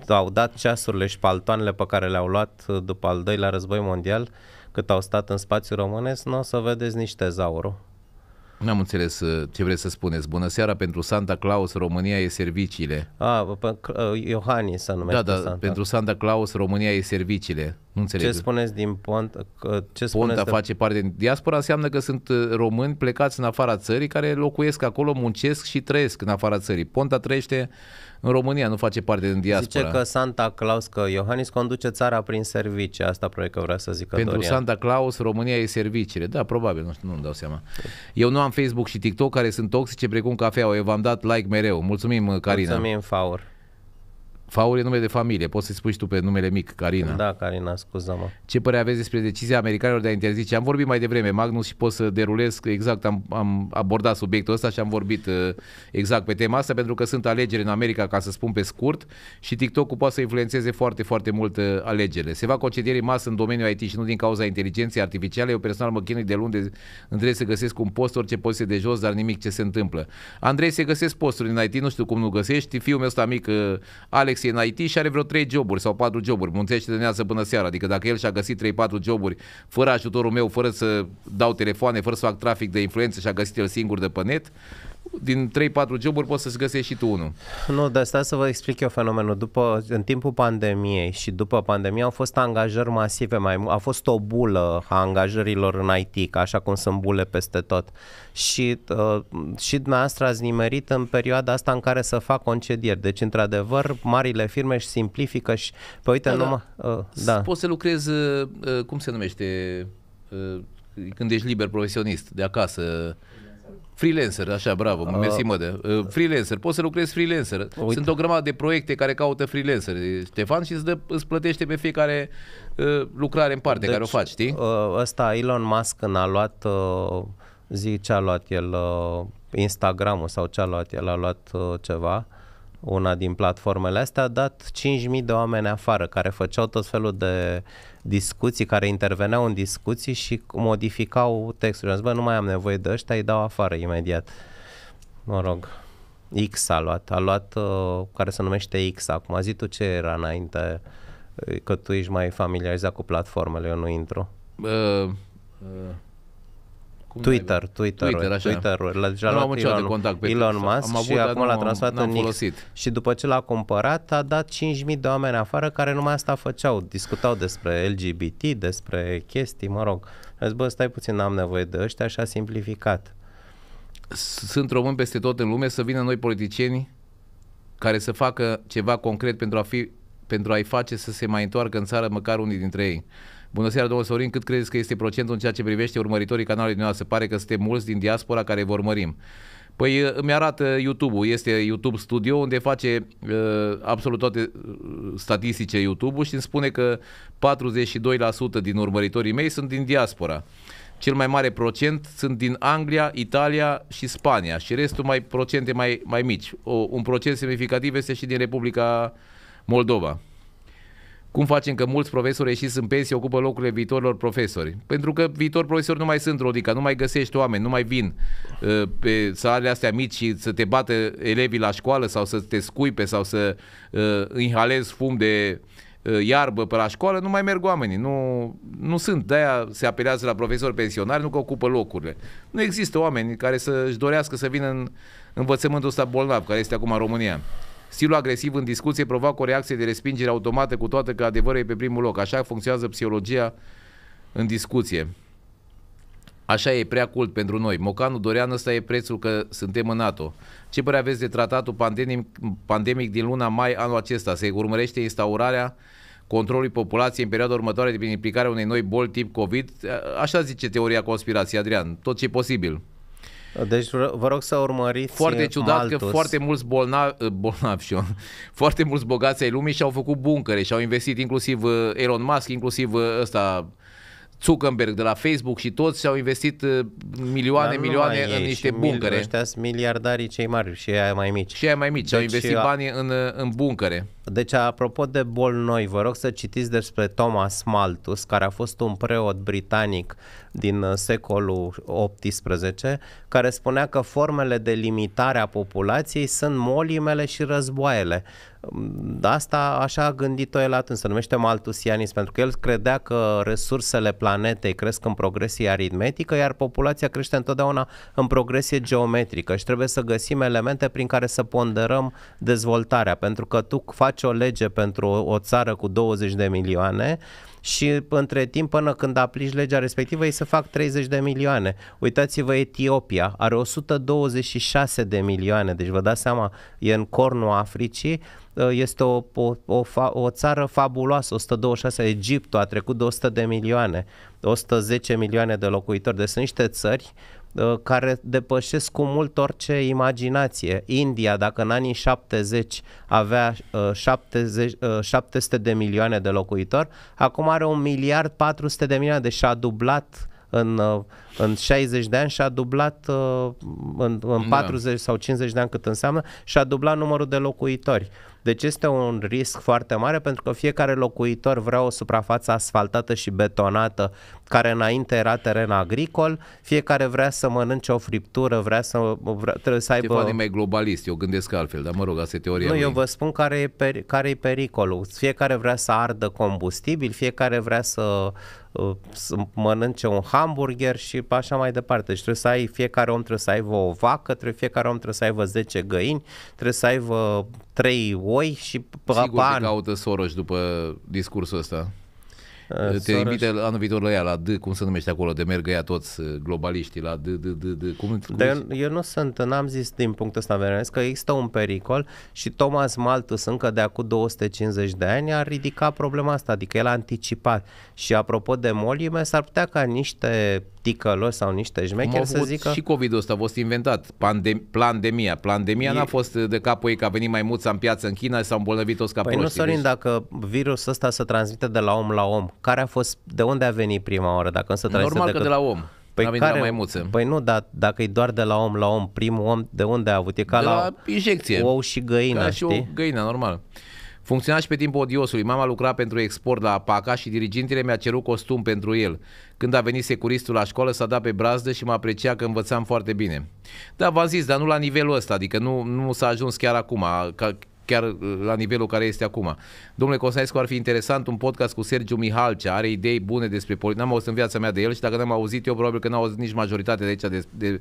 au dat ceasurile și paltoanele pe care le-au luat după al doilea război mondial, cât au stat în spațiu românesc, nu o să vedeți nici tezaurul. N-am înțeles uh, ce vreți să spuneți. Bună seara, pentru Santa Claus România e serviciile. Ah, Iohannis s-a numit. Da, da, Santa. pentru Santa Claus România e serviciile. Nu înțeleg. Ce spuneți din Pont? Ce spuneți Ponta de... face parte din diaspora, înseamnă că sunt uh, români plecați în afara țării care locuiesc acolo, muncesc și trăiesc în afara țării. Ponta trăiește în România, nu face parte din diaspora. Zice că Santa Claus, că Iohannis conduce țara prin servicii, asta probabil că vrea să zică Pentru Dorian. Santa Claus, România e serviciile, da, probabil, nu știu, nu-mi dau seama. Eu nu am Facebook și TikTok care sunt toxice precum cafeaua, eu v-am dat like mereu. Mulțumim, Carina. Mulțumim, Faur. Faur e nume de familie, poți să-i spui și tu pe numele mic, Carina. Da, Carina, scuză-mă. Ce părere aveți despre decizia americanilor de a interzice? Am vorbit mai devreme, Magnus, și pot să derulez, exact am, am abordat subiectul ăsta și am vorbit uh, exact pe tema asta, pentru că sunt alegeri în America, ca să spun pe scurt, și TikTok-ul poate să influențeze foarte, foarte mult uh, alegerile. Se va concedieri masă în domeniul IT și nu din cauza inteligenței artificiale. Eu personal mă chinui de luni de Andrei să găsesc un post, orice poziție de jos, dar nimic ce se întâmplă. Andrei se găsesc posturi în IT, nu știu cum nu găsești. Fiul meu ăsta mic, uh, Alex, ex în IT și are vreo 3 joburi sau 4 joburi, muncește de neață până seara, adică dacă el și-a găsit 3-4 joburi fără ajutorul meu, fără să dau telefoane, fără să fac trafic de influență și a găsit el singur de pe net, din 3-4 joburi poți să-ți găsești și tu unul. Nu, dar stai să vă explic eu fenomenul. După, în timpul pandemiei și după pandemie au fost angajări masive, mai, a fost o bulă a angajărilor în IT, așa cum sunt bule peste tot. Și, uh, și dumneavoastră ați nimerit în perioada asta în care să fac concedieri. Deci, într-adevăr, marile firme își simplifică și, păi uite, da, da. numai... Uh, da. Poți să lucrezi, uh, cum se numește, uh, când ești liber profesionist, de acasă, Freelancer, așa, bravo, uh, mersi mă de. Uh, freelancer, poți să lucrezi freelancer. Uite. Sunt o grămadă de proiecte care caută freelancer, Ștefan, și îți, dă, îți plătește pe fiecare uh, lucrare în parte deci, care o faci, știi? Uh, ăsta Elon Musk când a luat, uh, zi ce a luat el, uh, instagram sau ce a luat el, a luat uh, ceva, una din platformele astea, a dat 5.000 de oameni afară care făceau tot felul de uh, discuții, care interveneau în discuții și modificau textul. Zis, bă, nu mai am nevoie de ăștia, îi dau afară imediat. Mă rog, X a luat, a luat uh, care se numește X acum. Zi tu ce era înainte, uh, că tu ești mai familiarizat cu platformele, eu nu intru. Uh, uh. Cum Twitter, Twitter, Twitter, așa. Twitter, la, deja nu am Elon, de contact pe Elon Musk am avut, și acum l-a transferat în folosit. Și după ce l-a cumpărat, a dat 5.000 de oameni afară care numai asta făceau, discutau despre LGBT, despre chestii, mă rog. A zis, bă, stai puțin, n-am nevoie de ăștia și a simplificat. Sunt români peste tot în lume să vină noi politicieni care să facă ceva concret pentru a fi pentru a-i face să se mai întoarcă în țară măcar unii dintre ei. Bună seara, domnul Sorin, cât credeți că este procentul în ceea ce privește urmăritorii canalului dumneavoastră? Pare că suntem mulți din diaspora care vă urmărim. Păi uh, îmi arată YouTube-ul, este YouTube Studio unde face uh, absolut toate uh, statistice YouTube-ul și îmi spune că 42% din urmăritorii mei sunt din diaspora. Cel mai mare procent sunt din Anglia, Italia și Spania și restul mai procente mai, mai mici. O, un procent semnificativ este și din Republica Moldova. Cum facem că mulți profesori ieșiți în pensie ocupă locurile viitorilor profesori? Pentru că viitor profesori nu mai sunt, Rodica, nu mai găsești oameni, nu mai vin uh, pe salele astea mici și să te bată elevii la școală sau să te scuipe sau să uh, inhalezi fum de uh, iarbă pe la școală, nu mai merg oamenii, nu, nu sunt, de-aia se apelează la profesori pensionari, nu că ocupă locurile. Nu există oameni care să-și dorească să vină în învățământul ăsta bolnav, care este acum în România. Stilul agresiv în discuție provoacă o reacție de respingere automată, cu toate că adevărul e pe primul loc. Așa funcționează psihologia în discuție. Așa e prea cult pentru noi. Mocanu Dorean, ăsta e prețul că suntem în NATO. Ce părere aveți de tratatul pandemic, pandemic din luna mai anul acesta? Se urmărește instaurarea controlului populației în perioada următoare de implicarea unei noi boli tip COVID? Așa zice teoria conspirației, Adrian. Tot ce e posibil. Deci vă rog să urmăriți Foarte eh, ciudat Maltus. că foarte mulți bolnavi, eh, bolnavi și eu, foarte mulți bogați ai lumii și-au făcut buncăre și-au investit inclusiv eh, Elon Musk, inclusiv ăsta Zuckerberg de la Facebook și toți și-au investit uh, milioane, Dar milioane în niște buncăre. Ăștia sunt miliardarii cei mari și aia mai mici. Și aia mai mici, deci, au investit eu... banii în, uh, în buncăre. Deci, apropo de bol noi, vă rog să citiți despre Thomas Malthus, care a fost un preot britanic din uh, secolul XVIII, care spunea că formele de limitare a populației sunt molimele și războaiele. Asta așa a gândit-o el atunci, se numește maltusianism, pentru că el credea că resursele planetei cresc în progresie aritmetică, iar populația crește întotdeauna în progresie geometrică și trebuie să găsim elemente prin care să ponderăm dezvoltarea, pentru că tu faci o lege pentru o țară cu 20 de milioane, și între timp până când aplici legea respectivă ei să fac 30 de milioane. Uitați-vă Etiopia, are 126 de milioane, deci vă dați seama, e în cornul Africii Uh, este o, o, o, o țară fabuloasă, 126, Egiptul a trecut de 100 de milioane, 110 milioane de locuitori, deci sunt niște țări uh, care depășesc cu mult orice imaginație. India, dacă în anii 70 avea 70, uh, 700 de milioane de locuitori, acum are 1 miliard 400 de milioane, deci a dublat în, în 60 de ani și-a dublat în, în 40 da. sau 50 de ani cât înseamnă și-a dublat numărul de locuitori. Deci este un risc foarte mare pentru că fiecare locuitor vrea o suprafață asfaltată și betonată care înainte era teren agricol, fiecare vrea să mănânce o friptură, vrea să, vrea, trebuie să aibă... Te mai globalist, eu gândesc altfel, dar mă rog, asta e teoria Nu, lui. eu vă spun care e, per, care e pericolul. Fiecare vrea să ardă combustibil, fiecare vrea să, uh, să mănânce un hamburger și așa mai departe. Deci trebuie să ai, fiecare om trebuie să aibă o vacă, trebuie, fiecare om trebuie să aibă 10 găini, trebuie să aibă 3 oi și... Sigur că caută Soros după discursul ăsta. Te ă, invite anul viitor la ea, la D, cum se numește acolo, de merg ea toți ă, globaliștii, la D, D, D, D, cum, cum eu, eu nu sunt, n-am zis din punctul ăsta de vedere, că există un pericol și Thomas Malthus încă de acum 250 de ani a ridicat problema asta, adică el a anticipat. Și apropo de molime, s-ar putea ca niște ticăloși sau niște jmecheri să zică... Și COVID-ul ăsta a fost inventat, pandem- plandemia. Plandemia e... n-a fost de capul ei că a venit mai mult în piață în China și s-au îmbolnăvit toți ca păi proștii. nu, Sorin, deci... dacă virusul ăsta se transmite de la om la om, care a fost, de unde a venit prima oară, dacă însă Normal decât... că de la om. Păi, a care, la maimuță. păi nu, dar dacă e doar de la om la om, primul om de unde a avut? E ca de la, la injecție. ou și găină, ca și știi? o găină, normal. Funcționa și pe timpul odiosului. Mama lucra pentru export la APACA și dirigintele mi-a cerut costum pentru el. Când a venit securistul la școală, s-a dat pe brazdă și mă aprecia că învățam foarte bine. Da, v-am zis, dar nu la nivelul ăsta, adică nu, nu s-a ajuns chiar acum. Ca, chiar uh, la nivelul care este acum. Domnule Cosaescu, ar fi interesant un podcast cu Sergiu Mihalcea, are idei bune despre politică. N-am auzit în viața mea de el și dacă n-am auzit eu, probabil că n-am auzit nici majoritatea de aici de, de,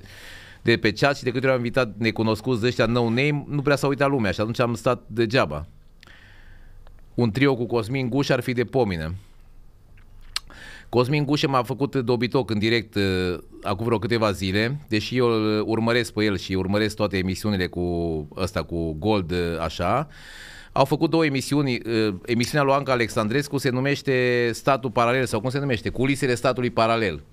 de pe chat și de câte ori am invitat necunoscuți de ăștia no-name, nu prea s-a uitat lumea și atunci am stat degeaba. Un trio cu Cosmin Guș ar fi de pomină. Cosmin Gușe m-a făcut dobitoc în direct uh, acum vreo câteva zile, deși eu îl urmăresc pe el și urmăresc toate emisiunile cu ăsta, cu Gold, uh, așa. Au făcut două emisiuni, uh, emisiunea lui Anca Alexandrescu se numește Statul Paralel sau cum se numește, Culisele Statului Paralel.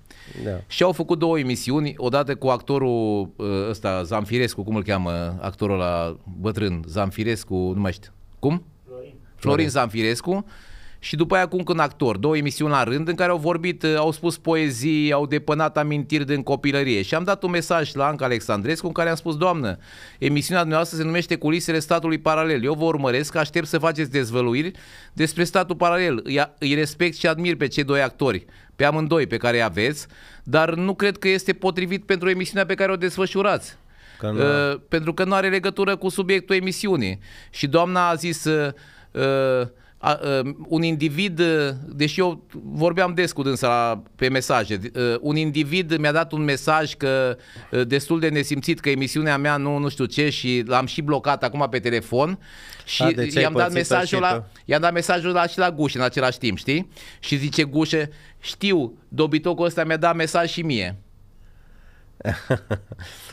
Da. Și au făcut două emisiuni, odată cu actorul ăsta, Zamfirescu, cum îl cheamă, actorul la bătrân, Zamfirescu, nu mai știu. Cum? Florin. Florin Zamfirescu și după aia cum când actor, două emisiuni la rând în care au vorbit, uh, au spus poezii, au depănat amintiri din copilărie și am dat un mesaj la Anca Alexandrescu în care am spus, doamnă, emisiunea dumneavoastră se numește Culisele statului paralel, eu vă urmăresc, aștept să faceți dezvăluiri despre statul paralel, îi respect și admir pe cei doi actori, pe amândoi pe care îi aveți, dar nu cred că este potrivit pentru emisiunea pe care o desfășurați. Că nu... uh, pentru că nu are legătură cu subiectul emisiunii. Și doamna a zis... Uh, uh, a, uh, un individ, uh, deși eu vorbeam des cu dânsa la, pe mesaje, uh, un individ mi-a dat un mesaj că uh, destul de nesimțit că emisiunea mea nu nu știu ce și l-am și blocat acum pe telefon și a, i-am dat mesajul la, i-am dat mesajul la și la gușe în același timp, știi? Și zice gușe, știu, dobitocul ăsta mi-a dat mesaj și mie.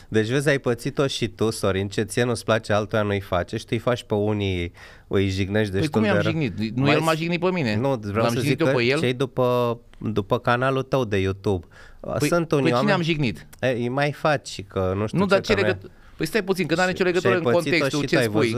Deci vezi, ai pățit-o și tu, Sorin, ce ție nu-ți place, altuia nu-i face și tu îi faci pe unii, îi jignești de deci păi cum i-am jignit? Nu, Mai... el m-a jignit pe mine. Nu, vreau L-am să zic că pe el? cei după, după canalul tău de YouTube. Păi, Sunt unii păi cine oameni... am jignit? Ei, mai faci că nu știu nu, ce dar ce legătură... Păi stai puțin, că n-are nicio legătură în contextul ce spui.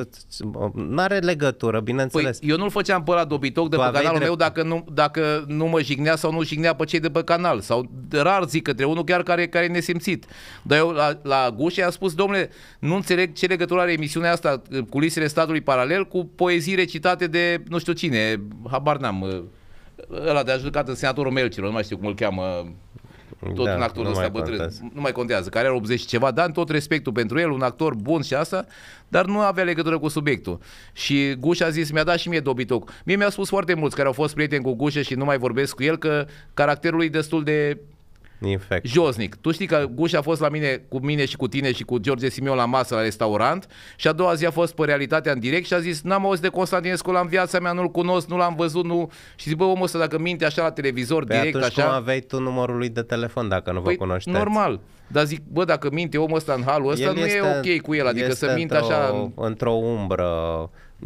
Nu are legătură, bineînțeles. Păi, eu nu-l făceam pe la dobitoc de tu pe canalul drept. meu dacă nu, dacă nu mă jignea sau nu jignea pe cei de pe canal. Sau rar zic către unul chiar care, care e nesimțit. Dar eu la, la Gușe am spus, domnule, nu înțeleg ce legătură are emisiunea asta, cu lisele statului paralel, cu poezii recitate de nu știu cine, habar n-am, ă, ăla de a judecat în senatorul Melcilor, nu mai știu cum îl cheamă, tot da, un actor ăsta bătrân. Contează. Nu mai contează, care are 80 și ceva, dar tot respectul pentru el, un actor bun și asta, dar nu avea legătură cu subiectul. Și Guș a zis, mi-a dat și mie dobitoc. Mie mi-a spus foarte mulți care au fost prieteni cu Gușe și nu mai vorbesc cu el, că caracterul e destul de Infect. Josnic. Tu știi că Guș a fost la mine, cu mine și cu tine și cu George Simion la masă la restaurant și a doua zi a fost pe realitatea în direct și a zis n-am auzit de Constantinescu la în viața mea, nu-l cunosc, nu l-am văzut, nu... Și zic, bă, omul ăsta dacă minte așa la televizor, păi direct așa... cum aveai tu numărul lui de telefon dacă nu păi, vă cunoșteți? normal. Dar zic, bă, dacă minte omul ăsta în halul ăsta, el nu este, e ok cu el, adică să minte așa... într-o umbră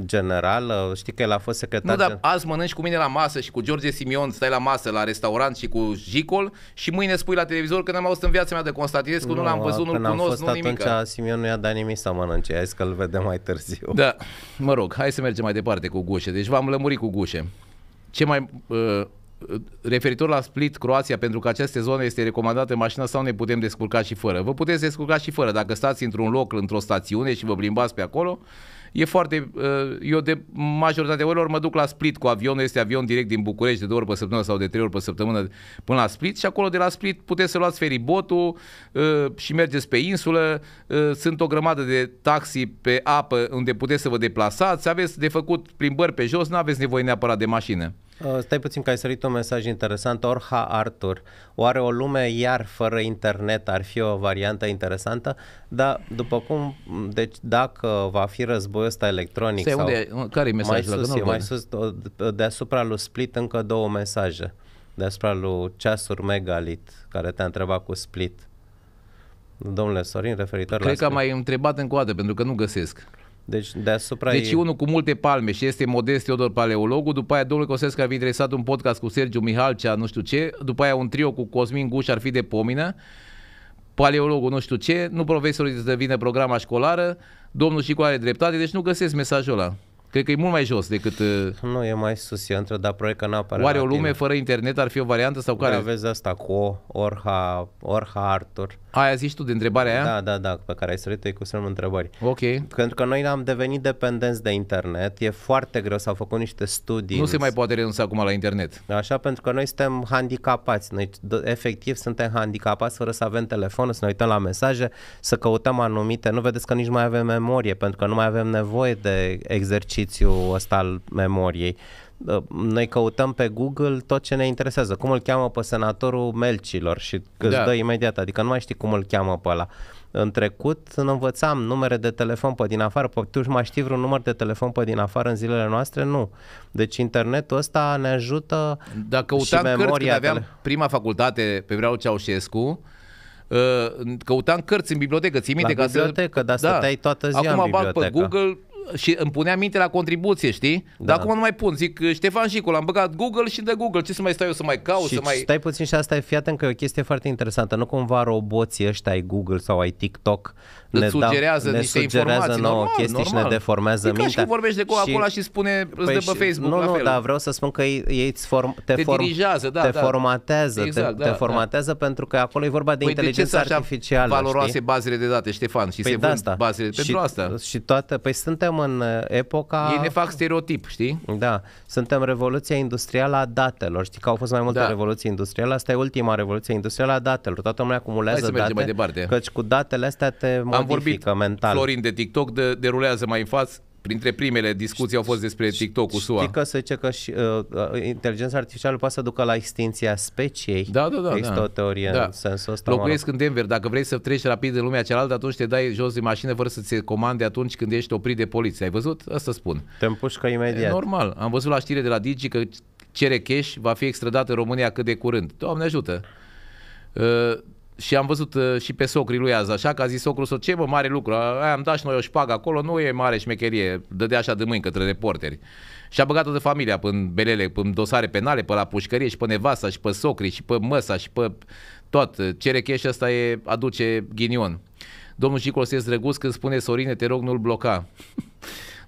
generală, știi că el a fost secretar. Nu, dar azi mănânci cu mine la masă și cu George Simion stai la masă la restaurant și cu Jicol și mâine spui la televizor că n-am auzit în viața mea de Constantinescu, nu, nu l-am văzut, nu-l cunosc, fost nu atunci nimic. atunci Simion nu i-a dat nimic să mănânce, hai că îl vedem mai târziu. Da, mă rog, hai să mergem mai departe cu gușe. Deci v-am lămurit cu gușe. Ce mai... Uh, referitor la Split, Croația, pentru că această zonă este recomandată mașina sau ne putem descurca și fără. Vă puteți descurca și fără. Dacă stați într-un loc, într-o stațiune și vă plimbați pe acolo, e foarte, uh, eu de majoritatea orilor mă duc la Split cu avionul, este avion direct din București de două ori pe săptămână sau de trei ori pe săptămână până la Split și acolo de la Split puteți să luați feribotul uh, și mergeți pe insulă, uh, sunt o grămadă de taxi pe apă unde puteți să vă deplasați, aveți de făcut plimbări pe jos, nu aveți nevoie neapărat de mașină. Uh, stai puțin că ai sărit un mesaj interesant. Orha Artur, oare o lume iar fără internet ar fi o variantă interesantă? Dar după cum, deci dacă va fi războiul ăsta electronic Se, sau... Unde, care-i mesajul? Mai sus, e, mai sus deasupra lui Split încă două mesaje. Deasupra lui Ceasur megalit, care te-a întrebat cu Split. Domnule Sorin, referitor Cred la... Cred că am mai întrebat încă o dată, pentru că nu găsesc. Deci deasupra Deci e... unul cu multe palme și este modest Teodor Paleologul, după aia domnul Cosescu ar fi interesat un podcast cu Sergiu Mihalcea, nu știu ce, după aia un trio cu Cosmin Guș ar fi de pomină, paleologul nu știu ce, nu profesorul să devine programa școlară, domnul și cu are dreptate, deci nu găsesc mesajul ăla. Cred că e mult mai jos decât... Uh, nu, e mai sus, e între, dar proiect că n-apare Oare o lume tine. fără internet ar fi o variantă sau da, care? Aveți asta cu Orha, Orha Arthur. Aia zici tu de întrebarea aia? Da, da, da, pe care ai sărit e cu semnul întrebări. Ok. Pentru că noi am devenit dependenți de internet, e foarte greu, s-au făcut niște studii. Nu se mai poate renunța acum la internet. Așa, pentru că noi suntem handicapați, noi efectiv suntem handicapați fără să avem telefon, să ne uităm la mesaje, să căutăm anumite, nu vedeți că nici mai avem memorie, pentru că nu mai avem nevoie de exercițiul ăsta al memoriei. Ă, noi căutăm pe Google tot ce ne interesează. Cum îl cheamă pe senatorul Melcilor și îți da. dă imediat, adică nu mai știi cum îl cheamă pe ăla. În trecut învățam numere de telefon pe din afară, pe, tu mai știi vreun număr de telefon pe din afară în zilele noastre? Nu. Deci internetul ăsta ne ajută Dacă căutam și cărți, aveam tele... prima facultate pe vreau Ceaușescu, ă, căutam cărți în bibliotecă, ții minte? La bibliotecă, să... dar da. stăteai da. toată ziua Acum în bibliotecă. bag pe Google și îmi punea minte la contribuție, știi? Da. Dar acum nu mai pun. Zic, uh, Ștefan Șicul, am băgat Google și de Google. Ce să mai stau eu să mai caut? Și să mai... stai puțin și asta e, fiată, încă că e o chestie foarte interesantă. Nu cumva roboții ăștia ai Google sau ai TikTok ne îți sugerează dau, niște ne sugerează informații. Nouă normal, chestii normal. și ne deformează e mintea. ca și vorbești de coca și, și spune, păi îți dă păi pe Facebook Nu, la fel. nu, dar vreau să spun că ei, ei form, te, te, form, dirigează, da, te da, formatează, exact, te, da, te da. formatează da. pentru că acolo e vorba de păi inteligență de ce artificială. valoroase știi? bazele de date, Ștefan, și păi se vând asta. bazele și, pentru asta. Și toate, păi suntem în uh, epoca... Ei ne fac stereotip, știi? Da, suntem revoluția industrială a datelor, știi că au fost mai multe da. revoluții industriale, asta e ultima revoluție industrială a datelor, toată lumea acumulează date, căci cu datele astea te am vorbit, mental. Florin, de TikTok, de, derulează mai în față, printre primele discuții au fost despre TikTok cu SUA. Știi că se zice că și, uh, uh, inteligența artificială poate să ducă la extinția speciei. Da, da, da. Există da. o teorie da. în sensul ăsta. Locuiesc mă rog. în Denver. Dacă vrei să treci rapid în lumea cealaltă, atunci te dai jos din mașină fără să ți comande atunci când ești oprit de poliție. Ai văzut? Asta spun. Te împușcă imediat. E normal. Am văzut la știre de la Digi că cere cash, va fi extradat în România cât de curând. Doamne ajută! Uh, și am văzut uh, și pe socrii lui azi, așa că a zis socrul său, ce mă, mare lucru, aia am dat și noi o șpagă acolo, nu e mare șmecherie, dădea așa de mâini către reporteri. Și a băgat toată familia până belele, până dosare penale, pe la pușcărie și pe nevasta și pe socri și pe măsa și pe tot. Cerecheș ăsta e, aduce ghinion. Domnul Cicolosescu Drăguț când spune, Sorine, te rog, nu-l bloca.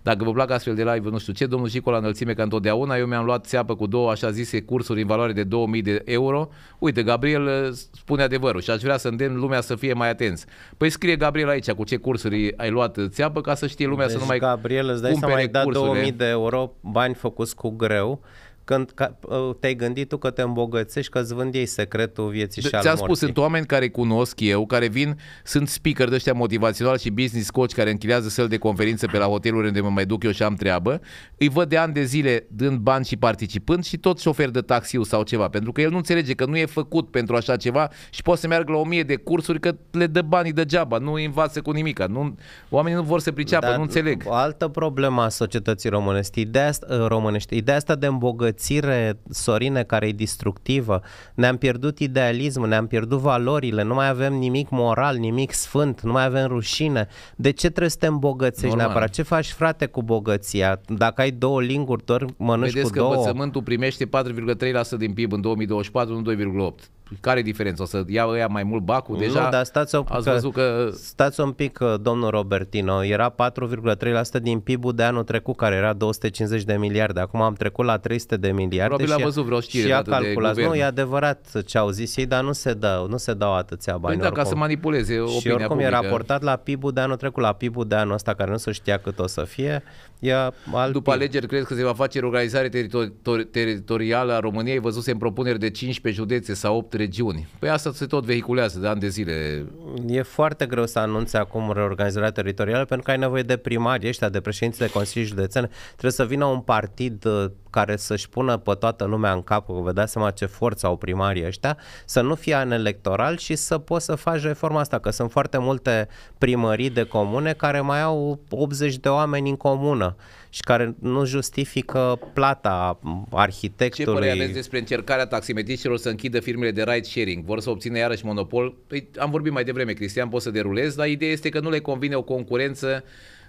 Dacă vă plac astfel de live, nu știu ce, domnul Șicu la înălțime ca întotdeauna, eu mi-am luat țeapă cu două așa zise cursuri în valoare de 2000 de euro. Uite, Gabriel uh, spune adevărul și aș vrea să îndemn lumea să fie mai atenți. Păi scrie Gabriel aici cu ce cursuri ai luat țeapă ca să știe lumea deci, să nu mai Gabriel, îți dai să mai dat 2000 de euro, bani făcuți cu greu când ă, te-ai gândit tu că te îmbogățești, că îți vând ei secretul vieții de, și al morții. Ți-am spus, sunt oameni care cunosc eu, care vin, sunt speaker de ăștia motivaționali și business coach care închilează săl de conferință pe la hoteluri unde mă mai duc eu și am treabă, îi văd de ani de zile dând bani și participând și tot șofer de taxiu sau ceva, pentru că el nu înțelege că nu e făcut pentru așa ceva și poate să meargă la o mie de cursuri că le dă banii degeaba, nu îi învață cu nimica, nu, oamenii nu vor să priceapă, Dar nu înțeleg. O altă problemă a societății românești, ideea, ă, românești, ideea asta de îmbogățire curățire, Sorine, care e destructivă. Ne-am pierdut idealismul, ne-am pierdut valorile, nu mai avem nimic moral, nimic sfânt, nu mai avem rușine. De ce trebuie să te îmbogățești Normal. neapărat? Ce faci, frate, cu bogăția? Dacă ai două linguri, doar mănânci Vedeți cu două. Vedeți că învățământul primește 4,3% din PIB în 2024, nu 2,8% care e diferența? O să ia ăia mai mult bacul deja? Nu, dar stați un pic, ați văzut că... stați un pic, uh, domnul Robertino, era 4,3% din PIB-ul de anul trecut, care era 250 de miliarde, acum am trecut la 300 de miliarde Probabil și a văzut vreo știre și a calculat. Nu, e adevărat ce au zis ei, dar nu se dă, nu se dau atâția bani. Păi da, ca să manipuleze opinia Și oricum publică. e raportat la PIB-ul de anul trecut, la PIB-ul de anul ăsta, care nu se știa cât o să fie. alt După PIB. alegeri, cred că se va face organizare teritorială a României? Văzusem propuneri de 15 județe sau 8 regiuni. Păi asta se tot vehiculează de ani de zile. E foarte greu să anunțe acum reorganizarea teritorială pentru că ai nevoie de primari ăștia, de președinți de consilii județene. Trebuie să vină un partid uh, care să-și pună pe toată lumea în cap, că vă dați seama ce forță au primarii ăștia, să nu fie an electoral și să poți să faci reforma asta, că sunt foarte multe primării de comune care mai au 80 de oameni în comună și care nu justifică plata arhitectului. Ce părere despre încercarea taximetriștilor să închidă firmele de ride sharing? Vor să obțină iarăși monopol? Păi, am vorbit mai devreme, Cristian, poți să derulezi, dar ideea este că nu le convine o concurență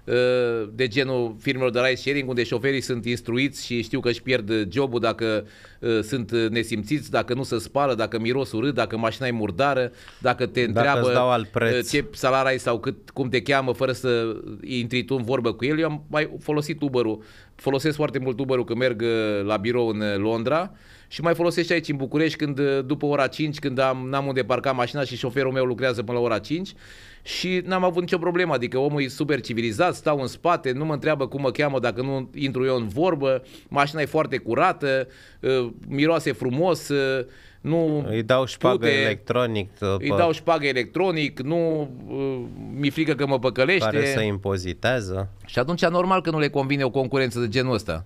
Eh, de genul firmelor de ride sharing, unde șoferii sunt instruiți și știu că își pierd jobul dacă eh, sunt nesimțiți, dacă nu se spală, dacă miros urât, dacă mașina e murdară, dacă te întreabă dacă dau alt eh, preț. ce salar ai sau cât, cum te cheamă fără să intri tu în vorbă cu el. Eu am mai folosit Uber-ul, folosesc foarte mult Uber-ul când merg la birou în Londra și mai folosești aici în București când uh, după ora 5, când am, n-am unde parca mașina și șoferul meu lucrează până la ora 5 și n-am avut nicio problemă, adică omul e super civilizat, stau în spate, nu mă întreabă cum mă cheamă dacă nu intru eu în vorbă, mașina e foarte curată, uh, miroase frumos, uh, nu îi dau șpagă pute, electronic după... îi dau șpagă electronic nu mi frică că mă păcălește care să impozitează și atunci normal că nu le convine o concurență de genul ăsta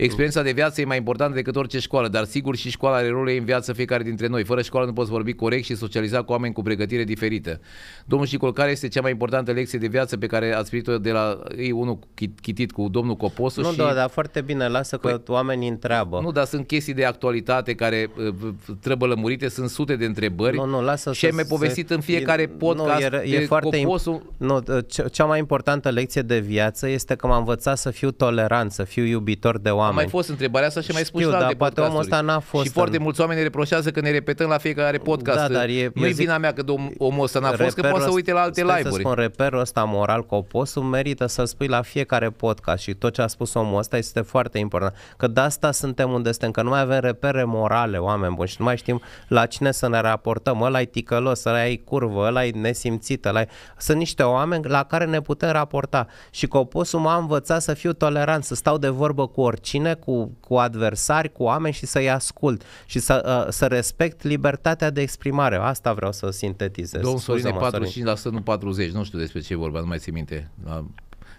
Experiența de viață e mai importantă decât orice școală, dar sigur și școala are rolul ei în viață fiecare dintre noi. Fără școală nu poți vorbi corect și socializa cu oameni cu pregătire diferită. Domnul Șicol, care este cea mai importantă lecție de viață pe care ați primit-o de la ei unul chitit cu domnul Coposu? Nu, și... da, dar foarte bine, lasă că păi, oamenii întreabă. Nu, dar sunt chestii de actualitate care uh, trebuie lămurite, sunt sute de întrebări. Nu, nu, lasă și să, mai povestit se... în fiecare podcast nu, e, e de foarte Coposu. Imp... Nu, ă, cea mai importantă lecție de viață este că m am învățat să fiu tolerant, să fiu iubitor de oameni oameni. A mai fost întrebarea asta și mai spus la da, poate omul ăsta n-a fost Și în... foarte mulți oameni ne reproșează că ne repetăm la fiecare podcast. Da, dar e, nu e vina mea că omul ăsta n-a fost, că poate să uite la alte live-uri. Să spun, reperul ăsta moral, coposul, merită să spui la fiecare podcast și tot ce a spus omul ăsta este foarte important. Că de asta suntem unde suntem, că nu mai avem repere morale, oameni buni, și nu mai știm la cine să ne raportăm. Ăla e ticălos, ăla e curvă, ăla e nesimțit, ăla e... Sunt niște oameni la care ne putem raporta. Și coposul m-a învățat să fiu tolerant, să stau de vorbă cu oricine oricine, cu, cu adversari, cu oameni și să-i ascult și să, uh, să respect libertatea de exprimare. Asta vreau să sintetizez. Domnul Sorin, 45%, nu 40%, nu știu despre ce e vorba, nu mai țin minte. La, uh,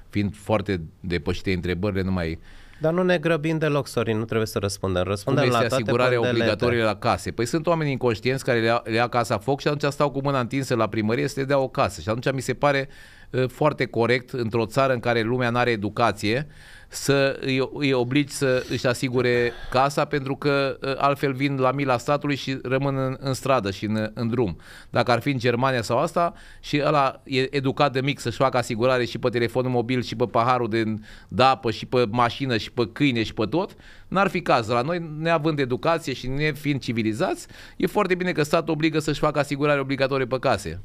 fiind foarte depășite întrebările, nu mai... Dar nu ne grăbim deloc, Sorin, nu trebuie să răspundem. Răspundem Cum este la toate asigurarea obligatorie la case? Păi sunt oameni inconștienți care le, ia, le ia casa foc și atunci stau cu mâna întinsă la primărie să le dea o casă. Și atunci mi se pare uh, foarte corect într-o țară în care lumea nu are educație, uh, să îi, obligi să își asigure casa pentru că ă, altfel vin la mila statului și rămân în, în stradă și în, în drum. Dacă ar fi în Germania sau asta și ăla e educat de mic să-și facă asigurare și pe telefonul mobil și pe paharul de, de apă și pe mașină și pe câine și pe tot, n-ar fi caz. La noi, neavând educație și ne fiind civilizați, e foarte bine că statul obligă să-și facă asigurare obligatorie pe case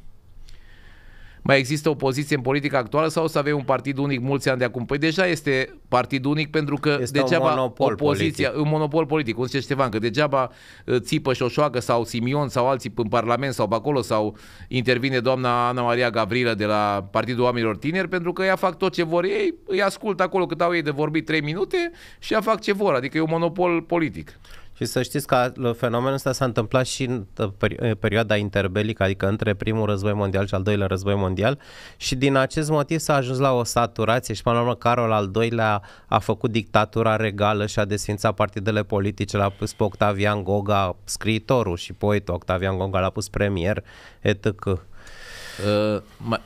mai există o poziție în politica actuală sau o să avem un partid unic mulți ani de acum? Păi deja este partid unic pentru că este degeaba un monopol opoziția, politic. un monopol politic, cum zice Ștefan, că degeaba uh, țipă Șoșoacă sau Simion sau alții în Parlament sau pe acolo sau intervine doamna Ana Maria Gavrilă de la Partidul Oamenilor Tineri pentru că ea fac tot ce vor ei, îi ascult acolo cât au ei de vorbit 3 minute și ea fac ce vor, adică e un monopol politic. Și să știți că fenomenul ăsta s-a întâmplat și în perioada interbelică, adică între primul război mondial și al doilea război mondial și din acest motiv s-a ajuns la o saturație și până la urmă Carol al doilea a făcut dictatura regală și a desfințat partidele politice, l-a pus pe Octavian Goga, scriitorul și poetul Octavian Goga, l-a pus premier, etc. Uh, mai,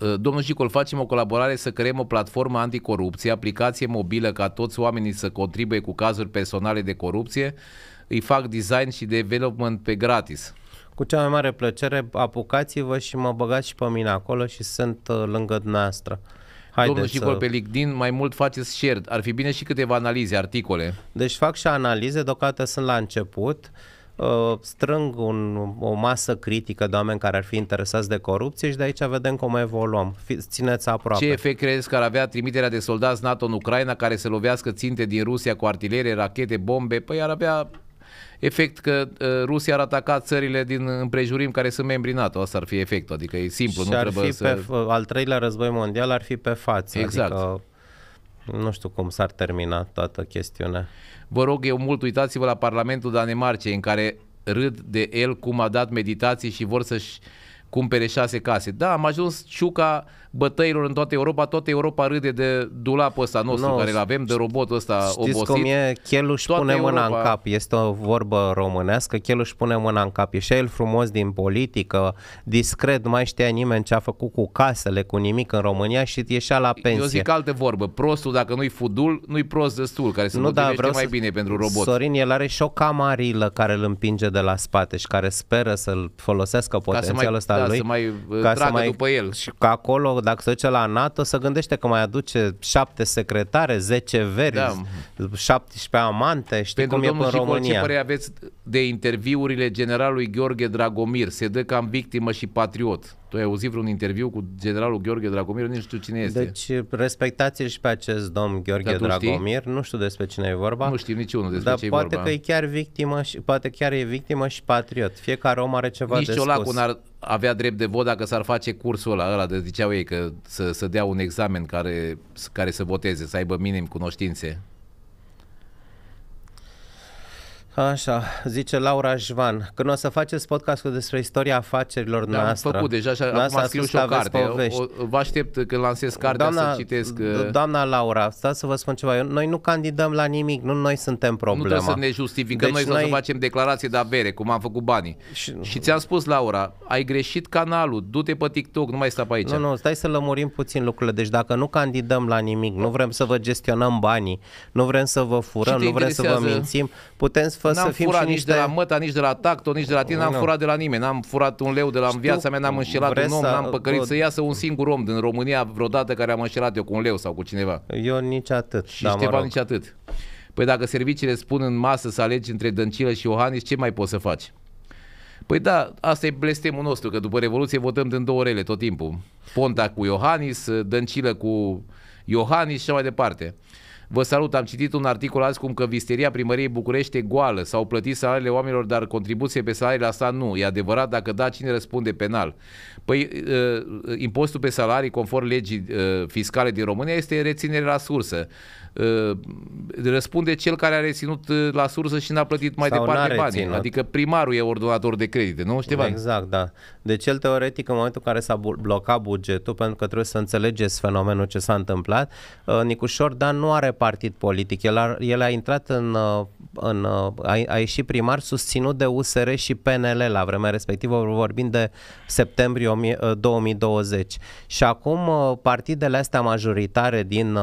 Uh, domnul Șicol, facem o colaborare să creăm o platformă anticorupție, aplicație mobilă ca toți oamenii să contribuie cu cazuri personale de corupție. Îi fac design și development pe gratis. Cu cea mai mare plăcere, apucați-vă și mă băgați și pe mine acolo și sunt uh, lângă dumneavoastră. Haideți Domnul Șicol, să... pe LinkedIn mai mult faceți share. Ar fi bine și câteva analize, articole. Deci fac și analize, deocamdată sunt la început. Uh, Uh, strâng un, o masă critică de oameni care ar fi interesați de corupție și de aici vedem cum evoluăm. Fi, țineți aproape. Ce efect crezi că ar avea trimiterea de soldați NATO în Ucraina care se lovească ținte din Rusia cu artilerie, rachete, bombe? Păi ar avea efect că uh, Rusia ar ataca țările din împrejurim care sunt membri NATO. Asta ar fi efectul, adică e simplu. Și nu ar trebuie fi să... pe, al treilea război mondial ar fi pe față. Exact. Adică nu știu cum s-ar termina toată chestiunea. Vă rog eu mult, uitați-vă la Parlamentul Danemarcei, în care râd de el cum a dat meditații și vor să-și cumpere șase case. Da, am ajuns ciuca bătăilor în toată Europa, toată Europa râde de dulapul ăsta nostru no, care îl avem, de robotul ăsta știți obosit. cum e? Chelu își pune Europa... mâna în cap, este o vorbă românească, Chelu își pune mâna în cap, ieșea el frumos din politică, discret, nu mai știa nimeni ce a făcut cu casele, cu nimic în România și ieșea la pensie. Eu zic altă vorbă, prostul dacă nu-i fudul, nu-i prost destul, care se nu, da, vreau mai să... bine pentru robot. Sorin, el are și o camarilă care îl împinge de la spate și care speră să-l folosească potențialul ăsta al da, lui. Să mai ca să mai, după el. Și că acolo, dacă se duce la NATO, să gândește că mai aduce șapte secretare, zece veri, da. 17 amante, știi Pentru cum e în România. Pentru domnul aveți de interviurile generalului Gheorghe Dragomir. Se dă cam victimă și patriot. Tu ai auzit vreun interviu cu generalul Gheorghe Dragomir? Nu știu cine este. Deci respectați și pe acest domn Gheorghe da, Dragomir. Știi? Nu știu despre cine e vorba. Nu știu niciunul despre dar ce poate vorba. că e chiar victimă și, poate chiar e victimă și patriot. Fiecare om are ceva Nici de spus. n-ar avea drept de vot dacă s-ar face cursul ăla, ăla de ziceau ei că să, să dea un examen care, care să voteze, să aibă minim cunoștințe. Așa, zice Laura Jvan, când o să faceți podcastul despre istoria afacerilor da, noastre. Am făcut deja așa acum scriu și o carte. O, O, vă aștept când lansez cartea doamna, să citesc. Uh, doamna Laura, stați să vă spun ceva. Noi nu candidăm la nimic, nu noi suntem problema. Nu trebuie să ne justificăm, deci noi, noi... să facem declarații de avere, cum am făcut banii. Și... și ți-am spus, Laura, ai greșit canalul, du-te pe TikTok, nu mai sta pe aici. Nu, nu, stai să lămurim puțin lucrurile. Deci dacă nu candidăm la nimic, nu vrem să vă gestionăm banii, nu vrem să vă furăm, nu vrem să vă mințim, putem să fă n-am să fim furat nici niște... de la Măta, nici de la Tacto, nici de la tine, n-am furat de la nimeni, n-am furat un leu de la în viața mea, n-am înșelat un om, să... n-am păcărit o... să iasă un singur om din România vreodată care am înșelat eu cu un leu sau cu cineva. Eu nici atât. Și da, Ștefan mă rog. nici atât. Păi dacă serviciile spun în masă să alegi între Dăncilă și Iohannis, ce mai poți să faci? Păi da, asta e blestemul nostru, că după Revoluție votăm din două orele tot timpul. Ponta cu Iohannis, Dăncilă cu Iohannis și așa mai departe. Vă salut, am citit un articol azi cum că visteria primăriei București e goală, s-au plătit salariile oamenilor, dar contribuție pe salariile asta nu. E adevărat, dacă da, cine răspunde penal? Păi uh, uh, impostul pe salarii, conform legii uh, fiscale din România, este reținere la sursă. Uh, răspunde cel care a reținut uh, la sursă și n-a plătit mai Sau departe banii. Adică primarul e ordonator de credite, nu, Ștefan? Exact, da. Deci el teoretic în momentul în care s-a blocat bugetul, pentru că trebuie să înțelegeți fenomenul ce s-a întâmplat, uh, Nicușor Dan nu are partid politic. El a, el a intrat în, în a, a ieșit primar susținut de USR și PNL la vremea respectivă, vorbind de septembrie 2020. Și acum partidele astea majoritare din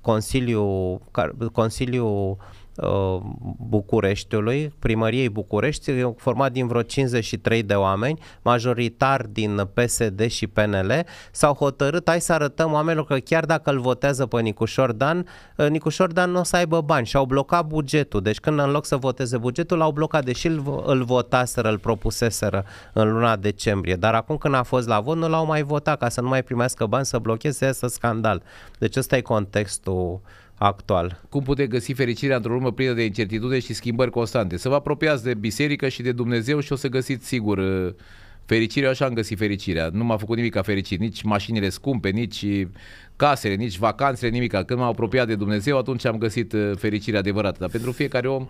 Consiliul Consiliul, Consiliul uh, Bucureștiului, primăriei București, format din vreo 53 de oameni, majoritar din PSD și PNL, s-au hotărât, hai să arătăm oamenilor că chiar dacă îl votează pe Nicușor Dan, uh, Nicușor Dan nu o să aibă bani și au blocat bugetul. Deci când în loc să voteze bugetul, l-au blocat, deși îl, îl votaseră, îl propuseseră în luna decembrie. Dar acum când a fost la vot, nu l-au mai votat ca să nu mai primească bani, să blocheze să scandal. Deci ăsta e contextul actual. Cum putem găsi fericirea într-o lume plină de incertitudine și schimbări constante? Să vă apropiați de biserică și de Dumnezeu și o să găsiți sigur uh, fericirea, așa am găsit fericirea. Nu m-a făcut nimic ca fericit, nici mașinile scumpe, nici uh, casele, nici vacanțele, nimic. Când m-am apropiat de Dumnezeu, atunci am găsit uh, fericirea adevărată. Dar pentru fiecare om,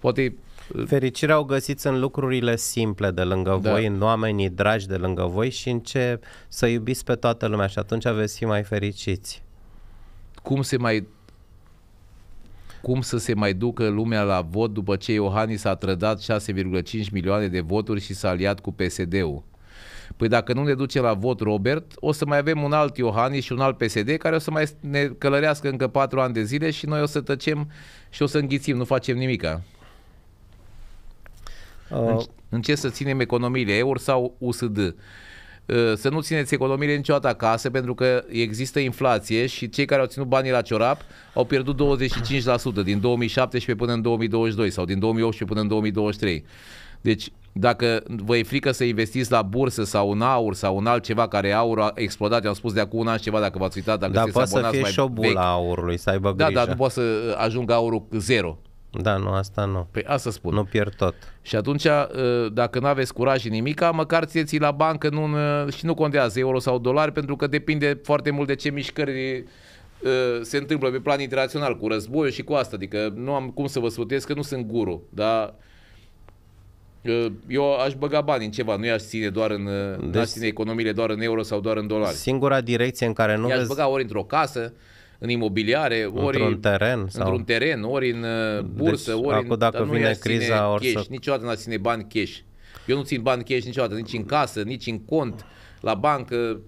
poate Fericirea o găsiți în lucrurile simple de lângă da. voi, în oamenii dragi de lângă voi și în ce să iubiți pe toată lumea și atunci veți fi mai fericiți. Cum se mai cum să se mai ducă lumea la vot după ce Iohannis a trădat 6,5 milioane de voturi și s-a aliat cu PSD-ul. Păi dacă nu ne duce la vot Robert, o să mai avem un alt Iohannis și un alt PSD care o să mai ne călărească încă patru ani de zile și noi o să tăcem și o să înghițim, nu facem nimica. Uh. În, în ce să ținem economiile, EUR sau USD? Ă, să nu țineți economiile niciodată acasă pentru că există inflație și cei care au ținut banii la ciorap au pierdut 25% din 2017 până în 2022 sau din 2018 până în 2023. Deci dacă vă e frică să investiți la bursă sau în aur sau în altceva care aur a explodat, eu am spus de acum un an și ceva dacă v-ați uitat, dacă Dar poate să fie șobul aurului, să aibă da, da, grijă. Da, dar nu poate să ajungă aurul zero. Da, nu, asta nu. Păi asta spun. Nu pierd tot. Și atunci, uh, dacă nu aveți curaj și nimica, măcar ție ții la bancă nu, uh, și nu contează euro sau dolari, pentru că depinde foarte mult de ce mișcări uh, se întâmplă pe plan internațional cu război și cu asta. Adică nu am cum să vă sfătuiesc că nu sunt guru, dar eu aș băga bani în ceva, nu i-aș ține doar în, deci, aș ține economiile doar în euro sau doar în dolari. Singura direcție în care nu I-aș vezi... băga ori într-o casă, în imobiliare, ori într-un teren, sau... într-un teren ori în uh, deci, bursă, deci, ori acum, dacă în, vine criza, ori cash, să... niciodată n-a ține bani cash. Eu nu țin bani cash niciodată, nici în casă, nici în cont, la bancă.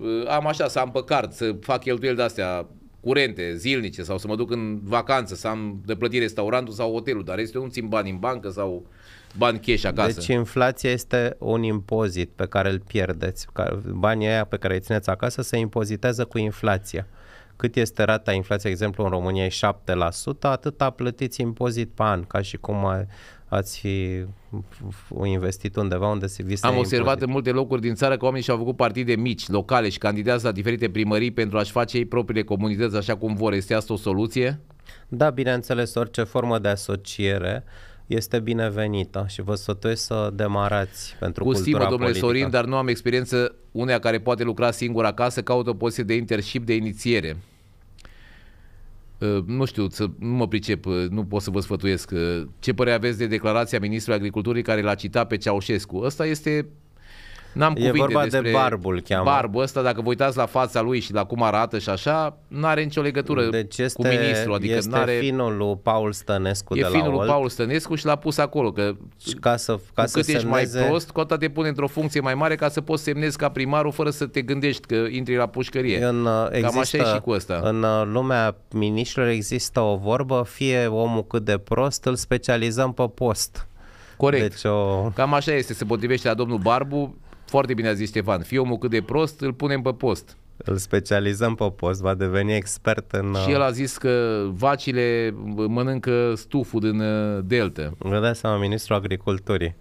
Uh, am așa, să am pe card, să fac cheltuieli de-astea curente, zilnice, sau să mă duc în vacanță, să am de plătit restaurantul sau hotelul, dar este nu țin bani în bancă sau bani cash acasă. Deci inflația este un impozit pe care îl pierdeți. Banii aia pe care îi țineți acasă se impozitează cu inflația cât este rata inflației, exemplu în România e 7%, a plătiți impozit pe an, ca și cum a, ați fi investit undeva unde se vi Am observat impozit. în multe locuri din țară că oamenii și-au făcut partide mici, locale și candidează la diferite primării pentru a-și face ei propriile comunități așa cum vor. Este asta o soluție? Da, bineînțeles, orice formă de asociere este binevenită și vă sfătuiesc să demarați pentru Cu cultura stimă, domnule politică. Sorin, dar nu am experiență Unea care poate lucra singur acasă caută o poziție de internship de inițiere. Uh, nu știu, să, nu mă pricep, uh, nu pot să vă sfătuiesc. Uh, ce părere aveți de declarația ministrului agriculturii care l-a citat pe Ceaușescu? Ăsta este N-am e cuvinte vorba despre de barbul cheamă. Barbul ăsta, dacă vă uitați la fața lui și la cum arată și așa, nu are nicio legătură deci este, cu ministrul. Adică este n-are... finul lui Paul Stănescu e de finul lui Paul Stănescu și l-a pus acolo. Că ca să, ca cu să cât semneze... ești mai prost, cu atât te pune într-o funcție mai mare ca să poți semnezi ca primarul fără să te gândești că intri la pușcărie. În, există, uh, Cam așa e și cu ăsta. În uh, lumea ministrilor există o vorbă, fie omul cât de prost, îl specializăm pe post. Corect. Deci o... Cam așa este, se potrivește la domnul Barbu. Foarte bine a zis Ștefan. Fie omul cât de prost, îl punem pe post. Îl specializăm pe post, va deveni expert în... Și el a zis că vacile mănâncă stuful din uh, delta. Vă dați seama, ministrul agriculturii.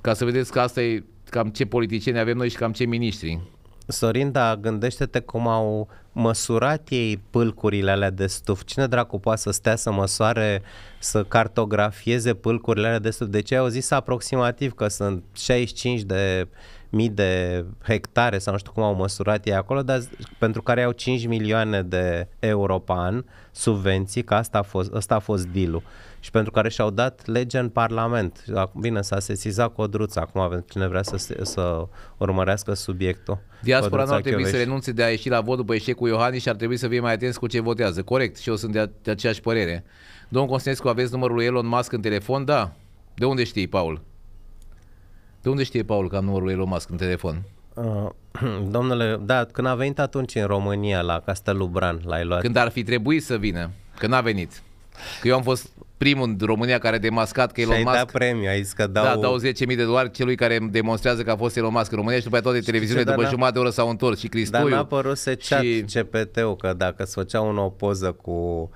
Ca să vedeți că asta e cam ce politicieni avem noi și cam ce miniștri. Sorin, da, gândește-te cum au măsurat ei pâlcurile alea de stuf. Cine dracu poate să stea să măsoare, să cartografieze pâlcurile alea de stuf? De ce au zis aproximativ că sunt 65 de mii de hectare sau nu știu cum au măsurat ei acolo, dar pentru care au 5 milioane de euro pe an, subvenții, că asta a fost, asta a fost deal și pentru care și-au dat lege în Parlament. Bine, s-a sesizat Codruța, acum avem cine vrea să, se, să urmărească subiectul. Diaspora nu ar trebui să renunțe de a ieși la vot după eșecul Iohani și ar trebui să fie mai atenți cu ce votează. Corect, și eu sunt de, de aceeași părere. Domnul Constantinescu, aveți numărul lui Elon Musk în telefon? Da. De unde știi, Paul? De unde știe Paul că am numărul lui Elon Musk în telefon? Uh, Domnule, da, când a venit atunci în România, la Bran, l-ai luat. Când ar fi trebuit să vină, când a venit. Că eu am fost primul în România care a demascat că Elon Musk... Și premiu, ai zis că dau... Da, dau 10.000 de dolari celui care demonstrează că a fost Elon Musk în România și după toate televiziunile după jumătate de oră s-au întors și Cristoiu. Dar n-a apărut să și... CPT-ul, că dacă se făcea o poză cu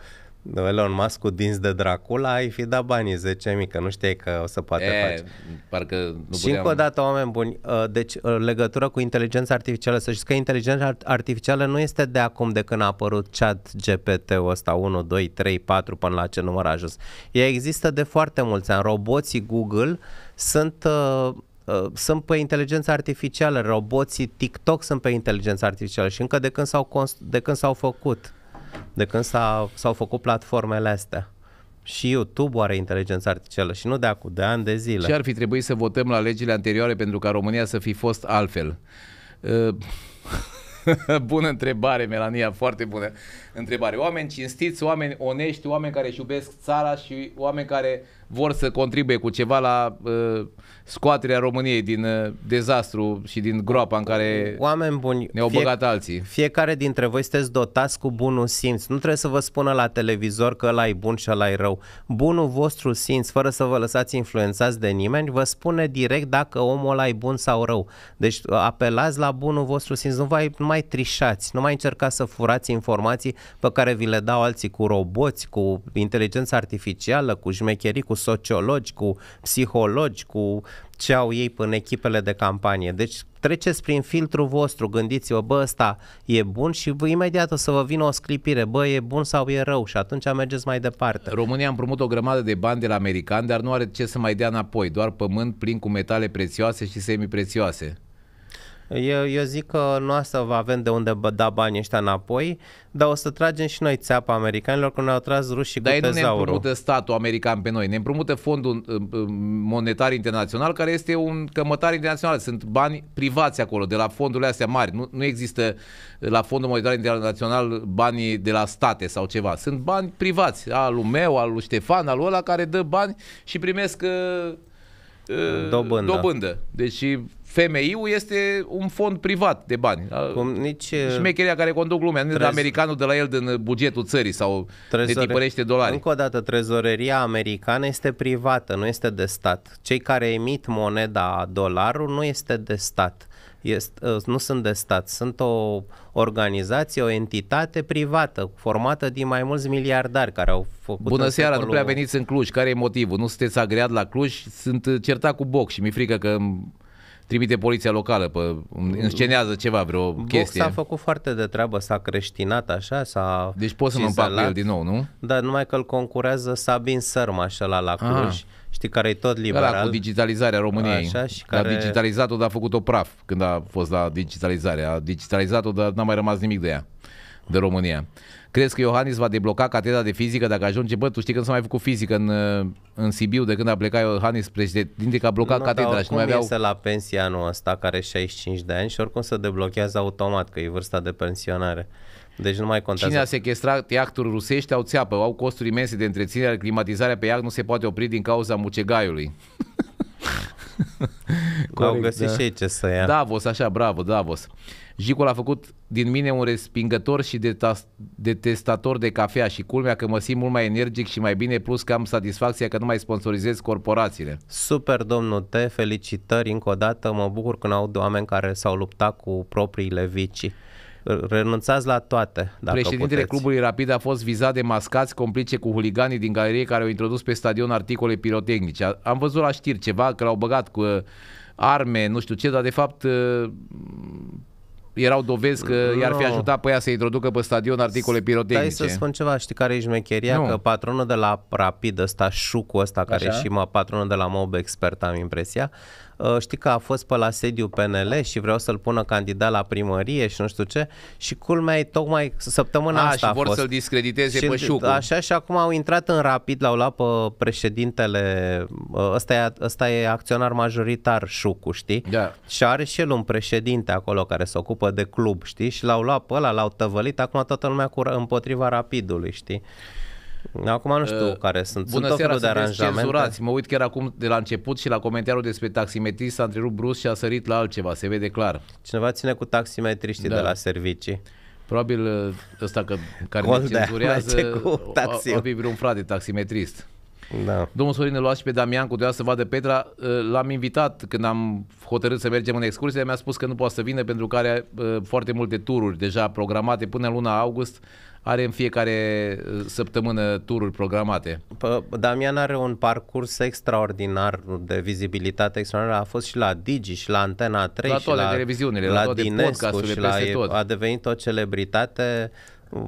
Elon Musk cu dinți de Dracula, ai fi dat banii 10.000, că nu știi că o să poate e, face. Parcă nu și încă o dată, oameni buni, uh, deci uh, legătură cu inteligența artificială, să știți că inteligența artificială nu este de acum de când a apărut chat GPT-ul ăsta 1, 2, 3, 4 până la ce număr a ajuns. Ea există de foarte mulți ani. Roboții Google sunt uh, sunt pe inteligența artificială, roboții TikTok sunt pe inteligența artificială și încă de când s-au, const- de când s-au făcut de când s-a, s-au făcut platformele astea. Și YouTube are inteligență artificială și nu de acum, de ani de zile. Și ar fi trebuit să votăm la legile anterioare pentru ca România să fi fost altfel. Uh... bună întrebare, Melania, foarte bună întrebare. Oameni cinstiți, oameni onești, oameni care își iubesc țara și oameni care vor să contribuie cu ceva la uh, scoaterea României din uh, dezastru și din groapa în care oameni buni, ne-au fie, băgat alții. Fiecare dintre voi sunteți dotați cu bunul simț. Nu trebuie să vă spună la televizor că ăla e bun și ăla e rău. Bunul vostru simț, fără să vă lăsați influențați de nimeni, vă spune direct dacă omul ăla e bun sau rău. Deci uh, apelați la bunul vostru simț, nu, vai, nu mai trișați, nu mai încercați să furați informații pe care vi le dau alții cu roboți, cu inteligență artificială, cu șmecherii, cu sociologi, cu psihologi, cu ce au ei în echipele de campanie. Deci treceți prin filtrul vostru, gândiți-vă, bă, ăsta e bun și vă, imediat o să vă vină o sclipire, bă, e bun sau e rău și atunci mergeți mai departe. România a împrumut o grămadă de bani de la americani, dar nu are ce să mai dea înapoi, doar pământ plin cu metale prețioase și semiprețioase. Eu, eu zic că nu asta va avem de unde da banii ăștia înapoi, dar o să tragem și noi țeapa americanilor, că ne-au tras rușii dar cu tezaurul. Dar nu ne împrumută statul american pe noi, ne împrumută fondul uh, uh, monetar internațional, care este un cămătar internațional. Sunt bani privați acolo, de la fondurile astea mari. Nu, nu există uh, la fondul monetar internațional banii de la state sau ceva. Sunt bani privați, al meu, al lui Ștefan, al ăla care dă bani și primesc uh, dobândă. dobândă. Deci FMI-ul este un fond privat de bani. Da? Cum nici... Uh, șmecheria care conduc lumea, nu de americanul de la el din bugetul țării sau trezore... de tipărește dolari. Încă o dată, trezoreria americană este privată, nu este de stat. Cei care emit moneda dolarul nu este de stat. Este, uh, nu sunt de stat, sunt o organizație, o entitate privată, formată din mai mulți miliardari care au făcut... Bună seara, nu prea veniți în Cluj, care e motivul? Nu sunteți agreat la Cluj? Sunt certat cu boc și mi-e frică că trimite poliția locală, pe, mm. înscenează ceva, vreo Box chestie. s-a făcut foarte de treabă, s-a creștinat așa, s-a Deci poți să mă împac el din nou, nu? Da, numai că îl concurează Sabin Sărm, așa la, la ah. Cluj, știi, care e tot liberal. Da, cu digitalizarea României. Așa, și care... A digitalizat-o, dar a făcut-o praf când a fost la digitalizare. A digitalizat-o, dar n-a mai rămas nimic de ea, de România. Crezi că Iohannis va debloca catedra de fizică dacă ajunge? Bă, tu știi că nu s-a mai făcut fizică în, uh, în Sibiu de când a plecat Iohannis președinte, că a blocat nu, catedra și nu mai aveau... Iese la pensia anul ăsta, care are 65 de ani și oricum se deblochează automat, că e vârsta de pensionare. Deci nu mai contează. Cine a sequestrat iahturi rusești au țeapă, au costuri imense de întreținere, climatizarea pe iaht nu se poate opri din cauza mucegaiului. Corect, au găsit da. și ei ce să ia. Davos, așa, bravo, Davos. Jicul a făcut din mine un respingător și detestator de cafea și culmea că mă simt mult mai energic și mai bine, plus că am satisfacția că nu mai sponsorizez corporațiile. Super, domnul T, felicitări încă o dată, mă bucur când aud oameni care s-au luptat cu propriile vicii renunțați la toate. Dacă Președintele puteți. clubului Rapid a fost vizat de mascați complice cu huliganii din galerie care au introdus pe stadion articole pirotehnice. Am văzut la știri ceva că l-au băgat cu arme, nu știu ce, dar de fapt uh, erau dovezi că no. i-ar fi ajutat pe ea să introducă pe stadion articole pirotehnice. Stai să spun ceva, știi care e șmecheria? No. Că patronul de la Rapid, ăsta, șucul ăsta, care Așa? e și patronul de la Mob Expert, am impresia, Uh, știi că a fost pe la sediu PNL și vreau să-l pună candidat la primărie și nu știu ce și culmea e tocmai săptămâna a, asta și vor a fost. să-l discrediteze și, pe șucul. Așa și acum au intrat în rapid, l-au luat pe președintele, uh, ăsta e, ăsta e acționar majoritar șucu, știi? Da. Și are și el un președinte acolo care se ocupă de club, știi? Și l-au luat pe ăla, l-au tăvălit, acum toată lumea cu, împotriva rapidului, știi? Acum nu știu uh, care sunt. Bună sunt seara, de aranjamente. Cenzurați. Mă uit chiar acum de la început și la comentariul despre taximetrist s-a întrerupt brusc și a sărit la altceva, se vede clar. Cineva ține cu taximetriștii da. de la servicii. Probabil uh, ăsta că, care Cold ne cenzurează cu taxi. A, a fi vreun frate taximetrist. Da. Domnul Sorin îl luați și pe Damian cu să vadă Petra. Uh, l-am invitat când am hotărât să mergem în excursie, mi-a spus că nu poate să vină pentru că are uh, foarte multe tururi deja programate până luna august are în fiecare uh, săptămână tururi programate. Damian are un parcurs extraordinar de vizibilitate extraordinară. A fost și la Digi și la Antena 3 la toate și la televiziunile, la, la toate Dinescu, și la, tot. A devenit o celebritate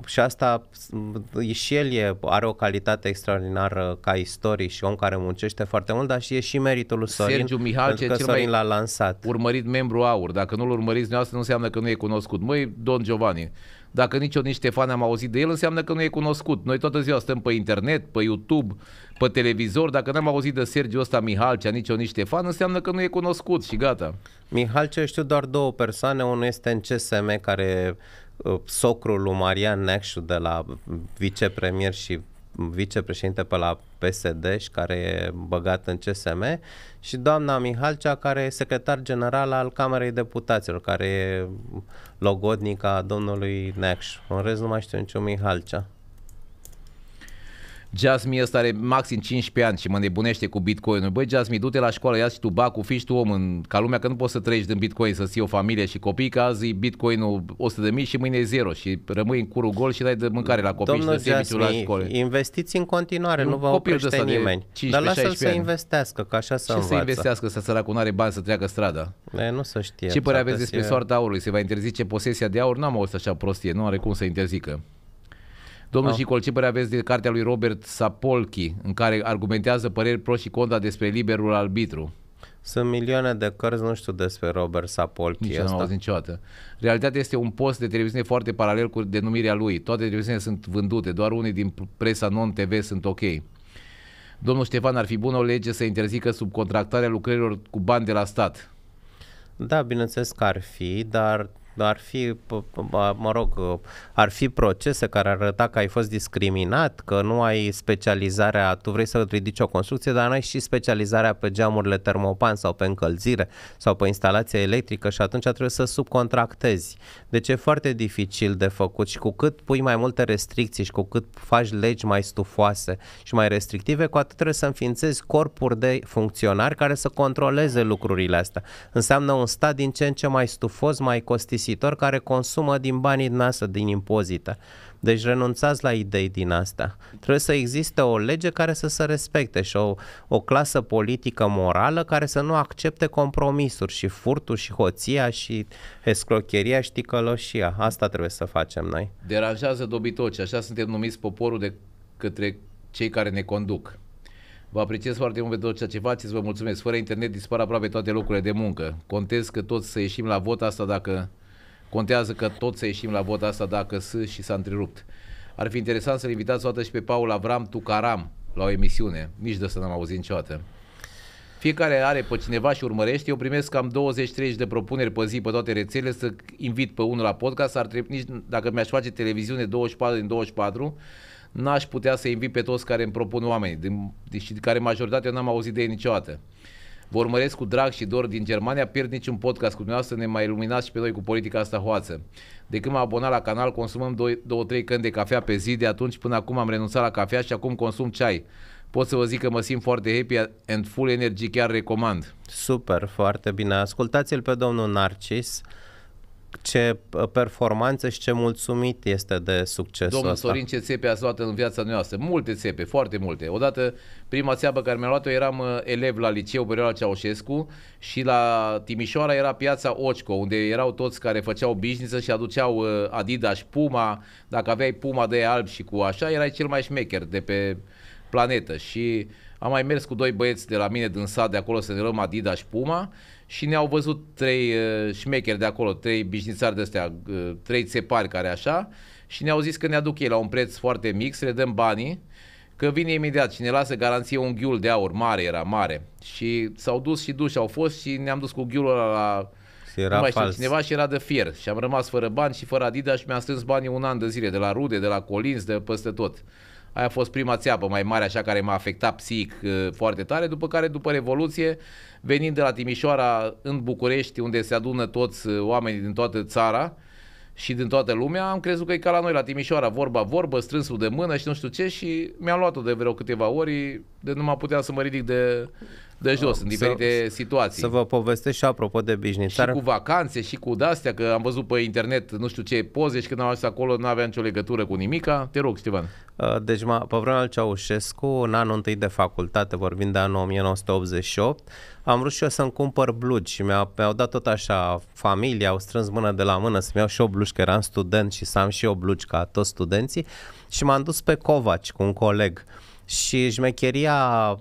și asta mm, și el e, are o calitate extraordinară ca istoric și om care muncește foarte mult, dar și e și meritul lui Sorin. Sergiu Mihal, ce cel mai l-a lansat. urmărit membru aur. Dacă nu-l urmăriți dumneavoastră, nu înseamnă că nu e cunoscut. Măi, Don Giovanni, dacă nici eu, nici Ștefan am auzit de el, înseamnă că nu e cunoscut. Noi toată ziua stăm pe internet, pe YouTube, pe televizor. Dacă n-am auzit de Sergiu ăsta Mihalcea, nici eu, nici Ștefan, înseamnă că nu e cunoscut și gata. Mihalcea știu doar două persoane. Unul este în CSM, care uh, socrul lui Marian Neacșu de la vicepremier și vicepreședinte pe la PSD și care e băgat în CSM și doamna Mihalcea care e secretar general al Camerei Deputaților, care e logodnica domnului Neacș. În rest nu mai știu niciun Mihalcea. Jasmine ăsta are maxim 15 ani și mă nebunește cu bitcoin Băi, Jasmine, du-te la școală, ia și tu bacul, fii tu om în, ca lumea, că nu poți să trăiești din bitcoin, să ții o familie și copii, că azi bitcoinul 100 de mii și mâine e zero și rămâi în curul gol și dai de mâncare la copii Domnul și de Jasmine, la școală. investiți în continuare, nu, nu vă oprește nimeni. 15, Dar lasă-l să ani. investească, că așa să Ce învață. să investească, să săracul nu are bani să treacă strada? E, nu să știe. Ce părere aveți despre soarta aurului? Se va interzice posesia de aur? N-am auzit așa prostie, nu are cum să interzică. Domnul da. și părere aveți de cartea lui Robert Sapolchi, în care argumentează păreri pro și contra despre liberul arbitru. Sunt milioane de cărți, nu știu despre Robert Sapolchi. Nici nu am auzit niciodată. Realitatea este un post de televiziune foarte paralel cu denumirea lui. Toate televiziunile sunt vândute, doar unii din presa non-TV sunt ok. Domnul Ștefan, ar fi bună o lege să interzică subcontractarea lucrărilor cu bani de la stat. Da, bineînțeles că ar fi, dar ar fi, mă rog, ar fi procese care ar arăta că ai fost discriminat, că nu ai specializarea, tu vrei să ridici o construcție, dar nu ai și specializarea pe geamurile termopan sau pe încălzire sau pe instalația electrică și atunci trebuie să subcontractezi. Deci e foarte dificil de făcut și cu cât pui mai multe restricții și cu cât faci legi mai stufoase și mai restrictive, cu atât trebuie să înființezi corpuri de funcționari care să controleze lucrurile astea. Înseamnă un stat din ce în ce mai stufos, mai costisitor investitori care consumă din banii din asta, din impozită. Deci renunțați la idei din asta. Trebuie să existe o lege care să se respecte și o, o clasă politică morală care să nu accepte compromisuri și furtul și hoția și escrocheria și ticăloșia. Asta trebuie să facem noi. Deranjează dobitoci, așa suntem numiți poporul de către cei care ne conduc. Vă apreciez foarte mult pentru ceea ce faceți, vă mulțumesc. Fără internet dispar aproape toate locurile de muncă. Contez că toți să ieșim la vot asta dacă Contează că tot să ieșim la vot asta dacă s și s-a întrerupt. Ar fi interesant să-l invitați o dată și pe Paul Avram Tucaram la o emisiune. Nici de asta n-am auzit niciodată. Fiecare are pe cineva și urmărește. Eu primesc cam 20-30 de propuneri pe zi pe toate rețelele să invit pe unul la podcast. Ar trebui, nici dacă mi-aș face televiziune 24 din 24, n-aș putea să invit pe toți care îmi propun oameni, din, din, deci, care majoritatea n-am auzit de ei niciodată. Vă urmăresc cu drag și dor din Germania, pierd niciun podcast cu dumneavoastră, ne mai iluminați și pe noi cu politica asta hoață. De când m-am abonat la canal, consumăm 2-3 căni de cafea pe zi, de atunci până acum am renunțat la cafea și acum consum ceai. Pot să vă zic că mă simt foarte happy and full energy, chiar recomand. Super, foarte bine. Ascultați-l pe domnul Narcis ce uh, performanțe și ce mulțumit este de succesul Domnul ăsta. Sorin, ce țepe ați luat în viața noastră? Multe țepe, foarte multe. Odată, prima țeapă care mi-a luat-o, eram uh, elev la liceu la Ceaușescu și la Timișoara era piața Occo, unde erau toți care făceau business și aduceau uh, Adidas, Puma. Dacă aveai Puma de alb și cu așa, erai cel mai șmecher de pe planetă. Și am mai mers cu doi băieți de la mine din sat, de acolo să ne luăm Adidas și Puma și ne-au văzut trei uh, șmecheri de acolo, trei bișnițari de astea, uh, trei țepari care așa și ne-au zis că ne aduc ei la un preț foarte mic, să le dăm banii, că vine imediat și ne lasă garanție un ghiul de aur, mare era, mare. Și s-au dus și duși au fost și ne-am dus cu ghiul ăla la era nu mai știu, fals. cineva și era de fier și am rămas fără bani și fără Adidas și mi-am strâns banii un an de zile de la rude, de la colinzi, de peste tot. Aia a fost prima țeapă mai mare așa care m-a afectat psihic uh, foarte tare, după care după Revoluție venind de la Timișoara în București, unde se adună toți uh, oamenii din toată țara și din toată lumea, am crezut că e ca la noi la Timișoara, vorba, vorbă, strânsul de mână și nu știu ce și mi-am luat-o de vreo câteva ori, de nu mă puteam să mă ridic de, de jos, în diferite să, situații. Să vă povestesc și apropo de business. Și cu vacanțe și cu dastea, că am văzut pe internet nu știu ce poze și când am ajuns acolo nu avea nicio legătură cu nimica. Te rog, Ștefan. Uh, deci, pe vremea al Ceaușescu, în anul întâi de facultate, vorbind de anul 1988, am vrut și eu să-mi cumpăr blugi și mi-au, mi-au dat tot așa familia, au strâns mână de la mână să-mi iau și o blugi, că eram student și să am și o blugi ca toți studenții și m-am dus pe Covaci cu un coleg și șmecheria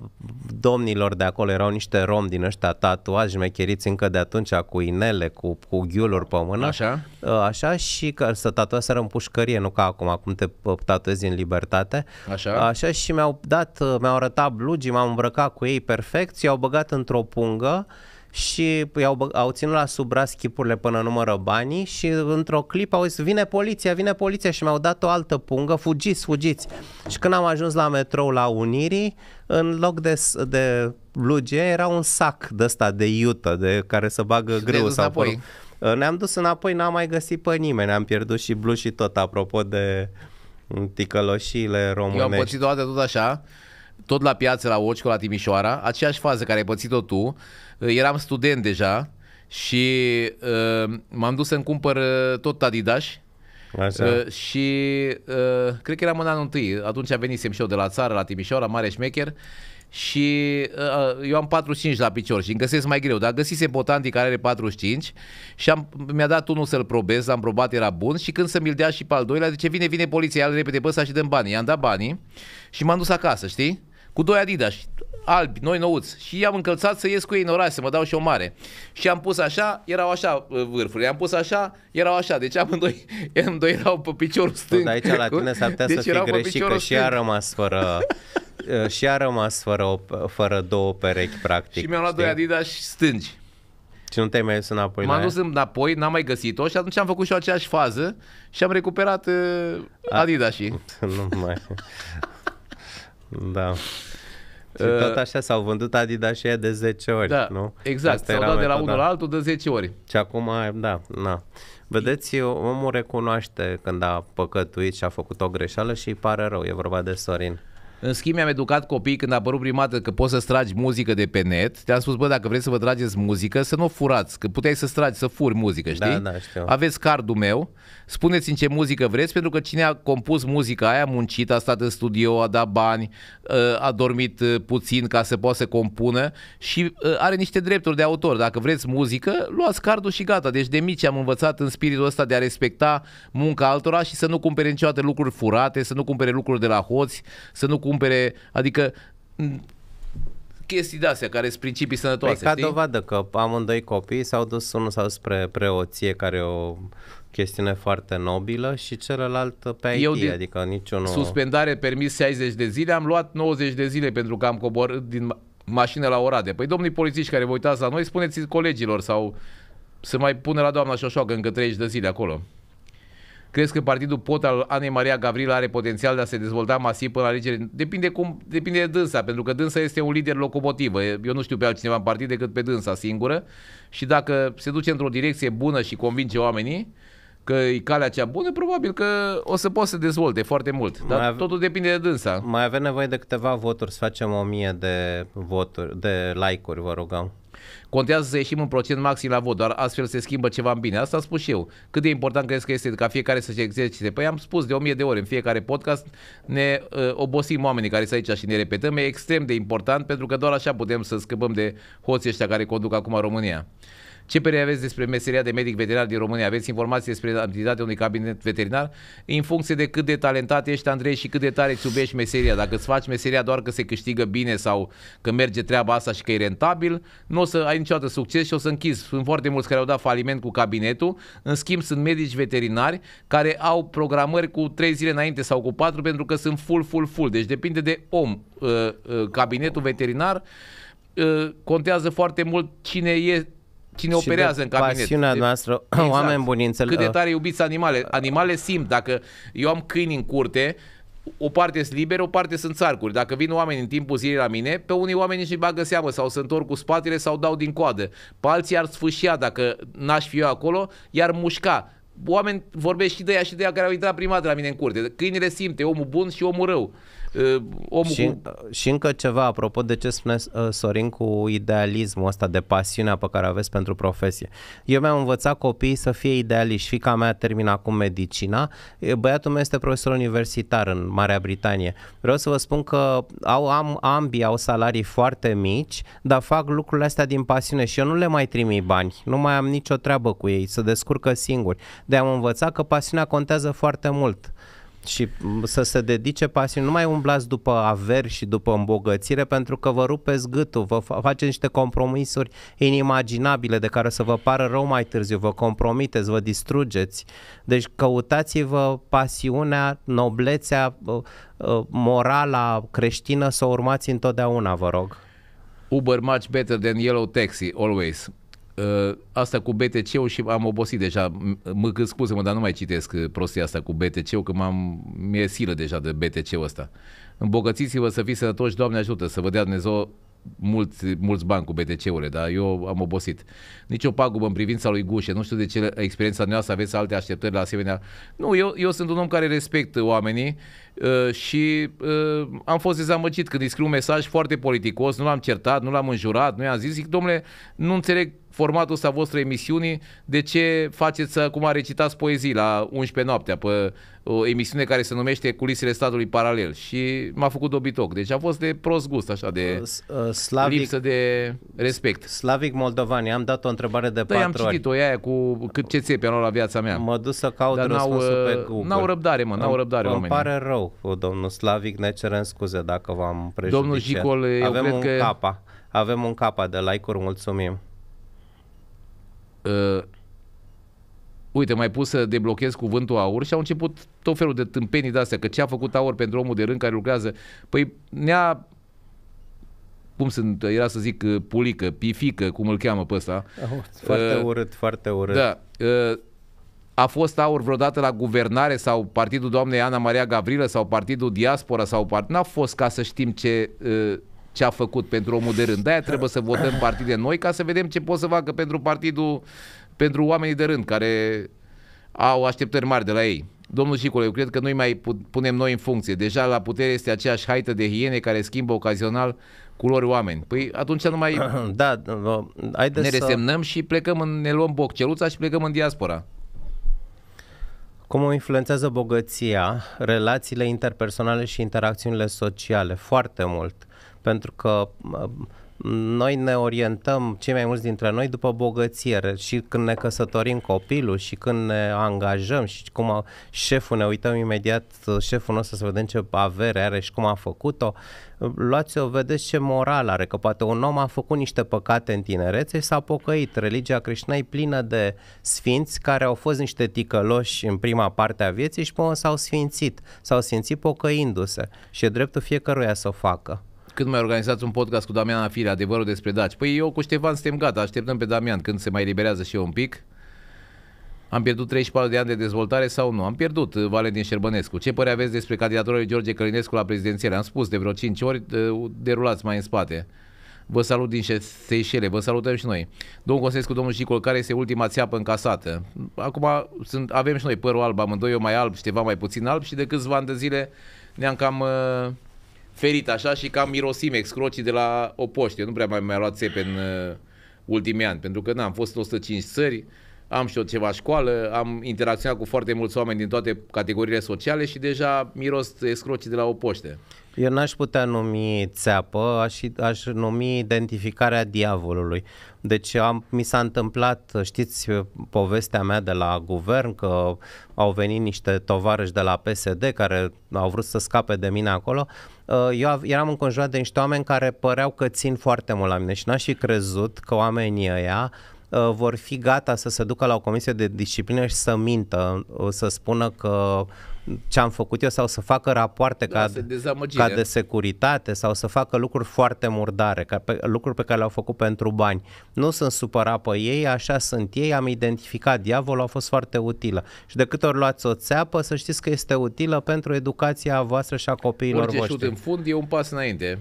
domnilor de acolo erau niște rom din ăștia tatuați, șmecheriți încă de atunci cu inele, cu, cu ghiuluri pe mână. Așa. Ă, așa și că să tatuaseră în pușcărie, nu ca acum, acum te tatuezi în libertate. Așa. Așa și mi-au dat, mi-au arătat blugii, m-am îmbrăcat cu ei perfect, i-au băgat într-o pungă și i-au, au ținut la sub braț chipurile până numără banii și într-o clipă au zis, vine poliția, vine poliția și mi-au dat o altă pungă, fugiți, fugiți. Și când am ajuns la metrou la Unirii, în loc de, de luge era un sac de ăsta de iută, de care să bagă greu sau apoi. Uh, ne-am dus înapoi, n-am mai găsit pe nimeni, am pierdut și blu și tot, apropo de ticăloșiile române. Eu am pățit o dată tot așa, tot la piață, la Oci, la Timișoara, aceeași fază care ai pățit-o tu, eram student deja și uh, m-am dus să-mi cumpăr uh, tot Adidas. Uh, și uh, cred că eram în anul întâi, atunci venisem și eu de la țară, la Timișoara, mare șmecher și uh, eu am 45 la picior și îmi găsesc mai greu, dar găsise botantii care are 45 și am, mi-a dat unul să-l probez, am probat, era bun și când să mi-l dea și pe al doilea, zice, vine, vine poliția, ia repede pe ăsta și dăm banii. I-am dat banii și m-am dus acasă, știi? Cu doi Adidas albi, noi nouți. Și i-am încălțat să ies cu ei în oraș, să mă dau și o mare. Și am pus așa, erau așa uh, i am pus așa, erau așa. Deci amândoi, amândoi erau pe piciorul stâng. Tot aici la tine s-ar putea deci să fie greșit că și a rămas fără... Uh, și a rămas fără, o, fără două perechi, practic. Și mi-am luat doi Adidas stângi. Și nu te-ai mai dus înapoi M-am dus înapoi, n-am mai găsit-o și atunci am făcut și o aceeași fază și am recuperat uh, Adidas și. Nu mai... da. Și tot uh, așa s-au vândut Adidas și de 10 ori, da, nu? Exact, Asta s-au dat de la unul la altul de 10 ori. Și acum, da, na. Vedeți, omul recunoaște când a păcătuit și a făcut o greșeală și îi pare rău, e vorba de Sorin. În schimb, mi-am educat copiii când a apărut prima dată că poți să stragi muzică de pe net. Te-am spus, bă, dacă vreți să vă trageți muzică, să nu furați, că puteai să stragi, să furi muzică, da, știi? Da, da, știu. Aveți cardul meu spuneți în ce muzică vreți, pentru că cine a compus muzica aia, a muncit, a stat în studio, a dat bani, ă, a dormit ă, puțin ca să poată să compună și ă, are niște drepturi de autor. Dacă vreți muzică, luați cardul și gata. Deci de mici am învățat în spiritul ăsta de a respecta munca altora și să nu cumpere niciodată lucruri furate, să nu cumpere lucruri de la hoți, să nu cumpere, adică chestii de-astea care sunt principii sănătoase. Păi ca știi? dovadă că amândoi copii s-au dus, unul sau spre preoție care o chestiune foarte nobilă și celălalt pe IT, Eu din adică niciunul... Suspendare permis 60 de zile, am luat 90 de zile pentru că am coborât din mașină la Oradea. Păi domnii polițiști care vă uitați la noi, spuneți colegilor sau să mai pune la doamna Șoșoacă încă 30 de zile acolo. Crezi că partidul pot al Anei Maria Gavrila are potențial de a se dezvolta masiv până la alegeri? Depinde, cum, depinde de dânsa, pentru că dânsa este un lider locomotivă. Eu nu știu pe altcineva în partid decât pe dânsa singură și dacă se duce într-o direcție bună și convinge oamenii, că e calea cea bună, probabil că o să poată să dezvolte foarte mult. Dar ave- totul depinde de dânsa. Mai avem nevoie de câteva voturi, să facem o mie de voturi, de like-uri, vă rugăm. Contează să ieșim un procent maxim la vot, doar astfel se schimbă ceva în bine. Asta am spus și eu. Cât de important crezi că este ca fiecare să se exercite? Păi am spus de o mie de ori în fiecare podcast, ne uh, obosim oamenii care sunt aici și ne repetăm. E extrem de important pentru că doar așa putem să scăpăm de hoții ăștia care conduc acum România. Ce părere aveți despre meseria de medic veterinar din România? Aveți informații despre activitatea unui cabinet veterinar? În funcție de cât de talentat ești, Andrei, și cât de tare îți iubești meseria. Dacă îți faci meseria doar că se câștigă bine sau că merge treaba asta și că e rentabil, nu o să ai niciodată succes și o să închizi. Sunt foarte mulți care au dat faliment cu cabinetul. În schimb, sunt medici veterinari care au programări cu 3 zile înainte sau cu 4 pentru că sunt full, full, full. Deci depinde de om. Uh, uh, cabinetul veterinar uh, contează foarte mult cine e cine și operează în cabinet. pasiunea de, noastră, exact, oameni buni, înțeleg. Cât de tare iubiți animale. Animale simt, dacă eu am câini în curte, o parte sunt liberi, o parte sunt țarcuri. Dacă vin oameni în timpul zilei la mine, pe unii oameni nici nu bagă seamă sau se întorc cu spatele sau dau din coadă. Pe alții ar sfâșia dacă n-aș fi eu acolo, iar mușca. Oameni vorbesc și de ea și de ea care au intrat prima de la mine în curte. Câinile simte omul bun și omul rău. Uh, omul și, cu... și încă ceva, apropo de ce spune uh, Sorin cu idealismul ăsta de pasiunea pe care aveți pentru profesie. Eu mi-am învățat copiii să fie idealiști. Fica mea termină acum medicina, băiatul meu este profesor universitar în Marea Britanie. Vreau să vă spun că au, am, ambii au salarii foarte mici, dar fac lucrurile astea din pasiune și eu nu le mai trimit bani, nu mai am nicio treabă cu ei, să descurcă singuri. De am învățat că pasiunea contează foarte mult și să se dedice pasiunii. Nu mai umblați după averi și după îmbogățire pentru că vă rupeți gâtul, vă faceți niște compromisuri inimaginabile de care să vă pară rău mai târziu, vă compromiteți, vă distrugeți. Deci căutați-vă pasiunea, noblețea, uh, uh, morala creștină să o urmați întotdeauna, vă rog. Uber much better than yellow taxi, always. Uh, asta cu BTC-ul și am obosit deja, mă cât spuse mă, dar nu mai citesc uh, prostia asta cu BTC-ul, că m-am, mi-e silă deja de BTC-ul ăsta. Îmbogățiți-vă să fiți sănătoși, Doamne ajută, să vă dea Dumnezeu mulți, mulți bani cu BTC-urile, dar eu am obosit. Nici o pagubă în privința lui Gușe, nu știu de ce experiența noastră aveți alte așteptări la asemenea. Nu, eu, eu sunt un om care respect oamenii uh, și uh, am fost dezamăgit când îi scriu un mesaj foarte politicos, nu l-am certat, nu l-am înjurat, nu i-am zis, zic, domnule, nu înțeleg formatul ăsta vostru emisiunii, de ce faceți cum a recitat poezii la 11 noaptea pe o emisiune care se numește Culisele statului paralel și m-a făcut dobitoc. Deci a fost de prost gust așa de uh, Slavic, lipsă de respect. Slavic Moldovani, am dat o întrebare de da, patru am ori. am citit-o aia cu cât ce țepe la viața mea. Mă duc să caut Dar n-au, pe uh, Google. N-au răbdare, mă, n-au răbdare Îmi pare rău, uh, domnul Slavic, ne cerem scuze dacă v-am prejudiciat. Domnul Jicol, eu Avem cred un că... capa. Avem un capa de like-uri, mulțumim uh, uite, mai pus să deblochez cuvântul aur și au început tot felul de tâmpenii de astea, că ce a făcut aur pentru omul de rând care lucrează, păi ne-a cum sunt, era să zic, uh, pulică, pifică, cum îl cheamă pe ăsta. Oh, foarte uh, urât, foarte urât. Da. Uh, a fost aur vreodată la guvernare sau partidul doamnei Ana Maria Gavrilă sau partidul Diaspora sau part... N-a fost ca să știm ce uh, ce a făcut pentru omul de rând. De-aia trebuie să votăm partide noi ca să vedem ce pot să facă pentru partidul, pentru oamenii de rând care au așteptări mari de la ei. Domnul Șicule, eu cred că noi mai punem noi în funcție. Deja la putere este aceeași haită de hiene care schimbă ocazional culori oameni. Păi atunci nu mai da, haide ne resemnăm să... și plecăm, în, ne luăm bocceluța și plecăm în diaspora. Cum o influențează bogăția, relațiile interpersonale și interacțiunile sociale? Foarte mult pentru că noi ne orientăm, cei mai mulți dintre noi, după bogăție și când ne căsătorim copilul și când ne angajăm și cum șeful ne uităm imediat, șeful nostru să vedem ce avere are și cum a făcut-o, luați-o, vedeți ce moral are, că poate un om a făcut niște păcate în tinerețe și s-a pocăit. Religia creștină e plină de sfinți care au fost niște ticăloși în prima parte a vieții și până s-au sfințit, s-au sfințit pocăindu-se și e dreptul fiecăruia să o facă când mai organizați un podcast cu Damian Firea, adevărul despre Daci? Păi eu cu Ștefan suntem gata, așteptăm pe Damian când se mai liberează și eu un pic. Am pierdut 34 de ani de dezvoltare sau nu? Am pierdut uh, Valentin Șerbănescu. Ce părere aveți despre candidatura lui George Călinescu la prezidențiere? Am spus de vreo 5 ori, uh, derulați mai în spate. Vă salut din Seychelles, vă salutăm și noi. Domnul Consescu, domnul Șicol, care este ultima țeapă încasată? Acum sunt, avem și noi părul alb, amândoi eu mai alb, ceva mai puțin alb și de câțiva ani de zile ne-am cam uh, ferit așa și cam mirosim excrocii de la o poște. Nu prea mai mi-a luat țepe în uh, ultimii ani, pentru că n-am fost 105 țări, am și o ceva școală, am interacționat cu foarte mulți oameni din toate categoriile sociale și deja miros excrocii de la o poște. Eu n-aș putea numi țeapă, aș, aș numi identificarea diavolului. Deci am, mi s-a întâmplat, știți, povestea mea de la guvern, că au venit niște tovarăși de la PSD care au vrut să scape de mine acolo. Uh, eu eram înconjurat de niște oameni care păreau că țin foarte mult la mine și n-aș fi crezut că oamenii ăia uh, vor fi gata să se ducă la o comisie de disciplină și să mintă, uh, să spună că ce am făcut eu sau să facă rapoarte da, ca, ca de securitate sau să facă lucruri foarte murdare, ca pe, lucruri pe care le-au făcut pentru bani. Nu sunt supărat pe ei, așa sunt ei, am identificat diavolul, a fost foarte utilă. Și de câte ori luați o țeapă, să știți că este utilă pentru educația voastră și a copiilor Orice voștri. Orice în fund e un pas înainte.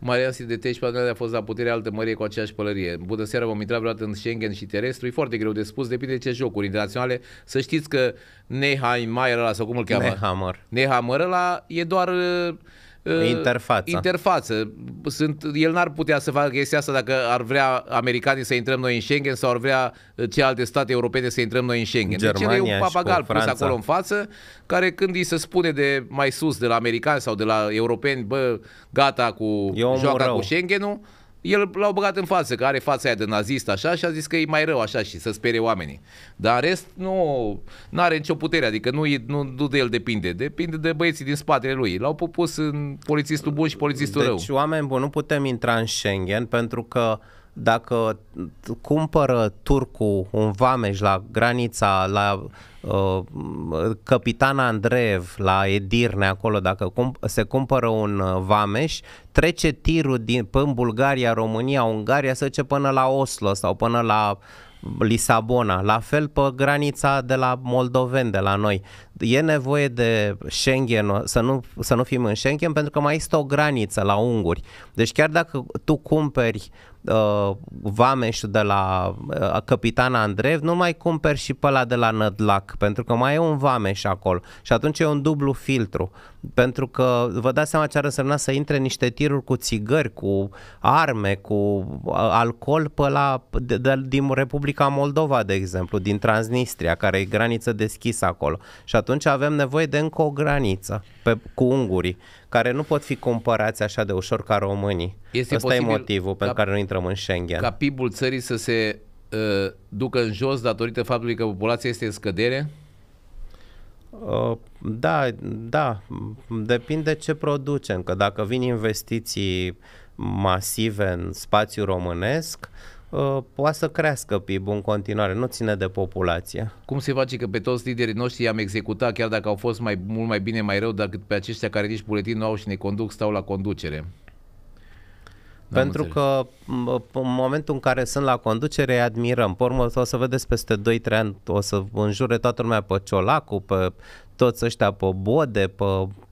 Marian Sidetea și Paganele a fost la putere altă mărie cu aceeași pălărie. Bună seara, vom intra vreodată în Schengen și terestru. E foarte greu de spus, depinde de ce jocuri internaționale. Să știți că Neheimaier ăla, sau cum îl cheamă? Nehammer. Nehammer ăla e doar interfață. interfață. Sunt, el n-ar putea să facă chestia asta dacă ar vrea americanii să intrăm noi în Schengen sau ar vrea celelalte state europene să intrăm noi în Schengen. Germania deci e un papagal pus acolo în față, care când îi se spune de mai sus, de la americani sau de la europeni, bă, gata cu joaca rău. cu Schengenul, el l-au băgat în față, că are fața aia de nazist așa și a zis că e mai rău așa și să spere oamenii. Dar în rest nu are nicio putere, adică nu, nu, nu de el depinde, depinde de băieții din spatele lui. L-au pus în polițistul bun și polițistul deci, rău. Deci oameni buni, nu putem intra în Schengen pentru că uh, dacă cumpără turcul un vameș la granița, la uh, Capitan Andreev, la Edirne, acolo, dacă cum, se cumpără un uh, vameș, trece tirul din, până Bulgaria, România, Ungaria, să zice până la Oslo sau până la Lisabona, la fel pe granița de la Moldoveni, de la noi. E nevoie de Schengen, să nu, să nu fim în Schengen, pentru că mai este o graniță la unguri. Deci chiar dacă tu cumperi uh, Vameșul de la uh, Capitan Andrev, nu mai cumperi și pe ăla de la Nădlac, pentru că mai e un Vameș acolo și atunci e un dublu filtru, pentru că vă dați seama ce ar însemna să intre niște tiruri cu țigări, cu arme, cu uh, alcool pe la, de, de, din Republica Moldova, de exemplu, din Transnistria, care e graniță deschisă acolo. Și atunci avem nevoie de încă o graniță pe, cu ungurii care nu pot fi cumpărați așa de ușor ca românii. Este Asta e motivul ca, pentru care nu intrăm în Schengen. Ca PIB-ul țării să se uh, ducă în jos datorită faptului că populația este în scădere? Uh, da, da, depinde ce producem, că dacă vin investiții masive în spațiu românesc, uh, Uh, poate să crească PIB în continuare, nu ține de populație. Cum se face că pe toți liderii noștri i-am executat, chiar dacă au fost mai mult mai bine, mai rău, decât pe aceștia care nici buletin nu au și ne conduc, stau la conducere? N-am Pentru înțeles. că în momentul în care sunt la conducere îi admirăm. Pe urmă o să vedeți peste 2-3 ani, o să înjure toată lumea pe Ciolacu, pe toți ăștia pe Bode, pe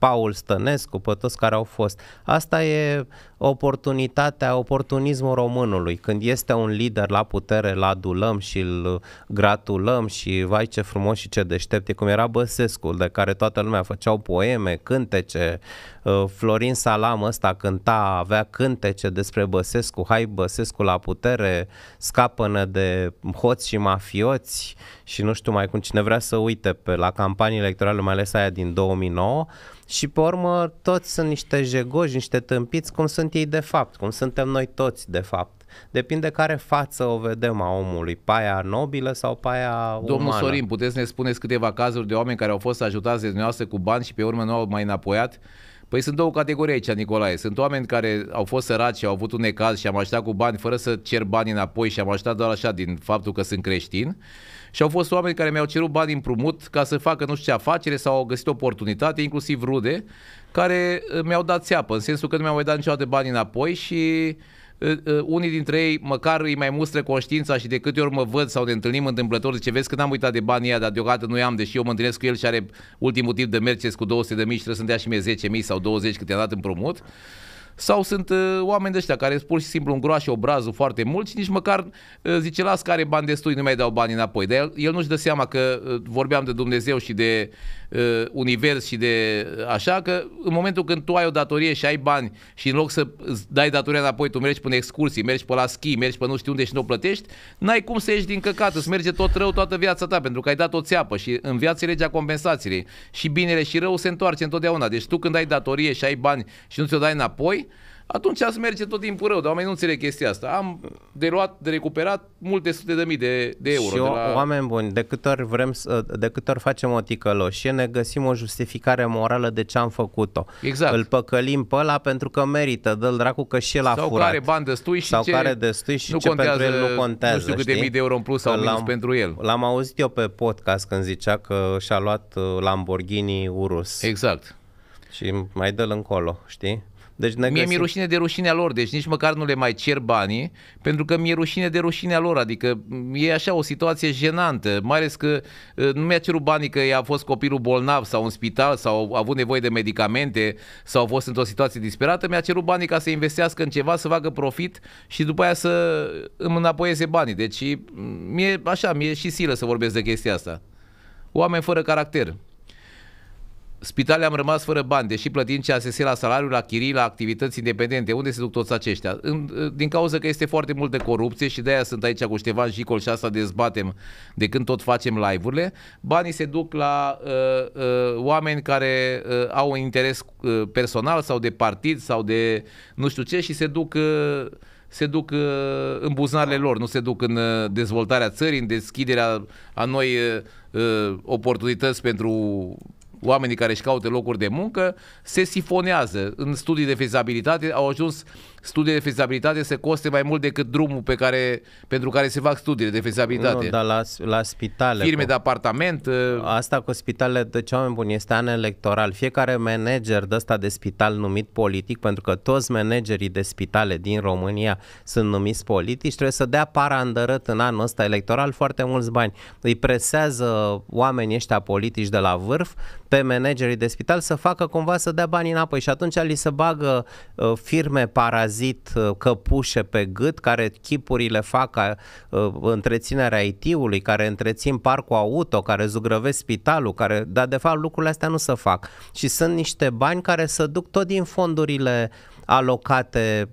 Paul Stănescu, pe toți care au fost. Asta e oportunitatea, oportunismul românului. Când este un lider la putere, îl adulăm și îl gratulăm și vai ce frumos și ce deștept e, cum era Băsescu, de care toată lumea făceau poeme, cântece, uh, Florin Salam ăsta cânta, avea cântece despre Băsescu, hai Băsescu la putere, scapă de hoți și mafioți și nu știu mai cum cine vrea să uite pe, la campanii electorale, mai ales aia din 2009, și pe urmă toți sunt niște jegoși, niște tâmpiți, cum sunt ei de fapt, cum suntem noi toți de fapt. Depinde care față o vedem a omului, paia nobilă sau paia umană. Domnul Sorin, puteți să ne spuneți câteva cazuri de oameni care au fost ajutați de dumneavoastră cu bani și pe urmă nu au mai înapoiat? Păi sunt două categorii aici, Nicolae. Sunt oameni care au fost săraci și au avut un necaz și am ajutat cu bani fără să cer bani înapoi și am ajutat doar așa din faptul că sunt creștin. Și au fost oameni care mi-au cerut bani împrumut ca să facă nu știu ce afacere sau au găsit oportunitate, inclusiv rude, care uh, mi-au dat țeapă, în sensul că nu mi-au mai dat niciodată bani înapoi și uh, uh, unii dintre ei măcar îi mai mustră conștiința și de câte ori mă văd sau ne întâlnim întâmplător, zice, vezi că n-am uitat de banii ăia, dar deocamdată nu i-am, deși eu mă întâlnesc cu el și are ultimul tip de Mercedes cu 200 de mii și trebuie să-mi dea și mie 10 mii sau 20 câte a dat împrumut sau sunt uh, oameni de ăștia care pur și simplu îngroașe obrazul foarte mult și nici măcar uh, zice, las care bani destui, nu mai dau bani înapoi. Dar el, el nu-și dă seama că uh, vorbeam de Dumnezeu și de Uh, univers și de uh, așa, că în momentul când tu ai o datorie și ai bani și în loc să dai datoria înapoi, tu mergi pe excursii, mergi pe la schi, mergi pe nu știu unde și nu o plătești, n-ai cum să ieși din căcat, îți merge tot rău toată viața ta, pentru că ai dat o țeapă și în viață e legea compensației. Și binele și rău se întoarce întotdeauna. Deci tu când ai datorie și ai bani și nu ți-o dai înapoi, atunci ați merge tot timpul rău, dar oamenii nu înțeleg chestia asta. Am de luat, de recuperat multe sute de mii de, de euro. Și de la... oameni buni, de câte, ori vrem să, de câte ori facem o ticăloșie, ne găsim o justificare morală de ce am făcut-o. Exact. Îl păcălim pe ăla pentru că merită, dă-l dracu că și el a sau Care bani destui și sau ce care destui și nu ce contează, pentru el nu contează. Nu știu câte mii de euro în plus sau minus pentru el. L-am auzit eu pe podcast când zicea că și-a luat uh, Lamborghini Urus. Exact. Și mai dă-l încolo, știi? Deci Mie găsim... mi-e rușine de rușinea lor, deci nici măcar nu le mai cer banii, pentru că mi-e rușine de rușinea lor, adică e așa o situație jenantă, mai ales că uh, nu mi-a cerut banii că a fost copilul bolnav sau în spital sau a avut nevoie de medicamente sau a fost într-o situație disperată, mi-a cerut banii ca să investească în ceva, să facă profit și după aia să îmi înapoieze banii. Deci mie, așa, mi-e și silă să vorbesc de chestia asta. Oameni fără caracter. Spitale am rămas fără bani, deși plătim CSS la salariu, la chirii, la activități independente. Unde se duc toți aceștia? În, din cauza că este foarte multă corupție și de-aia sunt aici cu Ștefan Jicol și asta dezbatem de când tot facem live-urile. Banii se duc la uh, uh, oameni care uh, au un interes uh, personal sau de partid sau de nu știu ce și se duc... Uh, se duc uh, în buzunarele lor, nu se duc în uh, dezvoltarea țării, în deschiderea a noi uh, oportunități pentru oamenii care își caută locuri de muncă se sifonează în studii de fezabilitate, au ajuns studiile de fezabilitate să coste mai mult decât drumul pe care, pentru care se fac studiile de fezabilitate. Nu, dar la, la spitale. Firme cu... de apartament. Uh, Asta cu spitalele de ce oameni buni este an electoral. Fiecare manager de ăsta de spital numit politic, pentru că toți managerii de spitale din România sunt numiți politici, trebuie să dea parandărăt în anul ăsta electoral foarte mulți bani. Îi presează oamenii ăștia politici de la vârf pe managerii de spital să facă cumva să dea bani înapoi și atunci li se bagă uh, firme parazite păzit uh, căpușe pe gât, care chipurile fac uh, întreținerea IT-ului, care întrețin parcul auto, care zugrăvesc spitalul, care, dar de fapt lucrurile astea nu se fac. Și sunt niște bani care se duc tot din fondurile alocate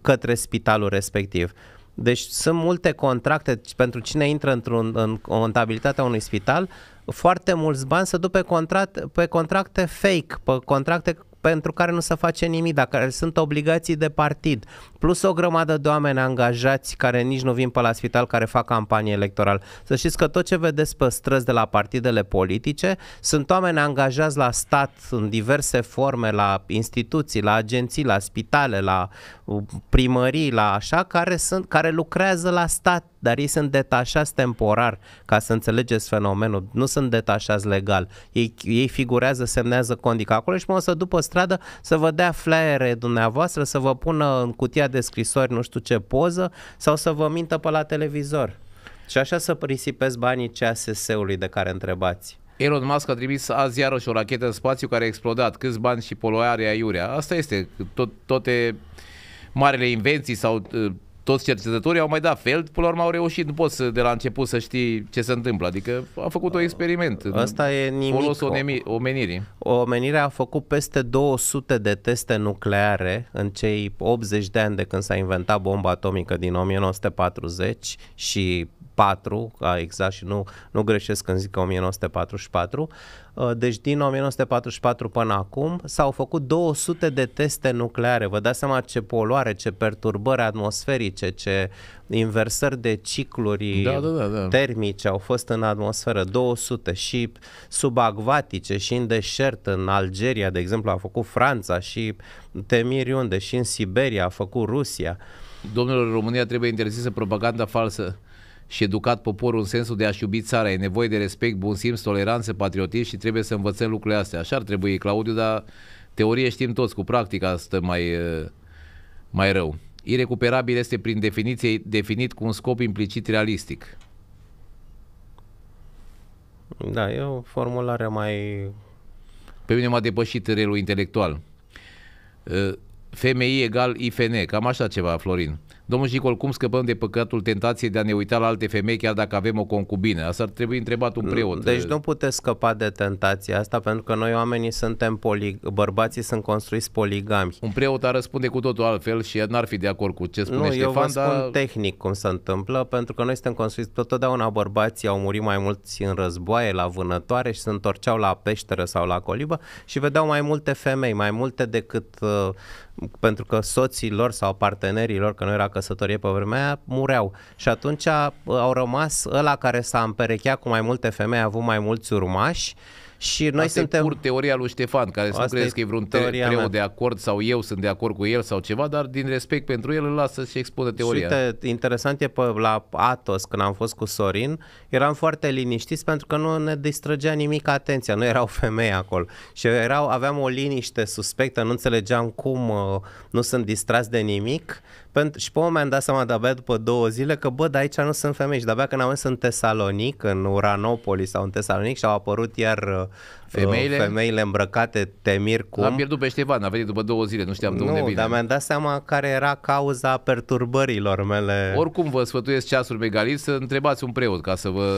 către spitalul respectiv. Deci sunt multe contracte pentru cine intră într-un, în contabilitatea unui spital, foarte mulți bani se duc pe, contract, pe contracte fake, pe contracte pentru care nu se face nimic, dacă sunt obligații de partid, plus o grămadă de oameni angajați care nici nu vin pe la spital, care fac campanie electorală. Să știți că tot ce vedeți pe străzi de la partidele politice sunt oameni angajați la stat în diverse forme, la instituții, la agenții, la spitale, la uh, primării, la așa, care, sunt, care lucrează la stat, dar ei sunt detașați temporar, ca să înțelegeți fenomenul, nu sunt detașați legal. Ei, ei figurează, semnează condica acolo și mă o să după stradă să vă dea flyere dumneavoastră, să vă pună în cutia de scrisori, nu știu ce poză, sau să vă mintă pe la televizor. Și așa să risipesc banii CSS-ului de care întrebați. Elon Musk a trimis azi iarăși o rachetă în spațiu care a explodat. Câți bani și poluare aiurea. Asta este tot, toate marele invenții sau uh, toți cercetătorii au mai dat fel, până la urmă au reușit, nu poți să, de la început să știi ce se întâmplă, adică a făcut un experiment. Asta e nimic. o onemi- omenirii. Omenirea a făcut peste 200 de teste nucleare în cei 80 de ani de când s-a inventat bomba atomică din 1940 și 1944, ca exact și nu, nu greșesc când zic că 1944, uh, deci din 1944 până acum s-au făcut 200 de teste nucleare. Vă dați seama ce poluare, ce perturbări atmosferice, ce inversări de cicluri da, da, da, da. termice au fost în atmosferă. 200 și subacvatice și în deșert, în Algeria, de exemplu, a făcut Franța și temiri unde, și în Siberia a făcut Rusia. Domnilor, România trebuie interzisă propaganda falsă și educat poporul în sensul de a-și iubi țara. E nevoie de respect, bun simț, toleranță, patriotism și trebuie să învățăm lucrurile astea. Așa ar trebui, Claudiu, dar teorie știm toți, cu practica asta mai, eh, mai rău. Irecuperabil este prin definiție definit cu un scop implicit realistic. Da, e o formulare mai... Pe mine m-a depășit relul intelectual. Eh, FMI egal IFN, cam așa ceva, Florin. Domnul Jicol, cum scăpăm de păcatul tentației de a ne uita la alte femei chiar dacă avem o concubină? Asta ar trebui întrebat un preot. Deci nu puteți scăpa de tentația asta pentru că noi oamenii suntem polig... bărbații sunt construiți poligami. Un preot ar răspunde cu totul altfel și n-ar fi de acord cu ce spune nu, Ștefan, eu vă spun tehnic cum se întâmplă, pentru că noi suntem construiți totdeauna bărbații au murit mai mulți în războaie, la vânătoare și se întorceau la peșteră sau la colibă și vedeau mai multe femei, mai multe decât uh, pentru că soții lor sau partenerii lor, că nu era căsătorie pe vremea aia, mureau. Și atunci uh, au rămas ăla care s-a împerecheat cu mai multe femei, a avut mai mulți urmași și noi Asta suntem... e pur teoria lui Ștefan, care să nu crezi că e vreun preot de acord sau eu sunt de acord cu el sau ceva, dar din respect pentru el îl lasă și expună teoria. Și uite, interesant e pe, la Atos, când am fost cu Sorin, eram foarte liniștiți pentru că nu ne distrăgea nimic atenția, nu erau femei acolo. Și erau, aveam o liniște suspectă, nu înțelegeam cum uh, nu sunt distrați de nimic pentru, și pe un moment dat seama de-abia după două zile că, bă, de aici nu sunt femei. Și de-abia când am mers în Tesalonic, în Uranopolis sau în Tesalonic și au apărut iar Femeile? Uh, femeile îmbrăcate, temir cum. L-am pierdut pe Ștefan, a venit după două zile, nu știam de unde nu, vine. dar mi-am dat seama care era cauza perturbărilor mele. Oricum vă sfătuiesc ceasul galit să întrebați un preot ca să vă...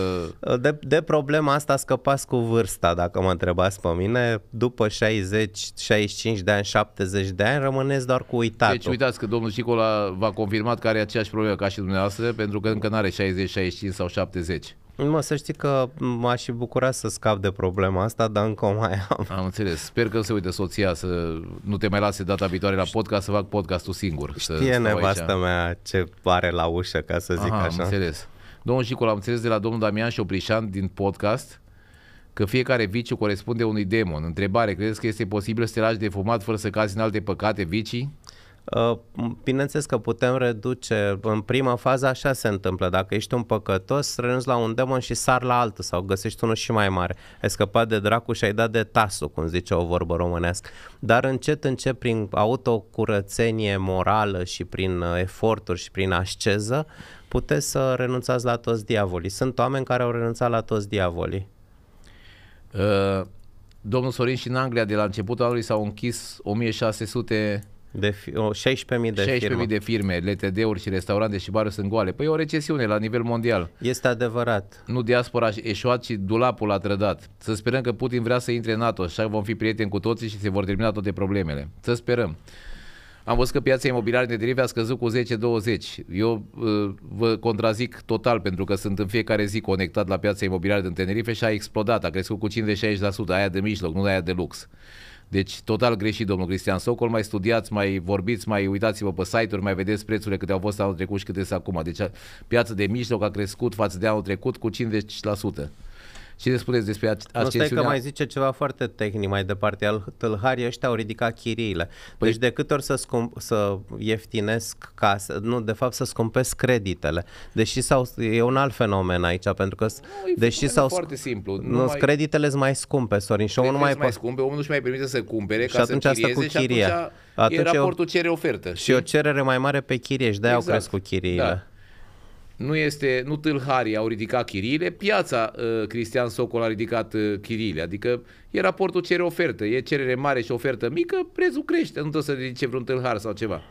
Uh, de, de problema asta scăpați cu vârsta, dacă mă întrebați pe mine. După 60, 65 de ani, 70 de ani, rămâneți doar cu uitatul. Deci uitați că domnul Cicola v-a confirmat că are aceeași problemă ca și dumneavoastră, pentru că încă nu are 60, 65 sau 70. Mă, să știi că m-aș și bucura să scap de problema asta, dar încă o mai am. Am înțeles. Sper că se uite soția să nu te mai lase data viitoare la podcast, să fac podcastul singur. Știe nevastă mea ce pare la ușă, ca să zic Aha, așa. am înțeles. Domnul Șicul, am înțeles de la domnul Damian și Oprișan din podcast că fiecare viciu corespunde unui demon. Întrebare, credeți că este posibil să te lași de fumat fără să cazi în alte păcate, vicii? Uh, bineînțeles că putem reduce, în prima fază așa se întâmplă, dacă ești un păcătos, renunți la un demon și sar la altul sau găsești unul și mai mare. Ai scăpat de dracu și ai dat de tasul, cum zice o vorbă românească. Dar încet, încet, prin autocurățenie morală și prin uh, eforturi și prin asceză, puteți să renunțați la toți diavolii. Sunt oameni care au renunțat la toți diavolii. Uh, domnul Sorin și în Anglia de la începutul anului s-au închis 1600 de fi, o, 16.000 de 16 firme. de firme, LTD-uri și restaurante și baruri sunt goale. Păi e o recesiune la nivel mondial. Este adevărat. Nu diaspora și eșuat, ci dulapul a trădat. Să sperăm că Putin vrea să intre în NATO, așa vom fi prieteni cu toții și se vor termina toate problemele. Să sperăm. Am văzut că piața imobiliară de derive a scăzut cu 10-20. Eu uh, vă contrazic total pentru că sunt în fiecare zi conectat la piața imobiliară din Tenerife și a explodat, a crescut cu 50-60%, aia de mijloc, nu aia de lux. Deci total greșit, domnul Cristian Socol, mai studiați, mai vorbiți, mai uitați-vă pe site-uri, mai vedeți prețurile câte au fost anul trecut și câte sunt acum. Deci piața de mijloc a crescut față de anul trecut cu 50%. Și ne spuneți despre ascensiunea... Nu stai că mai zice ceva foarte tehnic mai departe. Al tâlharii ăștia au ridicat chiriile. Păi... Deci de câte ori să, scump, să ieftinesc casă, nu, de fapt să scumpesc creditele. Deși s-au, e un alt fenomen aici, pentru că nu, deși s-au... foarte simplu. Nu, mai... creditele sunt mai scumpe, Sorin, și omul nu mai... Pot... mai scumpe, omul nu-și mai permite să cumpere și ca atunci să asta cu chiria, și atunci, atunci e raportul cere-ofertă. Și o cerere mai mare pe chirie și de-aia exact. au crescut chiriile. Da nu este, nu tâlharii au ridicat chiriile, piața uh, Cristian Socol a ridicat uh, chiriile, adică e raportul cere-ofertă, e cerere mare și ofertă mică, prețul crește, nu trebuie să ridice vreun tâlhar sau ceva.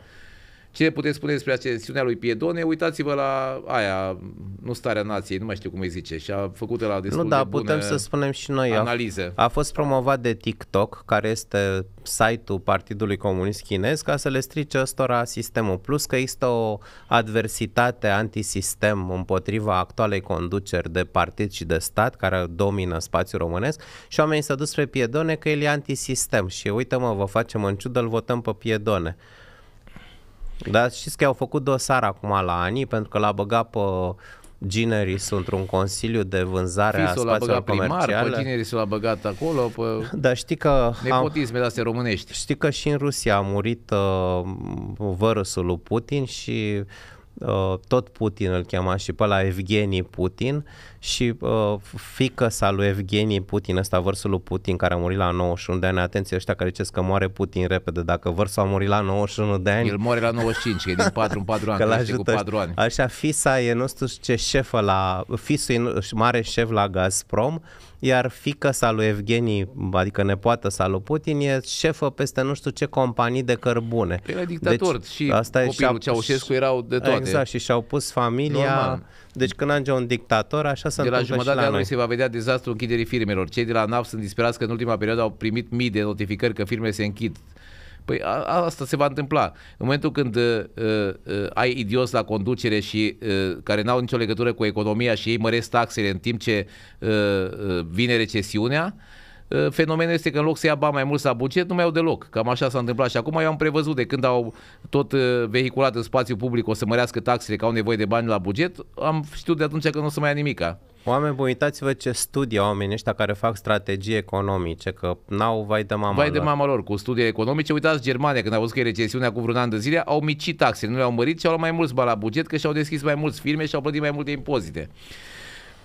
Ce puteți spune despre ascensiunea lui Piedone? Uitați-vă la aia, nu starea nației, nu mai știu cum îi zice, și a făcut la destul Nu, da, de putem să spunem și noi. Analize. A, a fost promovat de TikTok, care este site-ul Partidului Comunist Chinez, ca să le strice ăstora sistemul. Plus că există o adversitate antisistem împotriva actualei conduceri de partid și de stat, care domină spațiul românesc, și oamenii s-au dus spre Piedone că el e antisistem și uite mă, vă facem în ciudă, îl votăm pe Piedone. Da, știți că au făcut dosar acum la ani pentru că l-a băgat pe Gineris într-un consiliu de vânzare Fisul a spațiilor primar, comerciale. Pe Gineris l-a băgat acolo. Pe da, știi că... Nepotisme am, astea românești. Știi că și în Rusia a murit uh, vărusul lui Putin și Uh, tot Putin îl chema și pe la Evgeni Putin și uh, fică sa lui Evgeni Putin, ăsta vârstul lui Putin care a murit la 91 de ani, atenție ăștia care ziceți că moare Putin repede, dacă vârstul a murit la 91 de ani... El moare la 95, că e din 4 în 4 ani, că, că ajută, cu 4 ani. Așa, fisa e nu știu ce șefă la... Fisul e mare șef la Gazprom, uh, iar fică sa lui Evgeni, adică nepoată sa lui Putin, e șefă peste nu știu ce companii de cărbune. Păi era dictator deci, și asta copilul și Ceaușescu erau de toate. Exact, și și-au pus familia. Normal. Deci când ajunge un dictator, așa se de întâmplă la jumătatea și la noi. se va vedea dezastru închiderii firmelor. Cei de la NAV sunt disperați că în ultima perioadă au primit mii de notificări că firmele se închid. Păi a, asta se va întâmpla. În momentul când uh, uh, ai idios la conducere și uh, care n-au nicio legătură cu economia și ei măresc taxele în timp ce uh, uh, vine recesiunea, uh, Uh, fenomenul este că în loc să ia bani mai mult la buget, nu mai au deloc. Cam așa s-a întâmplat și acum eu am prevăzut de când au tot uh, vehiculat în spațiu public o să mărească taxele că au nevoie de bani la buget, am știut de atunci că nu o să mai ia nimica. Oameni buni, uitați-vă ce studie oamenii ăștia care fac strategii economice, că n-au vai de mama Vai lor. de mama lor cu studii economice. Uitați Germania, când a văzut că e recesiunea cu vreun an de zile, au micit taxele, nu le-au mărit și au luat mai mulți bani la buget, că și-au deschis mai mulți firme și au plătit mai multe impozite.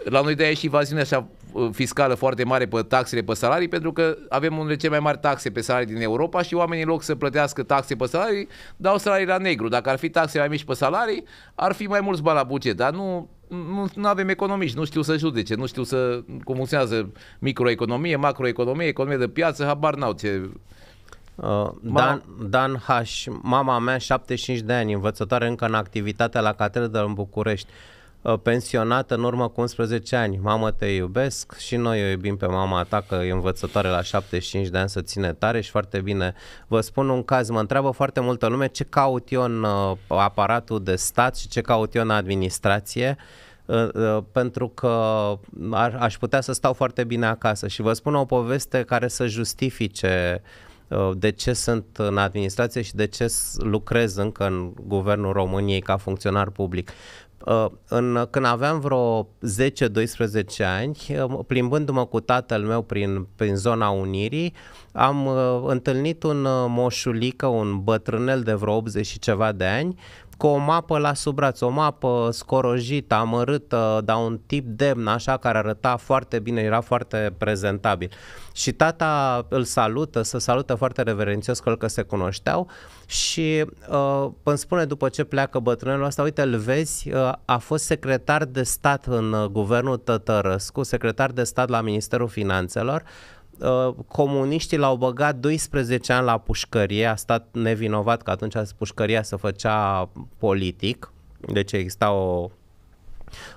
La noi de-aia și evaziunea așa uh, fiscală foarte mare pe taxele pe salarii, pentru că avem unele cele mai mari taxe pe salarii din Europa și oamenii în loc să plătească taxe pe salarii, dau salarii la negru. Dacă ar fi taxe mai mici pe salarii, ar fi mai mulți bani la buget, dar nu nu, nu avem economici, nu știu să judece, nu știu să cum funcționează microeconomie, macroeconomie, economie de piață, habar n-au ce... Uh, Dan, Dan H., mama mea, 75 de ani, învățătoare încă în activitate la catedră în București. Uh, pensionată în urmă cu 11 ani. Mamă, te iubesc și noi o iubim pe mama ta că e învățătoare la 75 de ani să ține tare și foarte bine. Vă spun un caz, mă întreabă foarte multă lume ce caut eu în uh, aparatul de stat și ce caut eu în administrație uh, pentru că aș putea să stau foarte bine acasă și vă spun o poveste care să justifice de ce sunt în administrație și de ce lucrez încă în guvernul României ca funcționar public. Uh, în, când aveam vreo 10-12 ani, uh, plimbându-mă cu tatăl meu prin, prin zona Unirii, am uh, întâlnit un moșulică, un bătrânel de vreo 80 și ceva de ani, cu o mapă la sub braț, o mapă scorojită, amărâtă, dar un tip demn, așa, care arăta foarte bine, era foarte prezentabil. Și tata îl salută, se salută foarte reverențios că, că se cunoșteau și uh, îmi spune după ce pleacă bătrânul ăsta, uite, îl vezi, uh, a fost secretar de stat în uh, guvernul Tătărăscu, secretar de stat la Ministerul Finanțelor, Uh, comuniștii l-au băgat 12 ani la pușcărie, a stat nevinovat că atunci pușcăria se făcea politic, deci exista o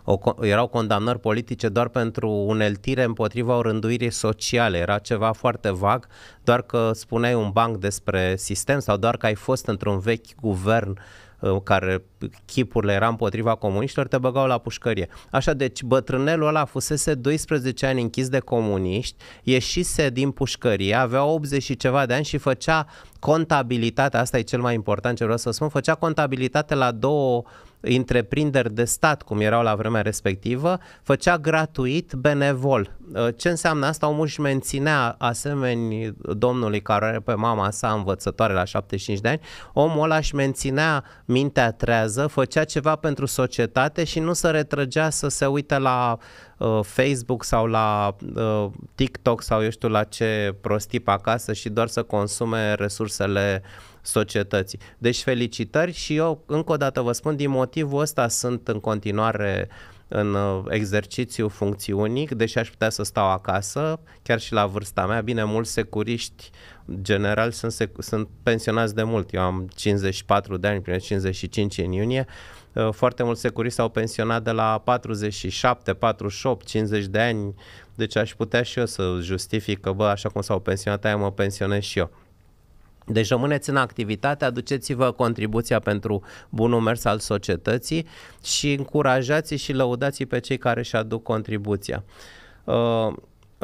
o, erau condamnări politice doar pentru uneltire împotriva orânduirii sociale. Era ceva foarte vag, doar că spuneai un banc despre sistem sau doar că ai fost într-un vechi guvern ă, care chipurile era împotriva comuniștilor, te băgau la pușcărie. Așa, deci bătrânelul ăla fusese 12 ani închis de comuniști, ieșise din pușcărie, avea 80 și ceva de ani și făcea contabilitate, asta e cel mai important ce vreau să spun, făcea contabilitate la două uh, întreprinderi de stat, cum erau la vremea respectivă, făcea gratuit benevol. Uh, ce înseamnă asta? Omul își menținea asemeni domnului care are pe mama sa învățătoare la 75 de ani, omul ăla își menținea mintea trează, făcea ceva pentru societate și nu se retrăgea să se uite la uh, Facebook sau la uh, TikTok sau eu știu la ce prostii acasă și doar să consume resursele uh, societății. Deci felicitări și eu încă o dată vă spun, din motivul ăsta sunt în continuare în uh, exercițiu funcțiunic, deși aș putea să stau acasă, chiar și la vârsta mea. Bine, mulți securiști general sunt, sec- sunt pensionați de mult. Eu am 54 de ani, prin 55 în iunie. Uh, foarte mulți securiști s-au pensionat de la 47, 48, 50 de ani. Deci aș putea și eu să justific că, bă, așa cum s-au pensionat aia, mă pensionez și eu. Deci rămâneți în activitate, aduceți-vă contribuția pentru bunul mers al societății și încurajați și lăudați pe cei care își aduc contribuția. Uh,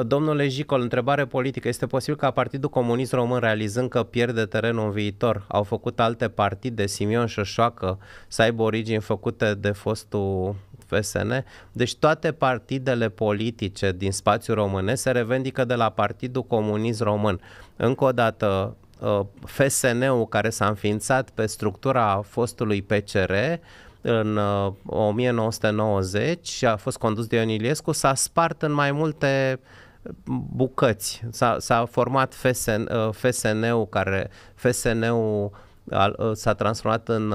Domnule Jicol, întrebare politică. Este posibil ca Partidul Comunist Român, realizând că pierde terenul în viitor, au făcut alte partide, Simion Șoșoacă, să aibă origini făcute de fostul FSN? Deci toate partidele politice din spațiul românesc se revendică de la Partidul Comunist Român. Încă o dată, Uh, FSN-ul care s-a înființat pe structura fostului PCR în 1990 uh, și a fost condus de Ion Iliescu, s-a spart în mai multe bucăți. S-a, s-a format FSN, uh, FSN-ul care FSN-ul s-a transformat în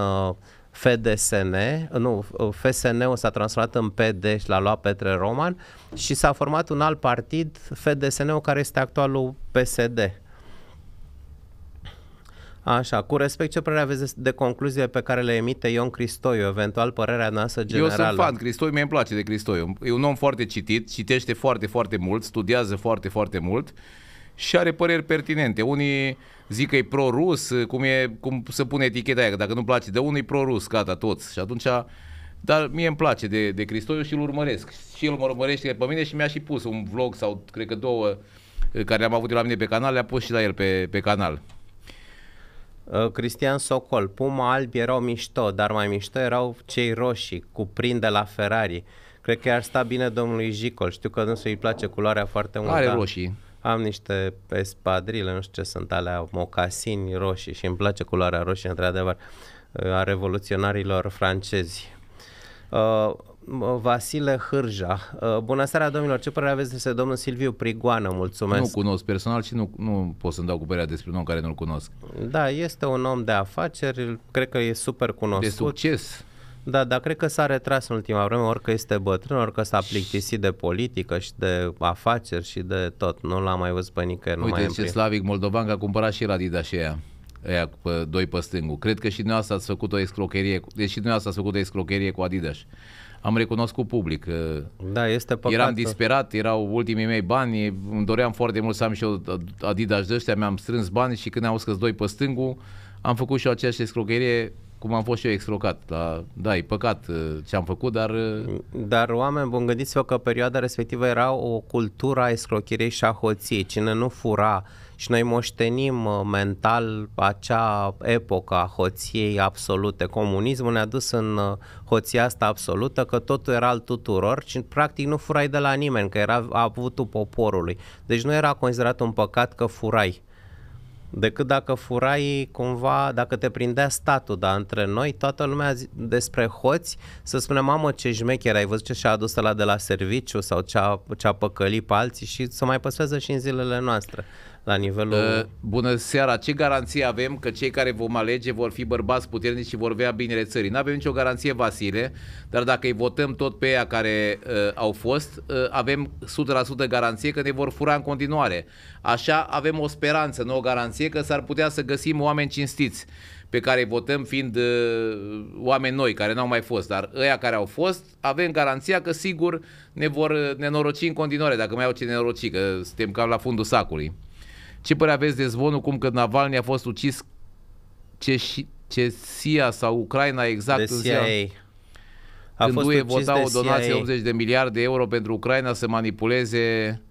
FDSN, nu, FSN-ul s-a transformat în PD și l-a luat Petre Roman și s-a format un alt partid, FDSN-ul, care este actualul PSD. Așa, cu respect, ce părere aveți de concluziile pe care le emite Ion Cristoiu, eventual părerea noastră generală? Eu sunt fan, Cristoiu, mi-e place de Cristoiu. E un om foarte citit, citește foarte, foarte mult, studiază foarte, foarte mult și are păreri pertinente. Unii zic că e pro-rus, cum, e, cum se pune eticheta aia, că dacă nu place de unul e pro-rus, gata, toți. Și atunci, dar mie îmi place de, de Cristoiu și îl urmăresc. Și el mă urmărește pe mine și mi-a și pus un vlog sau cred că două care le-am avut la mine pe canal, le-a pus și la el pe, pe canal. Uh, Cristian Socol, Puma albi erau mișto, dar mai mișto erau cei roșii, cu de la Ferrari. Cred că ar sta bine domnului Jicol, știu că nu îi place culoarea foarte mult. Are da? roșii. Am niște espadrile, nu știu ce sunt alea, mocasini roșii și îmi place culoarea roșie, într-adevăr, uh, a revoluționarilor francezi. Uh, Vasile Hârja. Uh, bună seara, domnilor. Ce părere aveți despre domnul Silviu Prigoană? Mulțumesc. Nu cunosc personal și nu, nu pot să-mi dau cu părerea despre un om care nu-l cunosc. Da, este un om de afaceri, cred că e super cunoscut. De succes. Da, dar cred că s-a retras în ultima vreme, orică este bătrân, orică s-a plictisit de politică și de afaceri și de tot. Nu l-am mai văzut pe nicăieri. Uite mai ce Slavic Moldovan a cumpărat și Radida și ea. aia cu doi pe stângul. Cred că și dumneavoastră ați făcut o escrocherie, deci și dumneavoastră ați făcut o escrocherie cu Adidas am recunoscut public. Uh, da, este păcat. Eram disperat, erau ultimii mei bani, îmi doream foarte mult să am și eu Adidas de ăștia, mi-am strâns bani și când am scăzut doi pe stângul, am făcut și eu aceeași escrocherie cum am fost și eu excrocat. Da, da, e păcat uh, ce am făcut, dar... Uh, dar oameni buni, gândiți-vă că perioada respectivă era o cultură a escrochirei și a hoției. Cine nu fura și noi moștenim uh, mental acea epocă a hoției absolute. Comunismul ne-a dus în uh, hoția asta absolută că totul era al tuturor și practic nu furai de la nimeni, că era avutul poporului. Deci nu era considerat un păcat că furai decât dacă furai cumva, dacă te prindea statul, dar între noi toată lumea zi, despre hoți să spunem mamă ce șmecher, ai văzut ce și-a adus la de la serviciu sau ce-a, ce-a păcălit pe alții și să mai păstrează și în zilele noastre la nivelul... Eh, bună seara, ce garanție avem că cei care vom alege vor fi bărbați puternici și vor vea binele țării? Nu avem nicio garanție, Vasile, dar dacă îi votăm tot pe ea care uh, au fost, uh, avem 100% garanție că ne vor fura în continuare. Așa avem o speranță, nu o garanție că s-ar putea să găsim oameni cinstiți pe care îi votăm fiind uh, oameni noi care n-au mai fost, dar ăia care au fost, avem garanția că sigur ne vor nenoroci în continuare, dacă mai au ce nenoroci, că suntem cam la fundul sacului. Ce părere aveți de zvonul cum că Navalny a fost ucis ce ce SIA sau Ucraina exact de CIA. în ziua a când UE vota o donație de 80 de miliarde de euro pentru Ucraina să manipuleze...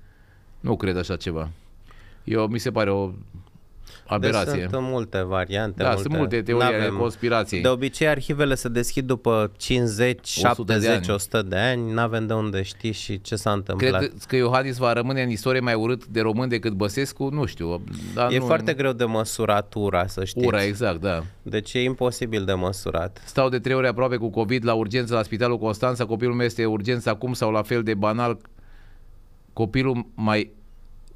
Nu cred așa ceva. Eu, mi se pare o aberație. Deci sunt multe variante. Da, multe. sunt multe teorii ale conspirației. De obicei, arhivele se deschid după 50, 100 70, de 100 de ani. N-avem de unde ști și ce s-a întâmplat. Cred că Iohannis va rămâne în istorie mai urât de român decât Băsescu? Nu știu. Dar e nu, foarte nu... greu de măsurat ura, să știți. Ura, exact, da. Deci e imposibil de măsurat. Stau de trei ore aproape cu COVID la urgență la Spitalul Constanța. Copilul meu este urgență acum sau la fel de banal. Copilul mai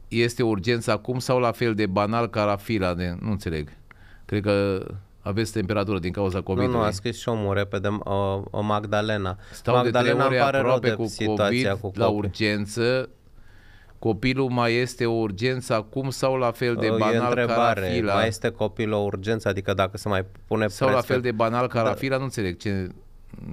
este urgență acum sau la fel de banal ca la fila de... Nu înțeleg. Cred că aveți temperatură din cauza COVID. ului Nu, nu, a scris și omul repede, o, o Magdalena. Stau Magdalena de trei ore pare aproape cu COVID, cu la urgență. Copilul mai este o urgență acum sau la fel de banal e întrebare, fila? Mai este copilul o urgență? Adică dacă se mai pune Sau preț la fel de banal carafila, da. nu înțeleg ce...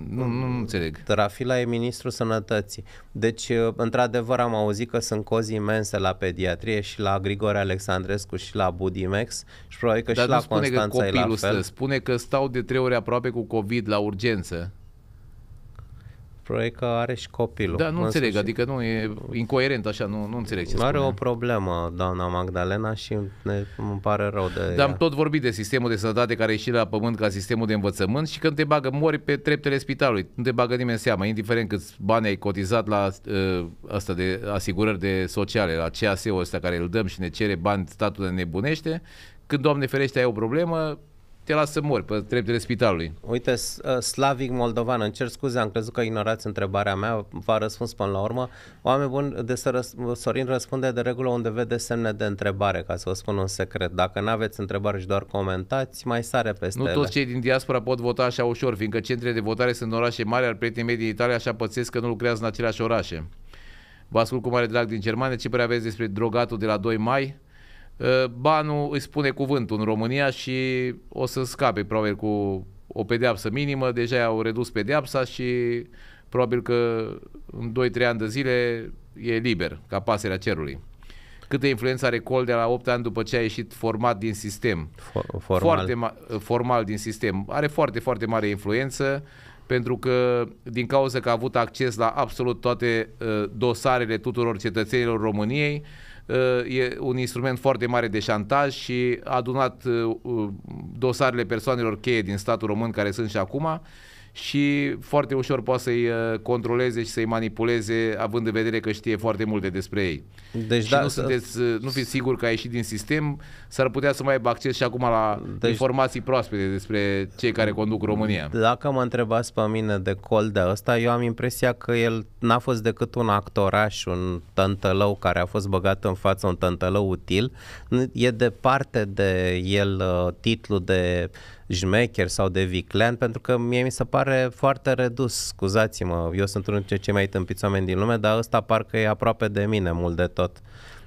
Nu, nu, înțeleg. Trafila e ministrul sănătății. Deci, uh, într-adevăr, am auzit că sunt cozi imense la pediatrie și la Grigore Alexandrescu și la Budimex și probabil că Dar și la spune Constanța că copilul e la fel. Stă, spune că stau de trei ori aproape cu COVID la urgență probabil că are și copilul. Da, nu în înțeleg, sfârșit. adică nu e incoerent așa, nu, nu înțeleg ce Are spune. o problemă doamna Magdalena și ne, îmi pare rău de Dar am tot vorbit de sistemul de sănătate care e și la pământ ca sistemul de învățământ și când te bagă, mori pe treptele spitalului, nu te bagă nimeni seama, indiferent câți bani ai cotizat la asta ă, de asigurări de sociale, la CAS-ul ăsta care îl dăm și ne cere bani, statul ne nebunește, când, Doamne ferește, ai o problemă, te lasă să mori pe treptele spitalului. Uite, uh, Slavic Moldovan, încerc cer scuze, am crezut că ignorați întrebarea mea, v-a răspuns până la urmă. Oameni buni, de să răs- Sorin răspunde de regulă unde vede semne de întrebare, ca să vă spun un secret. Dacă nu aveți întrebări și doar comentați, mai sare peste Nu ele. toți cei din diaspora pot vota așa ușor, fiindcă centrele de votare sunt în orașe mari, al prietenii mei din Italia așa pățesc că nu lucrează în aceleași orașe. Vă ascult cu mare drag din Germania. Ce părere aveți despre drogatul de la 2 mai? Ă, banul îi spune cuvântul în România și o să scape probabil cu o pedeapsă minimă, deja au redus pedeapsa și probabil că în 2-3 ani de zile e liber, ca pasărea cerului. Câtă influență are Col de la 8 ani după ce a ieșit format din sistem? For- formal. Foarte ma- ă, formal din sistem. Are foarte, foarte mare influență pentru că din cauza că a avut acces la absolut toate uh, dosarele tuturor cetățenilor României, uh, e un instrument foarte mare de șantaj și a adunat uh, uh, dosarele persoanelor cheie din statul român care sunt și acum și foarte ușor poate să-i uh, controleze și să-i manipuleze având în vedere că știe foarte multe despre ei. Deci și da, nu, sunteți, uh, nu fiți sigur că a ieșit din sistem, s-ar putea să mai aibă acces și acum la deci, informații proaspete despre cei care conduc România. Dacă mă întrebați pe mine de col de ăsta, eu am impresia că el n-a fost decât un actoraș, un tântălău care a fost băgat în față, un tântălău util. E departe de el uh, titlul de jmecher sau de viclean, pentru că mie mi se pare foarte redus, scuzați-mă, eu sunt unul dintre cei mai tâmpiți oameni din lume, dar ăsta parcă e aproape de mine mult de tot.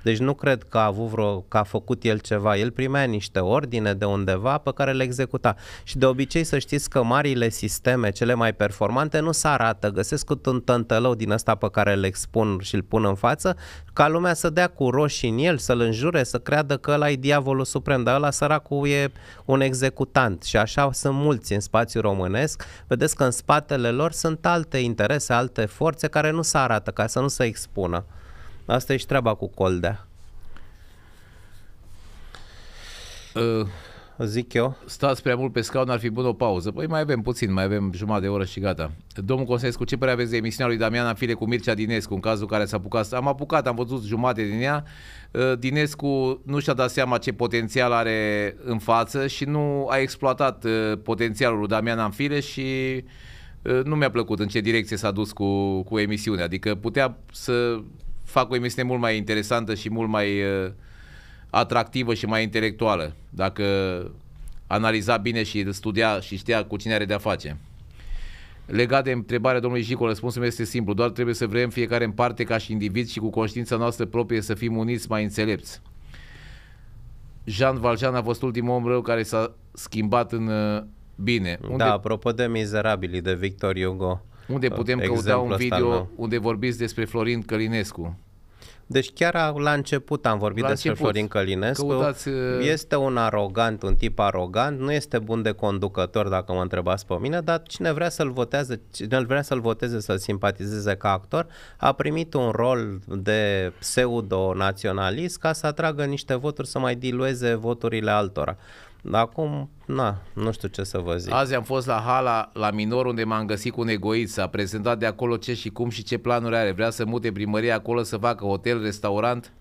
Deci nu cred că a avut vreo, că a făcut el ceva. El primea niște ordine de undeva pe care le executa. Și de obicei să știți că marile sisteme, cele mai performante, nu se arată. Găsesc cât un tântălău din ăsta pe care le expun și îl pun în față, ca lumea să dea cu roșii în el, să-l înjure, să creadă că ăla e diavolul suprem, dar ăla săracul e un executant și așa sunt mulți în spațiul românesc. Vedeți că în spatele lor sunt alte interese, alte forțe care nu se arată ca să nu se expună. Asta e și treaba cu Coldea. Uh, Zic eu. Stați prea mult pe scaun, ar fi bună o pauză. Păi mai avem puțin, mai avem jumătate de oră și gata. Domnul Consescu, ce părere aveți de emisiunea lui Damian Afile cu Mircea Dinescu în cazul care s-a apucat? Am apucat, am văzut jumate din ea. Uh, Dinescu nu și-a dat seama ce potențial are în față și nu a exploatat uh, potențialul lui Damian Anfile și uh, nu mi-a plăcut în ce direcție s-a dus cu, cu emisiunea. Adică putea să fac o emisiune mult mai interesantă și mult mai uh, atractivă și mai intelectuală, dacă analiza bine și studia și știa cu cine are de-a face. Legat de întrebarea domnului Jico, răspunsul meu este simplu. Doar trebuie să vrem fiecare în parte ca și individ și cu conștiința noastră proprie să fim uniți mai înțelepți. Jean Valjean a fost ultimul om rău care s-a schimbat în uh, bine. Da, Unde... Da, apropo de mizerabili de Victor Hugo, uh, unde putem căuta un video meu. unde vorbiți despre Florin Călinescu? Deci chiar la început am vorbit la despre început. Florin Călinescu. Căutați... Uh, este un arogant, un tip arogant, nu este bun de conducător dacă mă întrebați pe mine, dar cine vrea să-l voteze, cine vrea să-l voteze, să-l simpatizeze ca actor, a primit un rol de pseudo-naționalist ca să atragă niște voturi, să mai dilueze voturile altora. Dar acum, na, nu știu ce să vă zic. Azi am fost la Hala, la Minor, unde m-am găsit cu un s A prezentat de acolo ce și cum și ce planuri are. Vrea să mute primăria acolo, să facă hotel, restaurant.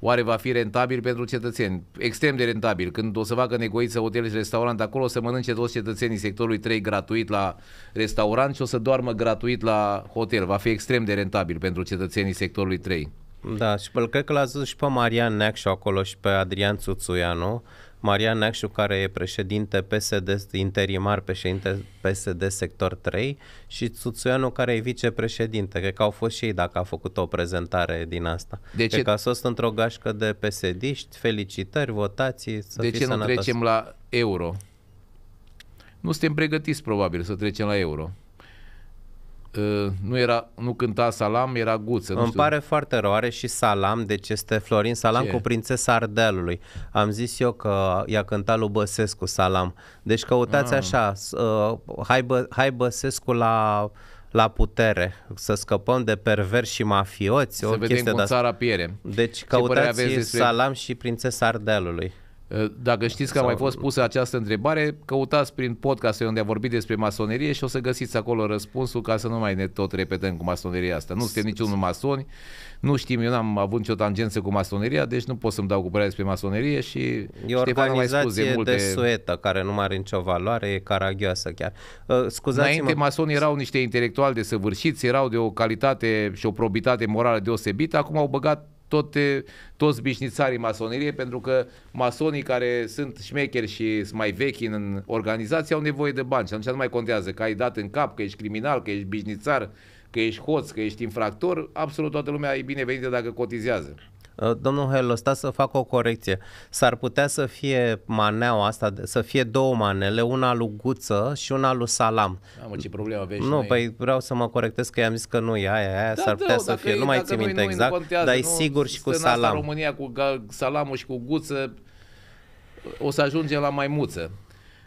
Oare va fi rentabil pentru cetățeni? Extrem de rentabil. Când o să facă negoiță hotel și restaurant, acolo o să mănânce toți cetățenii sectorului 3 gratuit la restaurant și o să doarmă gratuit la hotel. Va fi extrem de rentabil pentru cetățenii sectorului 3. Da, și cred că l-a zis și pe Marian Neacșu acolo și pe Adrian Țuțuianu. Marian Neacșu, care e președinte PSD, interimar președinte PSD sector 3 și Tsuțuianu, care e vicepreședinte. Cred că au fost și ei dacă a făcut o prezentare din asta. De Cred ce... că a fost într-o gașcă de psd felicitări, votații, să De ce nu trecem la euro? Nu suntem pregătiți probabil să trecem la euro. Ă, nu, era, nu cânta Salam, era Guță. Îmi știu. pare foarte rău, are și Salam, deci este Florin Salam Ce? cu Prințesa Ardelului. Am zis eu că i-a cântat lui Băsescu Salam. Deci căutați ah. așa, uh, hai, bă, hai Băsescu la la putere, să scăpăm de perversi și mafioți. Să o vedem chestie de țara piere. Deci căutați aveți Salam și Prințesa Ardelului. Ă, dacă știți că a mai fost pusă această întrebare, căutați prin podcast unde a vorbit despre masonerie și o să găsiți acolo răspunsul ca să nu mai ne tot repetăm cu masoneria asta. Nu suntem niciunul masoni, nu știm, eu n-am avut nicio tangență cu masoneria, deci nu pot să-mi dau cu părerea despre masonerie și e Ștefan mai spus de multe... de suetă care nu mai are nicio valoare, e caragioasă chiar. Uh, ă, scuzați Înainte masonii erau niște intelectuali de săvârșiți, erau de o calitate și o probitate morală deosebită, acum au băgat tot, toți bișnițarii masoneriei, pentru că masonii care sunt șmecheri și sunt mai vechi în organizație au nevoie de bani și atunci nu mai contează că ai dat în cap, că ești criminal, că ești bișnițar, că ești hoț, că ești infractor, absolut toată lumea e binevenită dacă cotizează. Uh, domnul Helo, stați să fac o corecție. S-ar putea să fie maneaua asta, să fie două manele, una lui Guță și una lui Salam. Am da, ce problemă aveți Nu, noi. păi vreau să mă corectez că i-am zis că nu e aia, aia da, s-ar da, putea da, să fie, e, nu mai țin minte nu, exact, contează, dar e sigur și cu Salam. România cu Salamul și cu Guță o să ajungem la maimuță.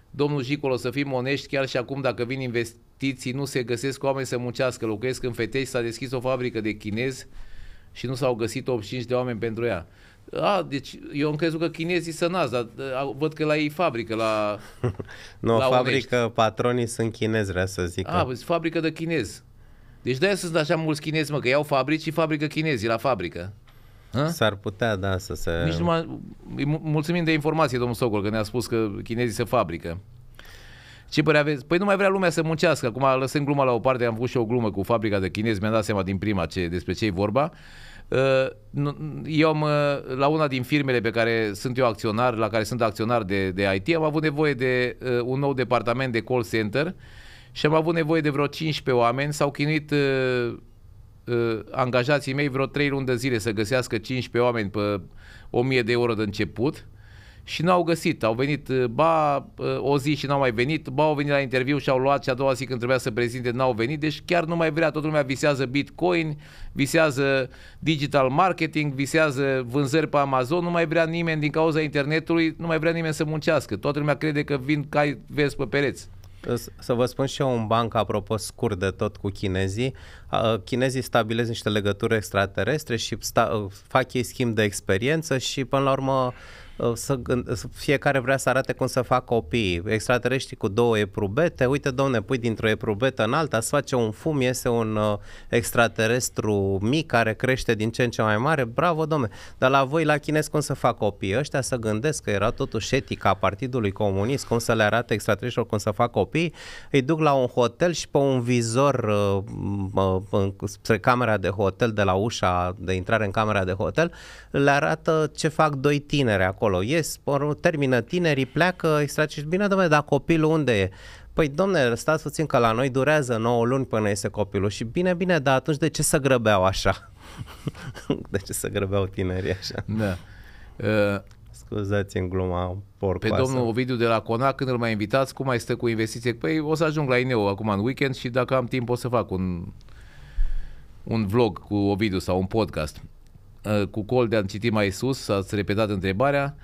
Domnul Jicolo, să fim onești, chiar și acum dacă vin investiții, nu se găsesc oameni să muncească. Locuiesc în Fetești, s-a deschis o fabrică de chinezi și nu s-au găsit 85 de oameni pentru ea. A, deci eu am crezut că chinezii sunt nazi, dar văd că la ei fabrică, la Nu, la fabrică, Unești. patronii sunt chinezi, vreau să zic. A, păi, fabrică de chinezi. Deci de-aia sunt așa mulți chinezi, mă, că iau fabrici și fabrică chinezii la fabrică. Ha? S-ar putea, da, să se... Nici numai... Mulțumim de informație, domnul Socol, că ne-a spus că chinezii se fabrică. Ce părere aveți? Păi nu mai vrea lumea să muncească. Acum, lăsăm gluma la o parte, am făcut și o glumă cu fabrica de chinezi, mi-am dat seama din prima ce, despre ce e vorba. Uh, eu am, uh, la una din firmele pe care sunt eu acționar, la care sunt acționar de, de IT, am avut nevoie de uh, un nou departament de call center și am avut nevoie de vreo 15 oameni. S-au chinuit angajații mei vreo 3 luni de zile să găsească 15 oameni pe 1000 de euro de început și n-au găsit. Au venit, uh, ba, uh, o zi și n-au mai venit, ba, au venit la interviu și au luat și a doua zi când trebuia să prezinte, n-au venit. Deci chiar nu mai vrea. Toată lumea visează Bitcoin, visează digital marketing, visează vânzări pe Amazon. Nu mai vrea nimeni din cauza internetului, nu mai vrea nimeni să muncească. Toată lumea crede că vin cai vezi pe pereți. Să vă spun și eu un banc, apropo, scurt de tot cu chinezii. Chinezii stabilesc niște legături extraterestre și sta- fac ei schimb de experiență și, până la urmă, Uh, să, fiecare vrea să arate cum să fac copii extraterestri cu două eprubete, uite domne, pui dintr-o eprubetă în alta, îți face un fum, iese un uh, extraterestru mic care crește din ce în ce mai mare, bravo domne. Dar la voi, la chinez, cum să fac copii? Ăștia să gândesc că era totuși etica Partidului Comunist, cum să le arate extraterestrilor cum să fac copii, îi duc la un hotel și pe un vizor uh, spre camera de hotel, de la ușa de intrare în camera de hotel, le arată ce fac doi tineri acolo acolo, ies, termină tinerii, pleacă, extrage și bine, domnule, dar copilul unde e? Păi, domne, stați puțin că la noi durează 9 luni până iese copilul și bine, bine, dar atunci de ce să grăbeau așa? de ce să grăbeau tinerii așa? Da. Uh, ă, ă, Scuzați în gluma porcoasă. Pe domnul Ovidiu de la Conac, când îl mai invitați, cum mai stă cu investiție? Păi o să ajung la INEO acum în weekend și dacă am timp o să fac un, un vlog cu Ovidiu sau un podcast. Uh, cu col de am citit mai sus, ați repetat întrebarea,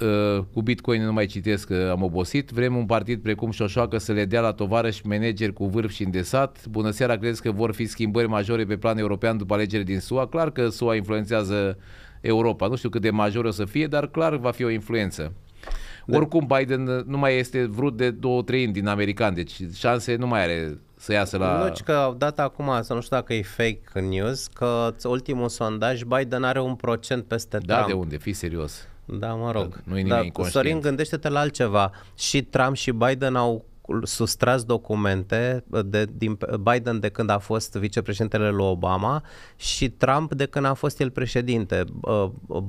uh, cu Bitcoin nu mai citesc că uh, am obosit, vrem un partid precum Șoșoacă să le dea la tovarăși manageri cu vârf și îndesat. Bună seara, credeți că vor fi schimbări majore pe plan european după alegerile din SUA? Clar că SUA influențează Europa, nu știu cât de major o să fie, dar clar va fi o influență. De. Da. Oricum Biden nu mai este vrut de două ani din americani, deci șanse nu mai are să iasă la... Nu, că au dat acum, să nu știu dacă e fake news, că ultimul sondaj, Biden are un procent peste da, Trump. Da, de unde? Fii serios. Da, mă rog. Nu e da, nimeni da, Sorin, gândește-te la altceva. Și Trump și Biden au sustras documente de, din Biden de când a fost vicepreședintele lui Obama și Trump de când a fost el președinte. Uh,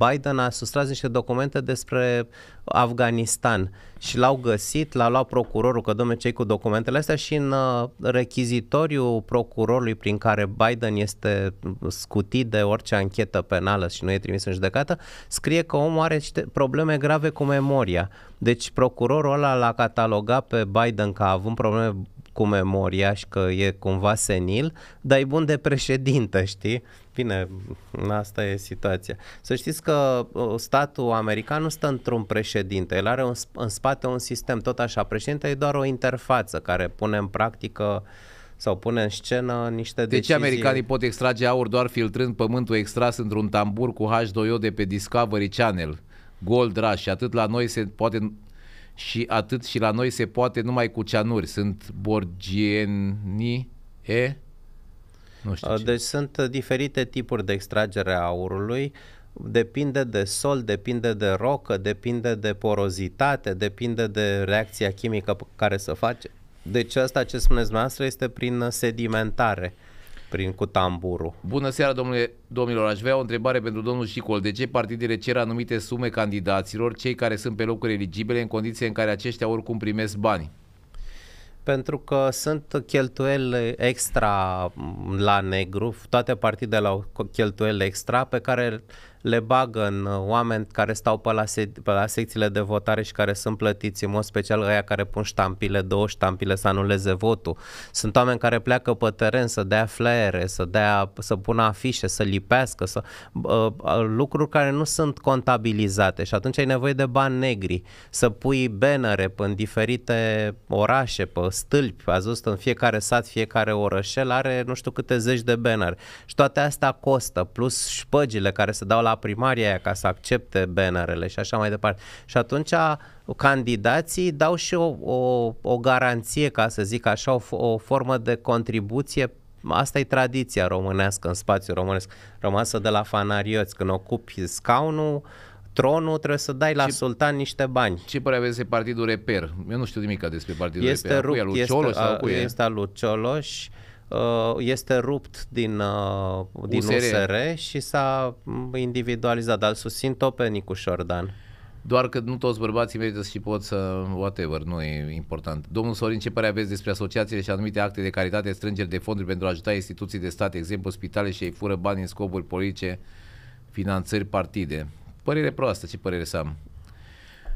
Biden a sustras niște documente despre Afganistan și l-au găsit, l-a luat procurorul, că domne cei cu documentele astea și în uh, rechizitoriu procurorului prin care Biden este scutit de orice anchetă penală și nu e trimis în judecată, scrie că omul are probleme grave cu memoria. Deci procurorul ăla l-a catalogat pe Biden că a avut probleme cu memoria și că e cumva senil, dar e bun de președinte, știi? Bine, asta e situația. Să știți că uh, statul american nu stă într-un președinte, el are un, în spate un sistem, tot așa, președinte e doar o interfață care pune în practică sau pune în scenă niște de decizii. Deci americanii pot extrage aur doar filtrând pământul extras într-un tambur cu H2O de pe Discovery Channel. Gold rush. și atât la noi se poate și atât și la noi se poate numai cu ceanuri. Sunt borgieni e? Nu știu uh, deci ce. sunt uh, diferite tipuri de extragere a aurului depinde de sol, depinde de rocă, depinde de porozitate, depinde de reacția chimică pe care să face. Deci asta ce spuneți noastră este prin sedimentare prin cu Bună seara, domnule, domnilor. Aș vrea o întrebare pentru domnul Șicol. De ce partidele cer anumite sume candidaților, cei care sunt pe locuri eligibile, în condiții în care aceștia oricum primesc bani? pentru că sunt cheltuieli extra la negru, toate partidele au cheltuieli extra pe care le bagă în uh, oameni care stau pe la, se- pe la secțiile de votare și care sunt plătiți, în mod special aia care pun ștampile, două ștampile să anuleze votul. Sunt oameni care pleacă pe teren să dea flaere, să, dea, să pună afișe, să lipească, să, uh, lucruri care nu sunt contabilizate și atunci ai nevoie de bani negri, să pui bannere în diferite orașe, pe stâlpi, a văzut în fiecare sat, fiecare orășel are nu știu câte zeci de banner și toate astea costă, plus șpăgile care se dau la la primaria aia ca să accepte bannerele și așa mai departe. Și atunci candidații dau și o, o, o garanție, ca să zic așa, o, o formă de contribuție asta e tradiția românească în spațiul românesc, rămasă de la fanarioți. Când ocupi scaunul, tronul, trebuie să dai la ce, sultan niște bani. Ce părere aveți de partidul Reper? Eu nu știu nimic despre partidul este Reper. Rup, este, Cioloș sau cu este al lui Cioloș. Uh, este rupt din, uh, din USR. USR și s-a mm, individualizat, dar susțin tot pe Nicu Șordan. Doar că nu toți bărbații merită și pot să, whatever, nu e important. Domnul Sorin, ce părere aveți despre asociațiile și anumite acte de caritate, strângeri de fonduri pentru a ajuta instituții de stat, exemplu spitale și ei fură bani în scopuri politice, finanțări, partide? Părere proastă, ce părere să am?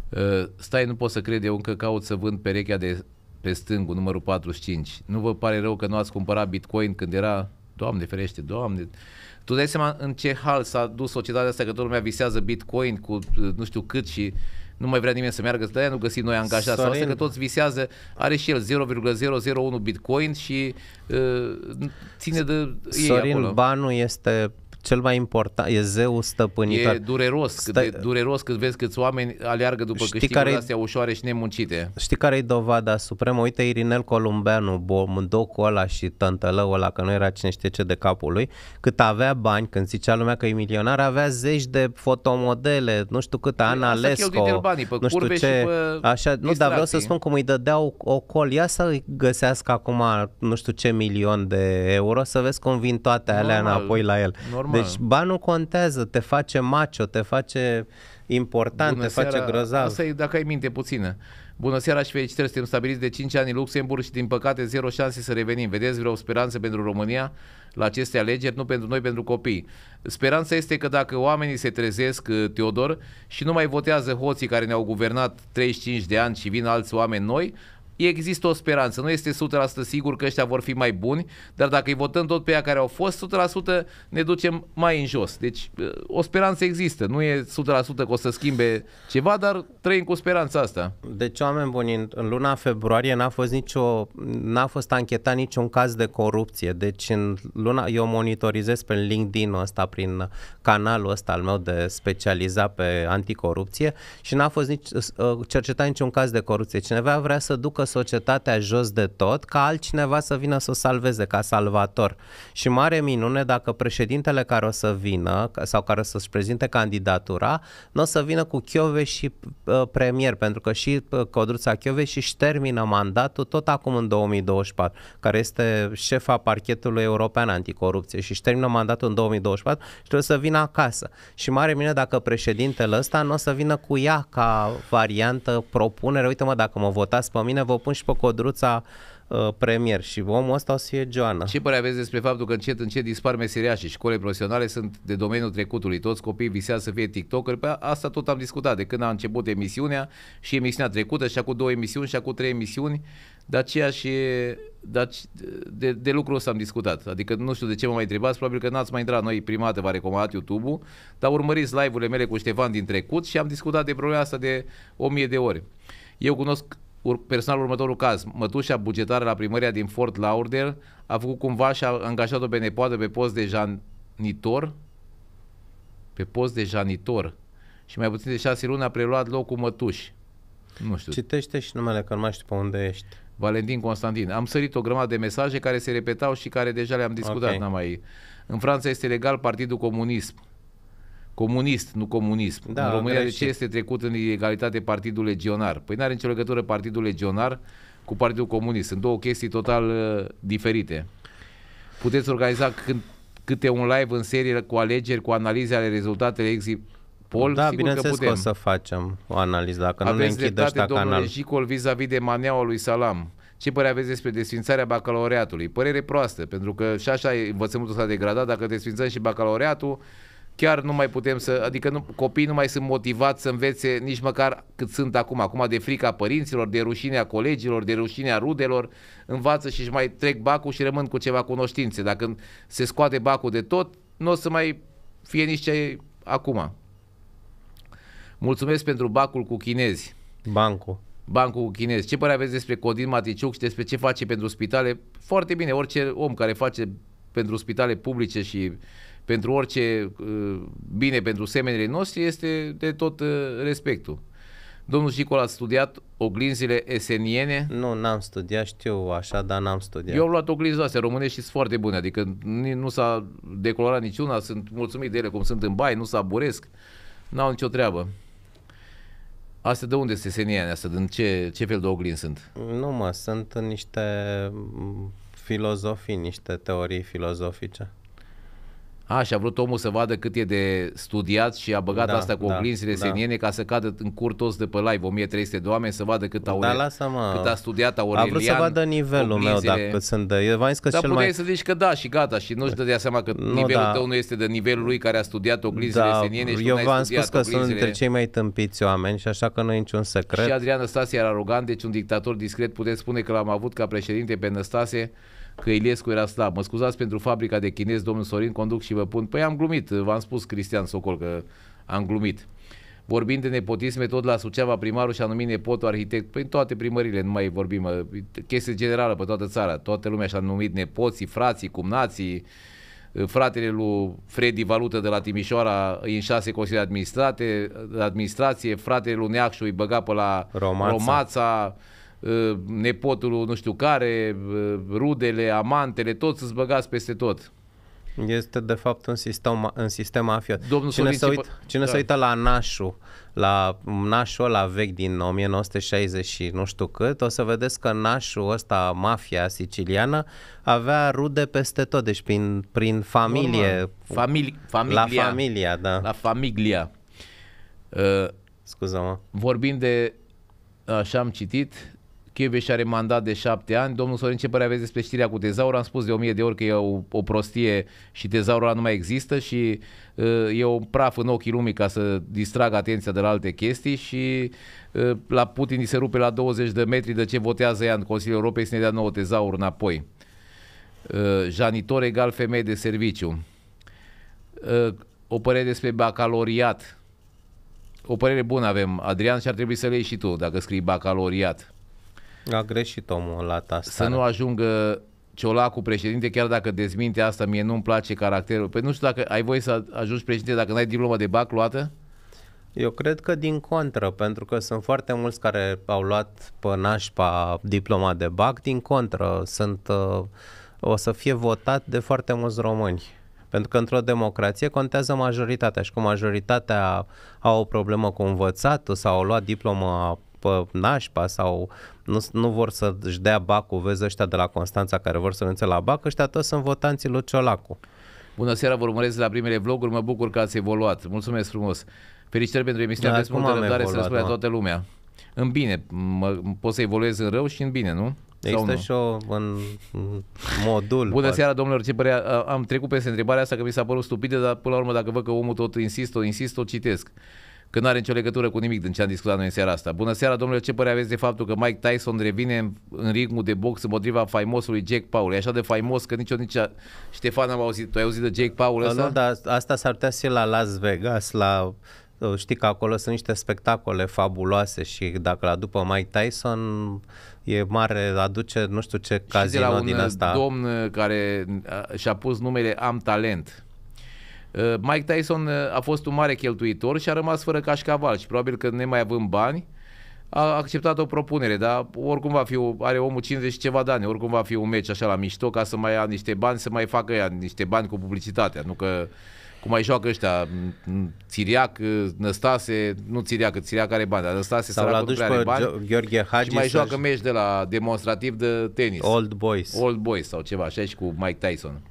Uh, stai, nu pot să cred, eu încă caut să vând perechea de pe stângul, numărul 45. Nu vă pare rău că nu ați cumpărat Bitcoin când era, Doamne ferește, Doamne, tu dai seama în ce hal s-a dus societatea asta că toată lumea visează Bitcoin cu uh, nu știu cât și nu mai vrea nimeni să meargă, de nu găsim noi angajați. Sau asta că toți visează, are și el 0,001 Bitcoin și uh, ține de Sorin ei este cel mai important, e zeul stăpânitor. E dureros, Stă... cât de dureros cât vezi câți oameni aleargă după știi care astea ușoare și nemuncite. Știi care e dovada supremă? Uite Irinel Columbeanu, bomdocul ăla și tântălăul ăla, că nu era cine știe ce de capul lui, cât avea bani, când zicea lumea că e milionar, avea zeci de fotomodele, nu știu cât, păi, Ana Lesco, banii, pe nu știu ce, pe așa, nu, dar vreau să spun cum îi dădeau o col, ia să găsească acum nu știu ce milion de euro, să vezi cum vin toate alea Normal. înapoi la el. Normal normal. Deci banul contează, te face macho, te face important, Bună te seara, face grozav. Asta e dacă ai minte puțină. Bună seara și felicitări, suntem stabiliți de 5 ani în Luxemburg și din păcate zero șanse să revenim. Vedeți vreo speranță pentru România la aceste alegeri, nu pentru noi, pentru copii. Speranța este că dacă oamenii se trezesc, Teodor, și nu mai votează hoții care ne-au guvernat 35 de ani și vin alți oameni noi, există o speranță. Nu este 100% sigur că ăștia vor fi mai buni, dar dacă îi votăm tot pe ea care au fost, 100% ne ducem mai în jos. Deci eh, o speranță există. Nu e 100% că o să schimbe ceva, dar trăim cu speranța asta. Deci, oameni buni, în luna februarie n-a fost, nicio, n-a fost anchetat niciun caz de corupție. Deci în luna, eu monitorizez pe LinkedIn-ul ăsta, prin canalul ăsta al meu de specializat pe anticorupție și n-a fost nici, eh, cercetat niciun caz de corupție. Cineva vrea să ducă societatea jos de tot ca altcineva să vină să o salveze ca salvator. Și mare minune dacă președintele care o să vină sau care o să-și prezinte candidatura nu o să vină cu Chiove și uh, premier, pentru că și uh, Codruța Chiove și termină mandatul tot acum în 2024, care este șefa parchetului european anticorupție și își termină mandatul în 2024 și trebuie să vină acasă. Și mare minune dacă președintele ăsta nu o să vină cu ea ca variantă propunere, uite mă, dacă mă votați pe mine, vă o pun și pe Codruța uh, premier și omul ăsta o să fie Joana. Ce părere aveți despre faptul că încet încet dispar meseriașii, școlile profesionale sunt de domeniul trecutului, toți copiii visează să fie TikToker. pe asta tot am discutat de când a început emisiunea și emisiunea trecută și acum două emisiuni și acum trei emisiuni, de aceea și de, de lucrul ăsta am discutat. Adică nu știu de ce mă mai întrebați, probabil că n-ați mai intrat. Noi prima dată v-a recomandat YouTube-ul, dar urmăriți live-urile mele cu Ștefan din trecut și am discutat de problema asta de o mie de ori. Eu cunosc Ur- personal, următorul caz. Mătușa bugetară la primăria din Fort Lauderdale a făcut cumva și a angajat-o benepoadă pe post de janitor. Pe post de janitor. Și mai puțin de șase luni a preluat locul mătuși. Nu știu. Citește și numele, că nu mai știu pe unde ești. Valentin Constantin. Am sărit o grămadă de mesaje care se repetau și care deja le-am discutat. Okay. N-am mai... În Franța este legal Partidul Comunism comunist, nu comunism. Da, în România de ce este trecut în egalitate Partidul Legionar? Păi nu are nicio legătură Partidul Legionar cu Partidul Comunist. Sunt două chestii total uh, diferite. Puteți organiza când, câte un live în serie cu alegeri, cu analize ale rezultatele exit poll? da, sigur bineînțeles că, putem. că o să facem o analiză, dacă Aveți nu ne închidă ăștia canal. Jicol vis-a-vis de maneaua lui Salam. Ce părere aveți despre desfințarea bacalaureatului? Părere proastă, pentru că și așa învățământul s-a degradat, dacă desfințăm și bacalaureatul, chiar nu mai putem să, adică nu, copiii nu mai sunt motivați să învețe nici măcar cât sunt acum, acum de frica părinților, de rușinea colegilor, de rușinea rudelor, învață și își mai trec bacul și rămân cu ceva cunoștințe. Dacă se scoate bacul de tot, nu o să mai fie nici ce acum. Mulțumesc pentru bacul cu chinezi. Bancul. Bancul cu chinezi. Ce părere aveți despre Codin Maticiuc și despre ce face pentru spitale? Foarte bine, orice om care face pentru spitale publice și uh, pentru orice uh, bine pentru semenele noastre este de tot uh, respectul. Domnul Cicol a studiat oglinzile eseniene? Nu, n-am studiat, știu așa, dar n-am studiat. Eu am luat oglinzile astea românești și foarte bune, adică nu s-a decolorat niciuna, sunt mulțumit de ele cum sunt în bai, nu s-aburesc, a n-au nicio treabă. Astea de unde se eseniene, astea? Din ce, ce fel de oglinzi sunt? Nu mă, sunt niște mm, filozofii, niște teorii filozofice. A, și a vrut omul să vadă cât e de studiat și a băgat da, asta cu da, oglinzile da. seniene ca să cadă în cur toți de pe live, 1300 de oameni, să vadă cât, aure, da, lasă, cât a studiat Aurelian. A vrut să vadă nivelul oglinzile. meu, dacă sunt de... Eu v-am zis că Dar cel mai... să zici că da și gata și nu-și dădea seama că nu, nivelul da. tău nu este de nivelul lui care a studiat oglinzile da, seniene și Eu v-am spus că oglinzile. sunt dintre cei mai tâmpiți oameni și așa că nu e niciun secret. Și Adrian Năstase era arogant, deci un dictator discret puteți spune că l-am avut ca președinte pe Năstase că Iliescu era slab. Mă scuzați pentru fabrica de chinezi, domnul Sorin, conduc și vă pun. Păi am glumit, v-am spus Cristian Socol că am glumit. Vorbind de nepotisme, tot la Suceava primarul și-a numit nepotul arhitect. Păi în toate primările nu mai vorbim, mă, chestie generală pe toată țara. Toată lumea și-a numit nepoții, frații, cumnații, fratele lui Freddy Valută de la Timișoara în șase consilii administrate, administrație, fratele lui Neacșu îi băga pe la Romața, Romața Uh, nepotul nu știu care, uh, rudele, amantele, tot să-ți băgați peste tot. Este de fapt un sistem, un sistem mafiot. Domnul cine se uit, cine da. se uită la Nașu, la Nașul ăla vechi din 1960 și nu știu cât, o să vedeți că Nașul ăsta, mafia siciliană, avea rude peste tot, deci prin, prin familie. Famili- familia. La familia, da. La familia. Uh, Scuză-mă. Vorbind de, așa am citit, și are mandat de șapte ani. Domnul Sorin, ce părere aveți despre știrea cu tezaur? Am spus de o mie de ori că e o, o prostie și tezaurul nu mai există și uh, e un praf în ochii lumii ca să distragă atenția de la alte chestii și uh, la Putin îi se rupe la 20 de metri de ce votează ea în Consiliul Europei să ne dea nouă tezaur înapoi. Uh, janitor egal femeie de serviciu. Uh, o părere despre bacaloriat. O părere bună avem, Adrian, și ar trebui să le iei și tu dacă scrii bacaloriat. A greșit omul la asta. Să nu ajungă Ciolacu președinte, chiar dacă dezminte asta, mie nu-mi place caracterul. Păi nu știu dacă ai voie să ajungi președinte dacă n-ai diploma de bac luată? Eu cred că din contră, pentru că sunt foarte mulți care au luat pe nașpa diploma de bac, din contră, sunt, uh, o să fie votat de foarte mulți români. Pentru că într-o democrație contează majoritatea și cu majoritatea au o problemă cu învățatul sau au luat diploma după nașpa sau nu, nu vor să-și dea bacul, vezi ăștia de la Constanța care vor să renunțe la bac, ăștia toți sunt votanții lui Ciolacu. Bună seara, vă urmăresc la primele vloguri, mă bucur că ați evoluat. Mulțumesc frumos. Felicitări pentru emisiunea, da, aveți multă răbdare să răspundă da. toată lumea. În bine, mă, pot să evoluez în rău și în bine, nu? Există și o în modul. Bună seara, domnilor, ce părere am trecut peste întrebarea asta că mi s-a părut stupidă, dar până la urmă dacă văd că omul tot insist, o insist, o citesc că nu are nicio legătură cu nimic din ce am discutat noi în seara asta. Bună seara, domnule, ce părere aveți de faptul că Mike Tyson revine în, ritmul de box împotriva faimosului Jack Paul? E așa de faimos că nici, nici a... Ștefan am auzit, tu ai auzit de Jack Paul da, ăsta? Nu, dar asta s-ar putea să la Las Vegas, la știi că acolo sunt niște spectacole fabuloase și dacă la după Mike Tyson e mare, aduce nu știu ce cazino și de la un domn care și-a pus numele Am Talent Uh, Mike Tyson uh, a fost un mare cheltuitor și a rămas fără cașcaval și probabil că ne mai având bani, a acceptat o propunere, dar oricum va fi, are omul 50 ceva de ani, oricum va fi un meci așa la mișto ca să mai ia niște bani, să mai facă ea niște bani cu publicitatea, nu că cum mai joacă ăștia, mm, Țiriac, uh, Năstase, nu Țiriac, Țiriac are bani, dar Năstase Sau la duș pe bani Gheorghe Hagi și mai joacă meci de la demonstrativ de tenis. Old Boys. Old Boys sau ceva, așa și cu Mike Tyson.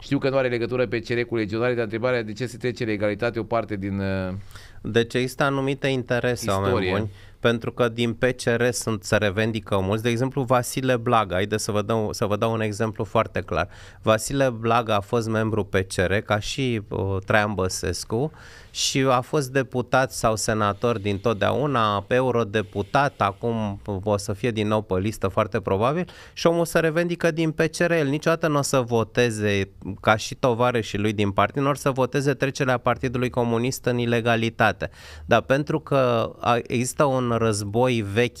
Știu că nu are legătură pe cere cu legionare, dar întrebarea de ce se trece legalitate o parte din... Uh, ce există anumite interese, istorie. oameni buni, pentru că din PCR sunt, se revendică mulți. De exemplu, Vasile Blaga, haideți să vă, dau, să vă dau un exemplu foarte clar. Vasile Blaga a fost membru PCR, ca și uh, Traian Băsescu, și a fost deputat sau senator din totdeauna, eurodeputat, acum o să fie din nou pe listă foarte probabil și omul se revendică din PCR. El niciodată nu o să voteze ca și tovarășii lui din partid, nu o să voteze trecerea Partidului Comunist în ilegalitate. Dar pentru că există un război vechi,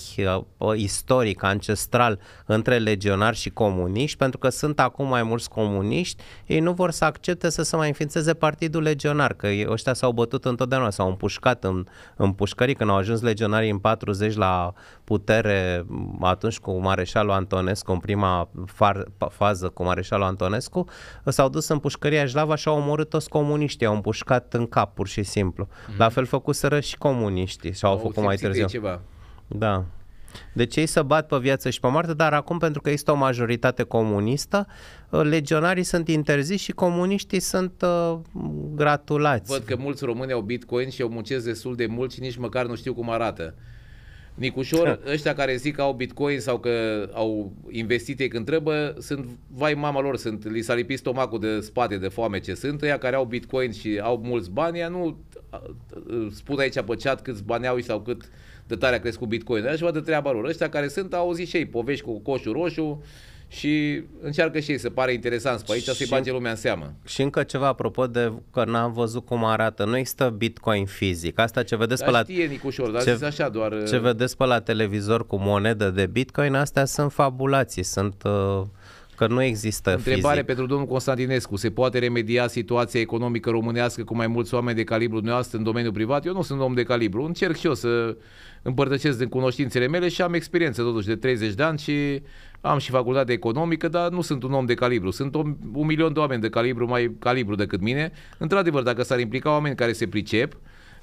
istoric, ancestral între legionari și comuniști, pentru că sunt acum mai mulți comuniști, ei nu vor să accepte să se mai înființeze Partidul Legionar, că ăștia s-au bătut bătut întotdeauna, s-au împușcat în, în pușcării. Când au ajuns legionarii în 40 la putere, atunci cu mareșalul Antonescu, în prima far, fază cu mareșalul Antonescu, s-au dus în pușcăria Jlava și au omorât toți comuniștii, au împușcat în cap, pur și simplu. Mm-hmm. La fel făcuseră și comuniștii și au, au făcut mai târziu. Ceva. Da. Deci ei se bat pe viață și pe moarte, dar acum pentru că există o majoritate comunistă, uh, legionarii sunt interziși și comuniștii sunt uh, gratulați. Văd că mulți români au bitcoin și eu muncesc destul de mult și nici măcar nu știu cum arată. Nicușor, ăștia care zic că au bitcoin sau că au investit ei când trebuie, sunt, vai mama lor, sunt, li s-a lipit stomacul de spate de foame ce sunt, ăia care au bitcoin și au mulți bani, ea nu uh, spun aici pe chat câți bani au sau cât de tare a crescut Bitcoin. Și ceva de treaba lor. Ăștia care sunt au auzit și ei povești cu coșul roșu și încearcă și ei să pare interesant pe aici, și, să-i bage lumea în seamă. Și încă ceva apropo de că n-am văzut cum arată. Nu există Bitcoin fizic. Asta ce vedeți dar pe știe, la Nicușor, dar ce, așa doar... ce uh, vedeți pe la televizor cu monedă de Bitcoin, astea sunt fabulații, sunt uh, că nu există Întrebare fizic. pentru domnul Constantinescu. Se poate remedia situația economică românească cu mai mulți oameni de calibru dumneavoastră în domeniul privat? Eu nu sunt om de calibru. Încerc și eu să împărtășesc din cunoștințele mele și am experiență totuși de 30 de ani și am și facultate economică, dar nu sunt un om de calibru. Sunt un, un milion de oameni de calibru mai calibru decât mine. Într-adevăr, dacă s-ar implica oameni care se pricep,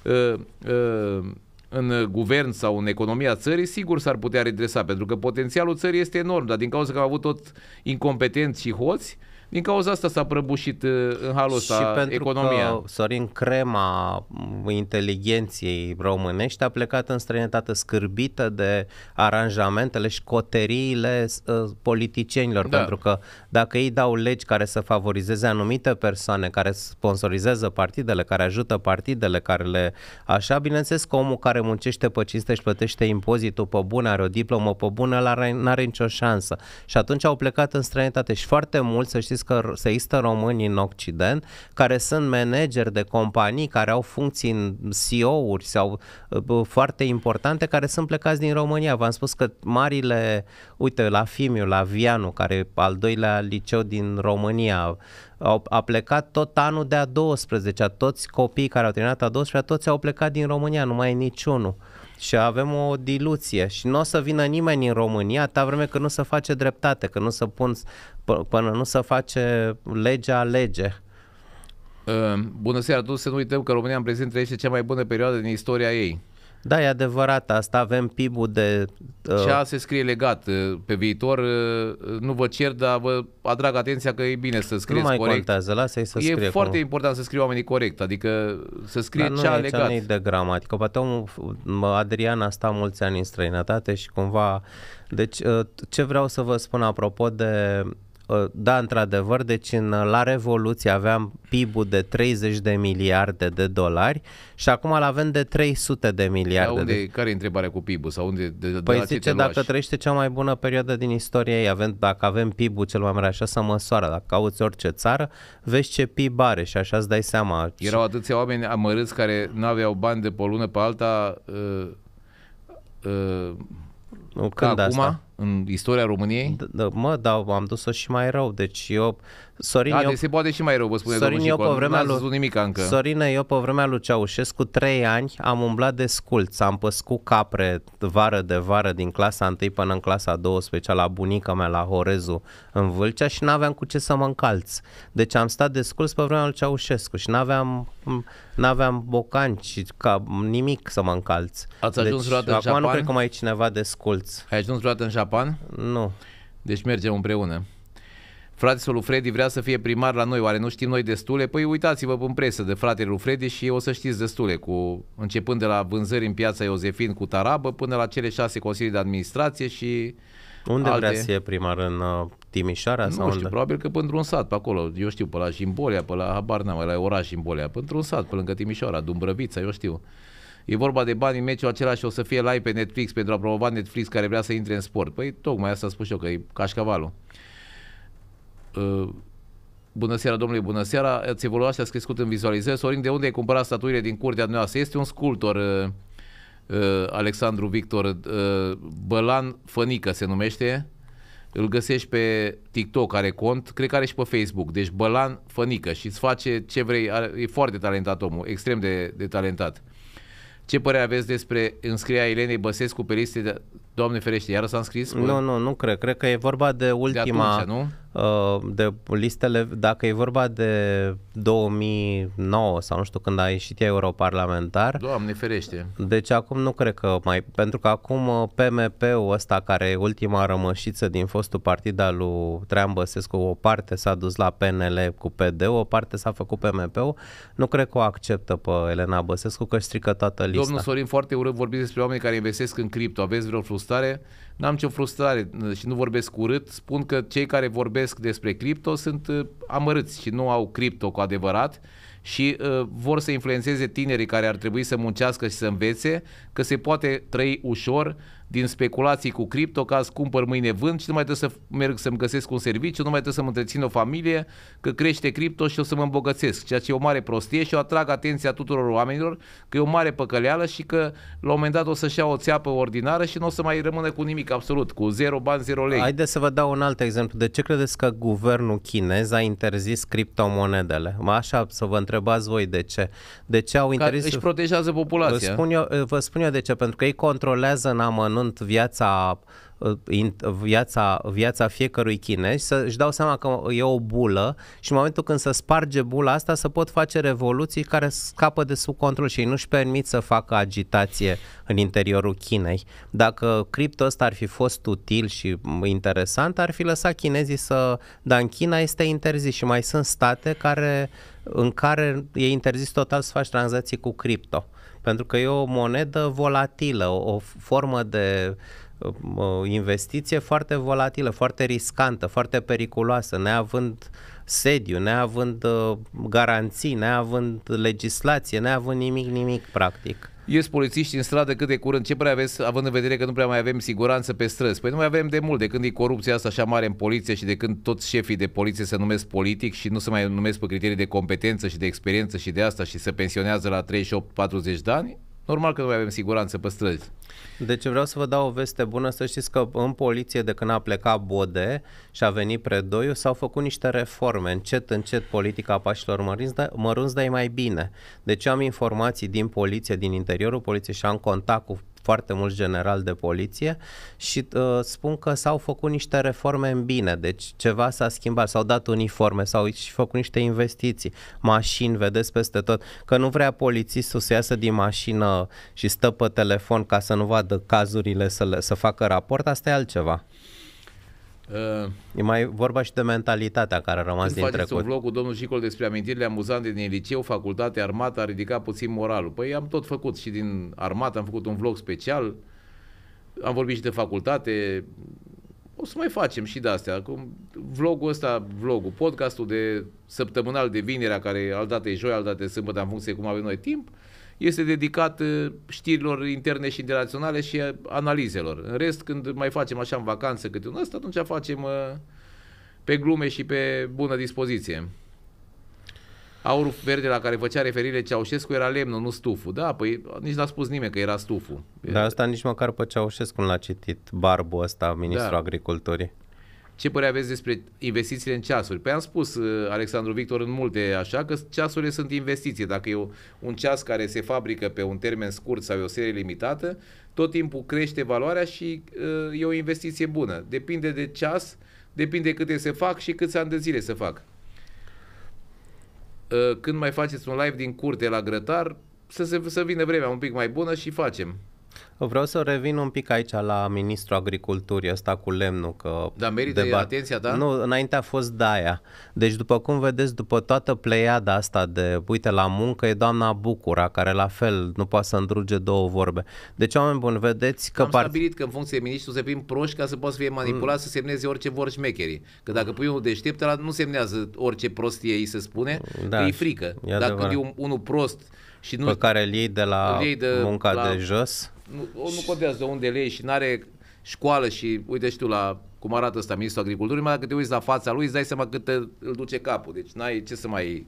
uh, uh, în guvern sau în economia țării, sigur s-ar putea redresa, pentru că potențialul țării este enorm, dar din cauza că au avut tot incompetenți și hoți, uh, din cauza asta s-a prăbușit uh, în halul ăsta economia. Că, Sorin, crema inteligenției românești a plecat în străinătate scârbită de aranjamentele și coteriile uh, politicienilor, da. pentru că dacă ei dau legi care să favorizeze anumite persoane, care sponsorizează partidele, care ajută partidele, care le așa, bineînțeles că omul care muncește pe cinste și plătește impozitul pe bună, are o diplomă pe bună, n-are nicio șansă. Și atunci au plecat în străinătate și foarte mult, să știți, că că există români în Occident care sunt manageri de companii, care au funcții în CEO-uri sau uh, foarte importante, care sunt plecați din România. V-am spus că marile, uite, la Fimiu, la Vianu, care e al doilea liceu din România, au, a plecat tot anul de a 12-a, toți copiii care au terminat a 12-a, toți au plecat din România, nu mai e niciunul. Uh, și avem o diluție și nu o să vină nimeni în România ta vreme că nu se face dreptate, că nu se pun, până nu se face legea lege. Bună seara, tu să nu uităm că România în prezent trăiește cea mai bună perioadă din istoria ei. Da, e adevărat asta, avem PIB-ul de... Uh... Cea se scrie legat uh, pe viitor, uh, uh, nu vă cer, dar vă atrag atenția că e bine să scrieți nu mai corect. contează, lasă să scrie. E cum... foarte important să scrie oamenii corect, adică să scrie dar cea nu, legat. Nu de gramatică, poate om, Adrian a stat mulți ani în străinătate și cumva... Deci, ce vreau să vă spun apropo de Uh, da, într-adevăr, deci în, uh, la Revoluție aveam PIB-ul de 30 de miliarde de dolari și acum îl avem de 300 de miliarde. unde, de... Deci care e întrebarea cu PIB-ul? Sau unde, de, de păi zice, dacă luași? trăiește cea mai bună perioadă din istorie avem, dacă avem PIB-ul cel mai mare, așa să măsoară, dacă cauți orice țară, vezi ce PIB are și așa îți dai seama. Erau atâția oameni amărâți care nu aveau bani de pe o lună pe alta... Uh, uh, nu, când acum? Asta? în istoria României? Da, mă, da, am dus-o și mai rău, deci eu... Sorin, da, eu, deci se poate și mai rău, vă spune Sorin, eu pe vremea lui, nimic încă. Sorine, eu pe vremea lui Ceaușescu, trei ani, am umblat de sculț, am păscut capre vară de vară din clasa 1 până în clasa 12 la bunica mea, la Horezu, în Vâlcea și n-aveam cu ce să mă încalț. Deci am stat de sculț pe vremea lui Ceaușescu și n-aveam, n-aveam bocanci, ca nimic să mă încalț. Ați ajuns deci, în Acum Japan? nu cred că mai e cineva de sculț. Ai ajuns vreodată în Japan? Japan? Nu. Deci mergem împreună. Fratele lui Freddy vrea să fie primar la noi, oare nu știm noi destule? Păi uitați-vă în presă de fratele lui Freddy și o să știți destule, cu, începând de la vânzări în piața Iosefin cu Tarabă până la cele șase consilii de administrație și unde alte... vrea să fie primar? În uh, Timișoara? Nu sau știu, unde? probabil că pentru un sat pe acolo. Eu știu, pe la Jimbolia, pe la, habar n-am, la oraș Jimbolia, pentru un sat, pe lângă Timișoara, Dumbrăvița, eu știu. E vorba de banii, meciul acela și o să fie live pe Netflix pentru a promova Netflix care vrea să intre în sport. Păi tocmai asta spus eu, că e cașcavalul. Uh, bună seara, domnule, bună seara. Ați evoluat și ați crescut în vizualizări. Sorin, de unde ai cumpărat statuile din curtea noastră? Este un sculptor uh, uh, Alexandru Victor Bălan Fănică se numește. Îl găsești pe TikTok, are cont, cred că are și pe Facebook. Deci Bălan Fănică și îți face ce vrei. e foarte talentat omul, extrem de, de talentat. Ce părere aveți despre înscrierea Elenei Băsescu pe liste de, Doamne ferește, iară s-a înscris? Cu... Nu, nu, nu cred. Cred că e vorba de ultima... De, atunci, nu? Uh, de listele, dacă e vorba de 2009 sau nu știu când a ieșit europarlamentar. Doamne ferește. Deci acum nu cred că mai... Pentru că acum uh, PMP-ul ăsta care e ultima rămășiță din fostul partid al lui Trean Băsescu, o parte s-a dus la PNL cu PD, o parte s-a făcut PMP-ul. Nu cred că o acceptă pe Elena Băsescu că strică toată lista. Domnul Sorin, foarte urât vorbiți despre oameni care investesc în cripto. Aveți vreo frustrare frustrare, n-am ce frustrare uh, și nu vorbesc urât, spun că cei care vorbesc despre cripto sunt uh, amărâți și nu au cripto cu adevărat și uh, vor să influențeze tinerii care ar trebui să muncească și să învețe că se poate trăi ușor din speculații cu cripto, ca să cumpăr, mâine vând și nu mai trebuie să merg să-mi găsesc un serviciu, nu mai trebuie să-mi întrețin o familie, că crește cripto și o să mă îmbogățesc, ceea ce e o mare prostie și o atrag atenția tuturor oamenilor că e o mare păcăleală și că la un moment dat o să-și ia o țeapă ordinară și nu o să mai rămână cu nimic absolut, cu zero bani, zero lei. Haideți să vă dau un alt exemplu. De ce credeți că guvernul chinez a interzis criptomonedele? Așa să vă întrebați voi de ce. De ce au interzis... Că își protejează populația. Vă spun, eu, vă spun eu de ce, pentru că ei controlează în amănunt examinând viața uh, viața, viața fiecărui chinez să-și dau seama că e o bulă și în momentul când se sparge bula asta să pot face revoluții care scapă de sub control și ei nu-și permit să facă agitație în interiorul Chinei. Dacă cripto ăsta ar fi fost util și interesant, ar fi lăsat chinezii să... Dar în China este interzis și mai sunt state care, în care e interzis total să faci tranzacții cu cripto pentru că e o monedă volatilă, o, o formă de o uh, uh, investiție foarte volatilă, foarte riscantă, foarte periculoasă, neavând sediu, neavând uh, garanții, neavând legislație, neavând nimic, nimic practic ies polițiști în stradă cât de curând. Ce prea aveți, având în vedere că nu prea mai avem siguranță pe străzi? Păi nu mai avem de mult, de când e corupția asta așa mare în poliție și de când toți șefii de poliție se numesc politic și nu se mai numesc pe criterii de competență și de experiență și de asta și se pensionează la 38-40 de ani, normal că nu mai avem siguranță pe străzi. Deci vreau să vă dau o veste bună, să știți că în poliție de când a plecat Bode și a venit Predoiu s-au făcut niște reforme, încet, încet politica pașilor mărunți, dar, e mai bine. Deci am informații din poliție, din interiorul poliției și am contact cu foarte mult general de poliție și uh, spun că s-au făcut niște reforme în bine, deci ceva s-a schimbat, s-au dat uniforme, s-au și făcut niște investiții, mașini, vedeți peste tot, că nu vrea polițistul să iasă din mașină și stă pe telefon ca să nu vadă cazurile, să, le, să facă raport, asta e altceva. Uh, e mai vorba și de mentalitatea care a rămas din faceți un vlog cu domnul Șicol despre amintirile amuzante din liceu, facultate, armată, a ridicat puțin moralul. Păi am tot făcut și din armată, am făcut un vlog special, am vorbit și de facultate, o să mai facem și de astea. Acum, vlogul ăsta, vlogul, podcastul de săptămânal de vinerea, care al e joi, al e sâmbătă, în funcție cum avem noi timp, uh, este dedicat uh, știrilor interne și internaționale și uh, analizelor. În rest, când mai facem așa în vacanță câte un ăsta, atunci facem uh, pe glume și pe bună dispoziție. Aurul verde la care făcea referire Ceaușescu era lemnul, nu stuful. Da, păi nici n-a spus nimeni că era stuful. Dar asta nici măcar pe Ceaușescu nu l-a citit, barbul ăsta, ministrul da. agriculturii. Ce părere aveți despre investițiile în ceasuri? Păi am spus, uh, Alexandru Victor, în multe așa, că ceasurile sunt investiții. Dacă e un ceas care se fabrică pe un termen scurt sau e o serie limitată, tot timpul crește valoarea și uh, e o investiție bună. Depinde de ceas, depinde câte se fac și câți ani de zile se fac. Uh, când mai faceți un live din curte la grătar, să, se, să vină vremea un pic mai bună și facem. Vreau să revin un pic aici la ministrul agriculturii, ăsta cu lemnul. Că Dar merită debat... atenția ta? Da? Nu, înainte a fost Daia. Deci după cum vedeți, după toată pleiada asta de, uite, la muncă e doamna Bucura, care la fel nu poate să îndruge două vorbe. Deci, oameni buni, vedeți că... Am part... stabilit că în funcție de ministru se prim proști ca să poată să fie manipulat, mm. să semneze orice vor șmecherii. Că dacă pui unul deștept, ăla nu semnează orice prostie ei se spune, da, că e frică. E dacă adevărat. e un, unul prost și nu... Pe care îl iei de la iei de, munca la... de jos nu, nu contează de unde le și nu are școală și uite și tu la cum arată ăsta ministrul agriculturii, mai dacă te uiți la fața lui îți dai seama cât îl duce capul. Deci n-ai ce să mai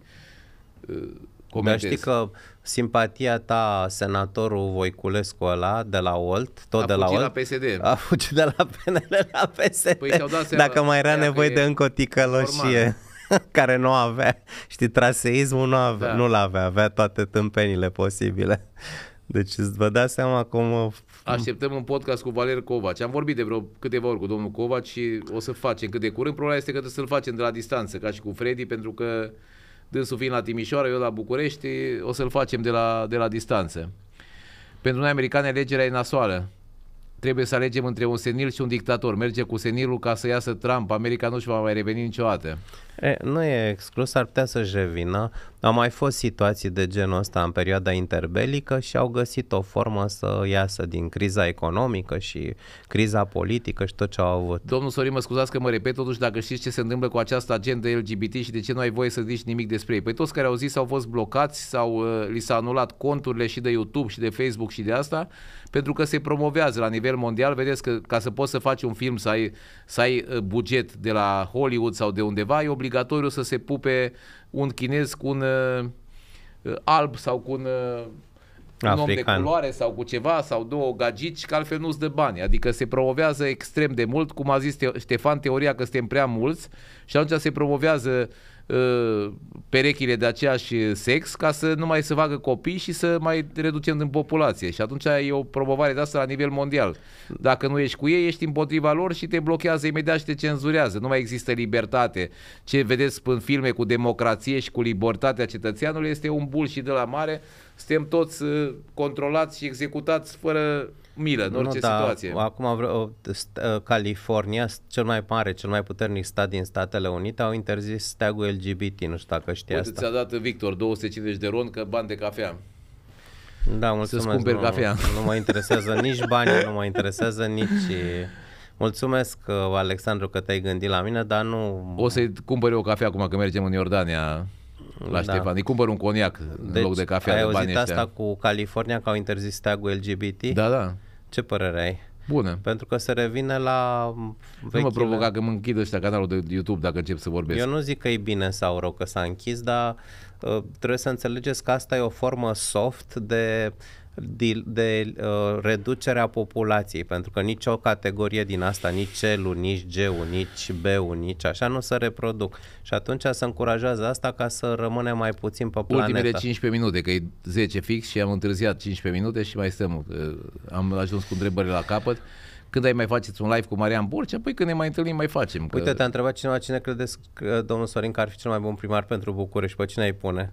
uh, Dar știi că simpatia ta, senatorul Voiculescu ăla de la Olt, tot a de la Olt, la PSD. a fugit de la PNL la PSD. Păi dacă mai era nevoie de încă o ticăloșie. Normal care nu avea, știi, traseismul nu, avea, da. nu l-avea, avea toate tâmpenile posibile. Deci vă dați seama cum... Uh, Așteptăm un podcast cu Valer Covaci. Am vorbit de vreo câteva ori cu domnul Covaci și o să facem cât de curând. Problema este că să-l facem de la distanță, ca și cu Freddy, pentru că dânsul fiind la Timișoara, eu la București, o să-l facem de la, de la distanță. Pentru noi americani alegerea e nasoală. Trebuie să alegem între un senil și un dictator. Merge cu senilul ca să iasă Trump. America nu și va mai reveni niciodată. E, nu e exclus, ar putea să-și revină. Au mai fost situații de genul ăsta în perioada interbelică și au găsit o formă să iasă din criza economică și criza politică și tot ce au avut. Domnul Sorin, mă scuzați că mă repet, totuși dacă știți ce se întâmplă cu această agenda LGBT și de ce nu ai voie să zici nimic despre ei. Păi toți care au zis au fost blocați sau uh, li s-a anulat conturile și de YouTube și de Facebook și de asta, pentru că se promovează la nivel mondial. Vedeți că ca să poți să faci un film, să ai, să ai uh, buget de la Hollywood sau de undeva, e obligat obligatoriu să se pupe un chinez cu un uh, uh alb sau cu un, uh, un om de culoare sau cu ceva sau două gagici, că altfel nu-ți dă bani. Adică se promovează extrem de mult, cum a zis Ștefan, teoria că suntem prea mulți și atunci se promovează uh, Uh, perechile de aceeași sex ca să nu mai se facă copii și să mai reducem din populație. Și atunci e o promovare de asta la nivel mondial. Dacă nu ești cu ei, ești împotriva lor și te blochează imediat și te cenzurează. Nu mai există libertate. Ce vedeți în filme cu democrație și cu libertatea cetățeanului este un bul și de la mare. Suntem toți uh, controlați și executați fără milă în orice nu, da, situație. Acum vreau, ă, California, cel mai mare, cel mai puternic stat din Statele Unite, au interzis steagul LGBT, nu știu dacă știi asta. ți-a dat Victor 250 de ron că bani de cafea. Da, mulțumesc. să nu, cafea. Nu mă interesează nici bani, nu mă interesează nici... Mulțumesc, ă, Alexandru, că te-ai gândit la mine, dar nu... O să-i cumpăr eu cafea acum că mergem în Iordania la da. Ștefan. Îi cumpăr un coniac deci, în loc deci, de cafea. Ai de auzit asta cu California că au interzis steagul LGBT? Da, da. Ce părere ai? Bună. Pentru că se revine la vechile. Nu mă provoca că mă închid ăștia canalul de YouTube dacă încep să vorbesc. Eu nu zic că e bine sau rău că s-a închis, dar uh, trebuie să înțelegeți că asta e o formă soft de de, de uh, reducerea populației, pentru că nicio categorie din asta, nici celul, nici G-ul, nici B-ul, nici așa, nu se reproduc. Și atunci se încurajează asta ca să rămâne mai puțin pe planetă. Ultimele 15 minute, că e 10 fix și am întârziat 15 minute și mai stăm. Uh, am ajuns cu întrebările la capăt când ai mai faceți un live cu Marian Borcea, păi când ne mai întâlnim, mai facem. Că... Uite, te-a întrebat cineva cine credeți, că, domnul Sorin, că ar fi cel mai bun primar pentru București, pe păi cine îi pune?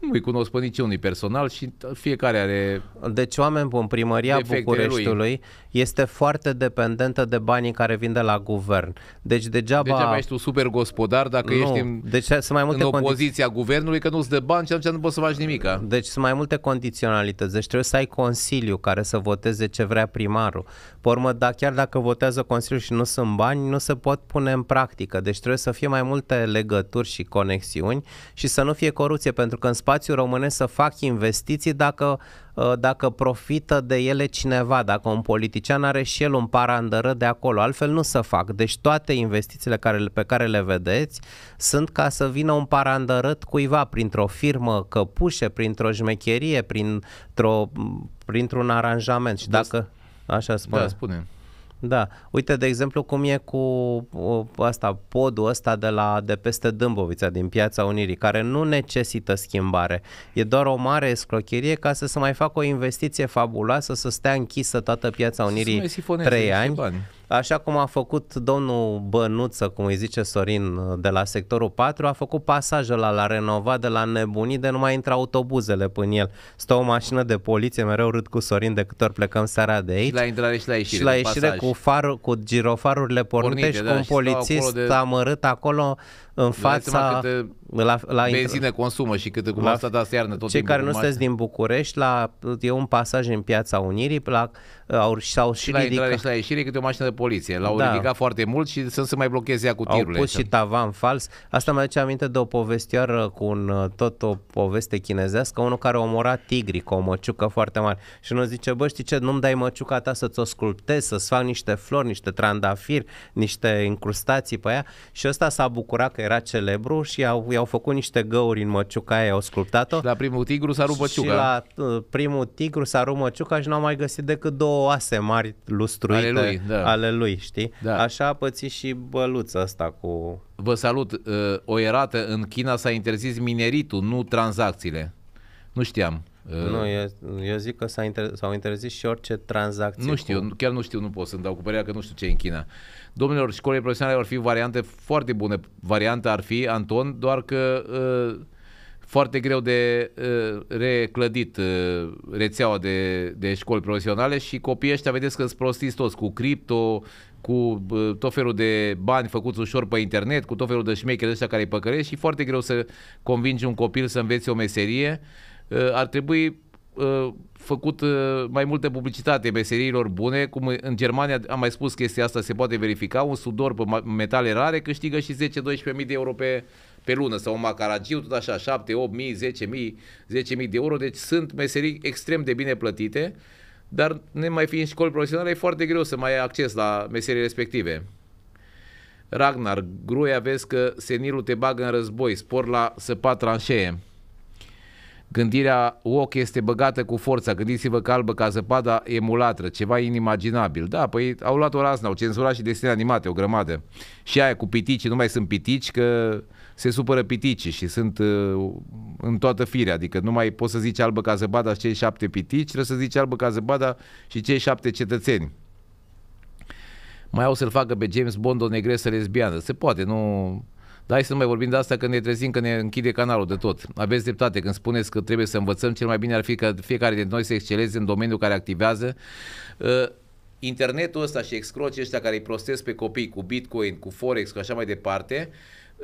nu îi cunosc pe niciunui personal și fiecare are... Deci oameni buni, primăria Bucureștiului lui. este foarte dependentă de banii care vin de la guvern. Deci degeaba... Degeaba ești un super gospodar dacă nu. ești în, deci, sunt mai multe în opoziția condiți... guvernului, că nu-ți dă bani și atunci nu poți să faci nimic. Deci sunt mai multe condiționalități. Deci trebuie să ai consiliu care să voteze ce vrea primarul. Pe urmă, da, chiar dacă votează Consiliul și nu sunt bani, nu se pot pune în practică. Deci trebuie să fie mai multe legături și conexiuni și să nu fie corupție, pentru că în spațiul românesc să fac investiții dacă ă, dacă profită de ele cineva, dacă un politician are și el un parandără de acolo, altfel nu se fac. Deci toate investițiile care, pe care le vedeți sunt ca să vină un parandărăt cuiva printr-o firmă căpușe, printr-o jmecherie, printr-o, printr-un aranjament. Și deci dacă... Așa spune. Da, spune. Da. Uite, de exemplu, cum e cu asta, podul ăsta de, la, de peste Dâmbovița, din Piața Unirii, care nu necesită schimbare. E doar o mare escrocherie ca să se mai facă o investiție fabuloasă, să stea închisă toată Piața Unirii trei ani. Bani așa cum a făcut domnul Bănuță, cum îi zice Sorin, de la sectorul 4, a făcut pasajul la la renovat de la nebunii de nu mai intră autobuzele până el. Stă o mașină de poliție, mereu râd cu Sorin de câte ori plecăm seara de aici. Și la intrare și la ieșire. Și la ieșire cu, farul, cu girofarurile pornite, pornite da, și da, cu un polițist acolo de... amărât acolo în fața... La, la benzină intră... consumă și cât cum la, asta dați iarnă tot Cei care nu sunteți din București, la, e un pasaj în piața Unirii, la, uh, au, s-au și, și la ridicat... și la ieșire câte o mașină de poliție. L-au da. ridicat foarte mult și să se mai blocheze ea cu tirurile. Au pus așa. și tavan fals. Asta mă aduce aminte de o povestioară cu un, uh, tot o poveste chinezească, unul care omora tigri cu o măciucă foarte mare. Și nu zice, bă, știi ce, nu-mi dai măciuca ta să-ți o sculptez, să-ți fac niște flori, niște trandafiri, niște incrustații pe ea. Și ăsta s-a bucurat că era celebru și au, i-au făcut niște găuri în măciuca, aia, au sculptat-o. Și la primul tigru s-a rupt măciuca. Și la uh, primul tigru s-a rupt măciuca și n-au mai găsit decât două ase mari lustruite ale lui, da. ale lui știi? Da. Așa a pățit și băluța asta cu... Vă salut, uh, o erată în China s-a interzis mineritul, nu tranzacțiile. Nu știam. Uh, nu, eu, eu zic că s-a inter- s-au interzis și orice tranzacție. Nu știu, cu... chiar nu știu, nu pot să-mi dau cu părerea că nu știu ce e în China. Domnilor, școlile profesionale ar fi variante foarte bune. Varianta ar fi, Anton, doar că uh, foarte greu de uh, reclădit uh, rețeaua de, de școli profesionale și copiii ăștia vedeți că sunt prostiți toți cu cripto, cu uh, tot felul de bani făcuți ușor pe internet, cu tot felul de șmecheri ăștia care îi păcărești și foarte greu să convingi un copil să înveți o meserie uh, Eh, ar trebui eh, făcut eh, mai multă publicitate meseriilor bune, cum în Germania am mai spus chestia asta, se poate verifica, un sudor pe metale rare câștigă și 10-12.000 de euro pe, pe lună sau un macaragiu, tot așa, 7, 8 mii, 10 mii, 10 mii de euro, deci sunt meserii extrem de bine plătite, dar ne mai fiind școli profesionale, e foarte greu să mai ai acces la meserii respective. Ragnar, gruia vezi că senilul te bagă în război, spor la săpat tranșee. Gândirea woke este băgată cu forța. Gândiți-vă că albă ca zăpada e mulatră, ceva inimaginabil. Da, păi au luat o razna, au cenzurat și desene animate, o grămadă. Și aia cu pitici, nu mai sunt pitici, că se supără pitici și sunt uh, în toată firea. Adică nu mai poți să zici albă ca zăpada și cei șapte pitici, trebuie să zici albă ca zăpada și cei șapte cetățeni. Mai au să-l facă pe James Bond o negresă lesbiană. Se poate, nu... Da, să nu mai vorbim de asta când ne trezim, când ne închide canalul de tot. Aveți dreptate când spuneți că trebuie să învățăm, cel mai bine ar fi ca fiecare dintre noi să exceleze în domeniul care activează. Ă, internetul ăsta și excrocii ăștia care îi prostesc pe copii cu Bitcoin, cu Forex, cu așa mai departe,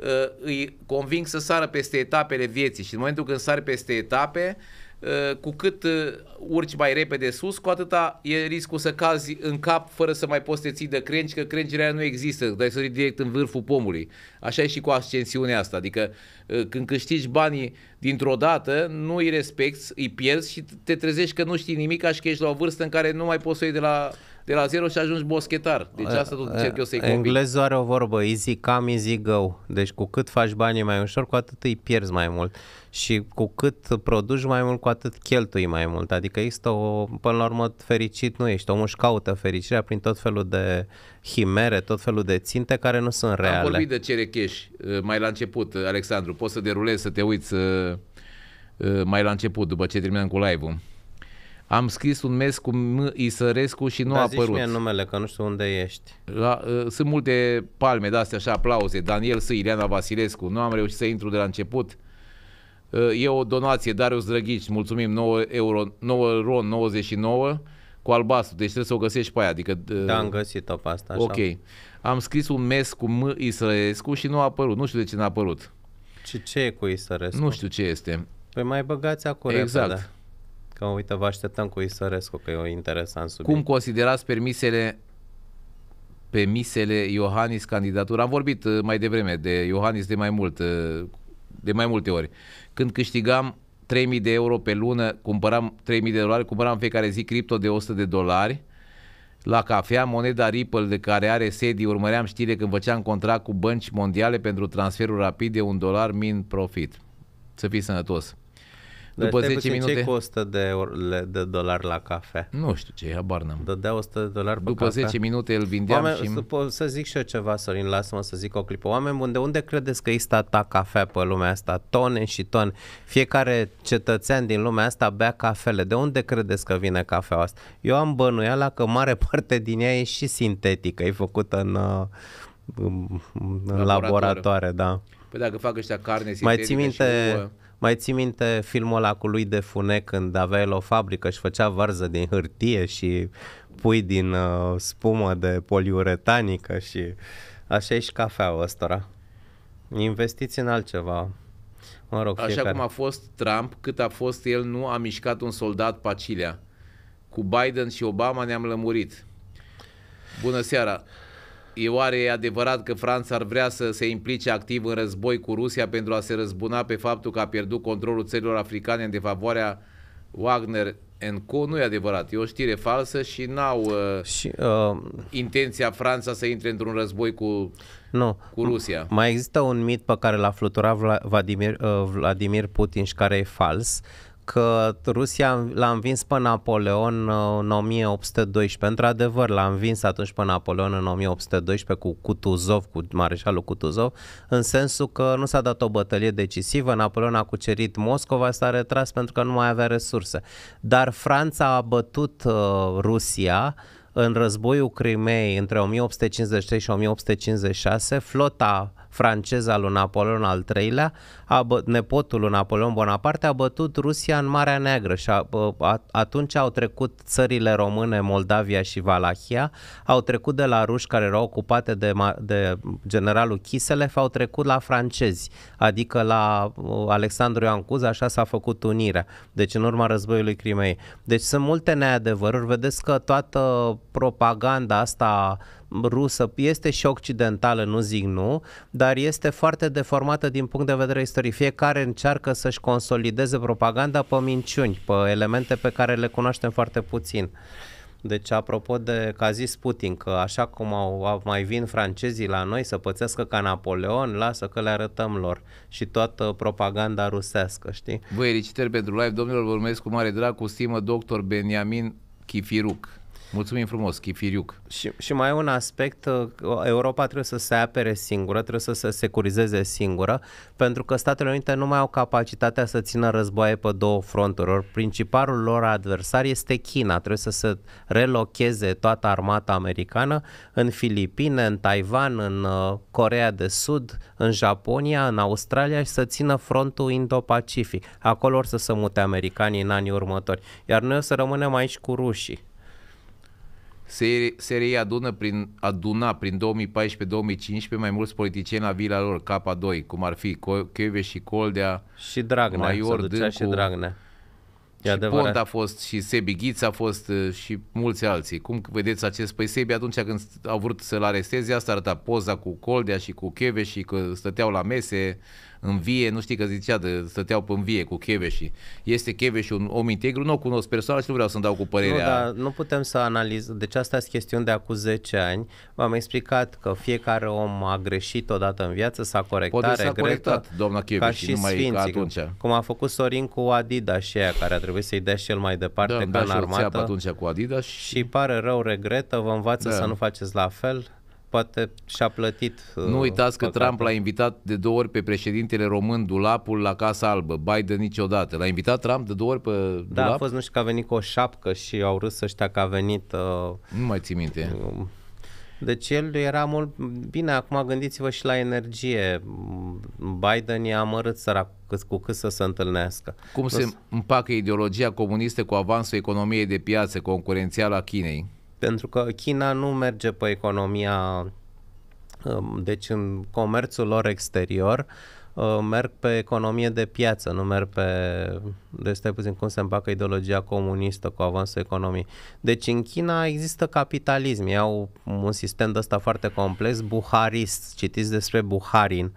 ă, îi conving să sară peste etapele vieții și în momentul când sari peste etape, Eh, cu cât eh, urci mai repede sus, cu atâta e riscul să cazi în cap fără să mai poți să te ții de crengi, că crengirea nu există, dai sări direct în vârful pomului. Așa e și cu ascensiunea asta, adică eh, când câștigi banii dintr-o dată, nu îi respecti, îi pierzi și te trezești că nu știi nimic, așa că ești la o vârstă în care nu mai poți să iei de la de la zero și ajungi boschetar. Deci asta tot încerc eu să-i convinc. Englezul are o vorbă, easy come, easy go. Deci cu cât faci banii mai ușor, cu atât îi pierzi mai mult. Și cu cât produci mai mult, cu atât cheltui mai mult. Adică există o, până la urmă, fericit nu ești. Omul își caută fericirea prin tot felul de chimere, tot felul de ținte care nu sunt reale. Am vorbit de cerecheș uh, mai la început, uh, Alexandru. Poți să derulezi, să te uiți uh, mai la început, după ce terminăm cu live-ul. Am scris un mes cu M. Isărescu și nu da, a apărut. Zici numele, că nu știu unde ești. La, da, uh, ă, sunt multe palme de astea, așa, aplauze. Daniel S. Ileana Vasilescu. Nu am reușit să intru de la început. Uh, e o donație, Darius Drăghici, mulțumim, 9 euro, 9 ron 99 cu albastru, deci trebuie să o găsești pe aia. Adică, uh, da, am găsit-o pe asta, așa. Ok. Am scris un mes cu M. Isărescu și nu a apărut. Nu știu de ce n-a apărut. Și ce e cu Isărescu? Nu știu ce este. Păi mai băgați acolo. Exact. Repede. Că uite, vă așteptăm cu Isărescu, că e o interesant subiect. Cum considerați permisele permisele Iohannis candidatura? Am vorbit uh, mai devreme de Iohannis de mai mult, uh, de mai multe ori. Când câștigam 3.000 de euro pe lună, cumpăram 3.000 de dolari, cumpăram fiecare zi cripto de 100 de dolari la cafea, moneda Ripple de care are sedii, urmăream știre când făceam contract cu bănci mondiale pentru transferul rapid de un dolar min profit. Să fii sănătos! După 10 minute... ce costă de, de dolari la cafea? Nu știu ce, habar n-am. Dădea 100 de dolari pe După cafea. 10 minute îl vindeam Oameni, și... Să, să zic și eu ceva, Sorin, lasă-mă să zic o clipă. Oameni buni, de unde credeți că este ta cafea pe lumea asta? Tone și tone. Fiecare cetățean din lumea asta bea cafele. De unde credeți că vine cafea asta? Eu am bănuiala că mare parte din ea e și sintetică, e făcută în, uh, în laboratoare. da. Păi dacă fac ăștia carne sintetică Mai ții minte... Și ouă mai ții minte filmul ăla cu lui de Fune când avea el o fabrică și făcea varză din hârtie și pui din uh, spumă de poliuretanică și așa e și cafea ăstora. Investiți în altceva. Mă rog, Așa fiecare. cum a fost Trump, cât a fost el, nu a mișcat un soldat pacilea. Cu Biden și Obama ne-am lămurit. Bună seara! E oare adevărat că Franța ar vrea să se implice activ în război cu Rusia pentru a se răzbuna pe faptul că a pierdut controlul țărilor africane în defavoarea Wagner Co. Nu e adevărat, e o știre falsă și n-au uh, uh, intenția Franța să intre într-un război cu, nu. cu Rusia. Mai există un mit pe care l-a fluturat Vladimir, uh, Vladimir Putin și care e fals. Uh, că Rusia l-a învins pe Napoleon uh, în 1812. Într-adevăr, l-a învins atunci pe Napoleon în 1812 cu Kutuzov, cu mareșalul Kutuzov, în sensul că nu s-a dat o bătălie decisivă, Napoleon a cucerit Moscova, s-a retras pentru că nu mai avea resurse. Dar Franța a bătut uh, Rusia în războiul Crimei între 1853 și 1856, flota francez al lui Napoleon al III-lea, a bă, nepotul lui Napoleon Bonaparte, a bătut Rusia în Marea Neagră și a, a, atunci au trecut țările române, Moldavia și Valahia, au trecut de la ruși care erau ocupate de, de generalul Kiselev, au trecut la francezi, adică la uh, Alexandru Ioan Cuza, așa s-a făcut unirea, deci în urma războiului Crimei. Deci sunt multe neadevăruri, vedeți că toată propaganda asta rusă este și occidentală, nu zic nu, dar este foarte deformată din punct de vedere istoric. Fiecare încearcă să-și consolideze propaganda pe minciuni, pe elemente pe care le cunoaștem foarte puțin. Deci, apropo de că a zis Putin că așa cum au, mai vin francezii la noi să pățească ca Napoleon, lasă că le arătăm lor și toată propaganda rusească, știi? Vă felicitări pentru live, domnilor, vă urmăresc cu mare drag, cu stimă, doctor Beniamin Chifiruc. Mulțumim frumos, Chifiriuc. Și, și mai e un aspect, uh, Europa trebuie să se apere singură, trebuie să se securizeze singură, pentru că Statele Unite nu mai au capacitatea să țină războaie pe două fronturi. Or, principalul lor adversar este China. Trebuie să se relocheze toată armata americană în Filipine, în Taiwan, în uh, Corea de Sud, în Japonia, în Australia și să țină frontul Indo-Pacific. Acolo or să se mute americanii în anii următori. Iar noi o să rămânem aici cu rușii. SRI adună, prin, aduna prin 2014-2015 mai mulți politicieni la vila lor, K2, cum ar fi Cheve și Coldea, și Dragnea, Maior, Dâncu, și Dragnea. E și Pont a fost, și Sebi Ghiț a fost, uh, și mulți alții. Cum vedeți acest? Păi Sebi atunci când au vrut să-l aresteze, asta arăta poza cu Coldea și cu Cheve și că stăteau la mese, în vie, nu știi că zicea, de, stăteau pe în vie cu și Este Cheveși un om integru, nu o cunosc personal și nu vreau să-mi dau cu părerea. Nu, dar nu putem să analizăm, deci asta este chestiune de acum 10 ani. V-am explicat că fiecare om a greșit odată în viață, s-a corectat, Poate s-a corectat, doamna Cheveși, și numai sfinții, ca atunci. Cum a făcut Sorin cu Adidas și aia, care a trebuit să-i dea și el mai departe da, ca da, în armată. atunci cu Adidas. Și... și pare rău, regretă, vă învață da. să nu faceți la fel poate și-a plătit. Uh, nu uitați că Trump l-a invitat de două ori pe președintele român Dulapul la Casa Albă, Biden niciodată. L-a invitat Trump de două ori pe Dulap? a fost, nu știu, că a venit cu o șapcă și au râs ăștia că a venit... Uh, nu mai ții minte. Um, deci el era mult... Bine, acum gândiți-vă și la energie. Biden i-a amărât sărac cu cât să se întâlnească. Cum Plus... se împacă ideologia comunistă cu avansul economiei de piață concurențială a Chinei? pentru că China nu merge pe economia, um, deci în comerțul lor exterior, uh, merg pe economie de piață, nu merg pe... de stai puțin cum se împacă ideologia comunistă cu avansul economiei. Deci în China există capitalism, ei au un sistem de ăsta foarte complex, buharist, citiți despre Buharin, uh,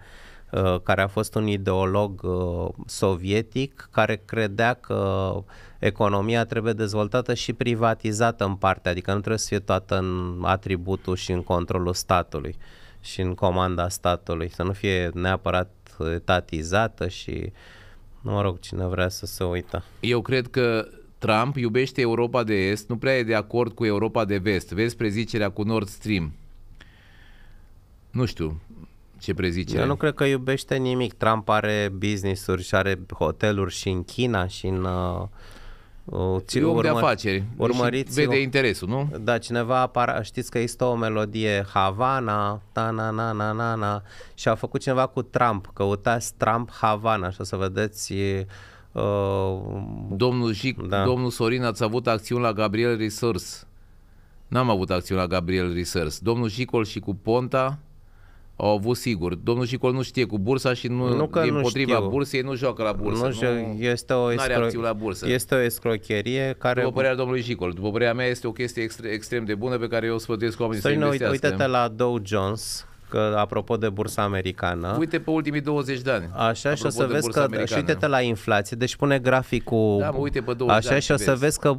Uh, care a fost un ideolog uh, sovietic care credea că economia trebuie dezvoltată și privatizată în parte, adică nu trebuie să fie toată în atributul și în controlul statului și în comanda statului, să nu fie neapărat etatizată și mă rog, cine vrea să se uită. Eu cred că Trump iubește Europa de Est, nu prea e de acord cu Europa de Vest. Vezi prezicerea cu Nord Stream. Nu știu, ce prezice. Eu nu cred că iubește nimic. Trump are business-uri și are hoteluri și în China și în... Uh, Ți, uh, e om urmă, de afaceri. Urmăriți. Vede o, interesul, nu? Da, cineva apare, știți că există o melodie Havana, ta na na na na na și a făcut cineva cu Trump, căutați Trump Havana și o să vedeți uh, Domnul Jic, da. domnul Sorin, ați avut acțiuni la Gabriel Resource. N-am avut acțiuni la Gabriel Resource. Domnul Jicol și cu Ponta, au avut sigur. Domnul Jicol nu știe cu bursa și nu, nu că din nu bursei nu joacă la bursă. Nu, nu este o escro... are la bursă. Este o escrocherie care... După părerea domnului Jicol, după părerea mea este o chestie extre, extrem de bună pe care eu o sfătuiesc oamenii Stai să investească. Uite-te la Dow Jones, că apropo de bursa americană. Uite pe ultimii 20 de ani. Așa și o să vezi că americană. și uite-te la inflație, deci pune graficul. Da, mă, uite pe 20 Așa și o să vezi că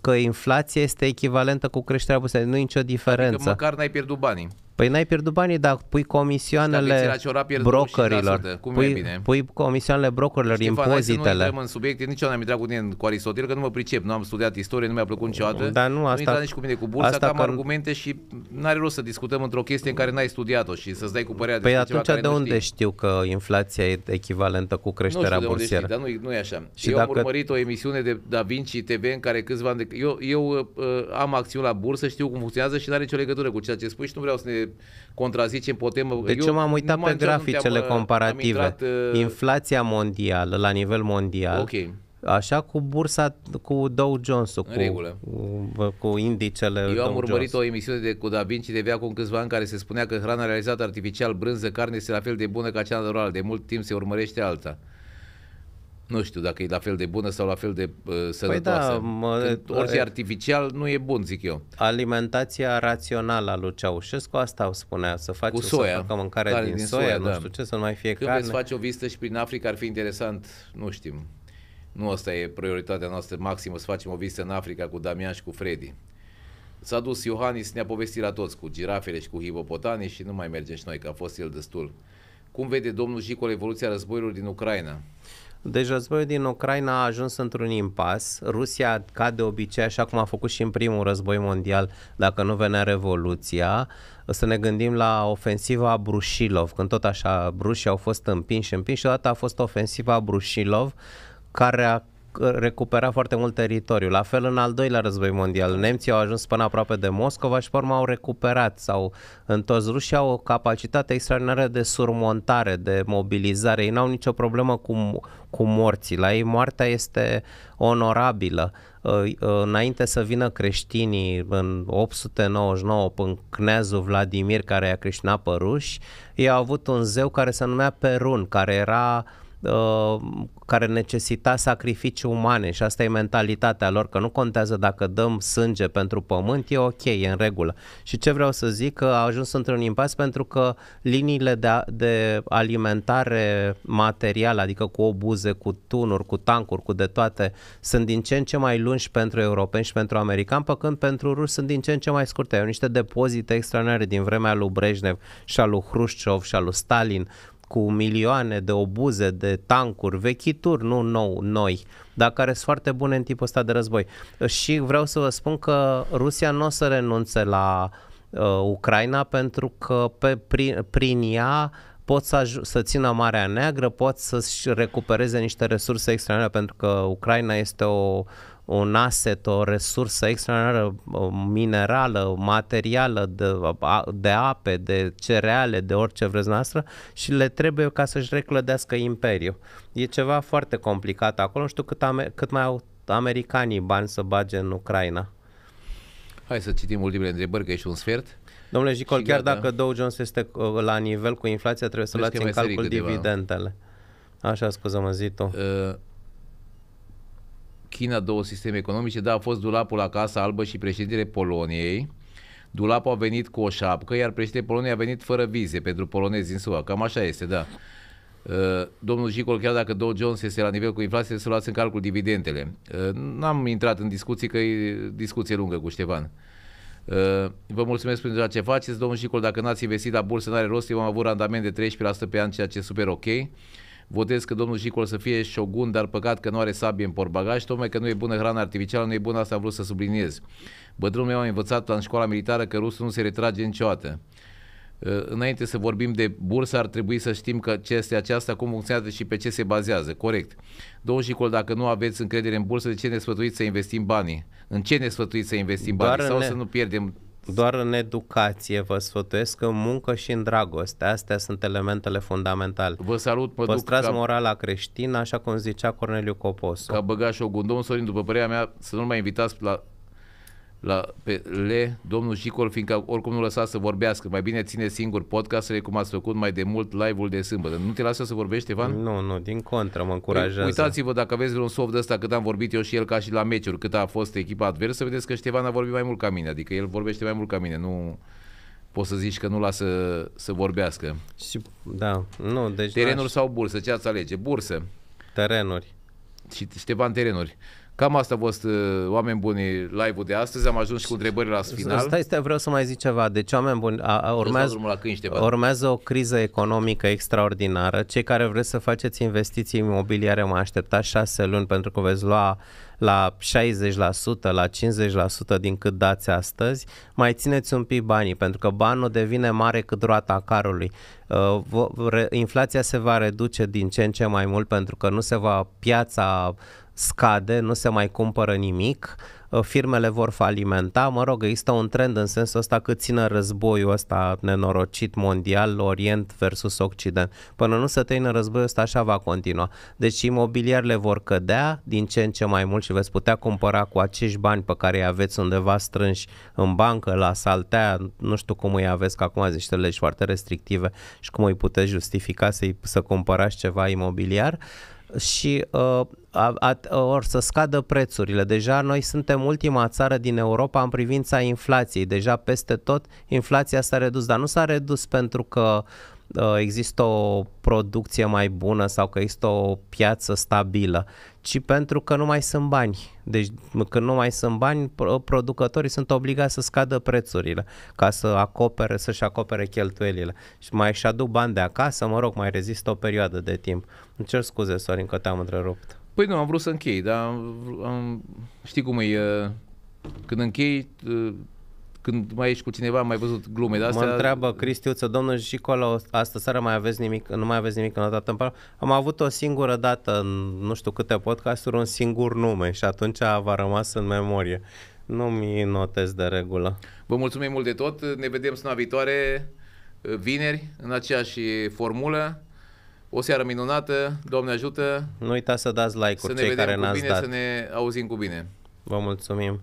că inflația este echivalentă cu creșterea bursei, nu e nicio adică diferență. Adică măcar n-ai pierdut banii. Păi n-ai pierdut banii, dar pui comisioanele brokerilor. Cum pui, e bine? pui comisioanele brokerilor, Ștefan, impozitele. Nu în subiecte, nici eu n-am intrat cu tine cu Aristotel, că nu mă pricep, nu am studiat istorie, nu mi-a plăcut niciodată. Dar nu, asta, nu nici cu mine cu bursa, asta că am că... argumente și n-are rost să discutăm într-o chestie în care n-ai studiat-o și să-ți dai cu părerea Păi atunci ceva de unde știi. știu că inflația e echivalentă cu creșterea nu unde Știi, dar nu, nu e așa. Și eu dacă... am urmărit o emisiune de Da Vinci TV în care câțiva... De... Eu, eu uh, am acțiuni la bursă, știu cum funcționează și nu are nicio legătură cu ceea ce spui și nu vreau să ne contrazice în potemă. De deci ce m-am uitat pe graficele uh, comparative. Intrat, uh... Inflația mondială, la nivel mondial, Așa cu bursa, cu Dow Jones, cu, regulă. cu, cu indicele Eu Dow am urmărit Jones. o emisiune de, cu Da Vinci de cu câțiva ani care se spunea că hrana realizată artificial, brânză, carne, este la fel de bună ca cea naturală. De mult timp se urmărește alta nu știu dacă e la fel de bună sau la fel de uh, sănătoasă. Păi da, mă, Când artificial nu e bun, zic eu. Alimentația rațională a lui Ceaușescu, asta o spunea, să faci Cu soia, să facă mâncare din, din soia, da. nu știu ce, să nu mai fie Când carne. Când face o vizită și prin Africa ar fi interesant, nu știm, nu asta e prioritatea noastră maximă, să facem o vizită în Africa cu Damian și cu Freddy. S-a dus Iohannis, ne-a povestit la toți cu girafele și cu hipopotanii și nu mai mergem și noi, că a fost el destul. Cum vede domnul Jicol evoluția războiului din Ucraina? Deci războiul din Ucraina a ajuns într-un impas. Rusia, ca de obicei, așa cum a făcut și în primul război mondial, dacă nu venea revoluția, să ne gândim la ofensiva Brușilov, când tot așa brușii au fost împinși, împinși, odată a fost ofensiva Brușilov, care a recupera foarte mult teritoriu. La fel în al doilea război mondial, nemții au ajuns până aproape de Moscova și pe urmă au recuperat sau întors rușii au o capacitate extraordinară de surmontare, de mobilizare. Ei n-au nicio problemă cu, cu morții. La ei moartea este onorabilă. Ă, ă, înainte să vină creștinii în 899 până cneazul Vladimir care i-a creștinat pe ruși, ei au avut un zeu care se numea Perun, care era uh, Uh, care necesita sacrificii umane și asta e mentalitatea lor, că nu contează dacă dăm sânge pentru pământ, e ok, e în regulă. Și ce vreau să zic, că a ajuns într-un impas pentru că liniile de, de alimentare materială, adică cu obuze, cu tunuri, cu tancuri, cu de toate, sunt din ce în ce mai lungi pentru europeni și pentru americani, păcând pentru ruși sunt din ce în ce mai scurte. Au niște depozite extraordinare din vremea lui Brejnev și a lui Hrușciov și a lui Stalin, cu milioane de obuze, de tancuri, vechituri, nu nou, noi, dar care sunt foarte bune în tipul ăsta de război. Și vreau să vă spun că Rusia nu o să renunțe la uh, Ucraina pentru că pe, prin, prin ea pot să, aj- să țină Marea Neagră, pot să-și recupereze niște resurse extraordinare pentru că Ucraina este o un asset, o resursă extraordinară minerală, o materială, de, de ape, de cereale, de orice vreți noastră și le trebuie ca să-și reclădească imperiul. E ceva foarte complicat acolo, nu știu cât, am cât mai au americanii bani să bage în Ucraina. Hai să citim ultimele întrebări, că ești un sfert. Domnule Jicol, chiar gata. dacă Dow Jones este uh, la nivel cu inflația, trebuie să luați în calcul dividendele. Așa, scuză mă zi tu. Uh, China două sisteme economice, dar a fost dulapul la Casa Albă și președintele Poloniei. Dulapul a venit cu o șapcă, iar președintele Poloniei a venit fără vize pentru polonezi din SUA. Cam așa este, da. Uh, domnul Jicol, chiar dacă Dow Jones este la nivel cu inflație, să luați în calcul dividendele. Uh, n-am intrat în discuții, că e discuție lungă cu Ștefan. Uh, vă mulțumesc pentru ce faceți, domnul Jicol. Dacă n-ați investit la bursă, n-are rost. Eu am avut randament de 13% pe an, ceea ce e super ok votez că domnul Jicol să fie șogun, dar păcat că nu are sabie în portbagaj, tocmai că nu e bună hrana artificială, nu e bună, asta am vrut să subliniez. Bătrânul meu a învățat în școala militară că rusul nu se retrage niciodată. Ă, înainte să vorbim de bursă, ar trebui să știm că ce este aceasta, cum funcționează și pe ce se bazează. Corect. Domnul Jicol, dacă nu aveți încredere în bursă, de ce ne sfătuiți să investim banii? În ce ne sfătuiți să investim banii? Doar Sau ne... să nu pierdem doar în educație vă sfătuiesc, în muncă și în dragoste. Astea sunt elementele fundamentale. Vă salut, mă Păstrați duc ca... morala creștină, așa cum zicea Corneliu Coposu. Ca și o gundon, Sorin, după părerea mea, să nu mai invitați la la, pe le, domnul Jicol, fiindcă oricum nu lăsa să vorbească. Mai bine ține singur podcastele cum ați făcut mai de mult live-ul de sâmbătă. Nu te lasă să vorbești, Evan? Nu, nu, din contră, mă încurajează. Păi, uitați-vă dacă aveți vreun soft de ăsta cât am vorbit eu și el ca și la meciuri, cât a fost echipa adversă, vedeți că Ștefan a vorbit mai mult ca mine, adică el vorbește mai mult ca mine, nu poți să zici că nu lasă să vorbească. Și, da, nu, deci... Terenuri sau bursă, ce ați alege? Bursă. Terenuri. Și Ștefan Terenuri. Cam asta a fost, uh, oameni buni, live-ul de astăzi. Am ajuns și cu întrebările la final. Stai, stai, vreau să mai zic ceva. Deci, oameni buni, a, a, urmează, la urmează o criză economică extraordinară. Cei care vreți să faceți investiții imobiliare, mă aștepta șase luni pentru că veți lua la 60%, la 50% din cât dați astăzi, mai țineți un pic banii, pentru că banul devine mare cât roata carului. Uh, inflația se va reduce din ce în ce mai mult pentru că nu se va piața scade, nu se mai cumpără nimic, uh, firmele vor falimenta, mă rog, există un trend în sensul ăsta că țină războiul ăsta nenorocit mondial, Orient versus Occident. Până nu se termină războiul ăsta, așa va continua. Deci imobiliarele vor cădea din ce în ce mai mult și veți putea cumpăra cu acești bani pe care îi aveți undeva strânși în bancă, la saltea, nu știu cum îi aveți, că acum niște legi foarte restrictive și cum îi puteți justifica să, să cumpărați ceva imobiliar. Uh, și uh, a, a, or să scadă prețurile. Deja noi suntem ultima țară din Europa în privința inflației. Deja peste tot inflația s-a redus, dar nu s-a redus pentru că uh, Uh, există o producție mai bună sau că există o piață stabilă, ci pentru că nu mai sunt bani. Deci când nu mai sunt bani, producătorii sunt obligați să scadă prețurile ca să acopere, să-și acopere cheltuielile. Și mai și aduc bani de acasă, mă rog, mai rezistă o perioadă de timp. Îmi cer scuze, Sorin, că te-am întrerupt. Păi nu, am vrut să închei, dar am, știi cum e, uh, când închei, uh, când mai ești cu cineva, mai văzut glume de astea. Mă întreabă Cristiuță, domnul Jicola, astă seara mai aveți nimic, nu mai aveți nimic în dată. Am avut o singură dată, în nu știu câte podcasturi, un singur nume și atunci v-a rămas în memorie. Nu mi notez de regulă. Vă mulțumim mult de tot, ne vedem săptămâna viitoare, vineri, în aceeași formulă. O seară minunată, Doamne ajută. Nu uitați să dați like-uri să cei care n-ați bine, dat. Să ne auzim cu bine. Vă mulțumim.